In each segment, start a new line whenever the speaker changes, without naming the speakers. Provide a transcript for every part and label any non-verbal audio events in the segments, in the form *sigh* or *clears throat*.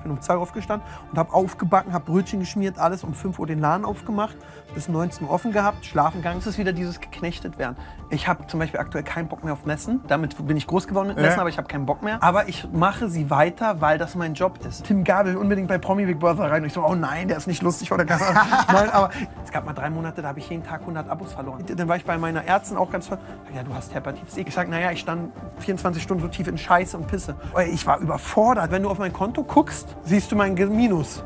Ich bin um 2 Uhr aufgestanden und habe aufgebacken, habe Brötchen geschmiert, alles um 5 Uhr den Laden aufgemacht, bis 19 Uhr offen gehabt, schlafen gegangen. Es ist wieder dieses geknechtet werden. Ich habe zum Beispiel aktuell keinen Bock mehr auf Messen. Damit bin ich groß geworden mit äh? Messen, ja. aber ich habe keinen Bock mehr. Aber ich mache sie weiter, weil das mein Job ist. Tim Gabel unbedingt bei Promi Big Brother rein. Und ich so, oh nein, der ist nicht lustig oder gar *laughs* Nein, aber es gab mal drei Monate, da habe ich jeden Tag 100 Abos verloren. Dann war ich bei meiner Ärztin auch ganz voll. Ja, du hast Hepatitis Ich sage, naja, ich stand 24 Stunden so tief in Scheiße und Pisse. Ich war überfordert. Wenn du auf mein Konto guckst, siehst du mein Minus.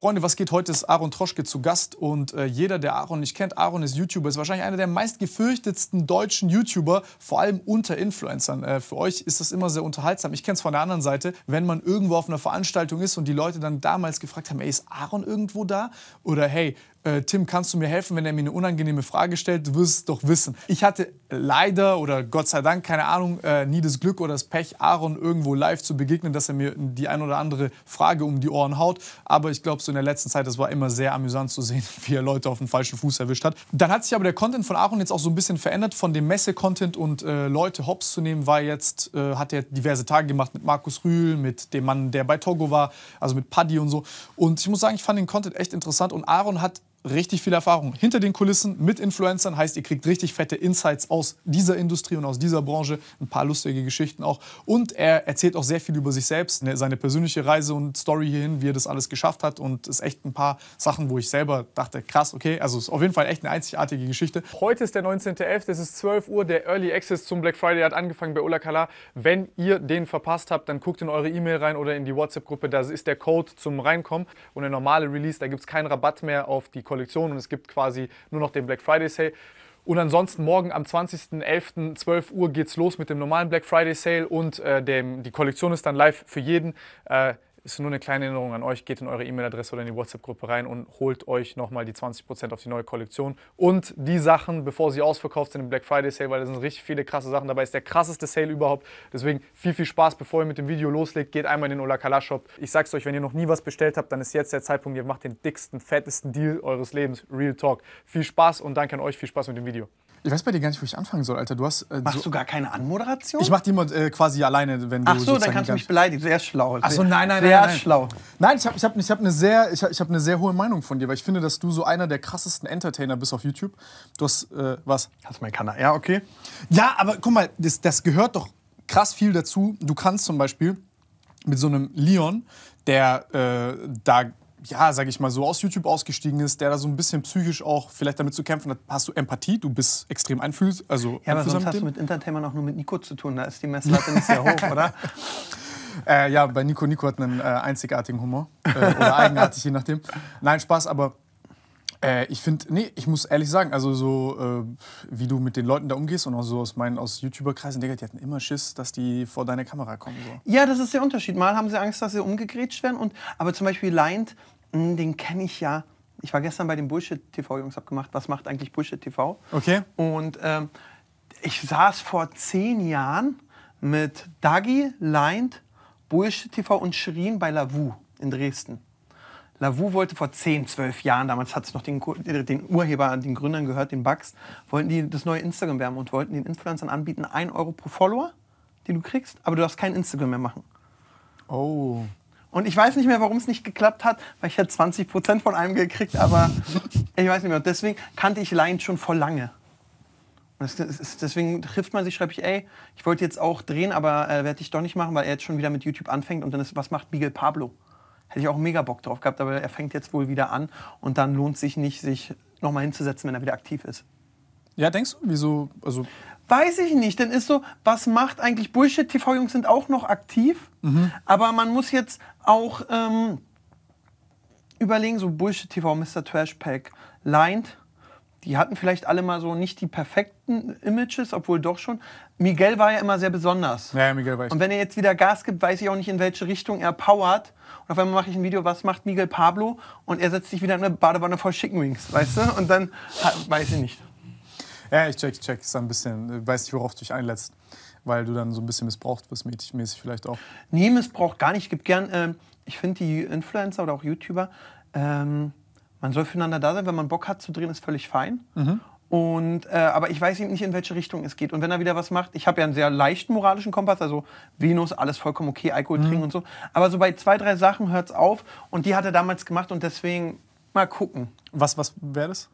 Freunde, was geht? Heute
ist Aaron Troschke zu Gast und äh, jeder, der Aaron nicht kennt, Aaron ist YouTuber, ist wahrscheinlich einer der meistgefürchtetsten deutschen YouTuber, vor allem unter Influencern. Äh, für euch ist das immer sehr unterhaltsam. Ich kenne es von der anderen Seite, wenn man irgendwo auf einer Veranstaltung ist und die Leute dann damals gefragt haben, ey, ist Aaron irgendwo da? Oder hey, äh, Tim, kannst du mir helfen, wenn er mir eine unangenehme Frage stellt? Du wirst es doch wissen. Ich hatte leider oder Gott sei Dank, keine Ahnung, äh, nie das Glück oder das Pech, Aaron irgendwo live zu begegnen, dass er mir die ein oder andere Frage um die Ohren haut. Aber ich glaube, so in der letzten Zeit, das war immer sehr amüsant zu sehen, *laughs* wie er Leute auf dem falschen Fuß erwischt hat. Dann hat sich aber der Content von Aaron jetzt auch so ein bisschen verändert, von dem Messe-Content und äh, Leute hops zu nehmen, war jetzt, äh, hat er diverse Tage gemacht mit Markus Rühl, mit dem Mann, der bei Togo war, also mit Paddy und so. Und ich muss sagen, ich fand den Content echt interessant und Aaron hat richtig viel Erfahrung hinter den Kulissen mit Influencern. Heißt, ihr kriegt richtig fette Insights aus dieser Industrie und aus dieser Branche. Ein paar lustige Geschichten auch. Und er erzählt auch sehr viel über sich selbst, ne, seine persönliche Reise und Story hierhin, wie er das alles geschafft hat. Und es ist echt ein paar Sachen, wo ich selber dachte, krass, okay. Also es ist auf jeden Fall echt eine einzigartige Geschichte. Heute ist der 19.11., es ist 12 Uhr. Der Early Access zum Black Friday hat angefangen bei Ola Kala. Wenn ihr den verpasst habt, dann guckt in eure E-Mail rein oder in die WhatsApp-Gruppe. Das ist der Code zum Reinkommen. Und der normale Release, da gibt es keinen Rabatt mehr auf die Kollektion und es gibt quasi nur noch den Black Friday Sale. Und ansonsten morgen am 20.11. 12 Uhr es los mit dem normalen Black Friday Sale und äh, dem, die Kollektion ist dann live für jeden. Äh, ist nur eine kleine Erinnerung an euch, geht in eure E-Mail-Adresse oder in die WhatsApp-Gruppe rein und holt euch nochmal die 20% auf die neue Kollektion. Und die Sachen, bevor sie ausverkauft sind im Black Friday Sale, weil da sind richtig viele krasse Sachen dabei, ist der krasseste Sale überhaupt. Deswegen viel, viel Spaß, bevor ihr mit dem Video loslegt, geht einmal in den Olakala Shop. Ich sag's euch, wenn ihr noch nie was bestellt habt, dann ist jetzt der Zeitpunkt, ihr macht den dicksten, fettesten Deal eures Lebens. Real Talk. Viel Spaß und danke an euch, viel Spaß mit dem Video. Ich weiß bei dir gar nicht, wo ich anfangen soll, Alter. Du hast, äh, Machst so du gar keine Anmoderation? Ich mach die äh, quasi alleine, wenn du Ach so, dann kannst du mich
beleidigen. Sehr schlau.
Ach so, nein, nein, sehr nein. Sehr schlau. Nein, ich habe ich hab, ich hab eine, sehr, ich hab, ich hab eine sehr hohe Meinung von dir, weil ich finde, dass du so einer der krassesten Entertainer bist auf YouTube. Du hast, äh, was? Hast mein Kanal. Ja, okay. Ja, aber guck mal, das, das gehört doch krass viel dazu. Du kannst zum Beispiel mit so einem Leon, der äh, da ja, sage ich mal so, aus YouTube ausgestiegen ist, der da so ein bisschen psychisch auch vielleicht damit zu kämpfen hat, hast du Empathie, du bist extrem einfühlsam. Also ja, aber sonst hast du mit
Entertainment auch nur mit Nico zu tun, da ist die Messlatte nicht sehr hoch, oder? *laughs*
Äh, ja, bei Nico, Nico hat einen äh, einzigartigen Humor, äh, oder eigenartig, je nachdem. Nein, Spaß, aber äh, ich finde, nee, ich muss ehrlich sagen, also so, äh, wie du mit den Leuten da umgehst und auch so aus meinen, aus YouTuber-Kreisen, die hatten immer Schiss, dass die vor deine Kamera kommen. So.
Ja,
das ist der Unterschied. Mal haben sie Angst, dass sie umgegrätscht werden und, aber zum Beispiel Leint, hm, den kenne ich ja. Ich war gestern bei den Bullshit-TV-Jungs, habe gemacht, was macht eigentlich Bullshit-TV? Okay. Und ähm, ich saß vor zehn Jahren mit Dagi, Leint, Bullshit-TV und Shirin bei LaVou in Dresden. LaVou wollte vor 10, 12 Jahren, damals hat es noch den, äh, den Urheber, den Gründern gehört, den Bugs, wollten die das neue Instagram werben und wollten den Influencern anbieten, 1 Euro pro Follower, den du kriegst, aber du darfst kein Instagram mehr machen. Oh. Und ich weiß nicht mehr, warum es nicht geklappt hat, weil ich hätte 20 von einem gekriegt, aber ich weiß nicht mehr. Und deswegen kannte ich Line schon vor lange. Und das, das, deswegen trifft man sich, schreibe ich, ey, ich wollte jetzt auch drehen, aber äh, werde ich doch nicht machen, weil er jetzt schon wieder mit YouTube anfängt und dann ist, was macht Miguel Pablo? Hätte ich auch mega Bock drauf gehabt, aber er fängt jetzt wohl wieder an und dann lohnt sich nicht, sich nochmal hinzusetzen, wenn er wieder aktiv ist. Ja, denkst du, wieso? Also Weiß ich nicht, denn ist so, was macht eigentlich Bullshit? TV-Jungs sind auch noch aktiv Mhm. Aber man muss jetzt auch ähm, überlegen, so Bullshit TV, Mr. Trash Pack, Lined, die hatten vielleicht alle mal so nicht die perfekten Images, obwohl doch schon. Miguel war ja immer sehr besonders. Ja, Miguel weiß. Und wenn er jetzt wieder Gas gibt, weiß ich auch nicht, in welche Richtung er powert. Und auf einmal mache ich ein Video, was macht Miguel Pablo? Und er setzt sich wieder in eine Badewanne voll Chicken Wings, weißt du? Und dann weiß
ich nicht. Ja, ich check, check. Ist ein bisschen, weiß nicht, worauf du dich einlässt weil du dann so ein bisschen missbraucht wirst, mäßig vielleicht auch.
Nee, missbraucht gar nicht. Ich gebe gern, ähm, ich finde die Influencer oder auch YouTuber, ähm, man soll füreinander da sein, wenn man Bock hat zu drehen, ist völlig fein. Mhm. Und, äh, aber ich weiß eben nicht, in welche Richtung es geht. Und wenn er wieder was macht, ich habe ja einen sehr leichten moralischen Kompass, also Venus, alles vollkommen okay, Alkohol mhm. trinken und so. Aber so bei zwei, drei Sachen hört es auf. Und die hat er damals gemacht und deswegen mal gucken. Was, was wäre das?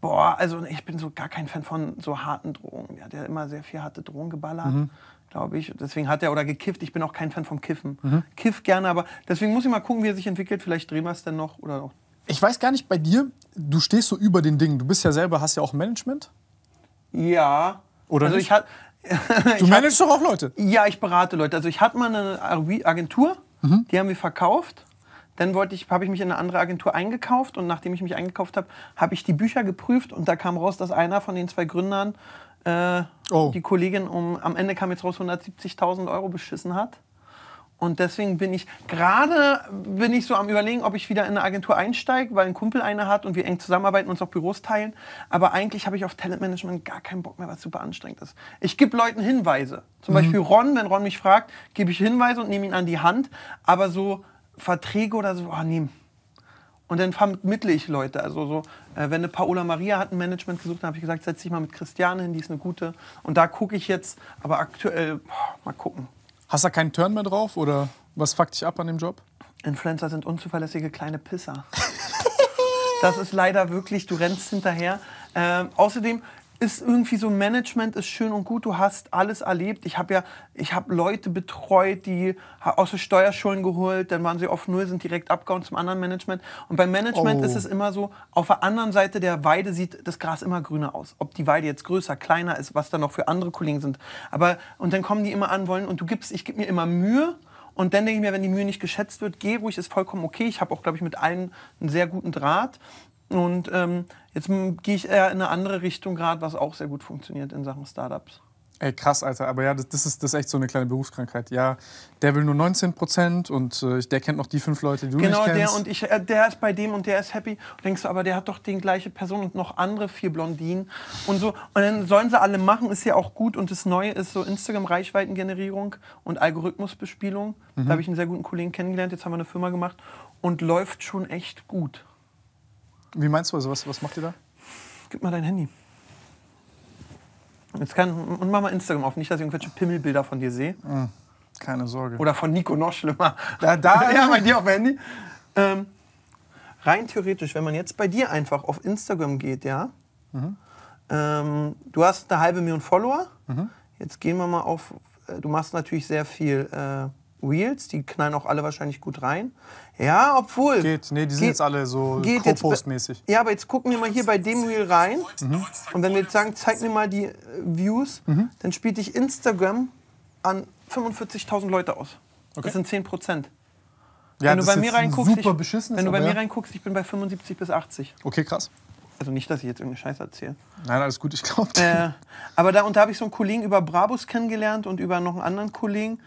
Boah, also ich bin so gar kein Fan von so harten Drogen. Der hat ja immer sehr viel harte Drogen geballert. Mhm glaube ich. Deswegen hat er oder gekifft. Ich bin auch kein Fan vom Kiffen. Mhm. Kiff gerne, aber deswegen muss ich mal gucken, wie er sich entwickelt. Vielleicht drehen wir es dann noch oder noch. Ich weiß
gar nicht bei dir, du stehst so über den Dingen. Du bist ja selber, hast ja auch Management.
Ja. Oder also nicht? ich *laughs* Du managst doch auch Leute. Ja, ich berate Leute. Also ich hatte mal eine Agentur, mhm. die haben wir verkauft. Dann wollte ich, habe ich mich in eine andere Agentur eingekauft und nachdem ich mich eingekauft habe, habe ich die Bücher geprüft und da kam raus, dass einer von den zwei Gründern äh, oh. die Kollegin um, am Ende kam jetzt raus, 170.000 Euro beschissen hat. Und deswegen bin ich gerade bin ich so am überlegen, ob ich wieder in eine Agentur einsteige, weil ein Kumpel eine hat und wir eng zusammenarbeiten und uns auch Büros teilen. Aber eigentlich habe ich auf Talentmanagement gar keinen Bock mehr, was super anstrengend ist. Ich gebe Leuten Hinweise. Zum mhm. Beispiel Ron, wenn Ron mich fragt, gebe ich Hinweise und nehme ihn an die Hand. Aber so Verträge oder so, oh nee. Und dann vermittle ich Leute. Also so, äh, wenn eine Paola Maria hat ein Management gesucht, dann habe ich gesagt, setz dich mal mit Christiane hin, die ist eine gute. Und da gucke ich jetzt, aber aktuell, boah, mal gucken. Hast du da keinen Turn mehr drauf
oder was fuckt
dich ab an dem Job? Influencer sind unzuverlässige kleine Pisser. *laughs* das ist leider wirklich, du rennst hinterher. Ähm, außerdem, ist irgendwie so Management ist schön und gut, du hast alles erlebt. Ich habe ja, ich habe Leute betreut, die aus der Steuerschulen geholt, dann waren sie auf Null, sind direkt abgehauen zum anderen Management. Und beim Management oh. ist es immer so, auf der anderen Seite der Weide sieht das Gras immer grüner aus. Ob die Weide jetzt größer, kleiner ist, was da noch für andere Kollegen sind. Aber, und dann kommen die immer an, wollen, und du gibst, ich gebe mir immer Mühe, und dann denke ich mir, wenn die Mühe nicht geschätzt wird, geh ruhig, ist vollkommen okay. Ich habe auch, glaube ich, mit allen einen sehr guten Draht. Und ähm, Jetzt gehe ich eher in eine andere Richtung gerade, was auch sehr gut funktioniert in
Sachen Startups. Ey, krass, Alter. Aber ja, das, das, ist, das ist echt so eine kleine Berufskrankheit. Ja, der will nur 19 Prozent und äh, der kennt noch die fünf Leute, die du genau, nicht kennst. Genau, der und
ich, äh, der ist bei dem und der ist happy. Und denkst du, aber der hat doch den gleiche Person und noch andere vier Blondinen und so. Und dann sollen sie alle machen, ist ja auch gut. Und das Neue ist so Instagram-Reichweitengenerierung und Algorithmusbespielung. Mhm. Da habe ich einen sehr guten Kollegen kennengelernt. Jetzt haben wir eine Firma gemacht und läuft schon echt gut. Wie meinst du, also was, was macht ihr da? Gib mal dein Handy. Jetzt kann, und mach mal Instagram auf, nicht, dass ich irgendwelche Pimmelbilder von dir sehe. Mhm. Keine Sorge. Oder von Nico noch schlimmer. Da, da ja, bei dir auf dem Handy. Ähm, rein theoretisch, wenn man jetzt bei dir einfach auf Instagram geht, ja, mhm. ähm, du hast eine halbe Million Follower. Mhm. Jetzt gehen wir mal auf, äh, du machst natürlich sehr viel äh, Reels, die knallen auch alle wahrscheinlich gut rein. Ja, obwohl. Geht, nee, die sind geht, jetzt alle so Co-Post-mäßig. Ja, aber jetzt gucken wir mal hier bei dem Reel rein. Mhm. Und wenn wir jetzt sagen, zeig mir mal die äh, Views, mhm. dann spielt dich Instagram an 45.000 Leute aus. Okay. Das sind 10
Ja, wenn du bei mir reinguckst, ich, wenn du bei mir
reinguckst, ich bin bei 75 bis 80. Okay, krass. Also nicht, dass ich jetzt irgendeine Scheiße erzähle. Nein, alles gut, ich glaube. Äh, aber da, da habe ich so einen Kollegen über Brabus kennengelernt und über noch einen anderen Kollegen.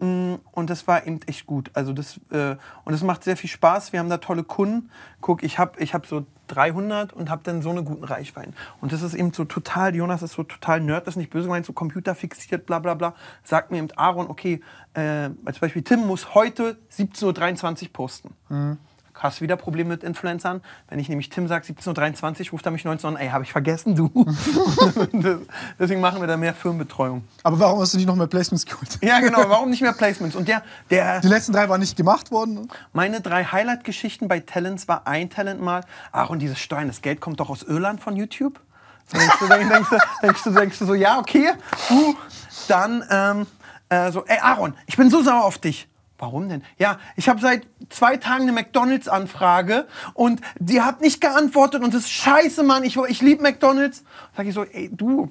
Mm, und das war eben echt gut. Also das, äh, und es macht sehr viel Spaß. Wir haben da tolle Kunden. Guck, ich habe ich hab so 300 und habe dann so eine guten Reichweiten. Und das ist eben so total, Jonas ist so total Nerd, das ist nicht böse gemeint, so computerfixiert, bla bla bla. Sagt mir eben Aaron, okay, äh, als Beispiel Tim muss heute 17.23 Uhr posten. Mhm hast wieder Probleme mit Influencern. Wenn ich nämlich Tim sage, 17.23 Uhr, ruft er mich 19 an, ey, habe ich vergessen, du. *laughs* Deswegen machen wir da mehr Firmenbetreuung. Aber warum hast du nicht noch mehr Placements geholt? ja, genau, *laughs* warum nicht mehr Placements? Und der, der... Die letzten drei waren nicht gemacht worden? Ne? Meine drei Highlight-Geschichten bei Talents war ein Talent mal, ach, und dieses Steuern, das Geld kommt doch aus Irland von YouTube. Dann denkst du, denkst, du, denkst, du, denkst du so, ja, okay, du, dann ähm, äh, so, ey Aaron, ich bin so sauer auf dich. Warum denn? Ja, ich habe seit zwei Tagen eine McDonalds-Anfrage und die hat nicht geantwortet und das ist scheiße, Mann, ich, ich liebe McDonalds. Sag ich so, ey, du,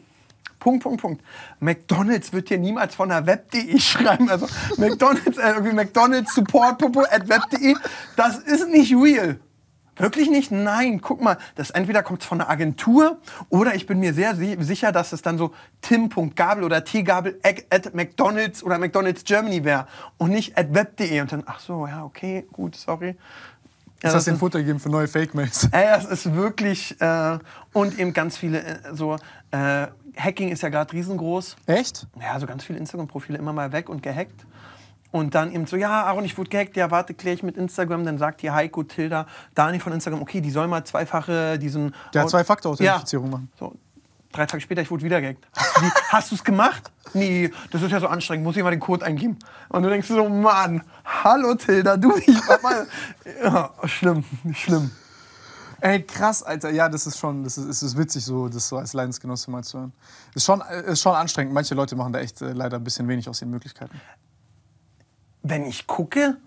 Punkt, Punkt, Punkt. McDonalds wird dir niemals von der Web.de *laughs* schreiben. Also McDonalds, äh, irgendwie McDonalds Support at Web.de, das ist nicht real. Wirklich nicht? Nein, guck mal, das entweder kommt von einer Agentur oder ich bin mir sehr si sicher, dass es dann so tim.gabel oder tgabel at, at McDonalds oder McDonalds Germany wäre und nicht at web.de und dann, ach so, ja, okay, gut, sorry. Ja, das hast du den Futter gegeben für neue Fake-Mails. *laughs* Ey, das ist wirklich. Äh, und eben ganz viele äh, so. Äh, Hacking ist ja gerade riesengroß. Echt? Ja, so ganz viele Instagram-Profile immer mal weg und gehackt und dann eben so, ja, Aaron, ich wurde gehackt, ja, warte, kläre ich mit Instagram. Dann sagt hier Heiko, Tilda, Dani von Instagram, okay, die soll mal zweifache diesen... Der Ja, Zwei-Faktor-Authentifizierung ja. machen. So. Drei Tage später, ich wurde wieder gehackt. Hast du es *laughs* gemacht? Nee, das ist ja so anstrengend, muss ich mal den Code eingeben. Und du denkst so, Mann, hallo Tilda, du, ich war mal... *laughs* Ja, schlimm, schlimm.
Ey, krass, Alter. Ja, das ist schon, das ist, ist witzig, so, das so als Leidensgenosse mal zu hören. Ist schon, äh, ist schon anstrengend. Manche Leute machen da echt äh, leider ein bisschen wenig aus ihren Möglichkeiten wenn
ich gucke,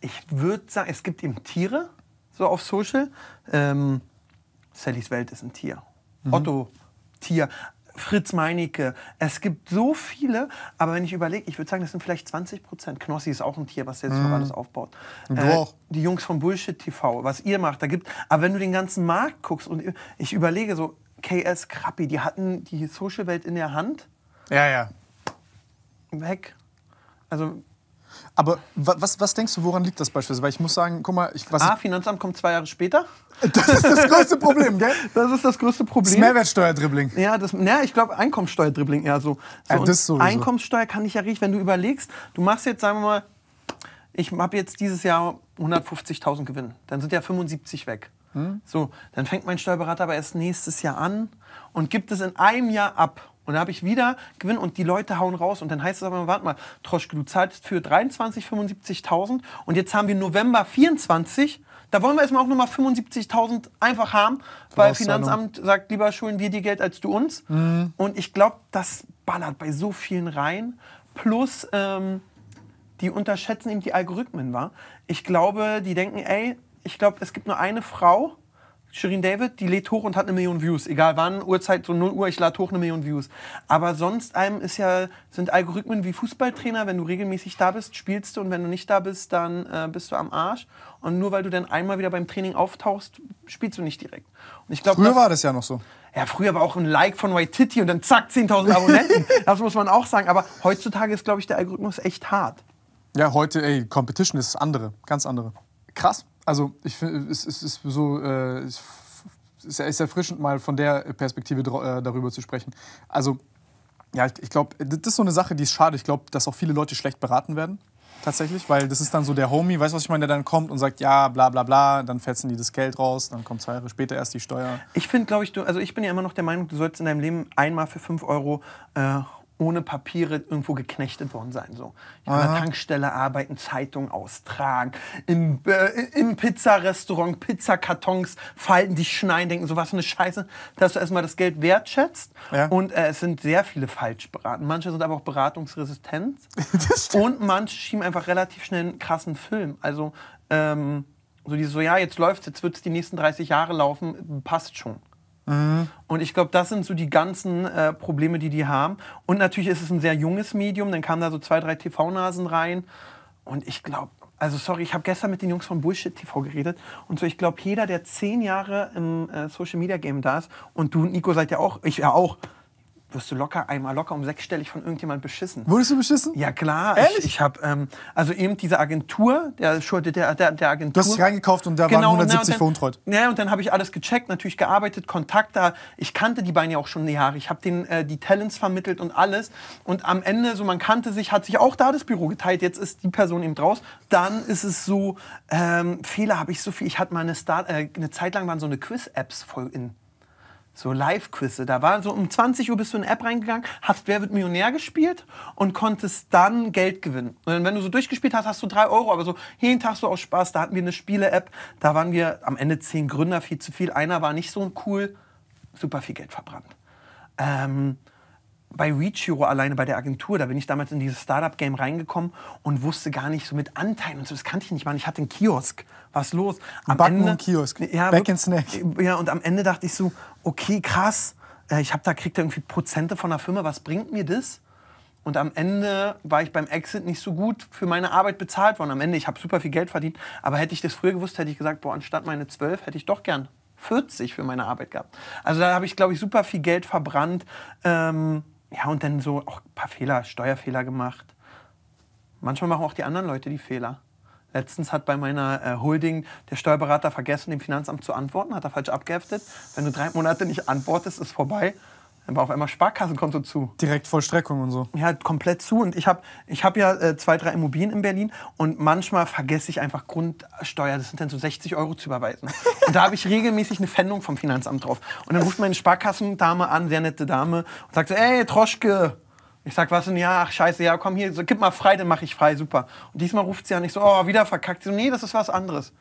ich würde sagen, es gibt eben Tiere, so auf Social. Ähm, Sallys Welt ist ein Tier. Mhm. Otto, Tier. Fritz Meinecke. Es gibt so viele, aber wenn ich überlege, ich würde sagen, das sind vielleicht 20 Prozent. Knossi ist auch ein Tier, was jetzt mhm. noch alles aufbaut. du äh, auch. Die Jungs von Bullshit TV, was ihr macht, da gibt. Aber wenn du den ganzen Markt guckst und ich überlege so, KS Krappi, die hatten die Social Welt in der Hand. Ja, ja. Weg. Also aber
was, was denkst du, woran liegt das beispielsweise? Weil ich muss sagen, guck mal, ich was. Ah,
Finanzamt kommt zwei Jahre später.
*laughs* Das ist das größte
Problem, gell? *laughs* Das ist das größte Problem. Das Mehrwertsteuerdribbling. Ja, das, na, ich glaube Einkommensteuerdribbling eher so. so ja, das so Einkommensteuer kann ich ja richtig, wenn du überlegst, du machst jetzt, sagen wir mal, ich habe jetzt dieses Jahr 150.000 Gewinn. Dann sind ja 75 weg. Hm? So, dann fängt mein Steuerberater aber erst nächstes Jahr an und gibt es in einem Jahr ab. Und da habe ich wieder Gewinn und die Leute hauen raus. Und dann heißt es aber, warte mal, Troschke, du zahlst für 23 und jetzt haben wir November 24. Da wollen wir erstmal auch nochmal 75.000 einfach haben, weil Finanzamt sagt, lieber schulen wir dir Geld als du uns. Mhm. Und ich glaube, das ballert bei so vielen rein. Plus, ähm, die unterschätzen eben die Algorithmen, war. Ich glaube, die denken, ey, ich glaube, es gibt nur eine Frau, Shirin David, die lädt hoch und hat eine Million Views. Egal wann, Uhrzeit, so 0 Uhr, ich lade hoch eine Million Views. Aber sonst einem ist ja, sind Algorithmen wie Fußballtrainer, wenn du regelmäßig da bist, spielst du und wenn du nicht da bist, dann äh, bist du am Arsch. Und nur weil du dann einmal wieder beim Training auftauchst, spielst du nicht direkt. Und ich glaub, Früher das, war das ja noch so. Ja, früher war auch ein Like von White Titty und dann zack, 10.000 Abonnenten. *laughs* das muss man auch sagen. Aber heutzutage ist, glaube ich, der Algorithmus echt hart. Ja, heute,
ey, Competition ist andere, ganz andere. Krass. Also ich finde, es, es, ist so, äh, es ist, erfrischend, mal von der Perspektive äh, darüber zu sprechen. Also ja, ich, ich glaube, das ist so eine Sache, die ist schade. Ich glaube, dass auch viele Leute schlecht beraten werden. Tatsächlich, weil das ist dann so der Homie, weißt du, was ich meine, der dann kommt und sagt, ja, bla bla bla, dann fetzen die das Geld raus, dann kommt zwei
Jahre später erst die Steuer. Ich finde, glaube ich, du, also ich bin ja immer noch der Meinung, du sollst in deinem Leben einmal für 5 Euro äh, ohne Papiere irgendwo geknechtet worden sein. So. Ich an der Tankstelle arbeiten, Zeitung austragen, im, äh, im Pizzarestaurant Pizzakartons falten, die schneiden, denken, so was eine Scheiße, dass du erstmal das Geld wertschätzt. Ja. Und äh, es sind sehr viele falsch beraten. Manche sind aber auch beratungsresistent. *laughs* und manche schieben einfach relativ schnell einen krassen Film. Also ähm, so die so, ja, jetzt läuft's, jetzt wird es die nächsten 30 Jahre laufen, passt schon. Mhm. Und ich glaube, das sind so die ganzen äh, Probleme, die die haben. Und natürlich ist es ein sehr junges Medium. Dann kamen da so zwei, drei TV-Nasen rein. Und ich glaube, also sorry, ich habe gestern mit den Jungs von Bullshit TV geredet und so, ich glaube, jeder, der zehn Jahre im äh, Social Media Game da ist und du Nico seid ja auch, ich ja auch, wirst du locker einmal locker um sechsstellig von irgendjemand beschissen. Wurdest du beschissen? Ja klar. Ehrlich? Ich, ich habe ähm, also eben diese Agentur, der Schulde der, der, der Agentur. Du hast dich reingekauft und da genau, waren 170 veruntreut. Ja und dann habe ich alles gecheckt, natürlich gearbeitet, Kontakte. Ich kannte die beiden ja auch schon die Jahre. Ich habe denen äh, die Talents vermittelt und alles. Und am Ende so man kannte sich, hat sich auch da das Büro geteilt. Jetzt ist die Person eben draus. Dann ist es so ähm, Fehler habe ich so viel. Ich hatte mal eine, Start, äh, eine Zeit lang waren so eine Quiz-Apps voll in so Live-Quizze. Da war so um 20 Uhr bist du in eine App reingegangen, hast Wer wird Millionär gespielt und konntest dann Geld gewinnen. Und wenn du so durchgespielt hast, hast du drei Euro, aber so jeden Tag so aus Spaß. Da hatten wir eine Spiele-App, da waren wir am Ende zehn Gründer, viel zu viel. Einer war nicht so cool, super viel Geld verbrannt. Ähm, bei ReachHero alleine bei der Agentur, da bin ich damals in dieses Startup-Game reingekommen und wusste gar nicht so mit Anteilen und so, das kannte ich nicht mal. Ich hatte einen Kiosk, was los? Am Backen Ende, Kiosk, ja, Back and Snack. Ja, und am Ende dachte ich so, okay, krass, äh, ich habe da kriegt irgendwie Prozente von der Firma, was bringt mir das? Und am Ende war ich beim Exit nicht so gut für meine Arbeit bezahlt worden. Am Ende, ich habe super viel Geld verdient, aber hätte ich das früher gewusst, hätte ich gesagt, boah, anstatt meine 12 hätte ich doch gern 40 für meine Arbeit gehabt. Also da habe ich, glaube ich, super viel Geld verbrannt. Ähm, ja, und dann so auch ein paar Fehler, Steuerfehler gemacht. Manchmal machen auch die anderen Leute die Fehler. Letztens hat bei meiner äh, Holding der Steuerberater vergessen, dem Finanzamt zu antworten, hat er falsch abgeheftet. Wenn du drei Monate nicht antwortest, ist vorbei dann war auf einmal Sparkassenkonto zu. Direkt Vollstreckung und so. Ja, komplett zu. Und ich habe ich hab ja äh, zwei, drei Immobilien in Berlin und manchmal vergesse ich einfach Grundsteuer, das sind dann so 60 Euro zu überweisen. und da habe ich regelmäßig eine Fendung vom Finanzamt drauf. Und dann ruft meine Sparkassendame an, sehr nette Dame, und sagt so, ey, Troschke, ich sag, was denn? Ja, ach, scheiße, ja, komm hier, so, gib mal frei, dann mache ich frei, super. Und diesmal ruft sie ja nicht so, oh, wieder verkackt. Sie so, nee, das ist was anderes.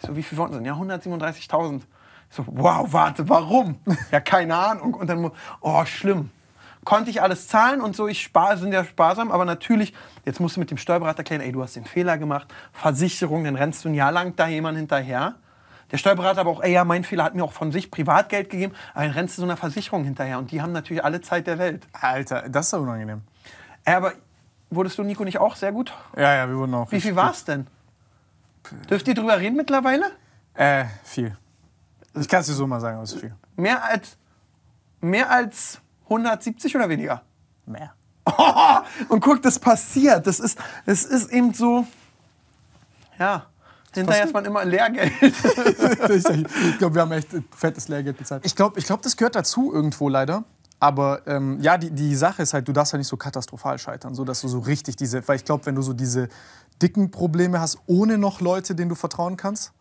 Ich so, wie viel wollten sie denn? Ja, 137.000. So, wow, warte, warum? Ja, keine Ahnung. Und dann, oh, schlimm. Konnte ich alles zahlen und so, ich spar, sind ja sparsam, aber natürlich, jetzt musst du mit dem Steuerberater erklären, ey, du hast den Fehler gemacht, Versicherung, dann rennst du ein Jahr lang da jemand hinterher. Der Steuerberater aber auch, ey, ja, mein Fehler hat mir auch von sich Privatgeld gegeben, aber dann rennst du so einer Versicherung hinterher und die haben natürlich alle Zeit der Welt. Alter, das ist ja unangenehm. Ey, aber wurdest du, Nico, nicht auch sehr gut? Ja, ja, wir wurden auch. Wie viel war's denn? Dürft ihr drüber reden mittlerweile? Äh, viel. Ich kann es dir so mal sagen, aber es viel. Mehr als, mehr als 170 oder weniger? Mehr. *laughs* und guck, das passiert. Das ist, das ist eben so. Ja. Hinterher ist man immer Lehrgeld. *laughs* *laughs* ich glaube, wir haben echt
fettes Lehrgeld bezahlt. Ich glaube, ich glaub, das gehört dazu irgendwo leider. Aber ähm, ja, die, die Sache ist halt, du darfst ja nicht so katastrophal scheitern, so dass du so richtig diese, weil ich glaube, wenn du so diese dicken Probleme hast, ohne noch Leute, denen du vertrauen kannst,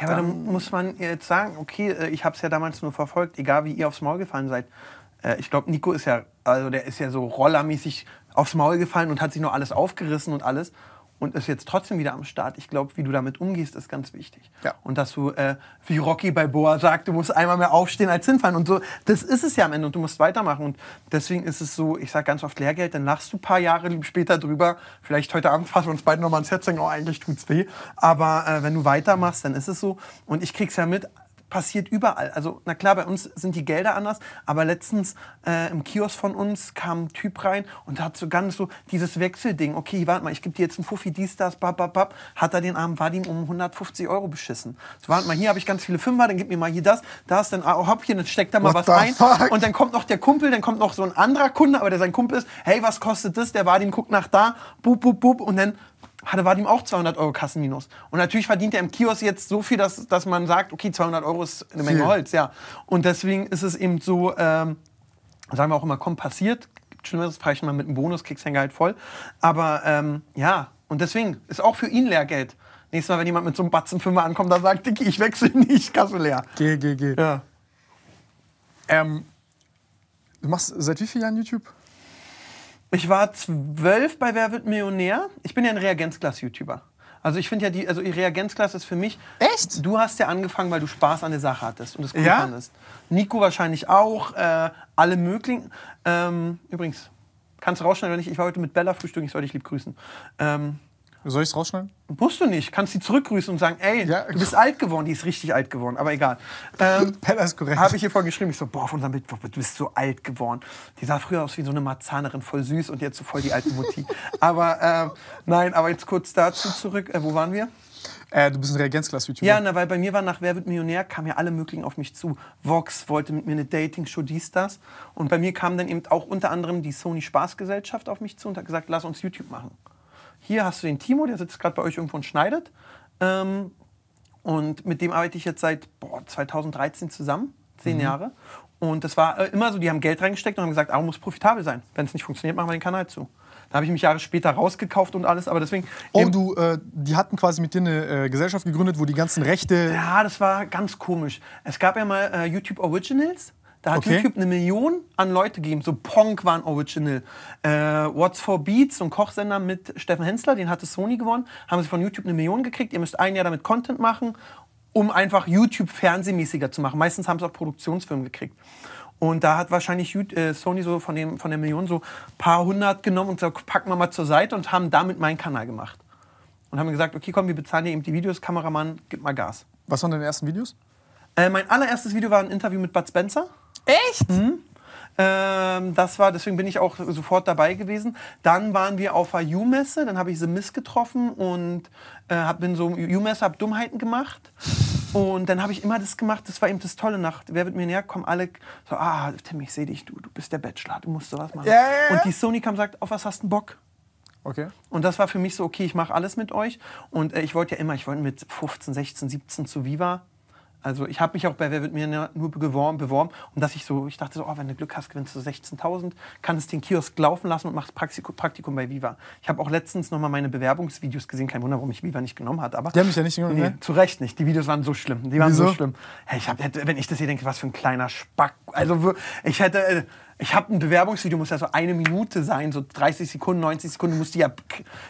ja, aber dann, dann muss man jetzt sagen, okay, äh, ich habe es ja damals nur verfolgt, egal wie ihr aufs Maul gefallen seid. Äh, ich glaube, Nico ist ja, also der ist ja so rollermäßig aufs Maul gefallen und hat sich nur alles aufgerissen und alles und ist jetzt trotzdem wieder am Start. Ich glaube, wie du damit umgehst, ist ganz wichtig. Ja. Und dass du, äh, wie Rocky bei Boa sagt, du musst einmal mehr aufstehen als hinfallen. Und so, das ist es ja am Ende und du musst weitermachen. Und deswegen ist es so, ich sage ganz oft Lehrgeld, dann lachst du ein paar Jahre später drüber. Vielleicht heute Abend fassen wir uns beide nochmal ins Herz, sagen, oh, eigentlich tut's weh. Aber äh, wenn du weitermachst, dann ist es so. Und ich krieg's ja mit, passiert überall. Also, na klar, bei uns sind die Gelder anders, aber letztens äh, im Kiosk von uns kam ein Typ rein und hat so ganz so dieses Wechselding. Okay, warte mal, ich gebe dir jetzt einen Fuffi, dies, das, bab, bab, bab. Hat er den armen Vadim um 150 Euro beschissen. So, warte mal, hier habe ich ganz viele Fünfer, dann gib mir mal hier das, das, dann, ah, oh, hopp, hier, dann steckt da mal What was rein. Fuck? Und dann kommt noch der Kumpel, dann kommt noch so ein anderer Kunde, aber der sein Kumpel ist, hey, was kostet das? Der Vadim guckt nach da, bub, bub, bub, und dann hatte, waren ihm auch 200 Euro Kassenminus. Und natürlich verdient er im Kiosk jetzt so viel, dass, dass man sagt, okay, 200 Euro ist eine Menge Holz, ja. Und deswegen ist es eben so, ähm, sagen wir auch immer, komm, passiert. Schlimmeres, fahre ich mal mit einem Bonus, kriegst dein Gehalt voll. Aber ähm, ja, und deswegen ist auch für ihn Lehrgeld. Nächstes Mal, wenn jemand mit so einem Batzen ankommt, dann sagt Dicky, ich wechsle nicht, Kasse leer. Geh, geh, geh. Ja. Ähm, du machst seit wie vielen Jahren YouTube? Ich war zwölf bei Wer wird Millionär. Ich bin ja ein Reagenzglas-YouTuber. Also ich finde ja die, also die Reagenzklasse ist für mich. Echt? Du hast ja angefangen, weil du Spaß an der Sache hattest und es cool ja? fandest. Nico wahrscheinlich auch, äh, alle möglichen. Ähm, übrigens, kannst du rausschneiden oder nicht? Ich war heute mit Bella frühstücken, ich soll dich lieb grüßen. Ähm, soll ich es rausschneiden? Musst du nicht. Kannst sie zurückgrüßen und sagen, ey, ja. du bist alt geworden. Die ist richtig alt geworden, aber egal. Ähm, *laughs* ja, das ist korrekt. Habe ich hier vorhin geschrieben. Ich so, boah, auf unserem Mittwoch, du bist so alt geworden. Die sah früher aus wie so eine Marzahnerin, voll süß und jetzt so voll die alte Mutti. *laughs* aber ähm, nein, aber jetzt kurz dazu zurück. Äh, wo waren wir? Äh, du bist ein Reagenzglas-YouTuber. Ja, na, weil bei mir war nach Wer wird Millionär, kamen ja alle möglichen auf mich zu. Vox wollte mit mir eine Dating-Show, dies, das. Und bei mir kam dann eben auch unter anderem die Sony Spaßgesellschaft auf mich zu und hat gesagt, lass uns YouTube machen hier hast du den Timo, der sitzt gerade bei euch irgendwo und schneidet. Ähm, und mit dem arbeite ich jetzt seit boah, 2013 zusammen, zehn mhm. Jahre. Und das war äh, immer so, die haben Geld reingesteckt und haben gesagt, ah, muss profitabel sein. Wenn es nicht funktioniert, machen wir den Kanal zu. Da habe ich mich Jahre später rausgekauft und alles, aber deswegen. Oh, du, äh, die hatten quasi mit dir eine äh, Gesellschaft gegründet, wo die ganzen Rechte. Ja, das war ganz komisch. Es gab ja mal äh, YouTube Originals. Da hat okay. YouTube eine Million an Leute gegeben. So Pong waren Original. Äh, What's for Beats, so ein Kochsender mit Steffen Hensler, den hatte Sony gewonnen. Haben sie von YouTube eine Million gekriegt. Ihr müsst ein Jahr damit Content machen, um einfach YouTube fernsehmäßiger zu machen. Meistens haben sie auch Produktionsfirmen gekriegt. Und da hat wahrscheinlich äh, Sony so von, dem, von der Million so ein paar hundert genommen und gesagt, packen wir mal zur Seite und haben damit meinen Kanal gemacht. Und haben gesagt, okay, komm, wir bezahlen dir eben die Videos, Kameramann, gib mal Gas. Was waren deine ersten Videos? Äh, mein allererstes Video war ein Interview mit Bud Spencer. Echt? Mhm. Ähm, das war, deswegen bin ich auch sofort dabei gewesen. Dann waren wir auf der U-Messe, dann habe ich sie missgetroffen und äh, hab, bin so U-Messe, habe Dummheiten gemacht. Und dann habe ich immer das gemacht, das war eben das Tolle Nacht. Wer wird mir näher? Kommen alle so, ah, Tim, ich sehe dich, du, du bist der Bachelor, du musst sowas machen. Yeah. Und die Sony kam und sagt, auf was hast du Bock? Okay. Und das war für mich so, okay, ich mache alles mit euch. Und äh, ich wollte ja immer, ich wollte mit 15, 16, 17 zu Viva. Also ich habe mich auch bei Wer wird mir nur beworben, beworben und dass ich so, ich dachte so, oh, wenn du Glück hast, gewinnst du 16.000, kannst den Kiosk laufen lassen und machst Praktikum, Praktikum bei Viva. Ich habe auch letztens noch mal meine Bewerbungsvideos gesehen, kein Wunder, warum ich Viva nicht genommen hat, aber... Die haben mich ja nicht genommen, nee, ne? zu Recht nicht. Die Videos waren so schlimm, die waren Wieso? so schlimm. Hey, ich hab, wenn ich das hier denke, was für ein kleiner Spack. Also ich hätte... Äh, ich habe ein Bewerbungsvideo, muss ja so eine Minute sein, so 30 Sekunden, 90 Sekunden, muss die ja.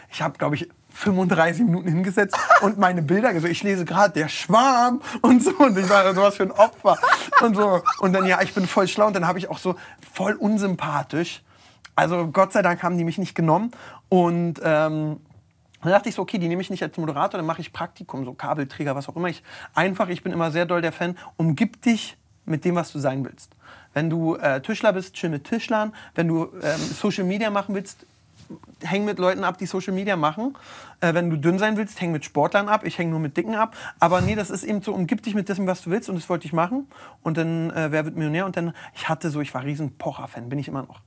Ich habe, glaube ich, 35 Minuten hingesetzt und meine Bilder gesehen. Ich lese gerade der Schwarm und so. Und ich war so was für ein Opfer. Und so. Und dann, ja, ich bin voll schlau. Und dann habe ich auch so voll unsympathisch. Also Gott sei Dank haben die mich nicht genommen. Und ähm, dann dachte ich so, okay, die nehme ich nicht als Moderator, dann mache ich Praktikum, so Kabelträger, was auch immer. Ich, einfach, ich bin immer sehr doll der Fan, umgib dich mit dem, was du sein willst. Wenn du äh, Tischler bist, chill mit Tischlern. Wenn du ähm, Social Media machen willst, hänge mit Leuten ab, die Social Media machen. Äh, wenn du dünn sein willst, häng mit Sportlern ab. Ich hänge nur mit Dicken ab. Aber nee, das ist eben so, umgib dich mit dem, was du willst. Und das wollte ich machen. Und dann, äh, wer wird Millionär? Und dann, ich hatte so, ich war riesen Pocher-Fan, bin ich immer noch.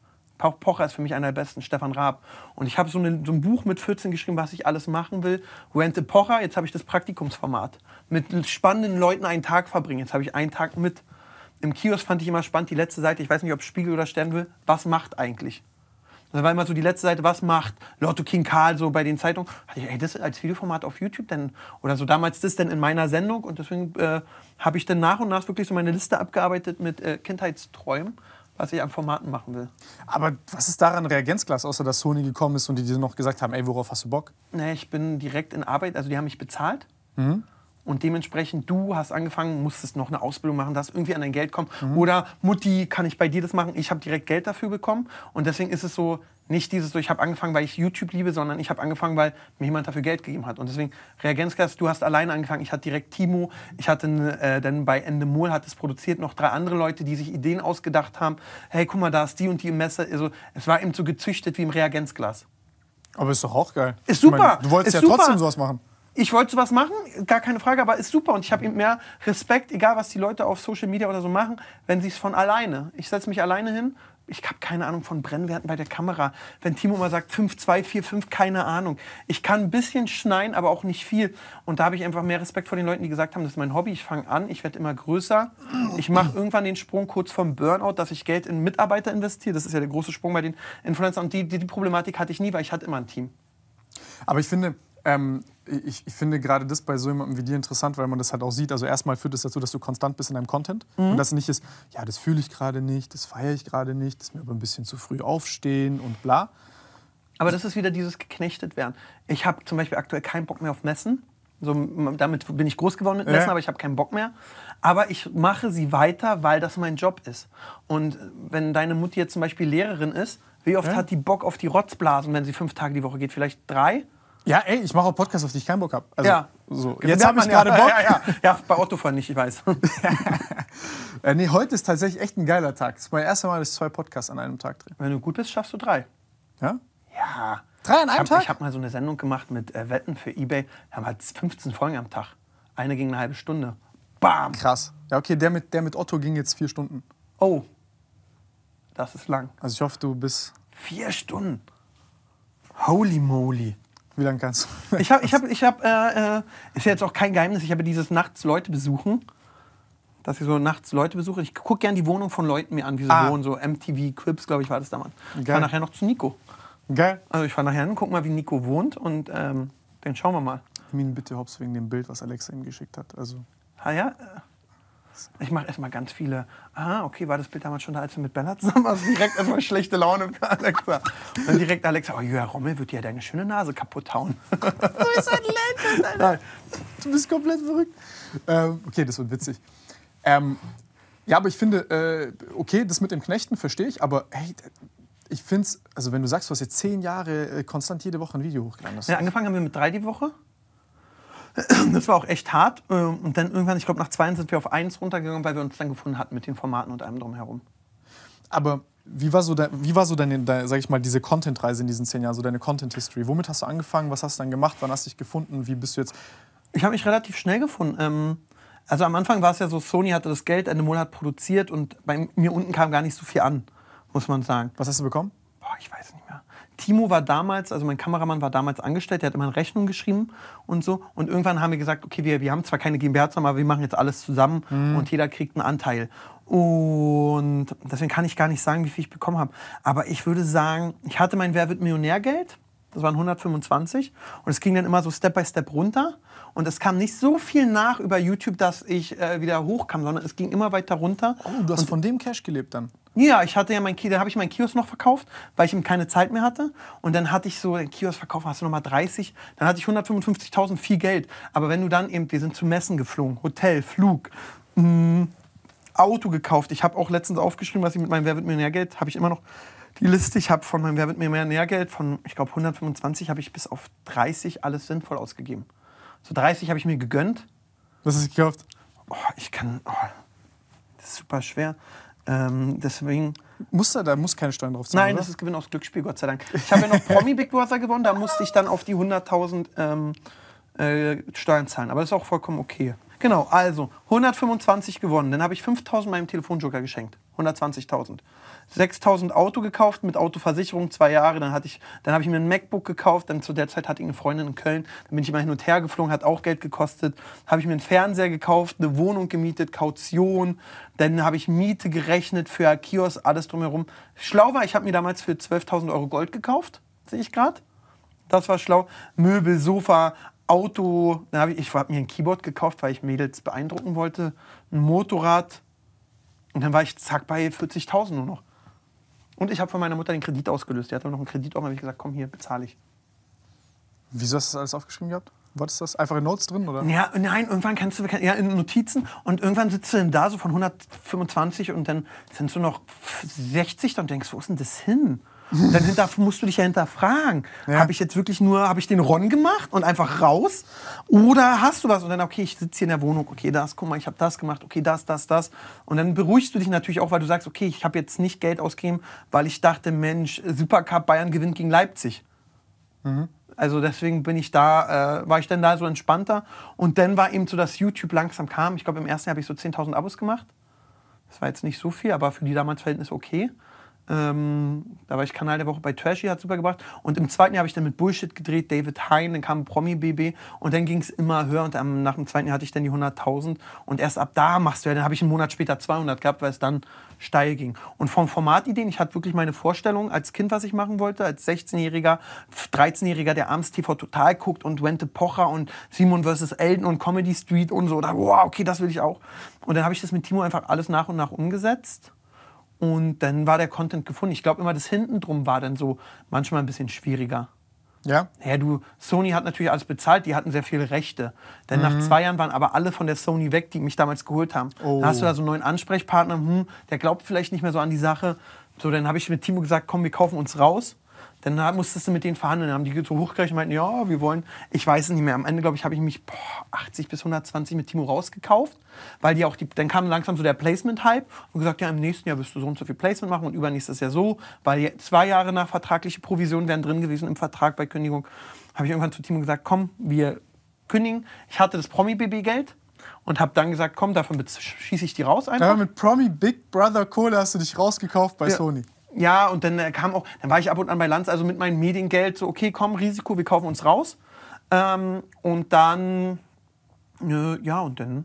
Pocher ist für mich einer der besten, Stefan Raab. Und ich habe so, eine, so ein Buch mit 14 geschrieben, was ich alles machen will. Rente Pocher, jetzt habe ich das Praktikumsformat. Mit spannenden Leuten einen Tag verbringen. Jetzt habe ich einen Tag mit. Im Kiosk fand ich immer spannend die letzte Seite, ich weiß nicht, ob Spiegel oder Stern will, was macht eigentlich? Und dann war immer so die letzte Seite, was macht Lotto King Karl so bei den Zeitungen. Hatte ich, ey, das als Videoformat auf YouTube denn oder so damals das denn in meiner Sendung. Und deswegen äh, habe ich dann nach und nach wirklich so meine Liste abgearbeitet mit äh, Kindheitsträumen, was ich an Formaten machen will. Aber was ist
daran Reagenzglas, außer dass Sony gekommen ist und die dir noch gesagt haben, ey, worauf hast du Bock?
Nee, ich bin direkt in Arbeit, also die haben mich bezahlt. Mhm und dementsprechend du hast angefangen, musstest noch eine Ausbildung machen, dass irgendwie an dein Geld kommt. Mhm. Oder Mutti, kann ich bei dir das machen? Ich habe direkt Geld dafür bekommen und deswegen ist es so, nicht dieses so, ich habe angefangen, weil ich YouTube liebe, sondern ich habe angefangen, weil mir jemand dafür Geld gegeben hat. Und deswegen, Reagenzgas, du hast alleine angefangen, ich hatte direkt Timo, ich hatte äh, dann bei Endemol hat es produziert, noch drei andere Leute, die sich Ideen ausgedacht haben. Hey, guck mal, da ist die und die im Messer. Also, es war eben so gezüchtet wie im Reagenzglas. Aber ist doch auch geil. Ist super. Meine, du wolltest ja super. trotzdem sowas machen ich wollte sowas machen, gar keine Frage, aber ist super und ich habe eben mehr Respekt, egal was die Leute auf Social Media oder so machen, wenn sie es von alleine. Ich setze mich alleine hin, ich habe keine Ahnung von Brennwerten bei der Kamera. Wenn Timo mal sagt 5, 2, 4, 5, keine Ahnung. Ich kann ein bisschen schneien, aber auch nicht viel. Und da habe ich einfach mehr Respekt vor den Leuten, die gesagt haben, das ist mein Hobby, ich fange an, ich werde immer größer. Ich mache irgendwann den Sprung kurz vom Burnout, dass ich Geld in Mitarbeiter investiere. Das ist ja der große Sprung bei den Influencern. Und die, die, die Problematik hatte ich nie, weil ich hatte immer ein Team. Aber ich finde, ähm,
ich, ich, finde gerade das bei so jemandem wie dir interessant, weil man das halt auch sieht. Also erstmal führt es das dazu, dass du konstant bist in deinem Content mhm. und das nicht ist, ja, das fühle ich gerade nicht, das feiere ich gerade nicht, das ist mir aber ein bisschen zu früh aufstehen
und bla. Aber das ist wieder dieses geknechtet werden. Ich habe zum Beispiel aktuell keinen Bock mehr auf Messen. So, damit bin ich groß geworden mit Messen, ja. aber ich habe keinen Bock mehr. Aber ich mache sie weiter, weil das mein Job ist. Und wenn deine Mutti jetzt zum Beispiel Lehrerin ist, wie oft ja. hat die Bock auf die Rotzblasen, wenn sie fünf Tage die Woche geht? Vielleicht drei? Ja, ey, ich mache auch Podcasts, auf die ich keinen Bock habe. Also, ja.
So. Jetzt habe ich gerade *laughs* Bock. Ja, ja,
ja. bei Autofahren nicht, ich weiß.
*laughs* äh, nee, heute ist tatsächlich echt ein geiler Tag. Das ist mein erstes Mal, dass ich zwei Podcasts an einem Tag drehe. Wenn du gut bist, schaffst du
drei. Ja? Ja. Drei an einem ich hab, Tag? Ich habe mal so eine Sendung gemacht mit äh, Wetten für Ebay. Wir haben halt 15 Folgen am Tag. Eine ging eine halbe Stunde. Bam! Krass. Ja, okay, der mit,
der mit Otto ging jetzt vier Stunden. Oh. Das ist lang. Also ich hoffe, du bist...
Vier Stunden. Holy moly. Wie lange kannst du? Ich habe, ich habe, ich habe, äh, äh, ist ja jetzt auch kein Geheimnis, ich habe dieses nachts Leute besuchen, dass ich so nachts Leute besuche. Ich gucke gerne die Wohnung von Leuten mir an, wie sie ah. wohnen, so MTV Quips, glaube ich, war das damals. Geil. Ich fahre nachher noch zu Nico. Geil. Also ich fahre nachher hin, guck mal, wie Nico wohnt und ähm, dann schauen wir mal. Min bitte Hops wegen dem Bild, was Alexa ihm geschickt hat. Also. Ah ja? Ich mache erstmal ganz viele. Aha, okay, war das Bild damals schon da, als du mit Bernhard zusammen warst? *laughs* Direkt erstmal schlechte Laune mit Alexa. Und dann direkt Alexa, oh, Jürgen Rommel wird dir ja deine schöne Nase kaputt hauen. *laughs* Du bist
ein Legend, Alter. Du bist komplett verrückt. Ähm, okay, das wird witzig. Ähm, ja, aber ich finde, äh, okay, das mit dem Knechten verstehe ich, aber hey, ich finde es,
also wenn du sagst, du hast jetzt zehn Jahre äh, konstant jede Woche ein Video hochgeladen. Ja, angefangen haben wir mit drei die Woche. *clears throat* Das war auch echt hart. Äh, und dann irgendwann, ich glaube, nach zwei sind wir auf eins runtergegangen, weil wir uns dann gefunden hatten mit den Formaten und allem drumherum. Aber wie war so, de, wie war so deine, de, sag
ich mal, diese Content-Reise in diesen zehn Jahren, so deine Content-History? Womit hast du angefangen? Was hast du dann gemacht? Wann hast du dich gefunden? Wie
bist du jetzt? Ich habe mich relativ schnell gefunden. Ähm, also am Anfang war es ja so, Sony hatte das Geld Ende Monat produziert und bei mir unten kam gar nicht so viel an, muss man sagen. Was hast du bekommen?
Boah, ich weiß nicht mehr.
Timo war damals, also mein Kameramann war damals angestellt, der hat immer eine Rechnung geschrieben und so. Und irgendwann haben wir gesagt, okay, wir, wir haben zwar keine GmbH zusammen, aber wir machen jetzt alles zusammen mhm. und jeder kriegt einen Anteil. Und deswegen kann ich gar nicht sagen, wie viel ich bekommen habe. Aber ich würde sagen, ich hatte mein Wer wird Millionärgeld. Das waren 125. Und es ging dann immer so Step by Step runter. Und es kam nicht so viel nach über YouTube, dass ich äh, wieder hochkam, sondern es ging immer weiter runter. Oh, du hast und von dem Cash gelebt dann? Ja, ich hatte ja mein dann habe ich meinen Kiosk noch verkauft, weil ich eben keine Zeit mehr hatte. Und dann hatte ich so den Kiosk verkauft, hast du nochmal 30, dann hatte ich 155.000, viel Geld. Aber wenn du dann eben, wir sind zu Messen geflogen, Hotel, Flug, mh, mm, Auto gekauft. Ich habe auch letztens aufgeschrieben, was ich mit meinem Wer wird Geld, habe ich immer noch die Liste. Ich habe von meinem Wer wird mir mehr Millionärgeld von, ich glaube, 125 habe ich bis auf 30 alles sinnvoll ausgegeben. So 30 habe ich mir gegönnt. Was hast du gekauft? Oh, ich kann. Oh, das ist super schwer. Ähm, deswegen. Muss da, da muss kein Stein drauf sein. Nein, oder? das ist Gewinn aus Glücksspiel, Gott sei Dank. Ich habe ja noch Promi Big Brother gewonnen, da musste ich dann auf die 100.000 ähm, äh, Steuern zahlen. Aber das ist auch vollkommen okay. Genau, also 125 gewonnen. Dann habe ich 5000 meinem Telefonjoker geschenkt. 120.000. 6000 Auto gekauft mit Autoversicherung, zwei Jahre. Dann, hatte ich, dann habe ich mir ein MacBook gekauft. Dann zu der Zeit hatte ich eine Freundin in Köln. Dann bin ich immer hin und her geflogen, hat auch Geld gekostet. Habe ich mir einen Fernseher gekauft, eine Wohnung gemietet, Kaution. Dann habe ich Miete gerechnet für Kiosk, alles drumherum. Schlau war, ich habe mir damals für 12.000 Euro Gold gekauft, sehe ich gerade. Das war schlau. Möbel, Sofa, Auto, hab ich, ich habe mir ein Keyboard gekauft, weil ich Mädels beeindrucken wollte, ein Motorrad und dann war ich zack bei 40.000 nur noch. Und ich habe von meiner Mutter den Kredit ausgelöst. Die hatte noch einen Kredit auch, habe ich gesagt, komm hier, bezahle ich. Wieso hast du das alles aufgeschrieben gehabt? War das das? Einfach in Notes drin, oder? Ja, nein, irgendwann kannst du, ja, in Notizen und irgendwann sitzt du dann da so von 125 und dann sind so noch 60, und denkst wo ist denn das hin? Und dann hinterf- musst du dich ja hinterfragen. Ja. Habe ich jetzt wirklich nur, habe ich den Ron gemacht und einfach raus? Oder hast du was? Und dann, okay, ich sitze hier in der Wohnung, okay, das, guck mal, ich habe das gemacht, okay, das, das, das. Und dann beruhigst du dich natürlich auch, weil du sagst, okay, ich habe jetzt nicht Geld ausgegeben, weil ich dachte, Mensch, Supercup Bayern gewinnt gegen Leipzig. Mhm. Also deswegen bin ich da, äh, war ich dann da so entspannter. Und dann war eben so, dass YouTube langsam kam. Ich glaube, im ersten Jahr habe ich so 10.000 Abos gemacht. Das war jetzt nicht so viel, aber für die damals Verhältnisse okay. Ähm, war ich Kanal halt der Woche bei Trashy hat super gebracht. Und im zweiten Jahr habe ich dann mit Bullshit gedreht, David Hein, dann kam Promi BB und dann ging es immer höher. Und dann, nach dem zweiten Jahr hatte ich dann die 100.000 und erst ab da machst du ja, dann habe ich einen Monat später 200 gehabt, weil es dann steil ging. Und vom Formatideen, ich hatte wirklich meine Vorstellung als Kind, was ich machen wollte, als 16-Jähriger, 13-Jähriger, der abends TV total guckt und Wente Pocher und Simon vs. Elton und Comedy Street und so. Da, wow, okay, das will ich auch. Und dann habe ich das mit Timo einfach alles nach und nach umgesetzt. Und dann war der Content gefunden. Ich glaube immer, das hintenrum war dann so manchmal ein bisschen schwieriger. Ja. Ja, du, Sony hat natürlich alles bezahlt, die hatten sehr viele Rechte. Denn mhm. nach zwei Jahren waren aber alle von der Sony weg, die mich damals geholt haben. Oh. Dann hast du da so einen neuen Ansprechpartner, hm, der glaubt vielleicht nicht mehr so an die Sache. So, dann habe ich mit Timo gesagt, komm, wir kaufen uns raus. Dann musstest du mit denen verhandeln. Dann haben die so hochgerechnet und meinten, ja, wir wollen, ich weiß es nicht mehr. Am Ende, glaube ich, habe ich mich boah, 80 bis 120 mit Timo rausgekauft, weil die auch die, dann kam langsam so der Placement-Hype und gesagt, ja, im nächsten Jahr wirst du so und so viel Placement machen und übernächstes Jahr so, weil zwei Jahre nach vertragliche Provision wären drin gewesen im Vertrag bei Kündigung. Habe ich irgendwann zu Timo gesagt, komm, wir kündigen. Ich hatte das Promi-BB-Geld und habe dann gesagt, komm, davon schieße ich die raus einfach. Ja, mit
Promi Big Brother
Kohle hast du dich
rausgekauft bei ja. Sony.
Ja, und dann äh, kam auch, dann war ich ab und an bei Lanz, also mit meinem Mediengeld, so, okay, komm, Risiko, wir kaufen uns raus. Ähm, und dann, äh, ja, und dann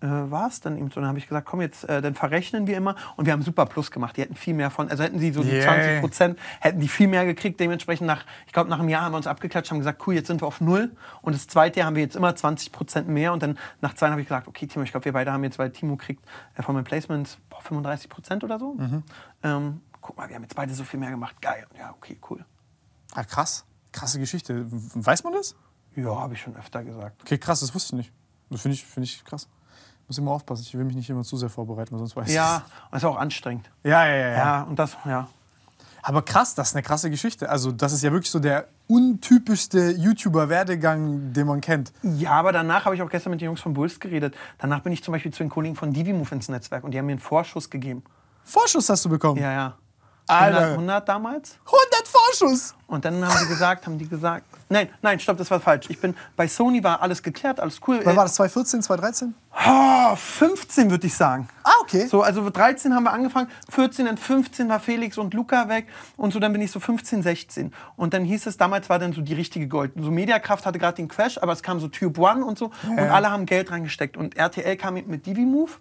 äh, war es dann eben so. Dann habe ich gesagt, komm, jetzt, äh, dann verrechnen wir immer. Und wir haben super Plus gemacht. Die hätten viel mehr von, also hätten sie so die yeah. 20 Prozent, hätten die viel mehr gekriegt. Dementsprechend nach, ich glaube, nach einem Jahr haben wir uns abgeklatscht, haben gesagt, cool, jetzt sind wir auf Null. Und das zweite Jahr haben wir jetzt immer 20 Prozent mehr. Und dann nach zwei habe ich gesagt, okay, Timo, ich glaube, wir beide haben jetzt, weil Timo kriegt äh, von meinem Placement 35 Prozent oder so. Mhm. Ähm, guck mal, wir haben jetzt beide so viel mehr gemacht. Geil. Ja, okay, cool. Ah, krass. Krasse Geschichte. Weiß man das? Ja, habe ich schon öfter
gesagt. Okay, krass, das wusste ich nicht. Das finde ich, find ich krass. Muss immer aufpassen, ich will mich nicht immer zu sehr vorbereiten, weil sonst weiß ich Ja, und ist auch anstrengend. Ja, ja, ja, ja. Ja, und das, ja. Aber krass, das ist eine krasse
Geschichte. Also, das ist ja wirklich so der untypischste YouTuber-Werdegang, den man kennt. Ja, aber danach habe ich auch gestern mit den Jungs von Bulls geredet. Danach bin ich zum Beispiel zu den Kollegen von Divimove ins Netzwerk und die haben mir einen Vorschuss gegeben. Vorschuss hast du bekommen? Ja, ja. Alter. 100, damals? 100 Vorschuss! Und dann haben die gesagt, haben die gesagt, nein, nein, stopp, das war falsch. Ich bin, bei Sony war alles geklärt, alles cool. Wann äh, war das, 2014, 2013? Oh, 15 würde ich sagen. Ah, okay. So, also 13 haben wir angefangen, 14 und 15 war Felix und Luca weg und so, dann bin ich so 15, 16. Und dann hieß es, damals war dann so die richtige Gold. So Mediakraft hatte gerade den Crash, aber es kam so Tube One und so ja. und alle haben Geld reingesteckt und RTL kam mit Divi Move.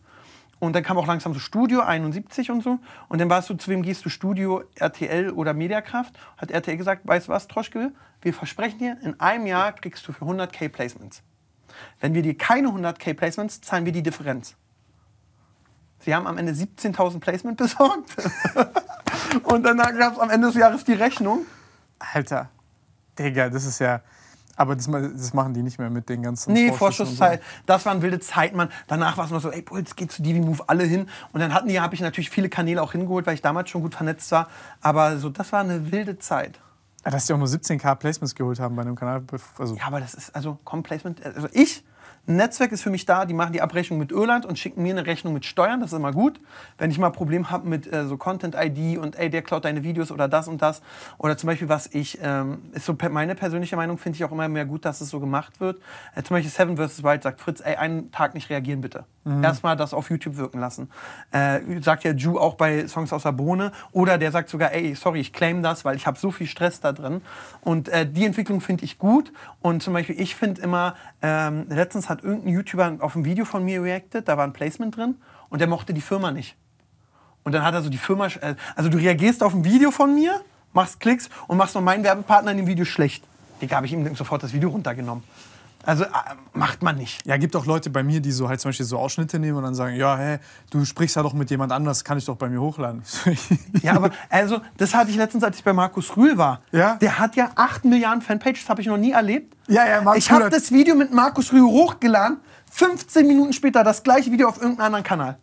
Und dann kam auch langsam so Studio 71 und so. Und dann warst du, zu wem gehst du? Studio, RTL oder Mediakraft? Hat RTL gesagt, weißt du was, Troschke, wir versprechen dir, in einem Jahr kriegst du für 100k Placements. Wenn wir dir keine 100k Placements, zahlen wir die Differenz. Sie haben am Ende 17.000 Placements besorgt. *laughs* und danach gab es am Ende des Jahres die Rechnung.
Alter, Digga, das ist ja. Aber das, das, machen die nicht mehr mit den
ganzen. Nee, Vorschusszeit. So. Das waren wilde Zeiten, man. Danach war es immer so, ey, jetzt geht zu DV Move alle hin. Und dann hatten die, habe ich natürlich viele Kanäle auch hingeholt, weil ich damals schon gut vernetzt war. Aber so, das war eine wilde Zeit. Ja, dass die auch nur 17k Placements geholt haben bei einem Kanal. Also ja, aber das ist, also, komm, Placement. Also ich ein Netzwerk ist für mich da, die machen die Abrechnung mit Irland und schicken mir eine Rechnung mit Steuern, das ist immer gut. Wenn ich mal ein Problem habe mit äh, so Content-ID und ey, der klaut deine Videos oder das und das. Oder zum Beispiel, was ich, ähm, ist so meine persönliche Meinung, finde ich auch immer mehr gut, dass es so gemacht wird. Äh, zum Beispiel Seven vs. Wild sagt Fritz, ey, einen Tag nicht reagieren bitte. Mhm. Erstmal das auf YouTube wirken lassen. Äh, sagt ja Ju auch bei Songs aus der Bohne. Oder der sagt sogar, ey, sorry, ich claim das, weil ich habe so viel Stress da drin. Und äh, die Entwicklung finde ich gut. Und zum Beispiel, ich finde immer, ähm, letztens hat hat irgendein YouTuber auf ein Video von mir reacted, da war ein Placement drin und der mochte die Firma nicht. Und dann hat er so die Firma, äh, also du reagierst auf ein Video von mir, machst Klicks und machst noch meinen Werbepartner in dem Video schlecht. Digga, habe ich ihm sofort das Video runtergenommen. Also äh,
macht man nicht. Ja, gibt auch Leute bei mir, die so halt zum Beispiel so Ausschnitte nehmen und dann sagen, ja, hä, hey, du sprichst ja doch mit jemand anders, kann ich doch bei mir hochladen. ja, aber also das hatte ich letztens, als ich bei Markus
Rühl war. Ja? Der hat ja 8 Milliarden Fanpages, habe ich noch nie erlebt. Ja, ja, Markus Ich habe das Video mit Markus Rühl hochgeladen, 15 Minuten später das gleiche Video auf irgendeinem anderen Kanal.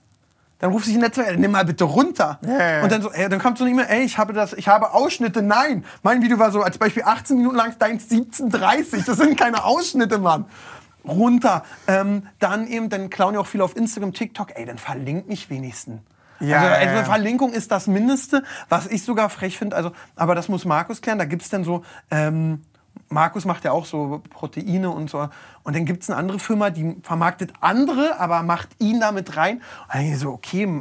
Dann ruft sich ein Netzwerk, nimm mal bitte runter. Yeah. und dann, so, ey, dann kommt so eine E-Mail, ey, ich habe das, ich habe Ausschnitte, nein. Mein Video war so als Beispiel 18 Minuten lang, deins 17,30. Das sind keine Ausschnitte, Mann runter. Ähm, dann eben, dann klauen ja auch viele auf Instagram, TikTok. Ey, dann verlink mich wenigstens. Ja, also, also Verlinkung ist das Mindeste, was ich sogar frech finde. Also, aber das muss Markus klären. Da gibt es dann so ähm, Markus macht ja auch so Proteine und so. Und dann gibt es eine andere Firma, die vermarktet andere, aber macht ihn damit rein. Und ich so, okay,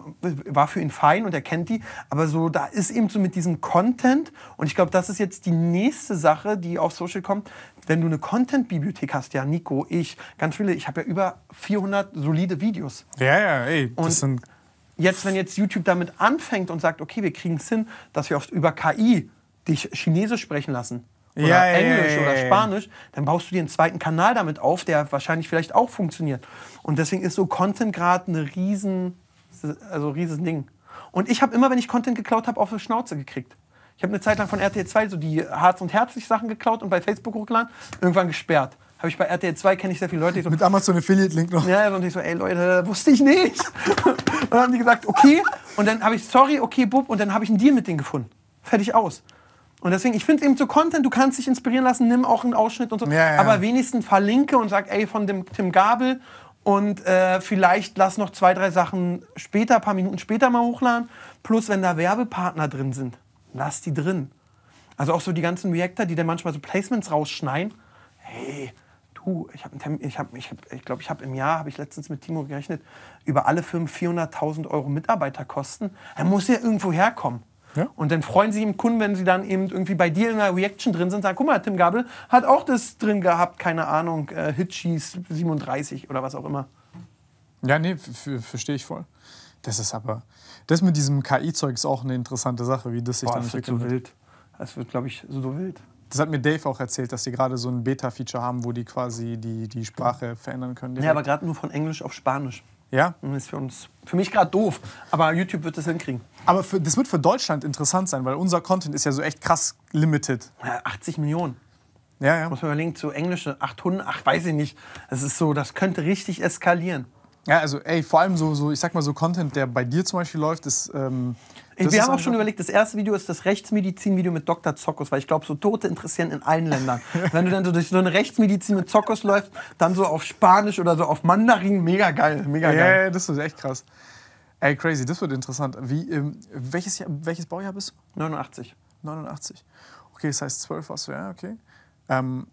war für ihn fein und er kennt die. Aber so, da ist eben so mit diesem Content. Und ich glaube, das ist jetzt die nächste Sache, die auf Social kommt. Wenn du eine Content-Bibliothek hast, ja, Nico, ich, ganz viele, ich habe ja über 400 solide Videos.
Ja, ja, ey, das und sind...
Jetzt, wenn jetzt YouTube damit anfängt und sagt, okay, wir kriegen es hin, dass wir oft über KI dich Chinesisch sprechen lassen, oder ja, Englisch ja, ja, oder Spanisch, dann baust du dir einen zweiten Kanal damit auf, der wahrscheinlich vielleicht auch funktioniert. Und deswegen ist so Content gerade ein riesen, also riesen Ding. Und ich habe immer, wenn ich Content geklaut habe, auf die Schnauze gekriegt. Ich habe eine Zeit lang von RTL 2 so die Harz- und Herzlich-Sachen geklaut und bei Facebook hochgeladen, irgendwann gesperrt. Habe ich bei RTL 2 kenne ich sehr viele Leute, die so. Mit Amazon Affiliate-Link noch. Ja, und ich so, ey Leute, wusste ich nicht. *laughs* und dann haben die gesagt, okay. Und dann habe ich, sorry, okay, Bub. Und dann habe ich einen Deal mit denen gefunden. Fertig aus. Und deswegen, ich finde eben so Content, du kannst dich inspirieren lassen, nimm auch einen Ausschnitt und so. Ja, ja. Aber wenigstens verlinke und sag, ey, von dem Tim Gabel und äh, vielleicht lass noch zwei, drei Sachen später, ein paar Minuten später mal hochladen. Plus, wenn da Werbepartner drin sind, lass die drin. Also auch so die ganzen Reactor, die dann manchmal so Placements rausschneien. Hey, du, ich habe, ich hab, ich hab, ich glaub, ich hab im Jahr, habe ich letztens mit Timo gerechnet, über alle Firmen 400.000 Euro Mitarbeiterkosten. Er muss ja irgendwo herkommen. Und dann freuen sich eben Kunden, wenn sie dann eben irgendwie bei dir in der Reaction drin sind, sagen, guck mal, Tim Gabel hat auch das drin gehabt, keine Ahnung, äh, Hitchis 37 oder was auch immer.
Ja, nee, verstehe ich voll. Das ist aber, das mit diesem KI-Zeug ist auch eine interessante Sache, wie das sich dann entwickelt. Das wird so wild. Das wird, glaube ich, so wild. Das hat mir Dave auch erzählt, dass die gerade so ein Beta-Feature haben, wo die quasi die, die Sprache verändern können. Direkt. Ja, aber
gerade nur von Englisch auf Spanisch.
Ja? Das ist für uns, für mich gerade doof, aber YouTube wird das hinkriegen. Aber für, das wird für Deutschland interessant sein, weil unser Content ist ja so echt krass
limited. Ja, 80 Millionen. Ja, ja. Muss man überlegen, zu englische 800, ach, weiß ich nicht. Es ist so, das könnte richtig eskalieren. Ja, also ey, vor allem so, so ich sag mal so Content, der bei
dir zum Beispiel läuft, ist... Ähm,
ey, wir ist haben auch schon überlegt, das erste Video ist das Rechtsmedizin-Video mit Dr. Zokos, weil ich glaube, so Tote interessieren in allen Ländern. *laughs* Wenn du dann so durch so eine Rechtsmedizin mit Zokos läufst, dann so auf Spanisch oder so auf Mandarin, mega geil, mega geil. Ja, ja das ist echt krass. Ey,
crazy, das wird interessant. Wie, ähm, welches, Jahr, welches Baujahr bist du? 89. 89. Okay, das heißt 12 warst du, ja, okay. Ähm,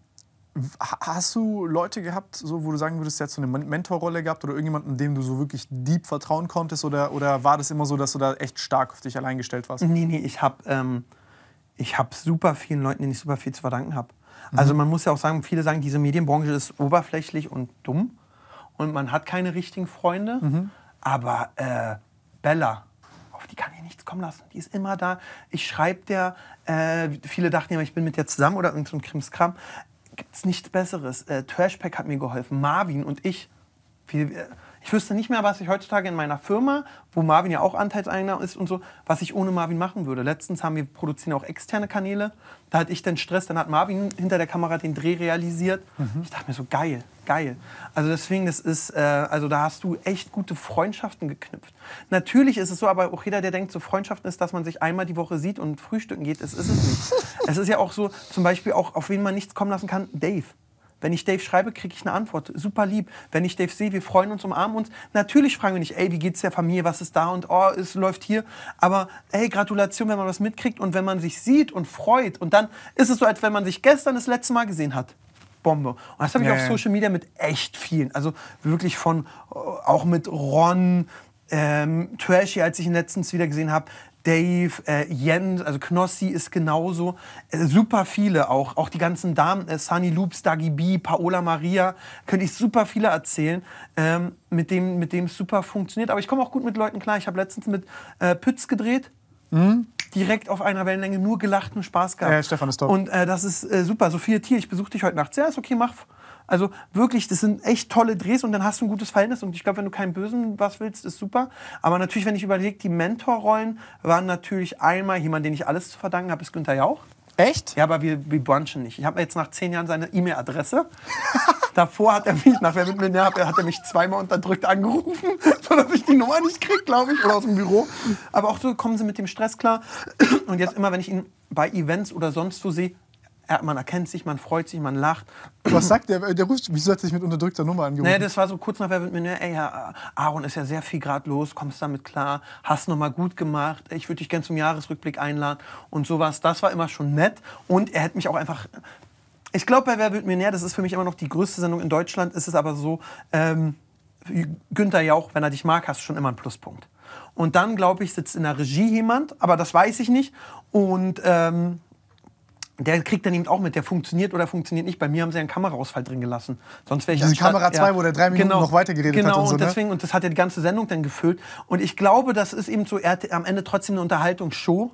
hast du Leute gehabt, so, wo du sagen würdest, der hat so eine Mentorrolle gehabt oder irgendjemanden, dem du so wirklich deep vertrauen konntest? Oder, oder war das immer so, dass du da echt stark auf dich allein gestellt warst?
Nee, nee, ich habe ähm, ich hab super vielen Leuten, denen ich super viel zu verdanken habe. Mhm. Also man muss ja auch sagen, viele sagen, diese Medienbranche ist oberflächlich und dumm und man hat keine richtigen Freunde. Mhm. Aber äh, Bella. Auf die kann ich nichts kommen lassen. Die ist immer da. Ich schreibe der. Äh, viele dachten ja, ich bin mit der zusammen oder irgendein so Krimskram. es nichts Besseres. Äh, Trashpack hat mir geholfen. Marvin und ich. Viel, ich wüsste nicht mehr, was ich heutzutage in meiner Firma, wo Marvin ja auch Anteilseigner ist und so, was ich ohne Marvin machen würde. Letztens haben wir produzieren auch externe Kanäle. Da hatte ich den Stress, dann hat Marvin hinter der Kamera den Dreh realisiert. Mhm. Ich dachte mir so, geil, geil. Also deswegen, das ist, äh, also da hast du echt gute Freundschaften geknüpft. Natürlich ist es so, aber auch jeder, der denkt, so Freundschaften ist, dass man sich einmal die Woche sieht und frühstücken geht, das ist es nicht. *laughs* es ist ja auch so, zum Beispiel auch, auf wen man nichts kommen lassen kann, Dave. Wenn ich Dave schreibe, kriege ich eine Antwort. Super lieb. Wenn ich Dave sehe, wir freuen uns, umarmen uns. Natürlich fragen wir nicht, ey, wie geht's der Familie, was ist da und oh, es läuft hier. Aber ey, Gratulation, wenn man was mitkriegt und wenn man sich sieht und freut. Und dann ist es so, als wenn man sich gestern das letzte Mal gesehen hat. Bombe. Und das habe ich nee. auf Social Media mit echt vielen. Also wirklich von, äh, auch mit Ron, ähm, Trashy, als ich ihn letztens wieder gesehen habe, Dave, äh, Jens, also Knossi ist genauso. Äh, super viele auch. Auch die ganzen Damen, äh, Sunny Loops, Dagi B, Paola Maria, könnte ich super viele erzählen, ähm, mit dem mit dem super funktioniert. Aber ich komme auch gut mit Leuten klar. Ich habe letztens mit äh, Pütz gedreht. Mhm direkt auf einer Wellenlänge nur gelacht und Spaß gehabt. Ja, Stefan ist top. Und äh, das ist äh, super. Sophia Tier, ich besuche dich heute Nacht. Ja, ist okay, mach, also wirklich, das sind echt tolle Drehs und dann hast du ein gutes Verhältnis. Und ich glaube, wenn du keinen Bösen was willst, ist super. Aber natürlich, wenn ich überlege, die Mentorrollen waren natürlich einmal jemand, den ich alles zu verdanken habe, ist Günther Jauch. Echt? Ja, aber wir, wir brunchen nicht. Ich habe jetzt nach zehn Jahren seine E-Mail-Adresse. *laughs* Davor hat er mich, nach mit mir Millionär, hat er mich zweimal unterdrückt angerufen, *laughs* sodass ich die Nummer nicht kriege, glaube ich, oder aus dem Büro. Aber auch so kommen sie mit dem Stress klar. Und jetzt immer, wenn ich ihn bei Events oder sonst wo sehe, man erkennt sich, man freut sich, man lacht. Was sagt der? Äh, der ruft, wieso hat er sich mit
unterdrückter Nummer angerufen? Naja, das
war so kurz nach Wer wird Ey, Herr äh, Aaron ist ja sehr viel grad los, kommst damit klar, hast nochmal gut gemacht, ich würde dich gerne zum Jahresrückblick einladen und sowas. Das war immer schon nett und er hätte mich auch einfach... Ich glaube, bei Wer wird Millionär, das ist für mich immer noch die größte Sendung in Deutschland, ist es aber so, ähm, Günther Jauch, wenn er dich mag, hast du schon immer einen Pluspunkt. Und dann, glaube ich, sitzt in der Regie jemand, aber das weiß ich nicht. Und... Ähm, der kriegt dann eben auch mit, der funktioniert oder funktioniert nicht. Bei mir haben sie einen Kameraausfall drin gelassen. Sonst wäre ich Diese Kamera 2, ja, wo der drei Minuten genau, noch weitergeredet genau, hat. Genau, und, so, ne? deswegen, ne? und das hat ja die ganze Sendung dann gefüllt. Und ich glaube, das ist eben so, er hat am Ende trotzdem eine Unterhaltungsshow.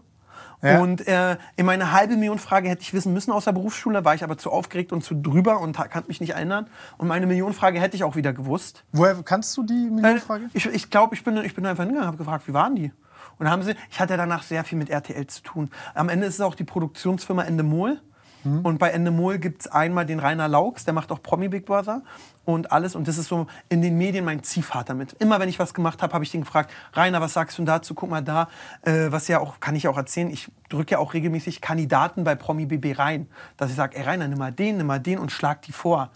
Ja. Und äh, in meiner halbe Million Frage hätte ich wissen müssen aus der Berufsschule, war ich aber zu aufgeregt und zu drüber und kann mich nicht erinnern. Und meine Million Frage hätte ich auch wieder gewusst. Woher kannst du die Million äh, Frage? Äh, ich, ich glaube, ich bin, ich bin einfach hingegangen und habe gefragt, wie waren die? Und haben sie, ich hatte danach sehr viel mit RTL zu tun. Am Ende ist es auch die Produktionsfirma Endemol. Mhm. Und bei Endemol gibt es einmal den Rainer Laux, der macht auch Promi Big Brother und alles. Und das ist so in den Medien mein Ziehvater mit. Immer wenn ich was gemacht habe, habe ich den gefragt, Rainer, was sagst du dazu? Guck mal da, äh, was ja auch, kann ich auch erzählen, ich drücke ja auch regelmäßig Kandidaten bei Promi BB rein, dass ich sage, ey Rainer, nimm mal den, nimm mal den und schlag die vor.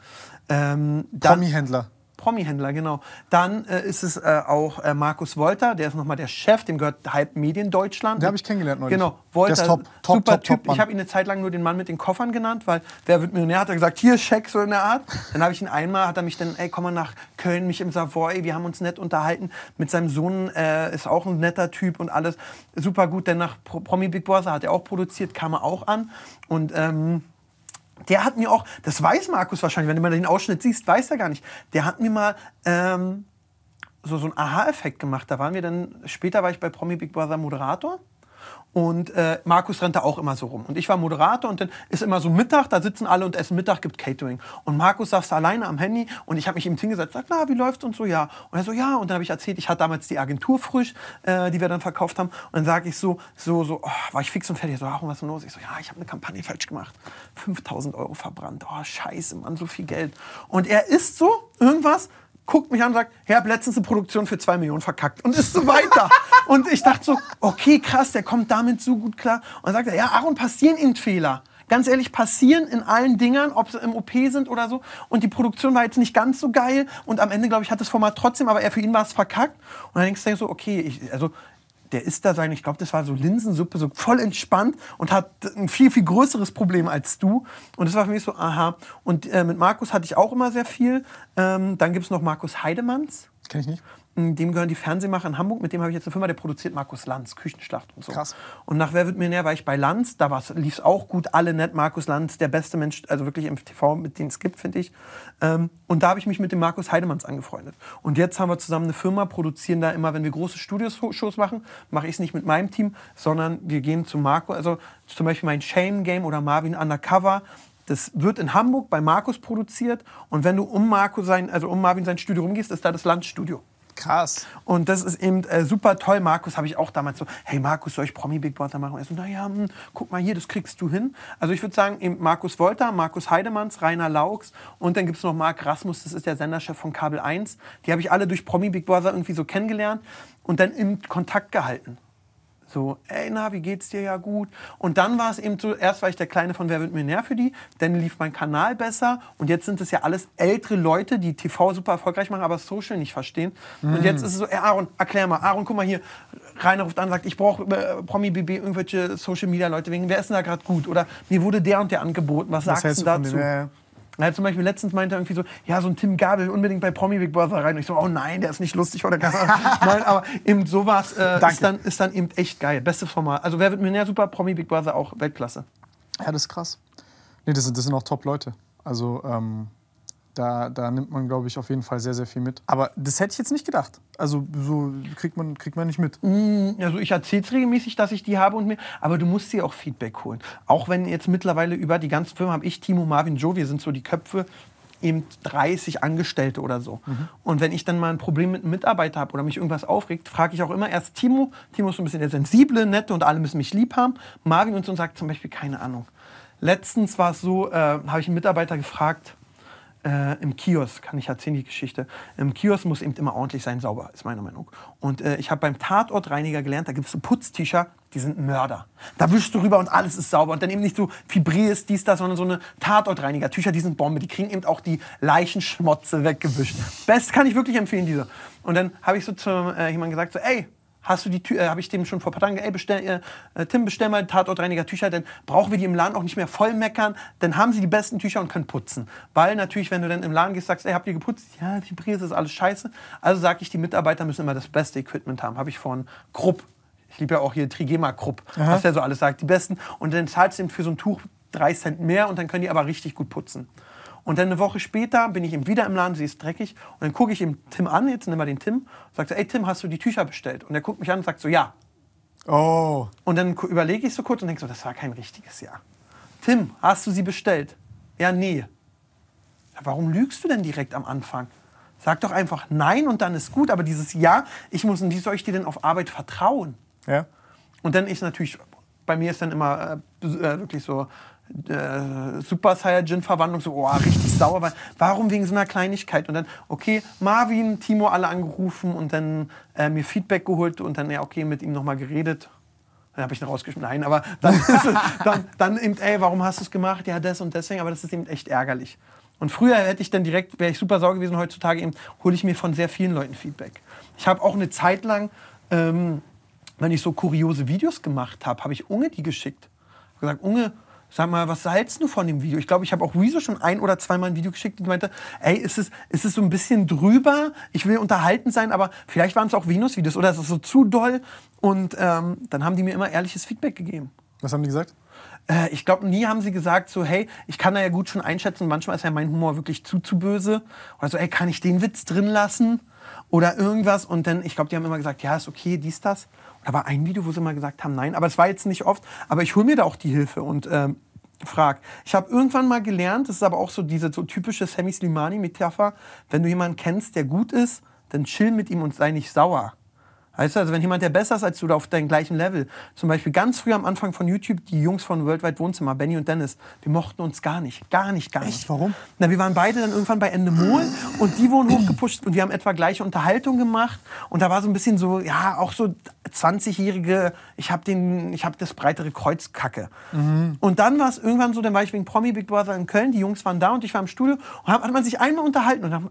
Ähm, Promi-Händler. Promi-Händler, genau. Dann äh, ist es äh, auch äh, Markus Wolter, der ist nochmal der Chef, dem gehört Halb Medien Deutschland. Den habe ich kennengelernt neulich. Genau, Wolter, der ist top, top, super top, Typ. Mann. ich habe ihn eine Zeit lang nur den Mann mit den Koffern genannt, weil wer wird Millionär, hat er gesagt, hier, Scheck, so in der Art. Dann habe ich ihn einmal, hat er mich dann, ey, komm mal nach Köln, mich im Savoy, wir haben uns nett unterhalten. Mit seinem Sohn äh, ist auch ein netter Typ und alles. Super gut, denn nach Pro Promi Big Brother hat er auch produziert, kam er auch an und... Ähm, der hat mir auch, das weiß Markus wahrscheinlich, wenn du mal den Ausschnitt siehst, weiß er gar nicht. Der hat mir mal ähm, so, so einen Aha-Effekt gemacht. Da waren wir dann, später war ich bei Promi Big Brother Moderator. Und äh, Markus rennt da auch immer so rum. Und ich war Moderator und dann ist immer so Mittag, da sitzen alle und essen Mittag, gibt Catering. Und Markus saß da alleine am Handy und ich habe mich ihm hingesetzt, sagt, na, wie läuft's und so, ja. Und er so, ja. Und dann habe ich erzählt, ich hatte damals die Agentur frisch, äh, die wir dann verkauft haben. Und dann sage ich so, so, so, oh, war ich fix und fertig. Ich so, warum, was ist denn los? Ich so, ja, ich habe eine Kampagne falsch gemacht. 5000 Euro verbrannt. Oh, scheiße, Mann, so viel Geld. Und er ist so, irgendwas, guckt mich an und sagt, ja, hab letztens eine Produktion für zwei Millionen verkackt und ist so weiter. *laughs* und ich dachte so, okay, krass, der kommt damit so gut klar. Und dann sagt er, ja, Aaron, passieren ihm Fehler. Ganz ehrlich, passieren in allen Dingern, ob sie im OP sind oder so. Und die Produktion war jetzt nicht ganz so geil. Und am Ende, glaube ich, hat das Format trotzdem, aber er für ihn war es verkackt. Und dann denkst du so, okay, ich, also der ist da sein, ich glaube, das war so Linsensuppe, so voll entspannt und hat ein viel, viel größeres Problem als du. Und das war für mich so, aha. Und äh, mit Markus hatte ich auch immer sehr viel. Ähm, dann gibt es noch Markus Heidemanns. Kenne ich nicht. Dem gehören die Fernsehmacher in Hamburg, mit dem habe ich jetzt eine Firma, der produziert Markus Lanz, Küchenschlacht und so. Krass. Und nach Wer wird Millionär war ich bei Lanz, da lief es auch gut, alle nett, Markus Lanz, der beste Mensch, also wirklich im TV, mit dem es gibt, finde ich. Ähm, und da habe ich mich mit dem Markus Heidemanns angefreundet. Und jetzt haben wir zusammen eine Firma, produzieren da immer, wenn wir große Studioshows machen, mache ich es nicht mit meinem Team, sondern wir gehen zu Marco, also zum Beispiel mein Shame Game oder Marvin Undercover, das wird in Hamburg bei Markus produziert und wenn du um Marco sein, also um Marvin sein Studio rumgehst, ist da das Lanz-Studio. Krass. Und das ist eben äh, super toll. Markus habe ich auch damals so, hey Markus, soll ich Promi Big Brother machen? Er so, naja, mh, hm, guck mal hier, das kriegst du hin. Also ich würde sagen, eben Markus Wolter, Markus Heidemanns, Rainer Laux und dann gibt es noch Marc Rasmus, das ist der Senderchef von Kabel 1. Die habe ich alle durch Promi Big Brother irgendwie so kennengelernt und dann im Kontakt gehalten. So, ey, na, wie geht's dir? Ja, gut. Und dann war es eben so, erst war ich der Kleine von Wer wird Millionär für die, dann lief mein Kanal besser und jetzt sind es ja alles ältere Leute, die TV super erfolgreich machen, aber Social nicht verstehen. Mm. Und jetzt hm. ist es so, ey, Aaron, erklär mal. Aaron, guck mal hier. Rainer ruft an, sagt, ich brauche äh, Promi-BB, irgendwelche Social-Media-Leute wegen, wer ist denn da gerade gut? Oder mir wurde der und der angeboten, was, was sagst du dazu? Dem, äh na, zum Beispiel letztens meinte er irgendwie so, ja, so ein Tim Gabel unbedingt bei Promi Big Brother rein. Und ich so, oh nein, der ist nicht lustig oder gar *laughs* Nein, aber eben sowas äh, ist, dann, ist dann eben echt geil. Beste Format. Also wer wird Millionär? Super, Promi Big Brother auch Weltklasse. Ja,
das ist krass. Nee, das sind, das sind auch Top-Leute. Also ähm, da, da nimmt man, glaube ich, auf jeden Fall sehr, sehr viel mit. Aber das hätte ich jetzt nicht gedacht. Also so kriegt man, kriegt man nicht mit.
Mm, also ich erzähle es regelmäßig, dass ich die habe und mir. Aber du musst dir auch Feedback holen. Auch wenn jetzt mittlerweile über die ganze Firma habe ich Timo, Marvin, Joe, wir sind so die Köpfe eben 30 Angestellte oder so. Mhm. Und wenn ich dann mal ein Problem mit einem Mitarbeiter habe oder mich irgendwas aufregt, frage ich auch immer erst Timo. Timo ist so ein bisschen der sensible, nette und alle müssen mich lieb haben. Marvin und so und sagt zum Beispiel keine Ahnung. Letztens war es so, äh, habe ich einen Mitarbeiter gefragt, äh, im Kiosk, kann ich erzählen die Geschichte, im Kiosk muss eben immer ordentlich sein, sauber, ist meine Meinung. Und äh, ich habe beim Tatortreiniger gelernt, da gibt es so Putztücher, die sind Mörder. Da wischst du rüber und alles ist sauber. Und dann eben nicht so Fibrierst, dies, das, sondern so eine Tatortreiniger. Tücher, die sind Bombe. Die kriegen eben auch die Leichenschmotze weggewischt. Best kann ich wirklich empfehlen, diese. Und dann habe ich so zu äh, jemandem gesagt, so, ey, Hast du die Tür, äh, habe ich dem schon vor ein paar Tagen, ey, bestell, äh, äh, Tim, bestell mal Tatortreiniger Tücher, dann brauchen wir die im Laden auch nicht mehr voll meckern, dann haben sie die besten Tücher und können putzen. Weil natürlich, wenn du dann im Laden gehst, sagst, ey, habt ihr geputzt? Ja, die Brise ist alles scheiße. Also sage ich, die Mitarbeiter müssen immer das beste Equipment haben. Habe ich von Krupp ich liebe ja auch hier Trigema Krupp, Aha. was der so alles sagt, die besten. Und dann zahlst du ihm für so ein Tuch drei Cent mehr und dann können die aber richtig gut putzen. Und dann eine Woche später bin ich eben wieder im Laden, sie ist dreckig. Und dann gucke ich ihm Tim an, jetzt nehmen wir den Tim, und sage so, ey Tim, hast du die Tücher bestellt? Und er guckt mich an und sagt so, ja. Oh. Und dann überlege ich so kurz und denke so, das war kein richtiges Ja. Tim, hast du sie bestellt? Ja, nee. Ja, warum lügst du denn direkt am Anfang? Sag doch einfach nein und dann ist gut, aber dieses Ja, ich muss, wie soll ich dir denn auf Arbeit vertrauen? Ja. Und dann ist natürlich, bei mir ist dann immer äh, äh wirklich so, äh, Super Saiyajin-Verwandlung, so, oh, richtig sauer. War. Warum wegen so einer Kleinigkeit? Und dann, okay, Marvin, Timo alle angerufen und dann äh, mir Feedback geholt und dann, ja, okay, mit ihm nochmal geredet. Dann habe ich ihn rausgeschmissen. Nein, aber dann, *laughs* dann, dann eben, ey, warum hast du es gemacht? Ja, das und deswegen, aber das ist eben echt ärgerlich. Und früher hätte ich dann direkt, wäre ich super sauer gewesen, heutzutage eben, hole ich mir von sehr vielen Leuten Feedback. Ich habe auch eine Zeit lang, ähm, wenn ich so kuriose Videos gemacht habe, habe ich Unge die geschickt. Ich habe gesagt, Unge, sag mal, was hältst du von dem Video? Ich glaube, ich habe auch Wieso schon ein oder zweimal ein Video geschickt und meinte, ey, ist es, ist es so ein bisschen drüber? Ich will unterhalten sein, aber vielleicht waren es auch Venus-Videos oder ist es so zu doll? Und ähm, dann haben die mir immer ehrliches Feedback gegeben. Was haben die gesagt? Äh, ich glaube, nie haben sie gesagt, so, hey, ich kann da ja gut schon einschätzen, manchmal ist ja mein Humor wirklich zu, zu böse. Oder so, ey, kann ich den Witz drin lassen? Oder irgendwas. Und dann, ich glaube, die haben immer gesagt, ja, ist okay, dies, das. Da war ein Video, wo sie mal gesagt haben, nein, aber es war jetzt nicht oft. Aber ich hole mir da auch die Hilfe und ähm, frag. Ich habe irgendwann mal gelernt, das ist aber auch so diese so typische Sammy Slimani-Metapher, wenn du jemanden kennst, der gut ist, dann chill mit ihm und sei nicht sauer. Weißt du, also wenn jemand, der besser ist als du, da auf deinem gleichen Level, zum Beispiel ganz früh am Anfang von YouTube, die Jungs von Worldwide Wohnzimmer, Benny und Dennis, wir mochten uns gar nicht, gar nicht, gar nicht. Echt, warum? Na, wir waren beide dann irgendwann bei Endemol *gasps* und die wurden hochgepusht und wir haben etwa gleiche Unterhaltung gemacht und da war so ein bisschen so, ja, auch so 20-jährige, ich habe den, ich habe das breitere Kreuzkacke. Mhm. Und dann war es irgendwann so, dann war ich wegen Promi Big Brother in Köln, die Jungs waren da und ich war im Studio und hat man sich einmal unterhalten und dann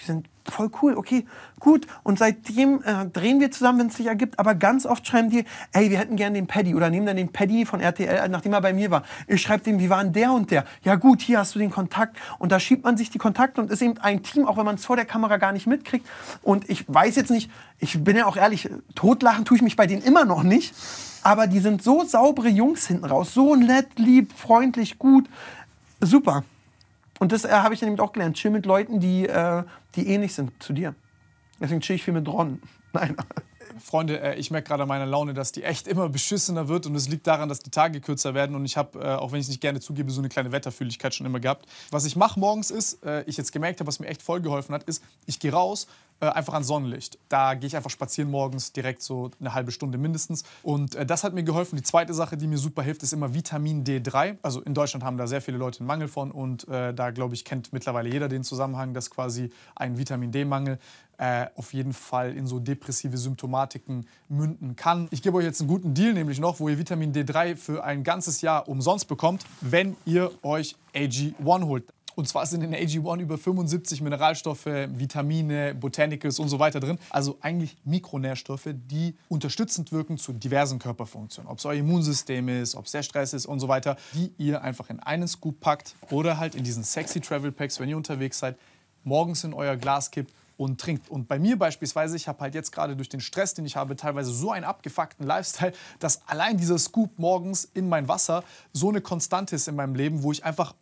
die sind voll cool, okay, gut. Und seitdem äh, drehen wir zusammen, wenn es sich ergibt. Aber ganz oft schreiben die, ey, wir hätten gern den Paddy oder nehmen dann den Paddy von RTL, nachdem er bei mir war. Ich schreibe dem, wie waren der und der? Ja gut, hier hast du den Kontakt. Und da schiebt man sich die Kontakte und ist eben ein Team, auch wenn man es vor der Kamera gar nicht mitkriegt. Und ich weiß jetzt nicht, ich bin ja auch ehrlich, totlachen tue ich mich bei denen immer noch nicht. Aber die sind so saubere Jungs hinten raus, so nett, lieb, freundlich, gut. Super. Und das äh, habe ich dann eben auch gelernt. Chill mit Leuten, die, äh, die ähnlich sind zu dir. Deswegen chill ich viel mit Ron. *laughs* Nein.
Freunde, äh, ich merke gerade an meiner Laune, dass die echt immer beschissener wird und es liegt daran, dass die Tage kürzer werden und ich habe, äh, auch wenn ich es nicht gerne zugebe, so eine kleine Wetterfühligkeit schon immer gehabt. Was ich mache morgens ist, äh, ich jetzt gemerkt habe, was mir echt voll geholfen hat, ist, ich gehe raus, äh, einfach an Sonnenlicht. Da gehe ich einfach spazieren morgens direkt so eine halbe Stunde mindestens. Und äh, das hat mir geholfen. Die zweite Sache, die mir super hilft, ist immer Vitamin D3. Also in Deutschland haben da sehr viele Leute einen Mangel von und äh, da, glaube ich, kennt mittlerweile jeder den Zusammenhang, dass quasi ein Vitamin D-Mangel äh, auf jeden Fall in so depressive Symptomatiken münden kann. Ich gebe euch jetzt einen guten Deal, nämlich noch, wo ihr Vitamin D3 für ein ganzes Jahr umsonst bekommt, wenn ihr euch AG1 holt. Und zwar sind in AG1 über 75 Mineralstoffe, Vitamine, Botanicals und so weiter drin. Also eigentlich Mikronährstoffe, die unterstützend wirken zu diversen Körperfunktionen. Ob es euer Immunsystem ist, ob es der Stress ist und so weiter, die ihr einfach in einen Scoop packt oder halt in diesen sexy Travel Packs, wenn ihr unterwegs seid, morgens in euer Glas kippt und trinkt. Und bei mir beispielsweise, ich habe halt jetzt gerade durch den Stress, den ich habe, teilweise so einen abgefuckten Lifestyle, dass allein dieser Scoop morgens in mein Wasser so eine Konstante ist in meinem Leben, wo ich einfach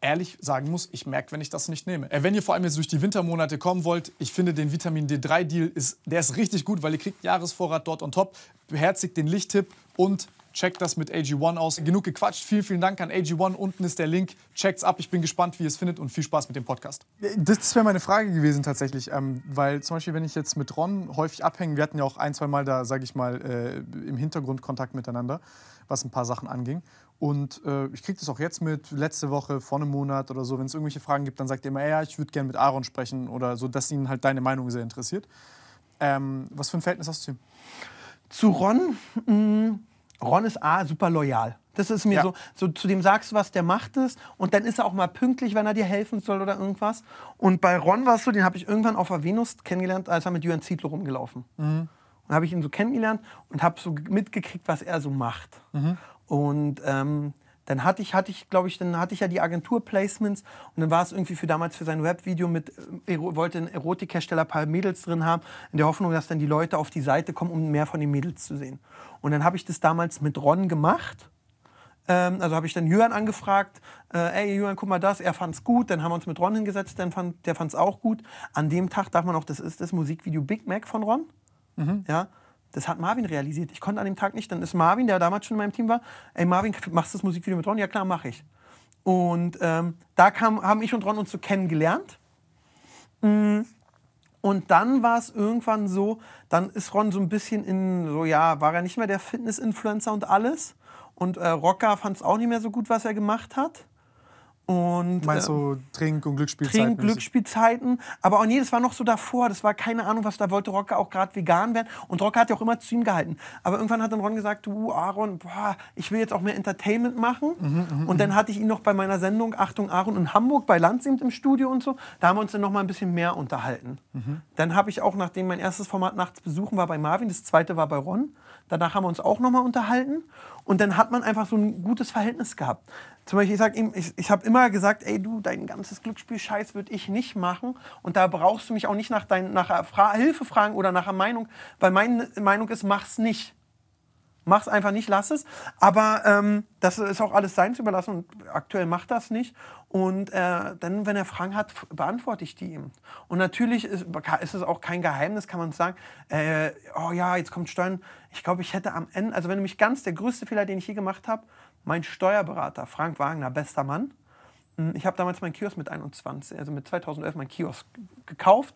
ehrlich sagen muss, ich merke, wenn ich das nicht nehme. Äh, wenn ihr vor allem jetzt durch die Wintermonate kommen wollt, ich finde den Vitamin D3-Deal, ist, der ist richtig gut, weil ihr kriegt Jahresvorrat dort on top, beherzigt den Lichttipp und checkt das mit AG1 aus. Genug gequatscht, vielen, vielen Dank an AG1, unten ist der Link, checkt's ab, ich bin gespannt, wie ihr es findet und viel Spaß mit dem Podcast. Äh, das wäre meine Frage gewesen tatsächlich, ähm, weil zum Beispiel, wenn ich jetzt mit Ron häufig abhänge, wir hatten ja auch ein, zwei Mal da, sage ich mal, äh, im Hintergrund Kontakt miteinander, was ein paar Sachen anging und äh, ich kriege das auch jetzt mit, letzte Woche, vor einem Monat oder so, wenn es irgendwelche Fragen gibt, dann sagt ihr immer, ja, ich würde gerne mit Aaron sprechen oder so, dass ihn halt deine Meinung sehr interessiert. Ähm, was für ein Verhältnis hast du zu ihm?
Zu Ron, mh, mm, Ron ist A, super loyal. Das ist mir ja. so, so, zu dem sagst du was, der macht es und dann ist er auch mal pünktlich, wenn er dir helfen soll oder irgendwas. Und bei Ron warst du, den habe ich irgendwann auf der Venus kennengelernt, als er mit Jürgen Zietlow rumgelaufen. Mhm. Und habe ich ihn so kennengelernt und habe so mitgekriegt, was er so macht. Mhm. Und ähm, dann hatte ich, hatte ich, glaube ich, dann hatte ich ja die Agentur-Placements und dann war es irgendwie für damals für sein Webvideo mit, äh, er wollte ein Erotikhersteller ein paar Mädels drin haben, in der Hoffnung, dass dann die Leute auf die Seite kommen, um mehr von den Mädels zu sehen. Und dann habe ich das damals mit Ron gemacht ähm, also habe ich dann Jürgen angefragt, äh, ey Jürgen, guck mal das, er fand es gut, dann haben wir uns mit Ron hingesetzt, dann fand, der fand's auch gut. An dem Tag darf man auch, das ist das Musikvideo Big Mac von Ron, mhm. ja, das hat Marvin realisiert. Ich konnte an dem Tag nicht. Dann ist Marvin, der damals schon in meinem Team war, ey Marvin, machst du das Musikvideo mit Ron? Ja klar, mache ich. Und ähm, da kam, haben ich und Ron uns so kennengelernt. Mm. Und dann war es irgendwann so, dann ist Ron so ein bisschen in, so ja, war er nicht mehr der Fitness-Influencer und alles. Und äh, Rocker fand es auch nicht mehr so gut, was er gemacht hat. Und, Meinst du
ähm, Trink- und Glücksspielzeiten? Trink-, und
Glücksspielzeiten. Aber auch nee, das war noch so davor. Das war keine Ahnung, was da wollte Rocker auch gerade vegan werden. Und Rocker hat ja auch immer zu ihm gehalten. Aber irgendwann hat dann Ron gesagt, du Aaron, boah, ich will jetzt auch mehr Entertainment machen. Mhm, mhm, mhm, und dann hatte ich ihn noch bei meiner Sendung, Achtung Aaron, in Hamburg bei Landsimt im Studio und so. Da haben wir uns dann noch mal ein bisschen mehr unterhalten. Mhm. Dann habe ich auch, nachdem mein erstes Format nachts besuchen war bei Marvin, das zweite war bei Ron. Danach haben wir uns auch noch mal unterhalten. Und dann hat man einfach so ein gutes Verhältnis gehabt. Zum Beispiel, ich sag ihm, ich, ich habe immer gesagt, ey du, dein ganzes Glücksspiel-Scheiß würde ich nicht machen. Und da brauchst du mich auch nicht nach, dein, nach Fra Hilfe fragen oder nach einer Meinung, weil meine Meinung ist, mach's nicht. Mach's einfach nicht, lass es. Aber ähm, das ist auch alles sein zu überlassen und aktuell macht das nicht. Und äh, dann, wenn er Fragen hat, beantworte ich die ihm. Und natürlich ist, ist es auch kein Geheimnis, kann man sagen, äh, oh ja, jetzt kommt Steuern. Ich glaube, ich hätte am Ende, also wenn du mich ganz, der größte Fehler, den ich je gemacht habe, mein Steuerberater, Frank Wagner, bester Mann. Hm, ich habe damals meinen Kiosk mit 21, also mit 2011 meinen Kiosk gekauft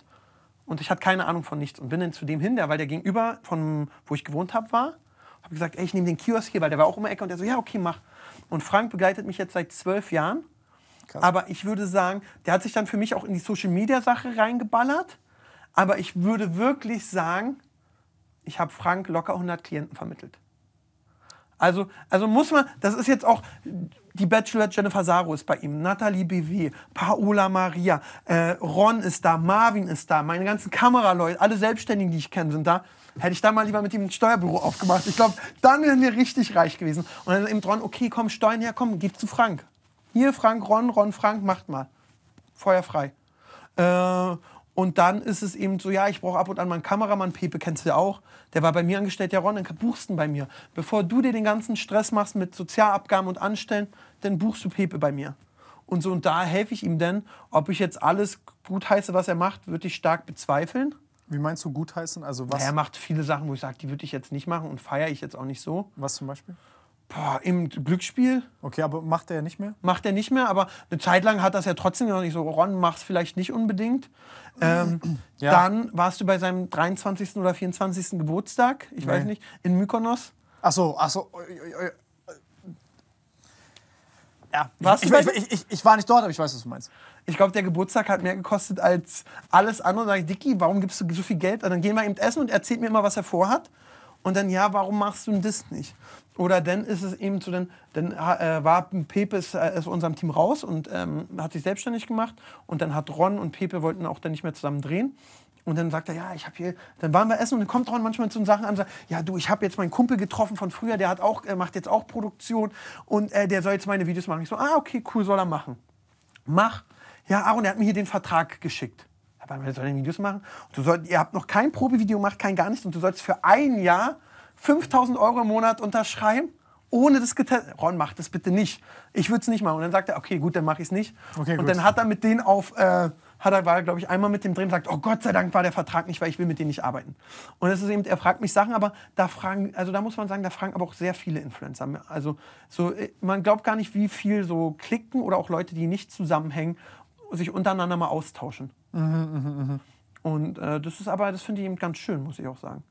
und ich hatte keine Ahnung von nichts und bin dann zu dem hin, der, weil der gegenüber von wo ich gewohnt habe, war. Habe gesagt, ey, ich nehme den Kiosk hier, weil der war auch um die Ecke und der so, ja, okay, mach. Und Frank begleitet mich jetzt seit zwölf Jahren. Krass. Aber ich würde sagen, der hat sich dann für mich auch in die Social Media Sache reingeballert. Aber ich würde wirklich sagen, ich habe Frank locker 100 Klienten vermittelt. Also, also muss man, das ist jetzt auch die Bachelor Jennifer Saro ist bei ihm, Nathalie BW, Paola Maria, äh, Ron ist da, Marvin ist da, meine ganzen Kameraleute, alle Selbstständigen, die ich kenne, sind da. Hätte ich da mal lieber mit ihm ein Steuerbüro aufgemacht. Ich glaube, dann wären wir richtig reich gewesen. Und dann eben Ron, okay, komm, Steuern her, komm, gib zu Frank. Hier, Frank, Ron, Ron, Frank, macht mal. Feuer frei. Äh, und dann ist es eben so, ja, ich brauche ab und an meinen Kameramann. Pepe kennst du ja auch. Der war bei mir angestellt. Ja, Ron, dann buchst du ihn bei mir. Bevor du dir den ganzen Stress machst mit Sozialabgaben und Anstellen, dann buchst du Pepe bei mir. Und so und da helfe ich ihm denn. Ob ich jetzt alles gutheiße, was er macht, würde ich stark bezweifeln. Wie meinst du gutheißen? Also was? Na, er macht viele Sachen, wo ich sage, die würde ich jetzt nicht machen und feiere ich jetzt auch nicht so. Was zum Beispiel? Boah, im Glücksspiel. Okay, aber macht er nicht mehr? Macht er nicht mehr, aber eine Zeit lang hat das ja trotzdem noch nicht so. Ron, es vielleicht nicht unbedingt. Ähm, *clears throat* ja. Dann warst du bei seinem 23. oder 24. Geburtstag, ich nee. weiß nicht, in Mykonos. Ach so, ach so. Ja, warst ich, ich, ich, ich, war nicht dort, aber ich weiß, was du meinst. Ich glaube, der Geburtstag hat mehr gekostet als alles andere. Da sage ich, Dicky, warum gibst du so viel Geld? Und dann gehen wir eben essen und erzählt mir immer, was er vorhat. Und dann, ja, warum machst du das nicht? Oder dann ist es eben zu den, dann äh, war Pepe äh, ist, aus unserem Team raus und ähm, hat sich selbstständig gemacht und dann hat Ron und Pepe wollten auch dann nicht mehr zusammen drehen. Und dann sagt er, ja, ich habe hier, dann waren wir essen und dann kommt Ron manchmal zu den Sachen an und sagt, ja, du, ich habe jetzt meinen Kumpel getroffen von früher, der hat auch, äh, macht jetzt auch Produktion und äh, der soll jetzt meine Videos machen. Ich so, ah, okay, cool, soll er machen. Mach. Ja, Aaron, er hat mir hier den Vertrag geschickt. Aber er soll den Videos machen. Und du soll, ihr habt noch kein Probevideo gemacht, kein gar nichts und du sollst für ein Jahr 5000 Euro im Monat unterschreiben? ohne das getestet. Ron, mach das bitte nicht. Ich würde es nicht machen. Und dann sagt er, okay, gut, dann mache ich es nicht. Okay, und gut. dann hat er mit denen auf, äh, hat er, war glaube ich, einmal mit dem drin und sagt, oh Gott sei Dank war der Vertrag nicht, weil ich will mit denen nicht arbeiten. Und das ist eben, er fragt mich Sachen, aber da fragen, also da muss man sagen, da fragen aber auch sehr viele Influencer. Also so, äh, man glaubt gar nicht, wie viel so klicken oder auch Leute, die nicht zusammenhängen, sich untereinander mal austauschen.
Mhm, mh, mh. Mhm.
Und äh, das ist aber, das finde ich eben ganz schön, muss ich auch sagen.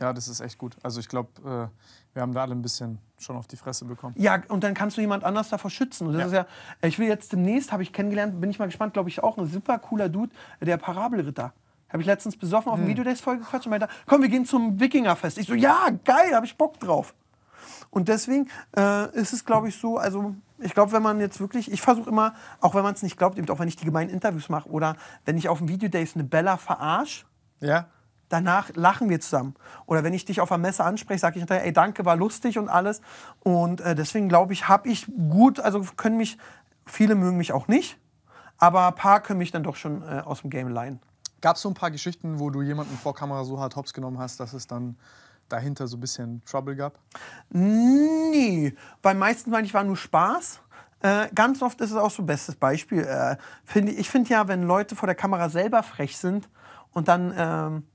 Ja, das ist echt gut.
Also ich glaube, äh, wir haben da alle ein bisschen schon auf die Fresse bekommen.
Ja, und dann kannst du jemand anders davor schützen. Und das ja. ist ja, äh, ich will jetzt demnächst, habe ich kennengelernt, bin ich mal gespannt, glaube ich auch, ein super cooler Dude, der Parabelritter. Habe ich letztens besoffen auf dem hm. Videodays voll gequatscht und meinte, komm, wir gehen zum Wikingerfest. Ich so, ja, geil, habe ich Bock drauf. Und deswegen äh, ist es, glaube ich, so, also ich glaube, wenn man jetzt wirklich, ich versuche immer, auch wenn man es nicht glaubt, eben auch wenn ich die gemeinen Interviews mache oder wenn ich auf dem Videodays eine Bella verarsche, ja danach lachen wir zusammen. Oder wenn ich dich auf der Messe anspreche, sage ich hinterher, ey, danke, war lustig und alles. Und äh, deswegen glaube ich, habe ich gut, also können mich, viele mögen mich auch nicht, aber ein paar können mich dann doch schon äh, aus dem Game
leihen. Gab es so ein paar Geschichten, wo du jemanden vor Kamera so hart hops genommen hast, dass es dann dahinter
so ein bisschen Trouble gab? Nee, weil meistens, meine ich, war nur Spaß. Äh, ganz oft ist es auch so bestes Beispiel. Äh, find, ich finde ja, wenn Leute vor der Kamera selber frech sind und dann ähm,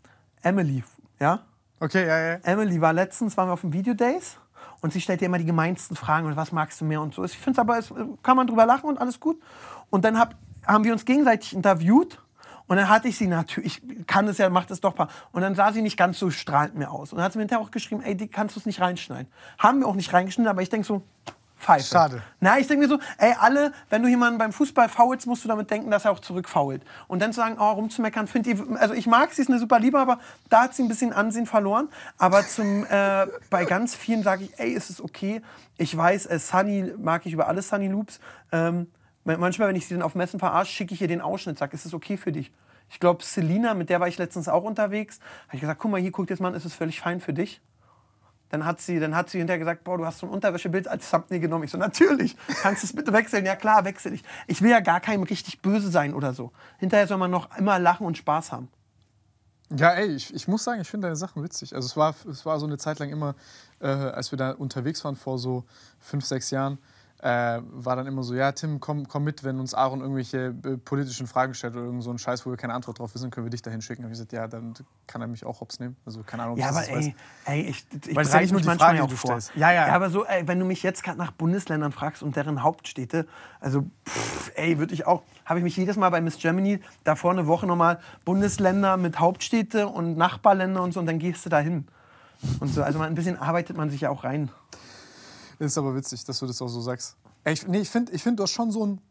Emily, ja? Okay, ja, ja. Emily war letztens, waren wir auf dem Video Days und sie stellt dir immer die gemeinsten Fragen und was magst du mehr und so. Ich finde es aber, äh, kann man drüber lachen und alles gut. Und dann hab, haben wir uns gegenseitig interviewt und dann hatte ich sie natürlich, ich kann das ja, macht das doch paar. Und dann sah sie nicht ganz so strahlend mehr aus. Und dann hat sie mir hinterher auch geschrieben, ey, die kannst du es nicht reinschneiden. Haben wir auch nicht reingeschnitten, aber ich denke so, Pfeife. Schade. Na, ich denke mir so, ey, alle, wenn du jemanden beim Fußball faulst, musst du damit denken, dass er auch zurückfault. Und dann zu sagen, oh, rumzumeckern, finde ich, also ich mag sie, ist eine super Liebe, aber da hat sie ein bisschen Ansehen verloren. Aber zum, äh, *laughs* bei ganz vielen sage ich, ey, ist es okay. Ich weiß, äh, Sunny mag ich über alles Sunny Loops. Ähm, manchmal, wenn ich sie dann auf Messen verarsche, schicke ich ihr den Ausschnitt, sage, ist es okay für dich? Ich glaube, Selina, mit der war ich letztens auch unterwegs, habe ich gesagt, guck mal, hier guckt jetzt mal, ist es völlig fein für dich? Dann hat sie, dann hat sie hinterher gesagt, boah, du hast so ein Unterwäschebild als Thumbnail genommen. Ich so, natürlich, kannst du es bitte wechseln? Ja klar, wechsel ich. Ich will ja gar keinem richtig böse sein oder so. Hinterher soll man noch immer lachen und Spaß haben. Ja, ey, ich, ich muss sagen, ich finde deine Sachen witzig. Also es war, es war so eine
Zeit lang immer, äh, als wir da unterwegs waren vor so fünf, sechs Jahren, äh, war dann immer so, ja, Tim, komm, komm mit, wenn uns Aaron irgendwelche äh, politischen Fragen stellt oder irgend so einen Scheiß, wo wir keine Antwort drauf wissen, können wir dich dahin schicken. Und ich gesagt, ja, dann kann er mich auch hops nehmen. Also keine Ahnung, ja, aber ey, ey, ich, ich Weil bereite ja mich manchmal Frage, auch vor. Ja, ja, ja.
aber so, ey, wenn du mich jetzt gerade nach Bundesländern fragst und deren Hauptstädte, also, pff, ey, würde ich auch, habe ich mich jedes Mal bei Miss Germany da vorne eine Woche nochmal Bundesländer mit Hauptstädte und Nachbarländer und so und dann gehst du da hin. Und so, also man, ein bisschen arbeitet man sich ja auch rein. Ist aber witzig, dass du das auch so sagst. Ich, nee,
ich finde, ich find, du hast schon so ein.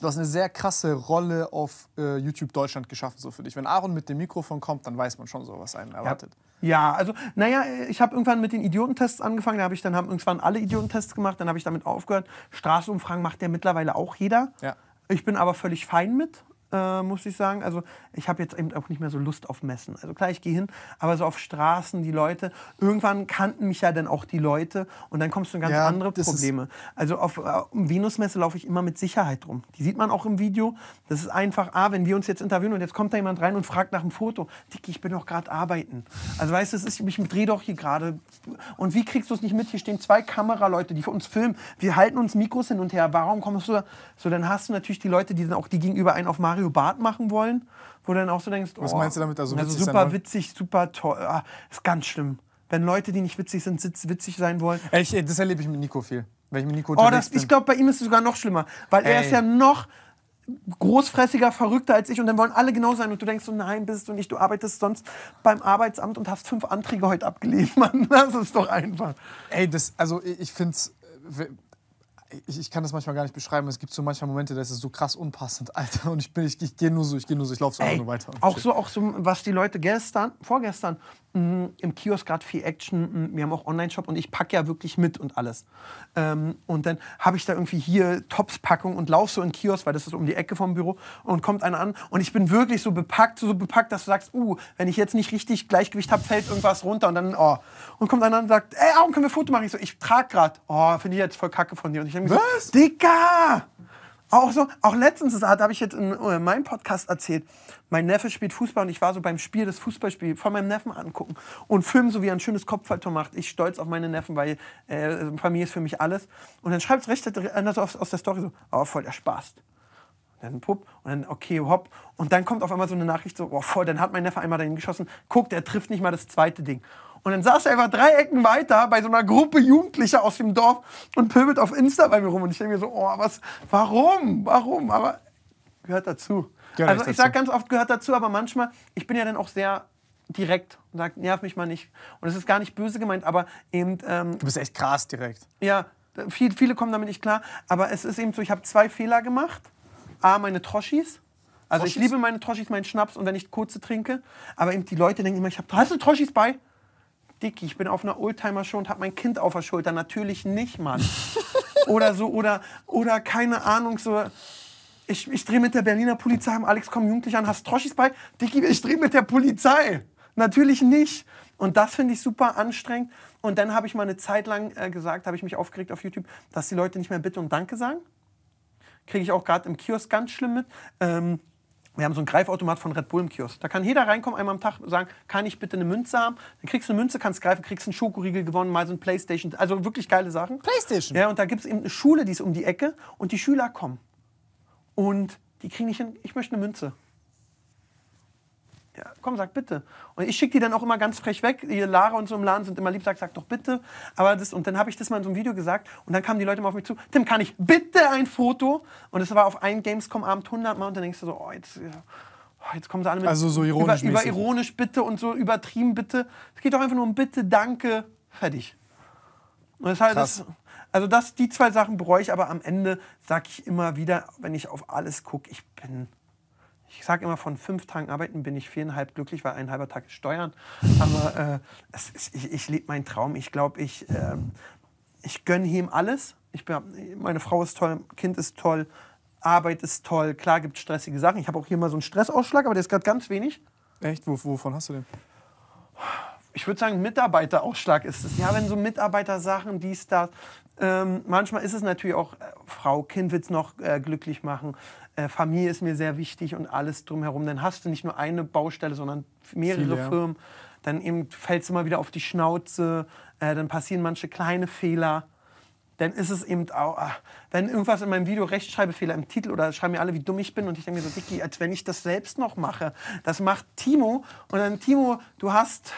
Du hast eine sehr krasse Rolle auf äh, YouTube Deutschland geschaffen, so für dich. Wenn Aaron mit dem Mikrofon kommt, dann weiß man schon so, was einen erwartet.
Ja, ja also, naja, ich habe irgendwann mit den Idiotentests angefangen. Da habe ich dann haben irgendwann alle Idiotentests gemacht. Dann habe ich damit aufgehört. Straßenumfragen macht ja mittlerweile auch jeder. Ja. Ich bin aber völlig fein mit äh, muss ich sagen. Also ich habe jetzt eben auch nicht mehr so Lust auf Messen. Also klar, ich gehe hin, aber so auf Straßen, die Leute, irgendwann kannten mich ja dann auch die Leute und dann kommst du in ganz ja, andere Probleme. Also auf äh, Venusmesse laufe ich immer mit Sicherheit rum. Die sieht man auch im Video. Das ist einfach, ah, wenn wir uns jetzt interviewen und jetzt kommt da jemand rein und fragt nach einem Foto. Dicky, ich bin doch gerade arbeiten. Also weißt du, ist, ich drehe doch hier gerade. Und wie kriegst du es nicht mit? Hier stehen zwei Kameraleute, die für uns filmen. Wir halten uns Mikros hin und her. Warum kommst du da? So, dann hast du natürlich die Leute, die dann auch die gegenüber einen auf Mario Bart machen wollen, wo du dann auch so denkst, oh, meinst du damit? Also, also super witzig, super toll, ah, ist ganz schlimm. Wenn Leute, die nicht witzig sind, witzig sein wollen. Ich, das erlebe ich mit Nico
viel, wenn ich mit
Nico oh, das, bin. Ich glaube, bei ihm ist es sogar noch schlimmer, weil Ey. er ist ja noch großfressiger, verrückter als ich und dann wollen alle genau sein und du denkst so, nein, bist du nicht, du arbeitest sonst beim Arbeitsamt und hast fünf Anträge heute abgelehnt, Mann, *laughs* das ist doch einfach. Ey, das, also ich finde es äh, ich, ich, kann das
manchmal gar nicht beschreiben. Es gibt so manchmal Momente, da ist es so krass unpassend, *laughs* Alter. Und ich bin, ich, ich gehe nur so, ich gehe nur so, ich laufe so Ey, nur weiter. Auch so,
auch so, was die Leute gestern, vorgestern mh, mm, im Kiosk gerade viel Action, mh, mm, wir haben auch Online-Shop und ich packe ja wirklich mit und alles. Ähm, und dann habe ich da irgendwie hier Tops-Packung und laufe so in Kiosk, weil das ist um die Ecke vom Büro und kommt einer an und ich bin wirklich so bepackt, so bepackt, dass du sagst, uh, wenn ich jetzt nicht richtig Gleichgewicht habe, fällt irgendwas runter und dann, oh. Und kommt einer an und sagt, ey, Aaron, können wir Foto machen? Ich so, ich trage gerade. Oh, finde ich jetzt voll kacke von dir. Und ich denke so, Dicker! Auch so, auch letztens, da habe ich jetzt in äh, meinem Podcast erzählt, mein Neffe spielt Fußball und ich war so beim Spiel, das Fußballspiel von meinem Neffen angucken und filmen, so wie er ein schönes Kopfballtor macht. Ich stolz auf meine Neffen, weil äh, Familie ist für mich alles. Und dann schreibt es recht anders äh, aus, aus der Story so, oh, voll der Spaß. Und dann Pupp und dann okay, hopp. Und dann kommt auf einmal so eine Nachricht so, oh, voll, dann hat mein Neffe einmal dahin geschossen, guckt, er trifft nicht mal das zweite Ding. Und dann saß er einfach drei Ecken weiter bei so einer Gruppe Jugendlicher aus dem Dorf und pöbelt auf Insta bei mir rum. Und ich denke mir so, oh, was, warum, warum? Aber gehört dazu. Gehört also ich sage ganz oft, gehört dazu, aber manchmal, ich bin ja dann auch sehr direkt und sage, nerv mich mal nicht. Und es ist gar nicht böse gemeint, aber eben. Ähm, du bist echt krass direkt. Ja, viel, viele kommen damit nicht klar. Aber es ist eben so, ich habe zwei Fehler gemacht. A, meine Troschis. Also Troschis? ich liebe meine Troschis, meinen Schnaps und wenn ich kurze trinke. Aber eben die Leute denken immer, ich habe, hast du Troschis bei? Dicky, ich bin auf einer Oldtimer-Show und habe mein Kind auf der Schulter. Natürlich nicht, Mann. *laughs* oder so, oder, oder keine Ahnung, so. Ich, ich drehe mit der Berliner Polizei, haben Alex, komm, Jugendlich an, hast Troschis bei? Dicky, ich drehe mit der Polizei. Natürlich nicht. Und das finde ich super anstrengend. Und dann habe ich mal eine Zeit lang äh, gesagt, habe ich mich aufgeregt auf YouTube, dass die Leute nicht mehr Bitte und Danke sagen. Kriege ich auch gerade im Kiosk ganz schlimm mit. Ähm, wir haben so einen Greifautomat von Red Bull im Kiosk. Da kann jeder reinkommen, einmal am Tag sagen, kann ich bitte eine Münze haben? Dann kriegst du eine Münze, kannst greifen, kriegst einen Schokoriegel gewonnen, mal so ein Playstation. Also wirklich geile Sachen. Playstation? Ja, und da gibt es eben eine Schule, die ist um die Ecke und die Schüler kommen. Und die kriegen nicht hin, ich möchte eine Münze. Ja, komm, sag bitte. Und ich schicke die dann auch immer ganz frech weg. Hier Lara und so im Laden sind immer lieb, sag, sag doch bitte. Aber das, und dann habe ich das mal in so einem Video gesagt und dann kamen die Leute mal auf mich zu, Tim, kann ich bitte ein Foto? Und es war auf einem Gamescom-Abend 100 Mal und dann denkst du so, oh, jetzt, oh, jetzt kommen sie alle mit. Also so ironisch. Über, über ironisch bitte und so übertrieben bitte. Es geht doch einfach nur um bitte, danke, fertig. Und das halt das, also das, die zwei Sachen bräuchte ich, aber am Ende sage ich immer wieder, wenn ich auf alles gucke, ich bin ich sage immer, von fünf Tagen arbeiten bin ich viereinhalb glücklich, weil ein halber Tag ist Steuern. Aber äh, ist, ich, ich lebe meinen Traum. Ich glaube, ich, äh, ich gönne ihm alles. Ich bin, meine Frau ist toll, Kind ist toll, Arbeit ist toll. Klar gibt es stressige Sachen. Ich habe auch hier mal so einen Stressausschlag, aber der ist gerade ganz wenig. Echt? Wovon hast du den? Ich würde sagen, Mitarbeiterausschlag ist es. Ja, wenn so Mitarbeiter Sachen, dies, das. Ähm, manchmal ist es natürlich auch, äh, Frau, Kind wird es noch äh, glücklich machen. Äh, Familie ist mir sehr wichtig und alles drumherum. Dann hast du nicht nur eine Baustelle, sondern mehrere Viele, Firmen. Dann eben fällt es immer wieder auf die Schnauze, äh, dann passieren manche kleine Fehler. Dann ist es eben auch, ah, ach, wenn irgendwas in meinem Video Rechtschreibfehler im Titel oder schreiben mir alle, wie dumm ich bin. Und ich denke mir so, Dicky, als wenn ich das selbst noch mache. Das macht Timo. Und dann, Timo, du hast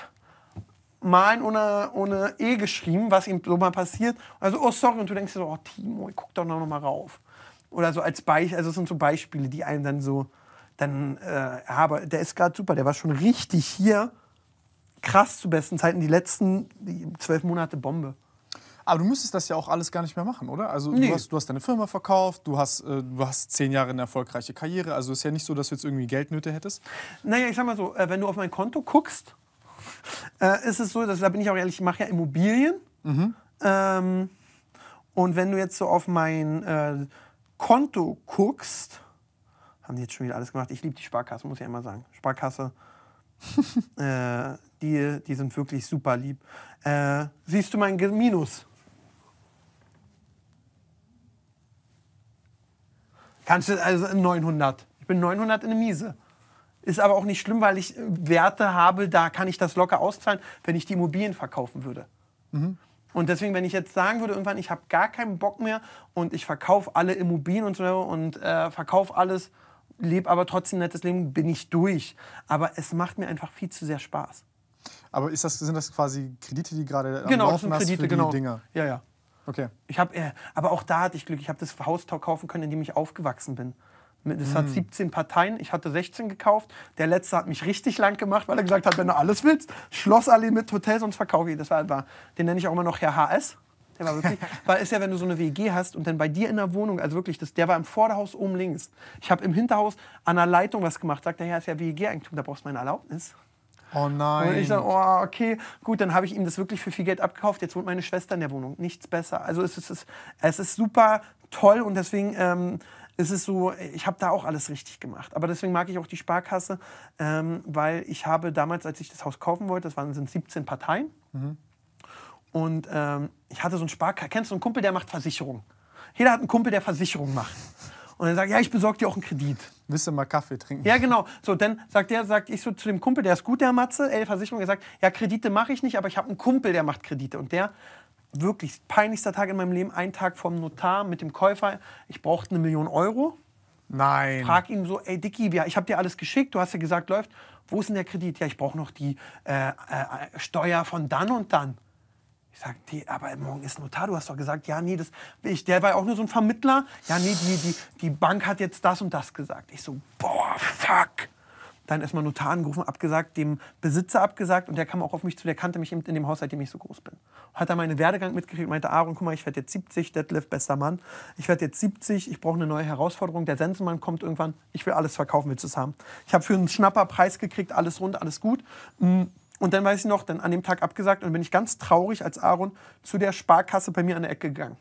Malen ohne, ohne E geschrieben, was ihm so mal passiert. Also, oh, sorry. Und du denkst dir so, oh, Timo, guck doch noch mal rauf. Oder so als Beispiel, also es sind so Beispiele, die einem dann so, dann, äh, aber der ist gerade super, der war schon richtig hier, krass zu besten Zeiten, die letzten zwölf Monate Bombe. Aber du müsstest das ja auch alles gar nicht mehr machen, oder? Also nee. du, hast, du, hast, deine Firma
verkauft, du hast, äh, du hast zehn Jahre eine erfolgreiche Karriere. Also ist ja nicht so, dass du jetzt irgendwie Geldnöte hättest.
Naja, ich sag mal so, äh, wenn du auf mein Konto guckst, äh, ist es so, dass, da bin ich auch ehrlich, ich mache ja Immobilien. Mhm. Ähm, und wenn du jetzt so auf mein äh, Konto guckst, haben die jetzt schon wieder alles gemacht. Ich liebe die Sparkasse, muss ich einmal sagen. Sparkasse, *laughs* äh, die, die sind wirklich super lieb. Äh, siehst du mein Minus? Kannst du also 900. Ich bin 900 in der Miese. Ist aber auch nicht schlimm, weil ich äh, Werte habe, da kann ich das locker auszahlen, wenn ich die Immobilien verkaufen würde. Mhm. Und deswegen, wenn ich jetzt sagen würde, irgendwann, ich habe gar keinen Bock mehr und ich verkaufe alle Immobilien und so und äh, verkaufe alles, lebe aber trotzdem ein nettes Leben, bin ich durch. Aber es macht mir einfach viel zu sehr Spaß.
Aber ist das, sind das quasi Kredite, die gerade am genau, Laufen das sind Kredite, hast für die genau. Dinger? Ja, ja. Okay.
Ich hab, äh, aber auch da hatte ich Glück. Ich habe das Haus kaufen können, in dem ich aufgewachsen bin. Es hat 17 hm. Parteien, ich hatte 16 gekauft. Der letzte hat mich richtig lang gemacht, weil er gesagt hat, wenn du alles willst, Schlossallee mit Hotel, sonst verkaufe ich. Das war, war den nenne ich auch immer noch Herr HS. Der war wirklich, *laughs* weil ist ja, wenn du so eine WG hast und dann bei dir in der Wohnung, also wirklich, das, der war im Vorderhaus oben links. Ich habe im Hinterhaus an der Leitung was gemacht, sagt, naja, ist ja WG-Eigentum, da brauchst du meine Erlaubnis. Oh nein. Und ich sage, oh, okay, gut, dann habe ich ihm das wirklich für viel Geld abgekauft. Jetzt wohnt meine Schwester in der Wohnung. Nichts besser. Also es ist, es ist super toll und deswegen ähm, es ist so, ich habe da auch alles richtig gemacht. Aber deswegen mag ich auch die Sparkasse, ähm, weil ich habe damals, als ich das Haus kaufen wollte, das waren sind 17 Parteien. Mhm. Und ähm, ich hatte so einen Sparkasse. Kennst du einen Kumpel, der macht Versicherung? Jeder hat einen Kumpel, der Versicherung macht. Und er sagt, ja, ich besorge dir auch einen Kredit. Willst du mal Kaffee trinken? Ja, genau. So, dann sagt er, sagt ich so zu dem Kumpel, der ist gut, der Matze, ey, Versicherung, er sagt, ja, Kredite mache ich nicht, aber ich habe einen Kumpel, der macht Kredite. Und der wirklich peinlichster Tag in meinem Leben, ein Tag vom Notar mit dem Käufer. Ich brauchte eine Million Euro. Nein. Frag ihn so, ey Dicky, ich habe dir alles geschickt, du hast ja gesagt, läuft. Wo ist denn der Kredit? Ja, ich brauche noch die äh, äh, Steuer von dann und dann. Ich sage, nee, aber morgen ist Notar, du hast doch gesagt, ja, nee, das ich. Der war auch nur so ein Vermittler. Ja, nee, die, die, die Bank hat jetzt das und das gesagt. Ich so,
boah, fuck
dann erstmal Notar angerufen, abgesagt, dem Besitzer abgesagt und der kam auch auf mich zu, der kannte mich in dem Haus, seitdem ich so groß bin. Hat er meinen Werdegang mitgekriegt und meinte, Aaron, guck mal, ich werde jetzt 70, Deadlift, bester Mann, ich werde jetzt 70, ich brauche eine neue Herausforderung, der Sensenmann kommt irgendwann, ich will alles verkaufen, willst du es haben? Ich habe für einen Schnapper Preis gekriegt, alles rund, alles gut. Hm, und dann weiß ich noch, dann an dem Tag abgesagt und bin ich ganz traurig als Aaron zu der Sparkasse bei mir an der Ecke gegangen.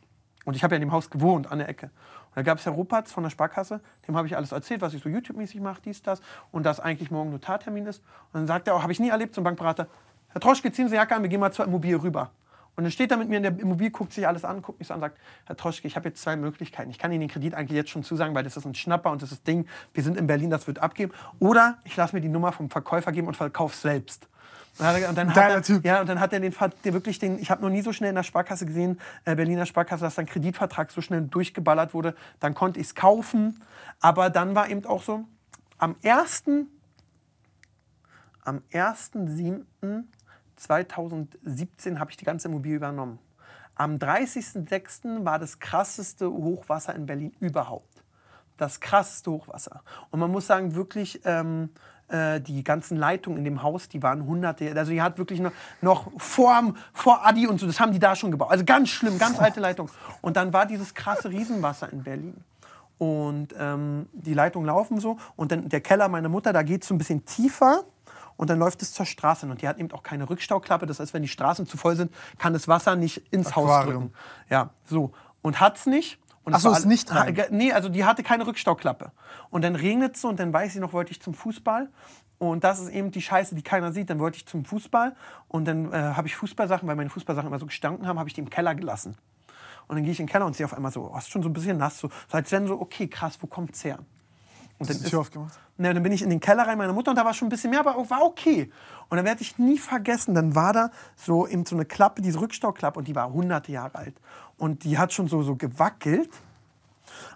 Und ich habe ja in dem Haus gewohnt, an der Ecke. Da gab es Herrn Ruppertz von der Sparkasse, dem habe ich alles erzählt, was ich so YouTube-mäßig mache, dies, das und dass eigentlich morgen Notartermin ist. Und dann sagt er auch, oh, habe ich nie erlebt, zum Bankberater, Herr Troschke, ziehen Sie Jacke an, wir gehen mal zur Immobilie rüber. Und dann steht er mit mir in der Immobilie, guckt sich alles an, guckt mich so an und sagt, Herr Troschke, ich habe jetzt zwei Möglichkeiten. Ich kann Ihnen den Kredit eigentlich jetzt schon zusagen, weil das ist ein Schnapper und das ist das Ding, wir sind in Berlin, das wird abgeben. Oder ich lasse mir die Nummer vom Verkäufer geben und verkaufe selbst. Und dann hat er, typ. Ja, und dann hat er den, der wirklich den, ich habe noch nie so schnell in der Sparkasse gesehen, äh, Berliner Sparkasse, dass ein Kreditvertrag so schnell durchgeballert wurde. Dann konnte ich es kaufen. Aber dann war eben auch so, am 1. Am 1.7.2017 habe ich die ganze Immobilie übernommen. Am 30.06. war das krasseste Hochwasser in Berlin überhaupt. Das krasseste Hochwasser. Und man muss sagen, wirklich, ähm, äh, die ganzen Leitungen in dem Haus, die waren hunderte, also die hat wirklich noch, noch vor, vor Adi und so, das haben die da schon gebaut. Also ganz schlimm, ganz alte Leitung. Und dann war dieses krasse Riesenwasser in Berlin und ähm, die Leitungen laufen so und dann der Keller meiner Mutter, da geht es so ein bisschen tiefer und dann läuft es zur Straße und die hat eben auch keine Rückstauklappe, das heißt, wenn die Straßen zu voll sind, kann das Wasser nicht ins Aquarium. Haus drücken. Ja, so und hat es nicht und Ach so, ist nicht rein. Nee, also die hatte keine Rückstauklappe. Und dann regnet es und dann weiß ich noch, wollte ich zum Fußball. Und das ist eben die Scheiße, die keiner sieht. Dann wollte ich zum Fußball und dann äh, habe ich Fußballsachen, weil meine Fußballsachen immer so gestanken haben, habe ich die im Keller gelassen. Und dann gehe ich in den Keller und sehe auf einmal so, oh, ist schon so ein bisschen nass. So, so als wenn so, okay, krass, wo kommt's her? Und dann, ist, aufgemacht? Na, dann bin ich in den Keller rein meiner Mutter und da war schon ein bisschen mehr, aber war okay. Und dann werde ich nie vergessen, dann war da so eben so eine Klappe, diese Rückstauklappe und die war hunderte Jahre alt. Und die hat schon so, so gewackelt.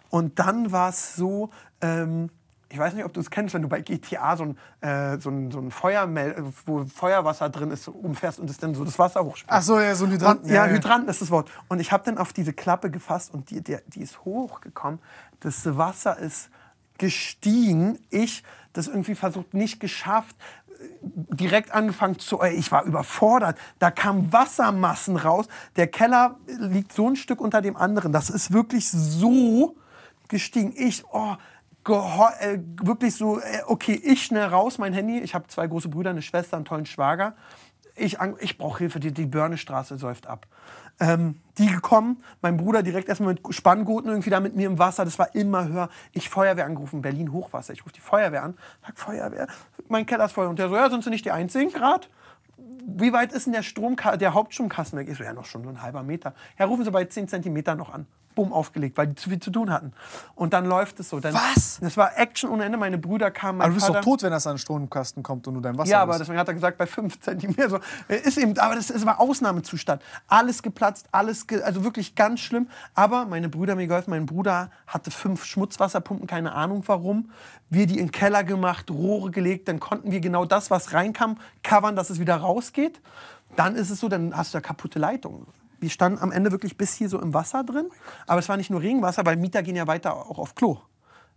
Und dann war es so, ähm, ich weiß nicht, ob du es kennst, wenn du bei GTA so ein, äh, so ein, so ein Feuermel wo Feuerwasser drin ist, so umfährst und es dann so das Wasser hochspült. Ach so, ja, so ein Hydranten. Und, ja, ja, Hydranten ist das Wort. Und ich habe dann auf diese Klappe gefasst und die, die, die ist hochgekommen. Das Wasser ist gestiegen. Ich das irgendwie versucht, nicht geschafft. Äh, direkt angefangen zu, ich war überfordert. Da kamen Wassermassen raus. Der Keller liegt so ein Stück unter dem anderen. Das ist wirklich so gestiegen. Ich, oh, äh, wirklich so, äh, okay, ich schnell raus, mein Handy. Ich habe zwei große Brüder, eine Schwester, einen tollen Schwager ich, ich brauche Hilfe, die, die Börnestraße säuft ab. Ähm, die gekommen, mein Bruder direkt erstmal mit Spanngurten irgendwie da mit mir im Wasser, das war immer höher. Ich Feuerwehr angerufen, Berlin Hochwasser. Ich rufe die Feuerwehr an, sag Feuerwehr, mein Keller ist voll. Und der so, ja, sind Sie nicht die einzigen gerade? Wie weit ist denn der, Strom, der Hauptstromkasten weg? Ich so, ja, noch schon so ein halber Meter. Ja, rufen Sie bei 10 Zentimeter noch an bumm, aufgelegt, weil die zu viel zu tun hatten. Und dann läuft es so. Dann, Was? Das war Action ohne Ende. Meine Brüder kamen. Mein aber du bist Vater, doch tot, wenn das an den Stromkasten kommt und du dein Wasser Ja, aber deswegen hat er gesagt, bei 5 Zentimeter. So. Ist eben, aber das ist immer Ausnahmezustand. Alles geplatzt, alles, ge also wirklich ganz schlimm. Aber meine Brüder mir geholfen. Mein Bruder hatte fünf Schmutzwasserpumpen, keine Ahnung warum. Wir die in den Keller gemacht, Rohre gelegt. Dann konnten wir genau das, was reinkam, covern, dass es wieder rausgeht. Dann ist es so, dann hast du ja kaputte Leitungen. Wir standen am Ende wirklich bis hier so im Wasser drin. Aber es war nicht nur Regenwasser, weil Mieter gehen ja weiter auch auf Klo.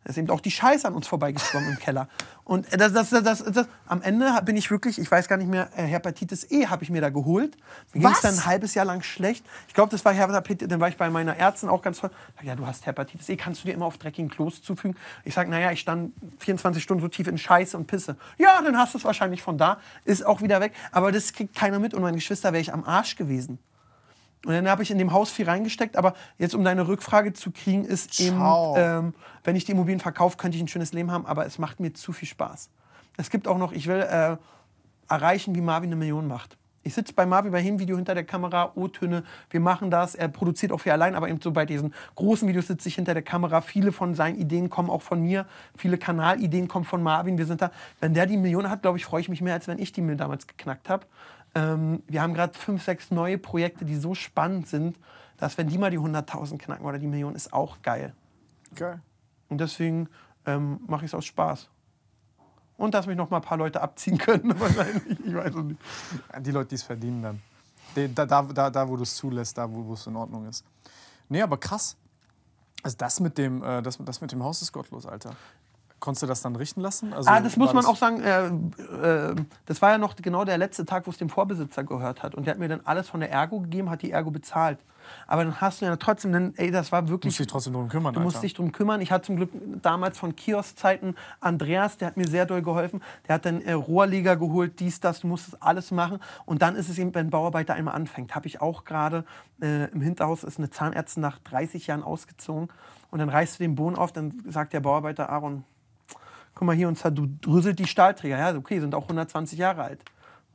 Da ist eben auch die Scheiße an uns vorbeigeschwommen im Keller. Und das, das, das, das, am Ende bin ich wirklich, ich weiß gar nicht mehr, äh, Hepatitis E habe ich mir da geholt. Mir ging es dann ein halbes Jahr lang schlecht. Ich glaube, das war Hepatitis, dann war ich bei meiner Ärztin auch ganz toll. Ja, du hast Hepatitis E, kannst du dir immer auf dreckigen Klos zufügen? Ich sage, naja, ich stand 24 Stunden so tief in Scheiße und Pisse. Ja, dann hast du es wahrscheinlich von da, ist auch wieder weg. Aber das kriegt keiner mit und meine Geschwister wäre ich am Arsch gewesen. Und dann habe ich in dem Haus viel reingesteckt. Aber jetzt, um deine Rückfrage zu kriegen, ist eben, ähm, wenn ich die Immobilien verkaufe, könnte ich ein schönes Leben haben, aber es macht mir zu viel Spaß. Es gibt auch noch, ich will äh, erreichen, wie Marvin eine Million macht. Ich sitze bei Marvin bei jedem Video hinter der Kamera, O-Töne, wir machen das. Er produziert auch viel allein, aber eben so bei diesen großen Videos sitze ich hinter der Kamera. Viele von seinen Ideen kommen auch von mir. Viele Kanalideen kommen von Marvin. Wir sind da. Wenn der die Million hat, glaube ich, freue ich mich mehr, als wenn ich die Million damals geknackt habe. Ähm, wir haben gerade fünf, sechs neue Projekte, die so spannend sind, dass wenn die mal die 100.000 knacken oder die Million, ist auch geil. Geil. Und deswegen ähm, mache ich es aus Spaß. Und dass mich noch mal ein paar Leute abziehen können. *laughs* Wahrscheinlich. ich weiß nicht. Die Leute, die es verdienen dann. Da, da,
da, da wo du es zulässt, da, wo es in Ordnung ist. Nee, aber krass. Also das mit dem, äh, das, das mit dem Haus ist gottlos, Alter. Konntest du das dann richten lassen? Also ah, das muss man das auch
sagen. Äh, äh, das war ja noch genau der letzte Tag, wo es dem Vorbesitzer gehört hat. Und der hat mir dann alles von der Ergo gegeben, hat die Ergo bezahlt. Aber dann hast du ja trotzdem, dann, ey, das war wirklich. Du musst dich trotzdem drum kümmern. Du Alter. musst dich drum kümmern. Ich hatte zum Glück damals von Kioskzeiten Andreas, der hat mir sehr doll geholfen. Der hat dann äh, Rohrleger geholt, dies, das, du musstest alles machen. Und dann ist es eben, wenn ein Bauarbeiter einmal anfängt. Habe ich auch gerade äh, im Hinterhaus ist eine Zahnärztin nach 30 Jahren ausgezogen. Und dann reißt du den Boden auf, dann sagt der Bauarbeiter Aaron, guck mal hier, und zerdrüselt die Stahlträger. Ja, okay, sind auch 120 Jahre alt.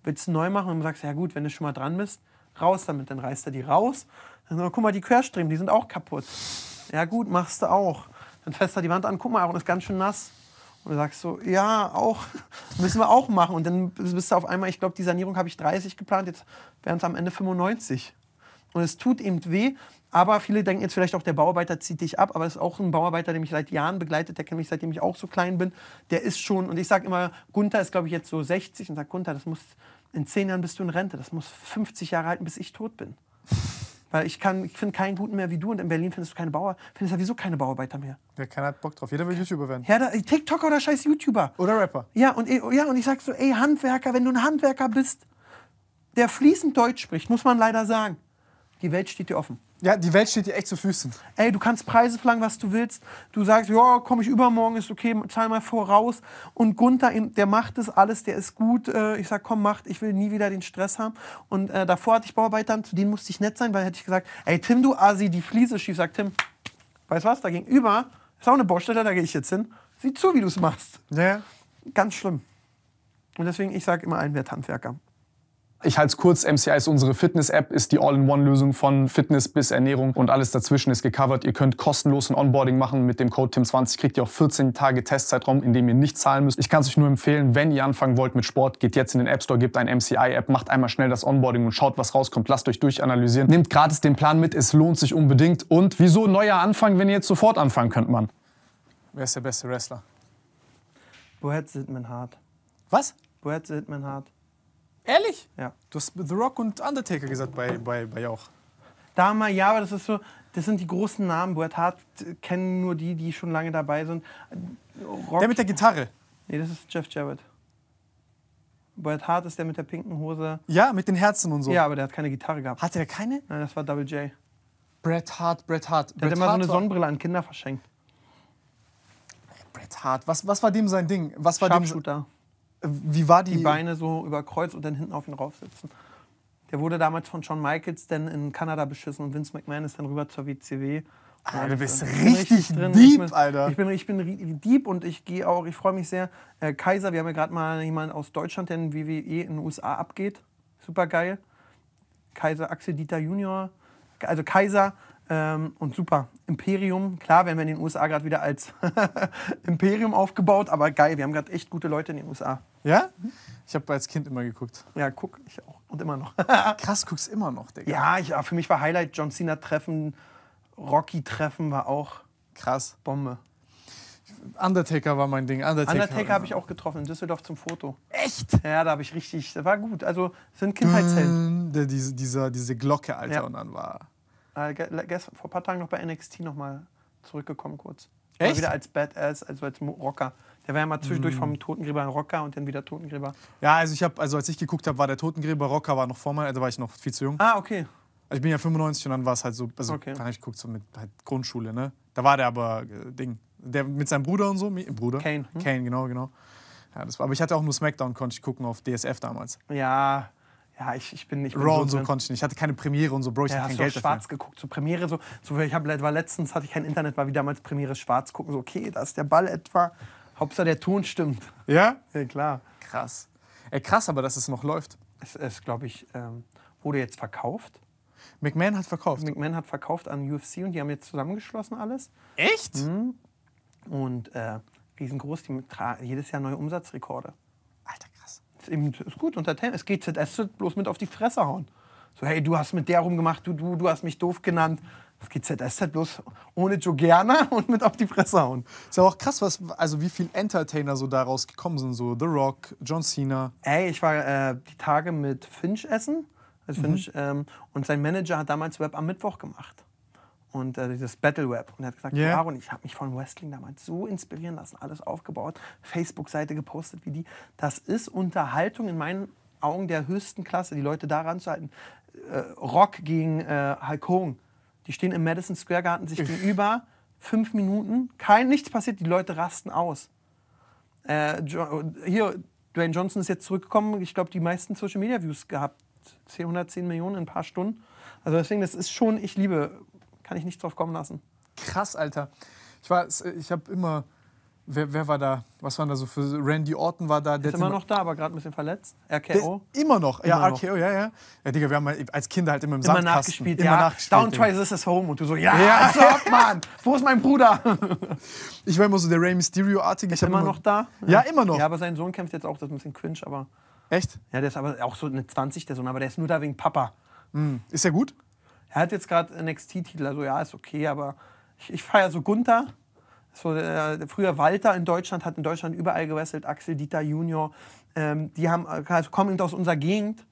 Willst du neu machen und sagst, ja gut, wenn du schon mal dran bist, raus damit. Dann reißt er die raus. Dann sagt, guck mal, die Querstreben, die sind auch kaputt. Ja gut, machst du auch. Dann fässt er die Wand an, guck mal, Aaron ist ganz schön nass. Und du sagst so, ja, auch, *laughs* müssen wir auch machen. Und dann bist du auf einmal, ich glaube, die Sanierung habe ich 30 geplant, jetzt wären es am Ende 95. Und es tut eben weh, aber viele denken jetzt vielleicht auch, der Bauarbeiter zieht dich ab, aber es ist auch ein Bauarbeiter, der mich seit Jahren begleitet, der kennt mich, seitdem ich auch so klein bin. Der ist schon, und ich sage immer, Gunther ist, glaube ich, jetzt so 60 und sage, Gunther, das muss, in 10 Jahren bist du in Rente, das muss 50 Jahre halten, bis ich tot bin. Weil ich kann, ich finde keinen guten mehr wie du und in Berlin findest du keine Bauer, findest ja keine Bauarbeiter mehr. Ja, keiner hat Bock drauf. Jeder will YouTuber werden. Ja, da, TikToker oder scheiß YouTuber. Oder Rapper. Ja und, ja, und ich sag so, ey, Handwerker, wenn du ein Handwerker bist, der fließend Deutsch spricht, muss man leider sagen. Die Welt steht dir offen. Ja, die Welt steht dir echt zu Füßen. Ey, du kannst Preise verlangen, was du willst. Du sagst, ja, komm ich übermorgen, ist okay, zahl mal voraus. Und Gunther, der macht das alles, der ist gut. Äh, ich sag, komm, macht, ich will nie wieder den Stress haben. Und äh, davor hatte ich Bauarbeiter, zu denen musste ich nett sein, weil hätte ich gesagt, ey, Tim, du Asi, die Fliese schief. Sagt Tim, weißt was, da gegenüber ist auch eine Baustelle, da gehe ich jetzt hin. Sieh zu, wie du es machst. Ja. Ganz schlimm. Und deswegen, ich sage immer allen, werd Handwerker.
Ich halte es kurz, MCI ist unsere Fitness-App, ist die All-in-One-Lösung von Fitness bis Ernährung und alles dazwischen ist gecovert. Ihr könnt kostenlos ein Onboarding machen mit dem Code TIM20, kriegt ihr auch 14 Tage Testzeitraum, in dem ihr nicht zahlen müsst. Ich kann es euch nur empfehlen, wenn ihr anfangen wollt mit Sport, geht jetzt in den App Store, gebt ein MCI-App, macht einmal schnell das Onboarding und schaut, was rauskommt. Lasst euch durchanalysieren. Nehmt gratis den Plan mit, es lohnt sich unbedingt. Und wieso neuer Anfang, wenn ihr jetzt sofort anfangen könnt, Mann? Wer ist der beste Wrestler? Bohet Sidman Hart. Was?
Bohet Sidman Hart. Ehrlich? Ja. Du hast The Rock und Undertaker gesagt bei, bei, bei Jauch. Damals, ja, aber das ist so, das sind die großen Namen. Bret Hart äh, kennen nur die, die schon lange dabei sind. Äh, Rock, der mit der Gitarre. Nee, das ist Jeff Jarrett. Bret Hart ist der mit der pinken Hose.
Ja, mit den Herzen und so. Ja, aber
der hat keine Gitarre gehabt. Hatte der keine? Nein, das war Double J.
Bret Hart,
Bret Hart. Der Bret hat immer so eine Sonnenbrille an Kinder verschenkt.
Bret Hart, was, was war dem sein Ding? Was war Sharpshooter. Dem wie war die? Die Beine
so über Kreuz und dann hinten auf ihn drauf sitzen. Der wurde damals von Shawn Michaels dann in Kanada beschissen und Vince McMahon ist dann rüber zur WCW. Alter, du bist richtig, drin. deep, ich bin, Alter. Ich bin, ich bin deep und ich gehe auch, ich freue mich sehr. Äh, Kaiser, wir haben ja gerade mal jemanden aus Deutschland, der in WWE in den USA abgeht. Super geil. Kaiser Axel Dieter Junior. Also Kaiser, ähm, und super. Imperium, klar werden wir in den USA gerade wieder als *laughs* Imperium aufgebaut, aber geil, wir haben gerade echt gute Leute in den USA. Ja? Ich habe als Kind immer geguckt. Ja, guck, ich auch. Und immer noch. *laughs* Krass, guckst immer noch, Digga. Ja, ich, ah, für mich war Highlight John Cena-Treffen, Rocky-Treffen war auch. Krass. Bombe. Undertaker war mein Ding. Undertaker, Undertaker habe ich auch getroffen in Düsseldorf zum Foto. Echt? Ja, da habe ich richtig. Das war gut. Also sind Kindheitshelden. diese, diese Glocke, Alter, ja. und dann war. Äh, gestern, vor ein paar Tagen noch bei NXT noch mal zurückgekommen kurz. Echt? Mal wieder als Badass, also als Rocker. Der war ja mal zwischendurch mhm. vom Totengräber ein Rocker und dann wieder
Totengräber. Ja, also ich habe, also als ich geguckt habe, war der Totengräber Rocker, war noch vor mir, also war ich noch viel zu jung. Ah, okay. Also ich bin ja 95 und dann war es halt so, also okay. dann habe ich geguckt, so mit halt Grundschule, ne? Da war der aber äh, Ding. Der mit seinem Bruder und so, Bruder? Kane. Hm? Kane, genau, genau. Ja, das war, aber ich hatte auch nur Smackdown, konnte ich gucken auf DSF damals.
Ja, ja, ich, ich bin nicht. Raw so und so drin.
konnte ich nicht. Ich hatte keine Premiere und so, Bro, ich ja, hatte kein Geld dafür. schwarz
geguckt, so Premiere, so. so ich hab, war letztens hatte ich kein Internet, war wie damals Premiere schwarz gucken, so, okay, da ist der Ball etwa. Hauptsache der Ton stimmt. Ja? Ja, klar. Krass. Ey, krass, aber dass es noch läuft. Es ist, glaube ich, ähm, wurde jetzt verkauft. McMahon hat verkauft. McMahon hat verkauft an UFC und die haben jetzt zusammengeschlossen alles. Echt? Mhm. Und äh, riesengroß, die jedes Jahr neue Umsatzrekorde eben, ist gut, Entertainment, es geht ZSZ bloß mit auf die Fresse hauen. So, hey, du hast mit der rumgemacht, du, du, du hast mich doof genannt. Es geht ZSZ bloß ohne Joe Gerner *laughs* und mit auf
die Fresse hauen. Ist ja auch krass, was, also wie viele Entertainer so daraus gekommen sind. So The Rock, John
Cena. Ey, ich war äh, die Tage mit Finch essen. Also mhm. Finch, mhm. ähm, und sein Manager hat damals Web am Mittwoch gemacht und äh, dieses Battle Web. Und er hat gesagt, yeah. Aaron, ich habe mich von Wrestling damals so inspirieren lassen, alles aufgebaut, Facebook-Seite gepostet wie die. Das ist Unterhaltung in meinen Augen der höchsten Klasse, die Leute daran zu halten. Äh, Rock gegen äh, Hulk Hogan. Die stehen im Madison Square Garden sich gegenüber, fünf Minuten, kein nichts passiert, die Leute rasten aus. Äh, hier, Dwayne Johnson ist jetzt zurückgekommen, ich glaube, die meisten Social Media Views gehabt. 10, 110 Millionen in ein paar Stunden. Also deswegen, das ist schon, ich liebe kann ich nicht drauf kommen lassen. Krass, Alter. Ich
war, ich habe immer, wer, wer, war da? Was waren da so für Randy Orton war da? Der ist immer, noch da,
aber gerade ein bisschen verletzt.
RKO. Der, immer noch, ja, immer RKO, noch. ja, ja. Ja, Digga, wir haben halt als Kinder halt immer im immer Sandkasten. Nachgespielt, immer ja. nachgespielt, Down twice this is
home. Und du so, ja, ja. Stop, also, Mann, wo ist mein Bruder? *laughs* ich war immer so der Rey Mysterio-artige. Ist immer, noch da? Ja, immer noch. Ja, aber sein Sohn kämpft jetzt auch, das ist ein bisschen cringe, aber... Echt? Ja, der ist aber auch so eine 20, der Sohn, aber der ist nur da wegen Papa. Mm. Ist er gut? Er hat jetzt gerade NXT-Titel, also ja, ist okay, aber ich, ich feiere so Gunther. So, äh, früher Walter in Deutschland hat in Deutschland überall gewesselt, Axel Dieter Junior. Ähm, die haben, also kommen aus unserer Gegend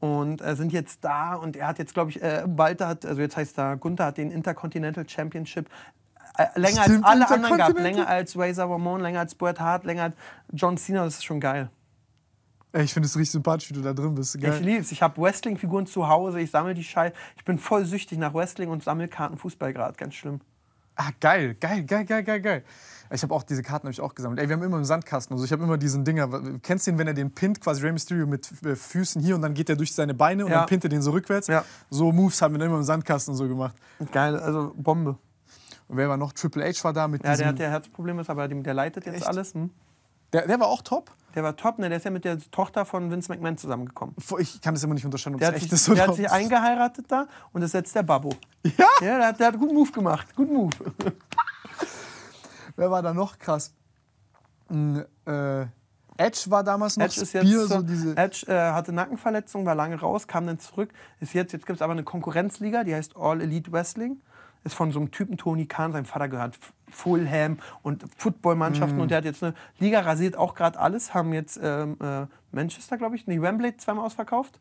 und äh, sind jetzt da. Und er hat jetzt, glaube ich, äh, Walter hat, also jetzt heißt er Gunther, hat den Intercontinental Championship äh, länger Stimmt, als alle anderen gehabt. Länger als Razor Ramon, länger als Bret Hart, länger als John Cena. Das ist schon geil
ich finde es richtig sympathisch, wie du da drin
bist. Geil. Ich liebe es. Ich habe Wrestling-Figuren zu Hause, ich sammle die Scheiße. Ich bin voll süchtig nach Wrestling und sammle Karten Fußball gerade. Ganz schlimm. Ah, geil, geil, geil,
geil, geil, geil. Ich habe auch diese Karten habe ich auch gesammelt. Ey, wir haben immer im Sandkasten, also ich habe immer diesen Dinger. Kennst du den, wenn er den pinnt, quasi Rey Mysterio mit äh, Füßen hier und dann geht er durch seine Beine und ja. dann pinnt er den so rückwärts? Ja. So Moves haben wir dann immer im Sandkasten so gemacht. Geil, also Bombe. Und wer war noch? Triple H war da mit Ja, der hat ja
Herzprobleme, aber der leitet jetzt Echt? alles. Hm? Der, der war auch top? Der war top, ne? Der ist ja mit der Tochter von Vince McMahon zusammengekommen. Ich kann das immer nicht unterscheiden, ob es echt ist oder Der hat sich eingeheiratet da und das ist jetzt der Babbo. Ja? Ja, der hat, der hat einen guten Move gemacht. Guten Move. *laughs* Wer war da noch krass? Hm, äh, Edge war damals noch Edge ist jetzt so diese Edge äh, hatte Nackenverletzung, war lange raus, kam dann zurück. Ist jetzt, jetzt gibt es aber eine Konkurrenzliga, die heißt All Elite Wrestling ist von so einem Typen Tony Kahn, seinem Vater gehört Fulham und Footballmannschaften. Mm. Und der hat jetzt eine Liga rasiert, auch gerade alles. Haben jetzt ähm, äh, Manchester, glaube ich, nicht, Wembley zweimal ausverkauft.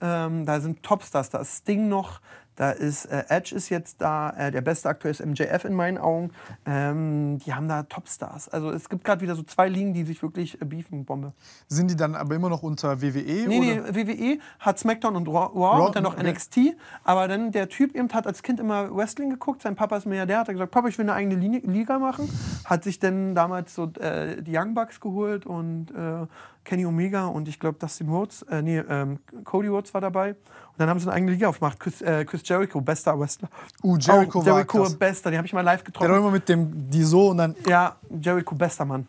Ähm, da sind Topstars, da ist Sting noch, da ist äh, Edge ist jetzt da, äh, der beste Akteur ist MJF in meinen Augen. Ähm, die haben da Topstars. Also es gibt gerade wieder so zwei Ligen, die sich wirklich äh, beefen, Bombe. Sind die dann aber immer noch unter WWE? Nee, oder? nee WWE hat SmackDown und Raw, Raw und dann noch okay. NXT. Aber dann der Typ eben hat als Kind immer Wrestling geguckt. Sein Papa ist Milliardär, hat gesagt, Papa, ich will eine eigene Liga machen. Hat sich dann damals so äh, die Young Bucks geholt und äh, Kenny Omega und ich glaube Dustin Rhodes, äh, nee, ähm, Cody Rhodes war dabei und dann haben sie eine eigene Liga aufgemacht. Chris, äh, Chris Jericho, bester Wrestler. Uh, Jericho, oh, Jericho war bester. Den habe ich mal live getroffen. Der war immer mit dem, die so und dann. Ja, Jericho, bester Mann.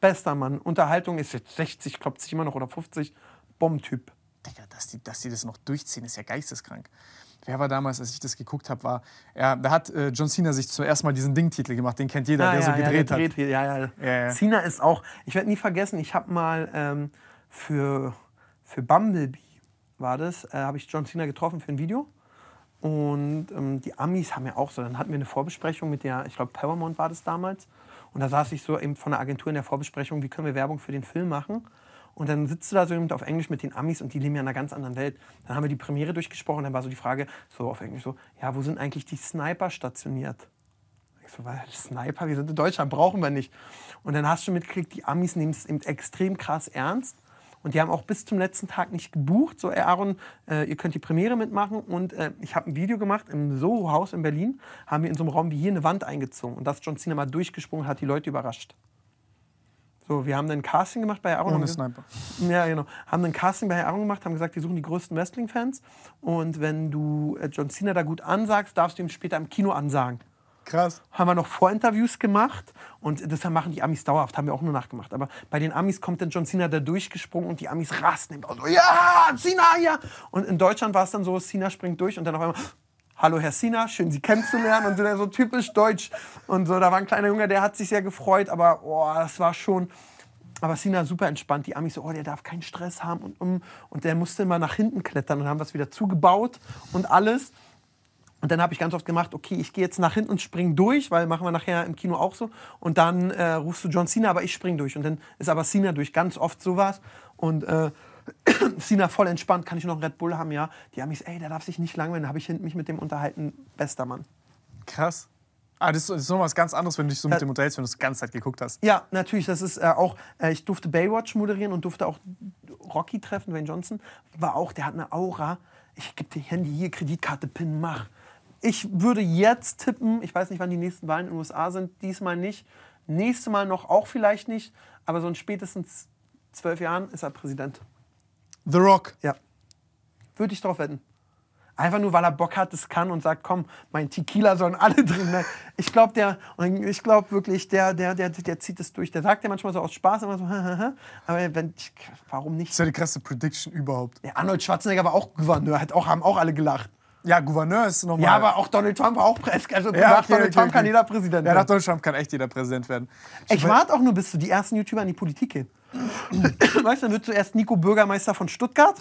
Bester Mann. Unterhaltung ist jetzt 60, kloppt sich immer noch oder 50. Bombentyp. Digga, dass die, dass die das noch durchziehen, ist ja geisteskrank.
Wer war damals, als ich das geguckt habe, war. Ja, da hat äh, John Cena sich zuerst mal diesen Ding-Titel gemacht, den kennt jeder, ah, ja, der ja, so gedreht, ja, der gedreht hat. Ja, ja. Cena
ist auch. Ich werde nie vergessen, ich habe mal ähm, für, für Bumblebee war das, äh, habe ich John Cena getroffen für ein Video. Und ähm, die Amis haben ja auch so, dann hatten wir eine Vorbesprechung mit der, ich glaube Paramount war das damals. Und da saß ich so eben von der Agentur in der Vorbesprechung, wie können wir Werbung für den Film machen. Und dann sitzt du da so eben auf Englisch mit den Amis und die leben ja in einer ganz anderen Welt. Dann haben wir die Premiere durchgesprochen, und dann war so die Frage, so auf Englisch so, ja, wo sind eigentlich die Sniper stationiert? Ich so, weil Sniper, wir sind in Deutschland, brauchen wir nicht. Und dann hast du mitgekriegt, die Amis nehmen es eben extrem krass ernst und die haben auch bis zum letzten Tag nicht gebucht. So, Aaron, äh, ihr könnt die Premiere mitmachen. Und äh, ich habe ein Video gemacht im Soho-Haus in Berlin. Haben wir in so einem Raum wie hier eine Wand eingezogen. Und dass John Cena mal durchgesprungen hat, die Leute überrascht. So, wir haben dann ein Casting gemacht bei Aaron. Ohne Sniper. Ja, genau. Haben dann ein Casting bei Aaron gemacht, haben gesagt, die suchen die größten Wrestling-Fans. Und wenn du äh, John Cena da gut ansagst, darfst du ihm später im Kino ansagen. Krass. Haben wir noch Vorinterviews gemacht und das machen die Amis dauerhaft, haben wir auch nur nachgemacht. Aber bei den Amis kommt dann John Cena da durchgesprungen und die Amis rasten. Und so, ja, Cena, ja! Und in Deutschland war es dann so, Cena springt durch und dann auf einmal, hallo Herr Sina, schön Sie kennenzulernen und so, so typisch deutsch und so, da war ein kleiner Junge, der hat sich sehr gefreut, aber oh, das war schon, aber Sina super entspannt, die Amis so, oh, der darf keinen Stress haben und, und der musste immer nach hinten klettern und haben das wieder zugebaut und alles und dann habe ich ganz oft gemacht, okay, ich gehe jetzt nach hinten und springe durch, weil machen wir nachher im Kino auch so. Und dann äh, rufst du John Cena, aber ich springe durch. Und dann ist aber Cena durch. Ganz oft sowas. Und äh, *clears throat* Cena voll entspannt, kann ich noch einen Red Bull haben, ja. Die haben mich, ey, der darf sich nicht langweilen. habe ich mich mit dem unterhalten. Bester Mann. Krass. Ah, das ist, noch was ganz anderes, wenn du dich so mit
äh, dem unterhältst, wenn du es die ganze Zeit geguckt hast.
Ja, natürlich. Das ist äh, auch, äh, ich durfte Baywatch moderieren und durfte auch Rocky treffen, Wayne Johnson. War auch, der hat eine Aura. Ich gebe dir Handy, hier Kreditkarte, PIN, mach. Ich würde jetzt tippen, ich weiß nicht, wann die nächsten Wahlen in den USA sind, diesmal nicht, nächstes Mal noch auch vielleicht nicht, aber so in spätestens zwölf Jahren ist er Präsident. The Rock. Ja. Würde ich drauf wetten. Einfach nur, weil er Bock hat, es kann und sagt, komm, mein Tequila sollen alle drin *laughs* sein. Ich glaube, der, ich glaube wirklich, der, der, der, der zieht es durch. Der sagt ja manchmal so aus Spaß immer so, *laughs* aber wenn, warum nicht? Das ist ja die krasse Prediction überhaupt. Ja, Arnold Schwarzenegger war auch Gouverneur, hat auch, haben auch alle gelacht. Ja, Gouverneur ist normal. Ja, aber auch Donald Trump auch also ja, nach okay, Donald okay, Trump okay. kann jeder
Präsident werden. Ja, nach Donald Trump kann echt jeder Präsident werden.
Ich, ich warte auch nur, bis du die ersten YouTuber in die Politik gehen. *coughs* weißt du, dann wird zuerst Nico Bürgermeister von Stuttgart.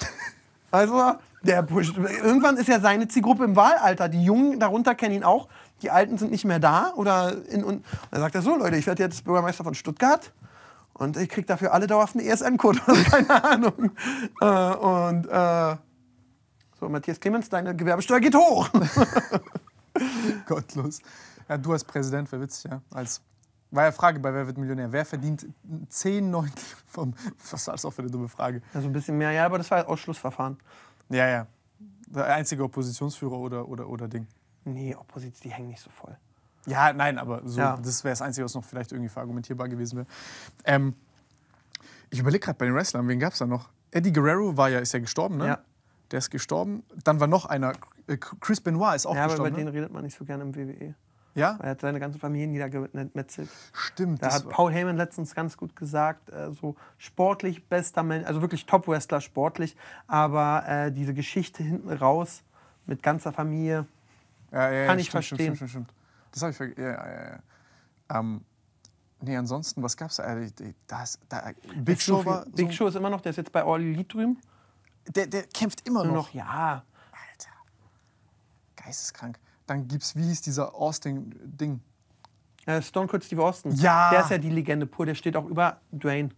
Also, der pusht. Irgendwann ist ja seine Zielgruppe im Wahlalter. Die Jungen darunter kennen ihn auch. Die Alten sind nicht mehr da. Oder in, und dann sagt er so, Leute, ich werde jetzt Bürgermeister von Stuttgart. Und ich kriege dafür alle dauerhaft einen ESN-Code. *laughs* Keine Ahnung. Äh, und äh, so, Matthias Clemens, deine Gewerbesteuer geht
hoch. *laughs* *laughs* Gottlos. Ja, du als Präsident, wer witzig, ja. Als war ja Frage bei Wer wird Millionär? Wer verdient 10 Neuntel *laughs* vom. Was war das auch für eine dumme
Frage? Also ein bisschen mehr, ja, aber das war halt Ausschlussverfahren. Ja, ja. Der einzige Oppositionsführer oder, oder, oder Ding. Nee, Opposition, die hängen nicht so voll.
Ja, nein, aber so, ja. das wäre das Einzige, was noch vielleicht irgendwie verargumentierbar gewesen wäre. Ähm, ich überlege gerade bei den Wrestlern, wen gab es da noch? Eddie Guerrero war ja, ist ja gestorben, ne? Ja. Der ist gestorben. Dann war noch einer. Äh, Chris
Benoit ist auch ja, gestorben. Ja, aber über ne? den redet man nicht so gerne im WWE. Ja? Er hat seine ganze Familie niedergemetzelt. Stimmt. Da hat Paul Heyman letztens ganz gut gesagt, äh, so sportlich bester Mensch, also wirklich Top-Wrestler sportlich, aber äh, diese Geschichte hinten raus mit ganzer Familie ja, ja, kann ja, ich stimmt, verstehen. Stimmt, stimmt, stimmt. Das habe ich vergessen. Ja, ja, ja. Ähm,
nee, ansonsten, was gab es da? Äh, äh, Big Show war. Big so Show ist immer noch, der ist jetzt bei All Elite drüben. Der, der kämpft immer noch. noch. Ja. Alter.
Geisteskrank. Dann gibt's, wie hieß dieser Austin-Ding? Äh, Stone Cold Steve Austin. Ja. Der ist ja die Legende pur. Der steht auch über Dwayne.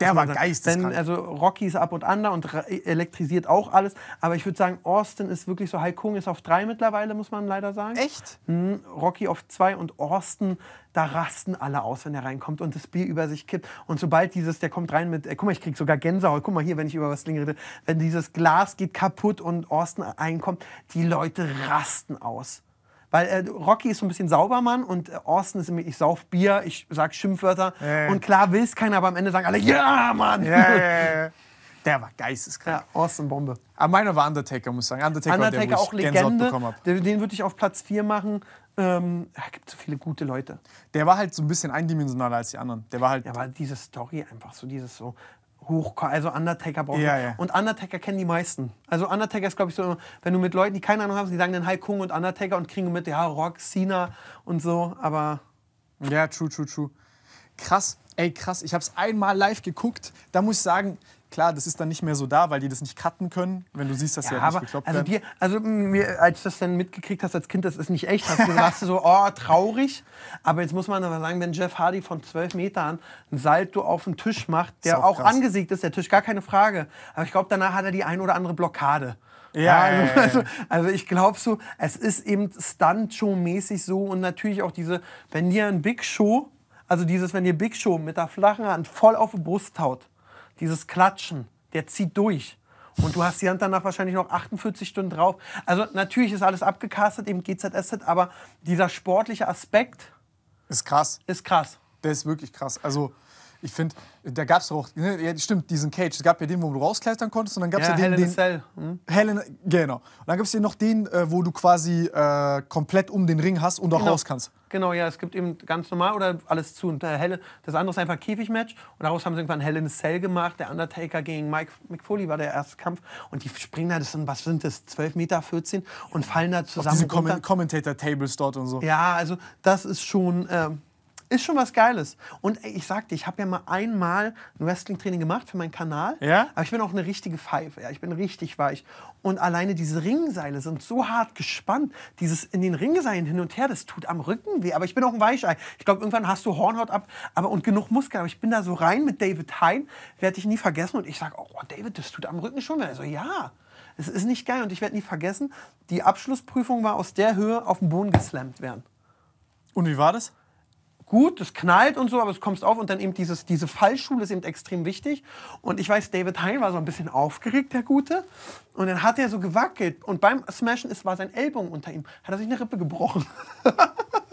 Der war geisteskrank. also Rocky ist ab und an da und elektrisiert auch alles. Aber ich würde sagen, Austin ist wirklich so, Haikung ist auf drei mittlerweile, muss man leider sagen. Echt? Mhm, Rocky auf zwei und Austin, da rasten alle aus, wenn er reinkommt und das Bier über sich kippt. Und sobald dieses, der kommt rein mit, äh, guck mal, ich krieg sogar Gänsehaut, guck mal hier, wenn ich über was Ding rede, wenn dieses Glas geht kaputt und Austin einkommt, die Leute rasten aus. Weil äh, Rocky ist so ein bisschen Saubermann und äh, Austin ist nämlich, ich sauf Bier, ich sag Schimpfwörter. Yeah. Und klar will es keiner, aber am Ende sagen alle, ja, Mann! Yeah.
Der war geisteskrank. Ja, Austin Bombe. Aber meiner war Undertaker, muss ich sagen. Undertaker, Undertaker der, auch Legende.
Den, den würde ich auf Platz 4 machen. Ähm, ja, gibt so viele gute Leute. Der war halt so ein bisschen eindimensionaler als die anderen. Der war halt. Ja, aber diese Story einfach so, dieses so, hochkommen. Also Undertaker brauchen. ja, ja. Und Undertaker kennen die meisten. Also Undertaker ist, glaube ich, so, wenn du mit Leuten, die keine Ahnung haben, die sagen dann Hulk Hogan und Undertaker und kriegen mit, ja, Rock, Cena und so, aber... Ja, true,
true, true. Krass, ey, krass. Ich habe es einmal live geguckt. Da muss ich sagen, Klar,
das ist dann nicht mehr so da, weil die das nicht cutten können, wenn du siehst, dass ja, sie halt ja aber, nicht gekloppt also werden. Dir, also mir, als du das dann mitgekriegt hast als Kind, das ist nicht echt, hast du warst so, oh, traurig. Aber jetzt muss man aber sagen, wenn Jeff Hardy von zwölf Metern ein Salto auf den Tisch macht, der auch, auch angesiegt ist, der Tisch, gar keine Frage. Aber ich glaube, danach hat er die ein oder andere Blockade.
Ja, also, also,
also ich glaube so, es ist eben Stunt-Show-mäßig so und natürlich auch diese, wenn dir ein Big Show, also dieses, wenn dir Big Show mit der flachen Hand voll auf die Brust haut, dieses Klatschen, der zieht durch. Und du hast die Hand danach wahrscheinlich noch 48 Stunden drauf. Also natürlich ist alles abgekastet, eben GZSZ, aber dieser sportliche Aspekt ist krass. Ist
krass. Der ist wirklich krass. Also ich finde, da gab es auch, ne, ja, stimmt, diesen Cage. Es gab ja den, wo du rausklettern konntest und dann gab es ja, ja, den. Hell den, Cell. Hm? Hell genau. Und dann gibt es ja noch den, äh, wo du quasi äh, komplett um den Ring hast und genau. auch raus kannst.
Genau, ja, es gibt eben ganz normal oder alles zu. Und Helle, das andere ist einfach Käfigmatch. Und daraus haben sie irgendwann Helen Cell gemacht. Der Undertaker gegen Mike McFoley war der erste Kampf. Und die springen da, das sind, was sind das, 12 Meter, 14 und fallen da zusammen. Auf diesen Commentator-Tables dort und so. Ja, also das ist schon. Ähm, ist schon was Geiles. Und ey, ich sagte, ich habe ja mal einmal ein Wrestling-Training gemacht für meinen Kanal. Ja? Aber ich bin auch eine richtige Pfeife. Ja? Ich bin richtig weich. Und alleine diese Ringseile sind so hart gespannt. Dieses in den Ringseilen hin und her, das tut am Rücken weh. Aber ich bin auch ein Weichei. Ich glaube, irgendwann hast du Hornhaut ab aber, und genug Muskeln. Aber ich bin da so rein mit David Hein, werde ich nie vergessen. Und ich sage, oh David, das tut am Rücken schon weh. Also ja. Es ist nicht geil und ich werde nie vergessen, die Abschlussprüfung war aus der Höhe auf den Boden geslampt werden. Und wie war das? gut, es knallt und so, aber es kommst auf und dann eben dieses, diese Fallschule ist eben extrem wichtig. Und ich weiß, David Hein war so ein bisschen aufgeregt, der Gute. Und dann hat er so gewackelt und beim Smashen ist, war sein Ellbogen unter ihm, hat er sich eine Rippe gebrochen.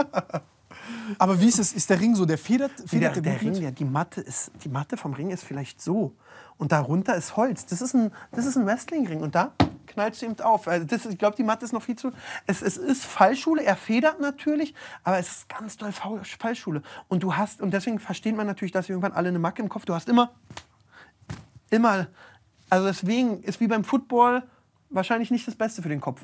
*laughs* aber wie ist es? Ist der Ring so? Der federt, federt der, der, der Ring, ja, die Matte ist, die Matte vom Ring ist vielleicht so und darunter ist Holz. Das ist ein, das ist ein Wrestlingring und da knallst du eben auf. Also das, ich glaube, die Mathe ist noch viel zu. Es, es ist Fallschule, er federt natürlich, aber es ist ganz doll Fallschule. Und du hast, und deswegen versteht man natürlich, dass wir irgendwann alle eine Macke im Kopf. Du hast immer, immer, also deswegen ist wie beim Football wahrscheinlich nicht das Beste für den Kopf.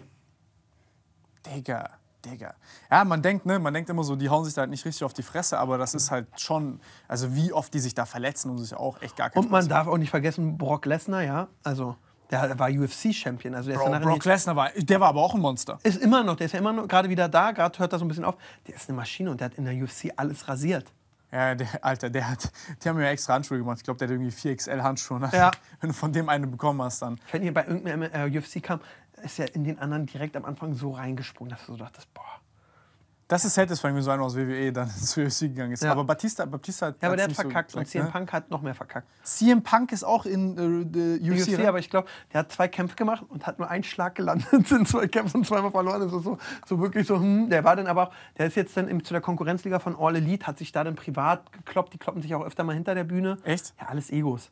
Digga. Digga. Ja, man denkt, ne, man denkt immer so, die hauen sich da halt nicht richtig auf die Fresse, aber das ist halt schon, also wie oft die sich da verletzen und sich auch echt gar keinen Und man Spaß darf auch nicht vergessen, Brock
Lesnar, ja, also der war UFC-Champion. Also der Bro, Brock Lesnar war, der war aber auch ein Monster. Ist immer noch, der ist ja immer noch gerade wieder da, gerade hört das so ein bisschen auf. Der ist eine Maschine und der hat in der UFC alles rasiert. Ja, der, Alter, der hat, die haben mir ja extra Handschuhe gemacht. Ich glaube, der hat irgendwie 4XL Handschuhe. Ne? Ja. *laughs* Wenn du von dem einen bekommen hast, dann. Wenn ihr bei irgendeinem äh, UFC kam, ist er in den anderen direkt am Anfang so reingesprungen, dass du so dachtest, boah.
Das ist halt satisfying, wenn so einer aus WWE dann *laughs* ins UFC e gegangen ist. Ja.
Aber Batista, Batista hat. Ja, aber der hat verkackt so und CM ne? Punk ne? hat noch mehr verkackt. CM Punk ist auch in äh, UFC. UFC aber ich glaube, der hat zwei Kämpfe gemacht und hat nur einen Schlag gelandet *laughs* in zwei Kämpfen und zweimal verloren. Das ist so, so wirklich so, hm. Der war dann aber auch, der ist jetzt dann im, zu der Konkurrenzliga von All Elite, hat sich da dann privat gekloppt. Die kloppen sich auch öfter mal hinter der Bühne. Echt? Ja, alles Egos.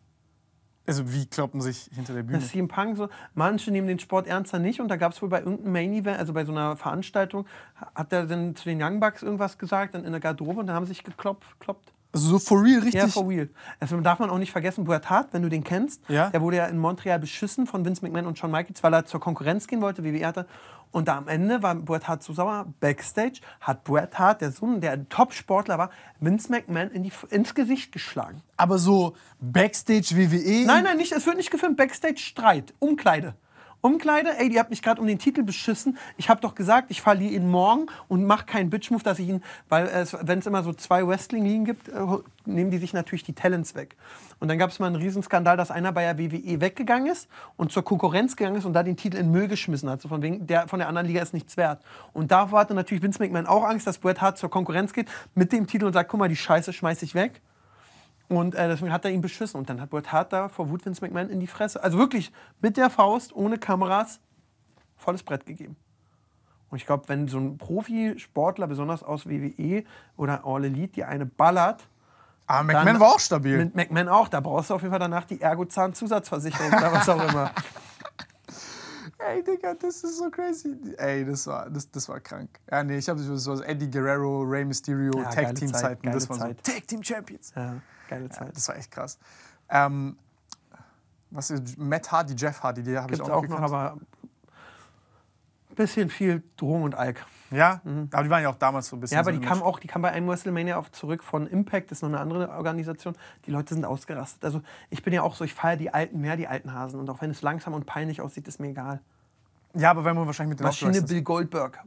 Also wie kloppen sich hinter der Bühne? CM Punk so, manche nehmen den Sport ernster nicht und da gab es wohl bei irgendeinem Main Event, also bei so einer Veranstaltung, hat er dann zu den Young Bucks irgendwas gesagt dann in der Garderobe und dann haben sie sich geklopft. Kloppt. Also So for real, richtig? Ja, for real. Also darf man auch nicht vergessen, Boert Hart, wenn du den kennst, ja? der wurde ja in Montreal beschissen von Vince McMahon und Shawn Michaels, weil er zur Konkurrenz gehen wollte, WWE hatte. Und da am Ende war Bret Hart so sauer. Backstage hat Bret Hart, der Sohn, der Top-Sportler war, Vince McMahon in die, ins Gesicht geschlagen. Aber so Backstage WWE? Nein, nein, nicht, es wird nicht gefilmt. Backstage Streit, Umkleide. Umkleide, ey, ihr habt mich gerade um den Titel beschissen. Ich habe doch gesagt, ich verliere ihn morgen und mache keinen Bitch-Move, dass ich ihn, weil wenn es immer so zwei Wrestling-Ligen gibt, äh, nehmen die sich natürlich die Talents weg. Und dann gab es mal einen Riesenskandal, dass einer bei der WWE weggegangen ist und zur Konkurrenz gegangen ist und da den Titel in Müll geschmissen hat. So von wegen, der von der anderen Liga ist nichts wert. Und da hatte natürlich Vince McMahon auch Angst, dass Bret Hart zur Konkurrenz geht mit dem Titel und sagt, guck mal, die Scheiße schmeiß ich weg. Und äh, deswegen hat er ihn beschissen. Und dann hat Bret Hart da vor Wut Vince McMahon in die Fresse. Also wirklich mit der Faust, ohne Kameras, volles Brett gegeben. Und ich glaube, wenn so ein Profisportler, besonders aus WWE oder All Elite, die eine ballert,
aber ah, McMahon dann, war auch stabil. Mit
McMahon auch. Da brauchst du auf jeden Fall danach die Ergozahn-Zusatzversicherung oder was auch immer. *laughs*
Ey, Digga, das ist so crazy. Ey, das war, das, das war krank. Ja, nee, ich habe so Eddie Guerrero, Rey Mysterio, ja, Tag-Team-Zeiten. das waren so Tag-Team-Champions. Ja. Geile Zeit. Ja, das war echt krass. Ähm, was ist Matt Hardy, Jeff Hardy, die habe ich auch, auch gekannt. noch, aber
ein bisschen viel Drohung und Alk. Ja, mhm. aber die waren ja auch damals so ein bisschen. Ja, aber so die kamen auch, die kamen bei einem WrestleMania auch zurück von Impact, das ist noch eine andere Organisation. Die Leute sind ausgerastet. Also ich bin ja auch so, ich feiere die alten mehr, die alten Hasen. Und auch wenn es langsam und peinlich aussieht, ist mir egal. Ja, aber wenn man wahrscheinlich mit den Maschine Bill Goldberg.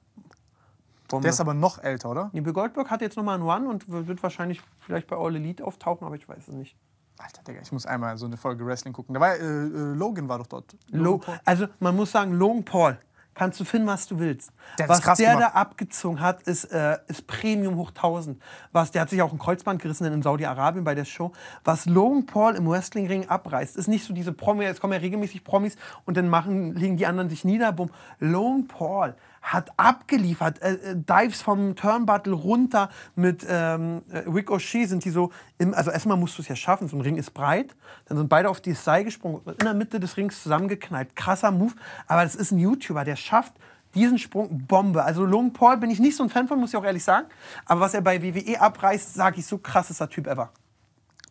Der ist aber noch älter, oder? Nee, Bill Goldberg hat jetzt nochmal einen One und wird wahrscheinlich vielleicht bei All Elite auftauchen, aber ich weiß es nicht. Alter, Digga, ich muss einmal so eine Folge Wrestling gucken. Da war, äh, äh Logan war doch dort. Lo also man muss sagen, Logan Paul, kannst du finden, was du willst. Der was der gemacht. da abgezogen hat, ist, äh, ist Premium hoch 1000. Was, der hat sich auch ein Kreuzband gerissen in Saudi-Arabien bei der Show. Was Logan Paul im Wrestlingring abreißt, ist nicht so diese Promis, es kommen ja regelmäßig Promis und dann machen, legen die anderen sich nieder, bumm. Logan Paul hat abgeliefert. Äh, äh Dives vom Turnbuttle runter mit ähm, äh, Rick O'Shea sind die so, im, also erstmal musst du es ja schaffen, so ein Ring ist breit, dann sind beide auf die Seil gesprungen, und in der Mitte des Rings zusammengeknallt. Krasser Move, aber das ist ein YouTuber, der schafft diesen Sprung Bombe. Also Logan Paul bin ich nicht so ein Fan von, muss ich auch ehrlich sagen, aber was er bei WWE abreißt, sage ich, so krassester Typ ever.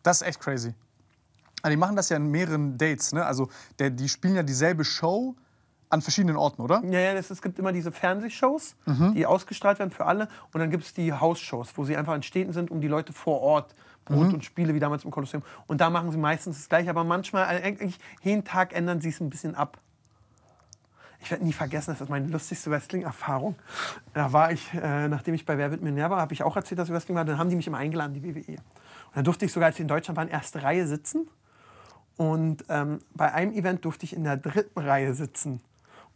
Das ist echt crazy. Also die machen das ja in mehreren Dates, ne? Also der, die spielen ja dieselbe Show, an verschiedenen Orten, oder? Ja, ja es, gibt immer diese Fernsehshows, mhm. die ausgestrahlt werden für alle. Und dann gibt es die Hausshows, wo sie einfach in Städten sind, um die Leute vor Ort Brot mhm. und Spiele wie damals im Kolosseum. Und da machen sie meistens das gleiche, aber manchmal, äh, eigentlich jeden Tag ändern sie es ein bisschen ab. Ich werde nie vergessen, das ist meine lustigste Wrestling-Erfahrung. Da war ich, äh, nachdem ich bei Wer wird Millionär war, habe ich auch erzählt, dass ich Wrestling war. Dann haben die mich immer eingeladen, die WWE. Und dann durfte ich sogar, als sie in Deutschland waren, erste Reihe sitzen. Und ähm, bei einem Event durfte ich in der dritten Reihe sitzen.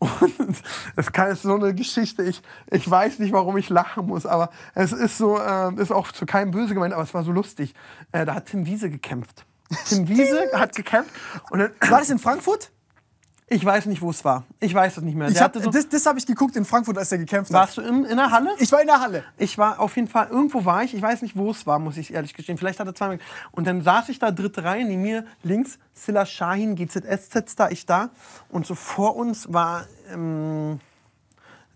Und es ist so eine Geschichte, ich, ich weiß nicht, warum ich lachen muss, aber es ist so, äh, ist auch zu keinem böse gemeint, aber es war so lustig. Äh, da hat Tim Wiese gekämpft. Tim Wiese hat gekämpft. Und dann, war das in Frankfurt? Ich weiß nicht, wo es war. Ich weiß es nicht mehr. Ich hab, so das das habe ich geguckt in Frankfurt, als er gekämpft hat. Warst du in, in der Halle? Ich war in der Halle. Ich war auf jeden Fall, irgendwo war ich. Ich weiß nicht, wo es war, muss ich ehrlich gestehen. Vielleicht hat er zweimal. Und dann saß ich da, dritte Reihe, neben mir links Silla Shahin, GZSZ, da ich da. Und so vor uns war ähm,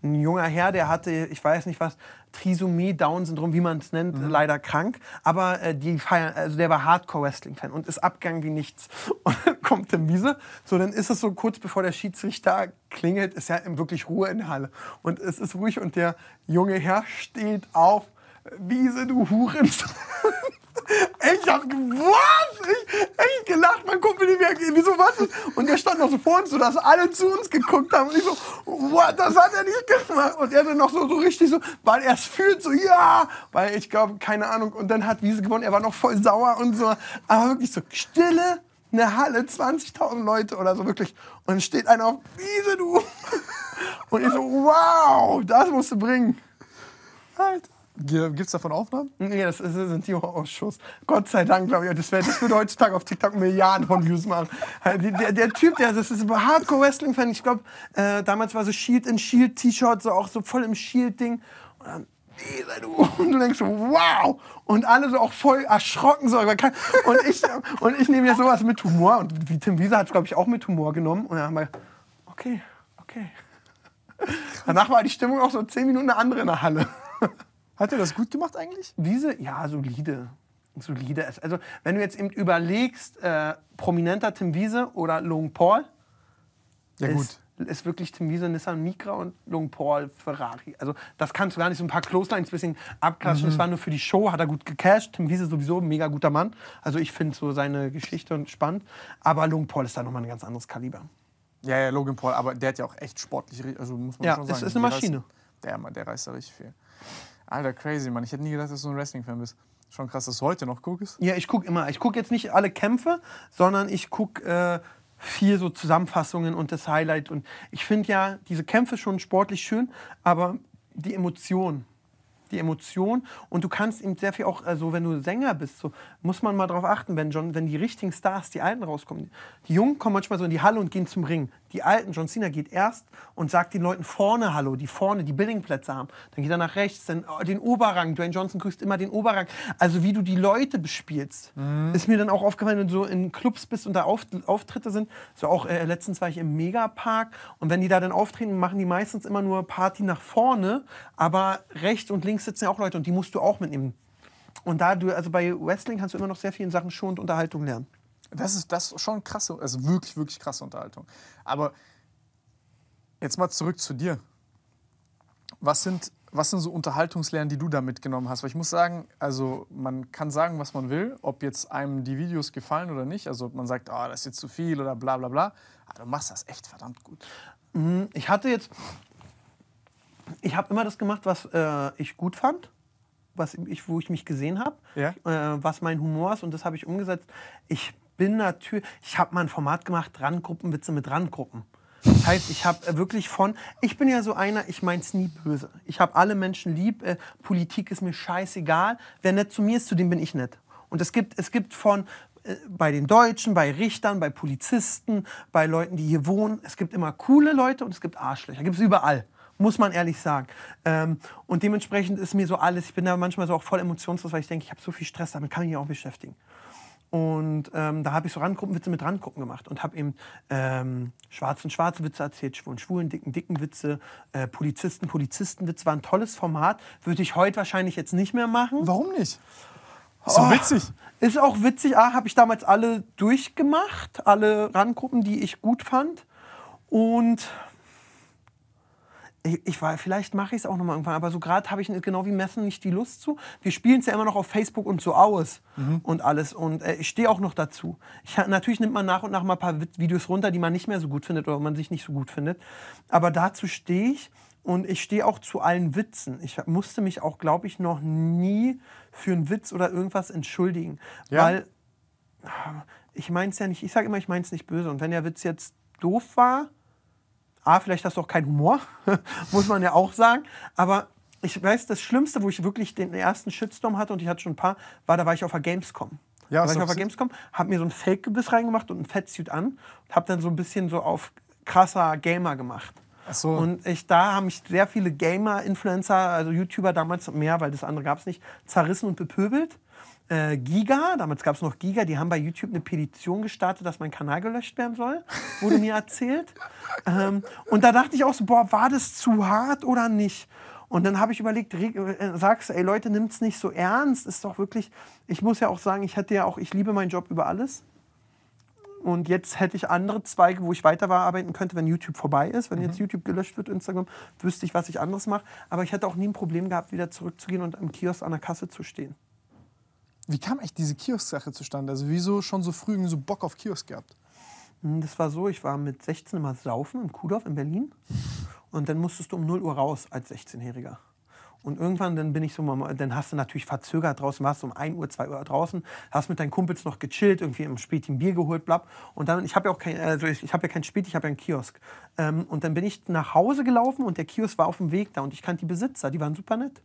ein junger Herr, der hatte, ich weiß nicht was, Trisomie, Down-Syndrom, wie man es nennt, mhm. leider krank. Aber äh, die feiern, also der war Hardcore-Wrestling-Fan und ist abgegangen wie nichts. *laughs* Und dann kommt Tim Wiese. So, dann ist es so kurz bevor der Schiedsrichter klingelt, ist ja wirklich Ruhe in der Halle. Und es ist ruhig und der junge Herr steht auf, Wiese, du Hurensohn. *laughs* Ich hab was? Ich, echt gelacht, mein Kumpel, die mir, wieso was Und der stand noch so vor uns, so dass alle zu uns geguckt haben. Und ich so, what, das hat er nicht gemacht. Und er dann noch so, so richtig so, weil er es fühlt, so, ja, weil ich glaube, keine Ahnung. Und dann hat Wiese gewonnen, er war noch voll sauer und so. Aber wirklich so, Stille, eine Halle, 20.000 Leute oder so, wirklich. Und dann steht einer auf, Wiese, du. *laughs* Und ich so, wow, das musst du bringen. Alter. Gibt es davon Aufnahmen? Nee, das sind die Ausschuss. Gott sei Dank, glaube ich. Das, wär, das würde heutzutage auf TikTok Milliarden von Views machen. Äh, der, der Typ, der, das ist ein Hardcore-Wrestling-Fan. Ich glaube, äh, damals war so Shield in Shield-T-Shirt, so auch so voll im Shield-Ding. Und dann, nee, du. Und du denkst so, wow. Und alle so auch voll erschrocken. So. Und ich, und ich nehme ja sowas mit Humor. Und wie Tim Wieser hat es, glaube ich, auch mit Humor genommen. Und dann haben wir, okay, okay. Danach war die Stimmung auch so zehn Minuten eine andere in der Halle. Hat er das gut gemacht eigentlich? Diese, ja, solide. Solide. ist. Also, wenn du jetzt eben überlegst, äh, prominenter Tim Wiese oder Long Paul, ja, ist, ist, wirklich Tim Wiese, Nissan Micra und Long Paul Ferrari. Also, das kannst du gar nicht so ein paar Closelines ein bisschen abklatschen. Mhm. Das war nur für die Show, hat er gut gecashed. Tim Wiese sowieso ein mega guter Mann. Also, ich finde so seine Geschichte spannend. Aber Long Paul ist da nochmal ein ganz anderes Kaliber.
Ja, ja, Logan Paul, aber der hat ja auch echt sportlich, also muss man ja, schon sagen. Ja, es ist eine Maschine. Der, reißt, der, der reißt da richtig viel. Alter, crazy, Mann. Ich hätte nie gedacht, dass du ein Wrestling-Fan bist. Schon krass, dass
du heute noch guckst. Ja, ich gucke immer. Ich gucke jetzt nicht alle Kämpfe, sondern ich gucke äh, viel so Zusammenfassungen und das Highlight. Und ich finde ja diese Kämpfe schon sportlich schön, aber die Emotionen die Emotion und du kannst ihm sehr viel auch, also wenn du Sänger bist, so muss man mal darauf achten, wenn, John, wenn die richtigen Stars, die Alten rauskommen. Die Jungen kommen manchmal so in die Halle und gehen zum Ring. Die Alten, John Cena geht erst und sagt den Leuten vorne Hallo, die vorne die Billingplätze haben. Dann geht er nach rechts, dann oh, den Oberrang. Dwayne Johnson grüßt immer den Oberrang. Also wie du die Leute bespielst, mhm. ist mir dann auch aufgefallen, wenn du so in Clubs bist und da Auftritte sind. So auch äh, letztens war ich im Megapark und wenn die da dann auftreten, machen die meistens immer nur Party nach vorne, aber rechts und links links sitzen ja auch Leute und die musst du auch mitnehmen. Und da du, also bei Wrestling kannst du immer noch sehr viel in Sachen Schon und Unterhaltung lernen. Das ist, das ist schon krasse, also wirklich, wirklich
krasse Unterhaltung. Aber jetzt mal zurück zu dir. Was sind, was sind so Unterhaltungslernen, die du da mitgenommen hast? Weil ich muss sagen, also man kann sagen, was man will, ob jetzt einem die Videos gefallen oder nicht. Also ob man sagt, oh, das ist jetzt zu viel oder bla bla
bla. Aber ah, du machst das echt verdammt gut. Mhm, ich hatte jetzt, ich habe immer das gemacht, was äh, ich gut fand, was ich, wo ich mich gesehen habe, ja. äh, was mein Humor ist und das habe ich umgesetzt. Ich bin natürlich, ich habe mal ein Format gemacht, Randgruppenwitze mit Randgruppen. Das heißt, ich habe äh, wirklich von, ich bin ja so einer, ich meins nie böse. Ich habe alle Menschen lieb, äh, Politik ist mir scheißegal. Wer nett zu mir ist, zu dem bin ich nett. Und es gibt, es gibt von äh, bei den Deutschen, bei Richtern, bei Polizisten, bei Leuten, die hier wohnen. Es gibt immer coole Leute und es gibt Arschlöcher. Gibt es überall muss man ehrlich sagen. Ähm, und dementsprechend ist mir so alles, ich bin da manchmal so auch voll emotionslos, weil ich denke, ich habe so viel Stress, damit kann ich mich auch beschäftigen. Und ähm, da habe ich so Randgruppenwitze mit Randgruppen gemacht und habe eben ähm, schwarzen schwarze Witze erzählt, schwulen schwulen, dicken dicken Witze, äh, Polizisten Polizistenwitz war ein tolles Format, würde ich heute wahrscheinlich jetzt nicht mehr machen. Warum nicht? Ist doch oh, witzig. Ist auch witzig. Ah, habe ich damals alle durchgemacht, alle Randgruppen, die ich gut fand. Und ich, ich war, vielleicht mache ich es auch noch mal irgendwann, aber so gerade habe ich genau wie Messen nicht die Lust zu. Wir spielen es ja immer noch auf Facebook und so aus mhm. und alles. Und äh, ich stehe auch noch dazu. Ich, natürlich nimmt man nach und nach mal ein paar Videos runter, die man nicht mehr so gut findet oder man sich nicht so gut findet. Aber dazu stehe ich und ich stehe auch zu allen Witzen. Ich musste mich auch, glaube ich, noch nie für einen Witz oder irgendwas entschuldigen. Ja. Weil ich meine es ja nicht, ich sage immer, ich meine es nicht böse. Und wenn der Witz jetzt doof war, A, ah, vielleicht hast du auch keinen Humor, *laughs* muss man ja auch sagen. Aber ich weiß, das Schlimmste, wo ich wirklich den ersten Shitstorm hatte, und ich hatte schon ein paar, war, da war ich auf der Gamescom. Ja, da war ich auf der Gamescom, habe mir so ein Fake-Gebiss reingemacht und ein Fettsuit an und habe dann so ein bisschen so auf krasser Gamer gemacht. Ach so. Und ich, da haben mich sehr viele Gamer, Influencer, also YouTuber damals mehr, weil das andere gab es nicht, zerrissen und bepöbelt äh, Giga, damals gab es noch Giga, die haben bei YouTube eine Petition gestartet, dass mein Kanal gelöscht werden soll, wurde mir erzählt. *laughs* Ähm, und da dachte ich auch so, boah, war das zu hart oder nicht? Und dann habe ich überlegt, äh, sagst du, ey Leute, es nicht so ernst, ist doch wirklich, ich muss ja auch sagen, ich hatte ja auch, ich liebe meinen Job über alles. Und jetzt hätte ich andere Zweige, wo ich weiterarbeiten könnte, wenn YouTube vorbei ist. Wenn mhm. jetzt YouTube gelöscht wird, Instagram, wüsste ich, was ich anderes mache. Aber ich hätte auch nie ein Problem gehabt, wieder zurückzugehen und am Kiosk an der Kasse zu stehen. Wie kam echt diese Kiosk-Sache zustande? Also wieso schon so früh so Bock auf Kiosk gehabt? Hm, das war so, ich war mit 16 mal saufen im Kudorf in Berlin und dann musstest du um 0 Uhr raus als 16-Jähriger. Und irgendwann, dann bin ich so, dann hast du natürlich verzögert draußen, warst du um 1 Uhr, 2 Uhr draußen, hast mit deinen Kumpels noch gechillt, irgendwie im Späti ein Bier geholt, blab. Und dann, ich habe ja auch kein, also ich, ich habe ja kein Späti, ich habe ja einen Kiosk. Ähm, und dann bin ich nach Hause gelaufen und der Kiosk war auf dem Weg da und ich kannte die Besitzer, die waren super nett.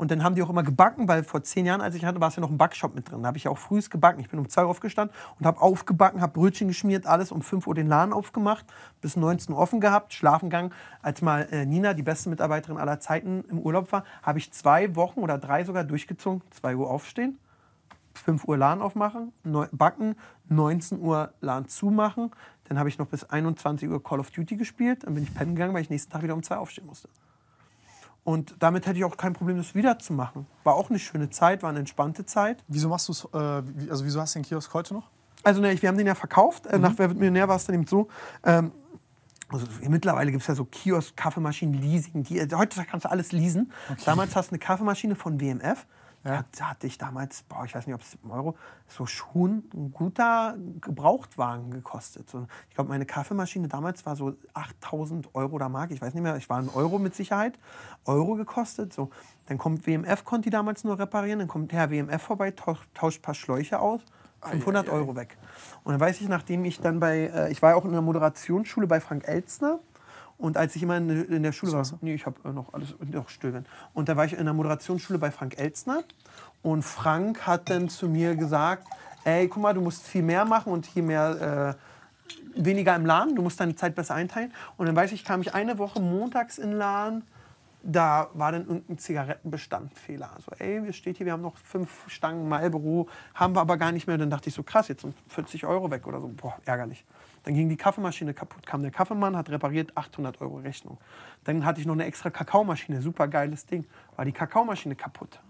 Und dann haben die auch immer gebacken, weil vor zehn Jahren, als ich hatte, war es ja noch ein Backshop mit drin. Da habe ich auch frühs gebacken. Ich bin um zwei Uhr aufgestanden und habe aufgebacken, habe Brötchen geschmiert, alles um fünf Uhr den Laden aufgemacht, bis 19 Uhr offen gehabt, schlafen gegangen. Als mal äh, Nina, die beste Mitarbeiterin aller Zeiten, im Urlaub war, habe ich zwei Wochen oder drei sogar durchgezogen. Zwei Uhr aufstehen, fünf Uhr Laden aufmachen, neun, backen, 19 Uhr Laden zumachen. Dann habe ich noch bis 21 Uhr Call of Duty gespielt. Dann bin ich pennen gegangen, weil ich nächsten Tag wieder um zwei aufstehen musste. Und damit hätte ich auch kein Problem, das wiederzumachen. War auch eine schöne Zeit, war eine entspannte Zeit. Wieso machst du es, äh, also wieso hast du den Kiosk heute noch? Also ne, wir haben den ja verkauft, äh, mhm. nach Wer wird Millionär war es dann eben so. Ähm, also, mittlerweile gibt es ja so Kiosk, Kaffeemaschinen, Leasing. Die, also, heutzutage kannst du alles leasen. Okay. Damals hast du eine Kaffeemaschine von WMF, ja. Da hatte ich damals, boah, ich weiß nicht, ob es Euro, so schon ein guter Gebrauchtwagen gekostet. So, ich glaube, meine Kaffeemaschine damals war so 8000 Euro oder Mark, ich weiß nicht mehr, ich war ein Euro mit Sicherheit, Euro gekostet. So. Dann kommt WMF, konnte die damals nur reparieren, dann kommt Herr WMF vorbei, tauscht, ein paar Schläuche aus. 500 Euro weg. Und dann weiß ich, nachdem ich dann bei, äh, ich war auch in der Moderationsschule bei Frank Elzner, und als ich immer in, der Schule war, nee, ich habe äh, noch alles, noch Stögern. Und da war ich in der Moderationsschule bei Frank Elzner. Und Frank hat dann zu mir gesagt, ey, guck mal, du musst viel mehr machen und hier mehr... Äh, weniger im Laden, du musst deine Zeit besser einteilen. Und dann weiß ich, kam ich eine Woche montags in Laden, da war dann irgendein Zigarettenbestandfehler. Also, ey, wir steht hier, wir haben noch fünf Stangen Malbüro, haben wir aber gar nicht mehr. Und Dann dachte ich so, krass, jetzt sind 40 Euro weg oder so. Boah, ärgerlich. Dann ging die Kaffeemaschine kaputt, kam der Kaffeemann, hat repariert, 800 Euro Rechnung. Dann hatte ich noch eine extra Kakaomaschine, super geiles Ding. War die Kakaomaschine kaputt.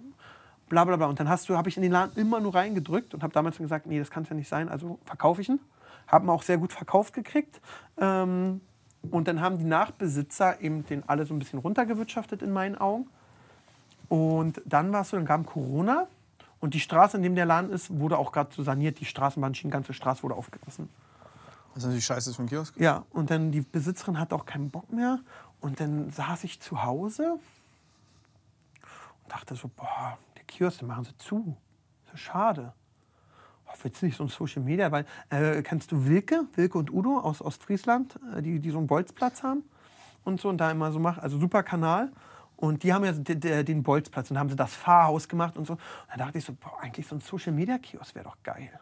Blablabla. bla bla. Und dann habe ich in den Laden immer nur reingedrückt und habe damals gesagt, nee, das kann es ja nicht sein, also verkaufe ich ihn. Haben auch sehr gut verkauft gekriegt. Ähm, und dann haben die Nachbesitzer eben den alle so ein bisschen runtergewirtschaftet in meinen Augen. Und dann war es so, dann kam Corona und die Straße, in dem der Laden ist, wurde auch gerade so saniert. Die Straßenbahn, die ganze Straße wurde aufgerissen. Das ist natürlich scheiße für den Kiosk. Ja, und dann die Besitzerin hat auch keinen Bock mehr. Und dann saß ich zu Hause und dachte so, boah, der Kiosk, den machen sie zu. So schade. Oh, willst du nicht so ein Social Media? Weil, äh, kennst du Wilke, Wilke und Udo aus Ostfriesland, äh, die, die so einen Bolzplatz haben und so und da immer so machen, also super Kanal. Und die haben ja den Bolzplatz und haben sie das Fahrhaus gemacht und so. Und da dachte ich so, boah, eigentlich so ein Social Media Kiosk wäre doch geil.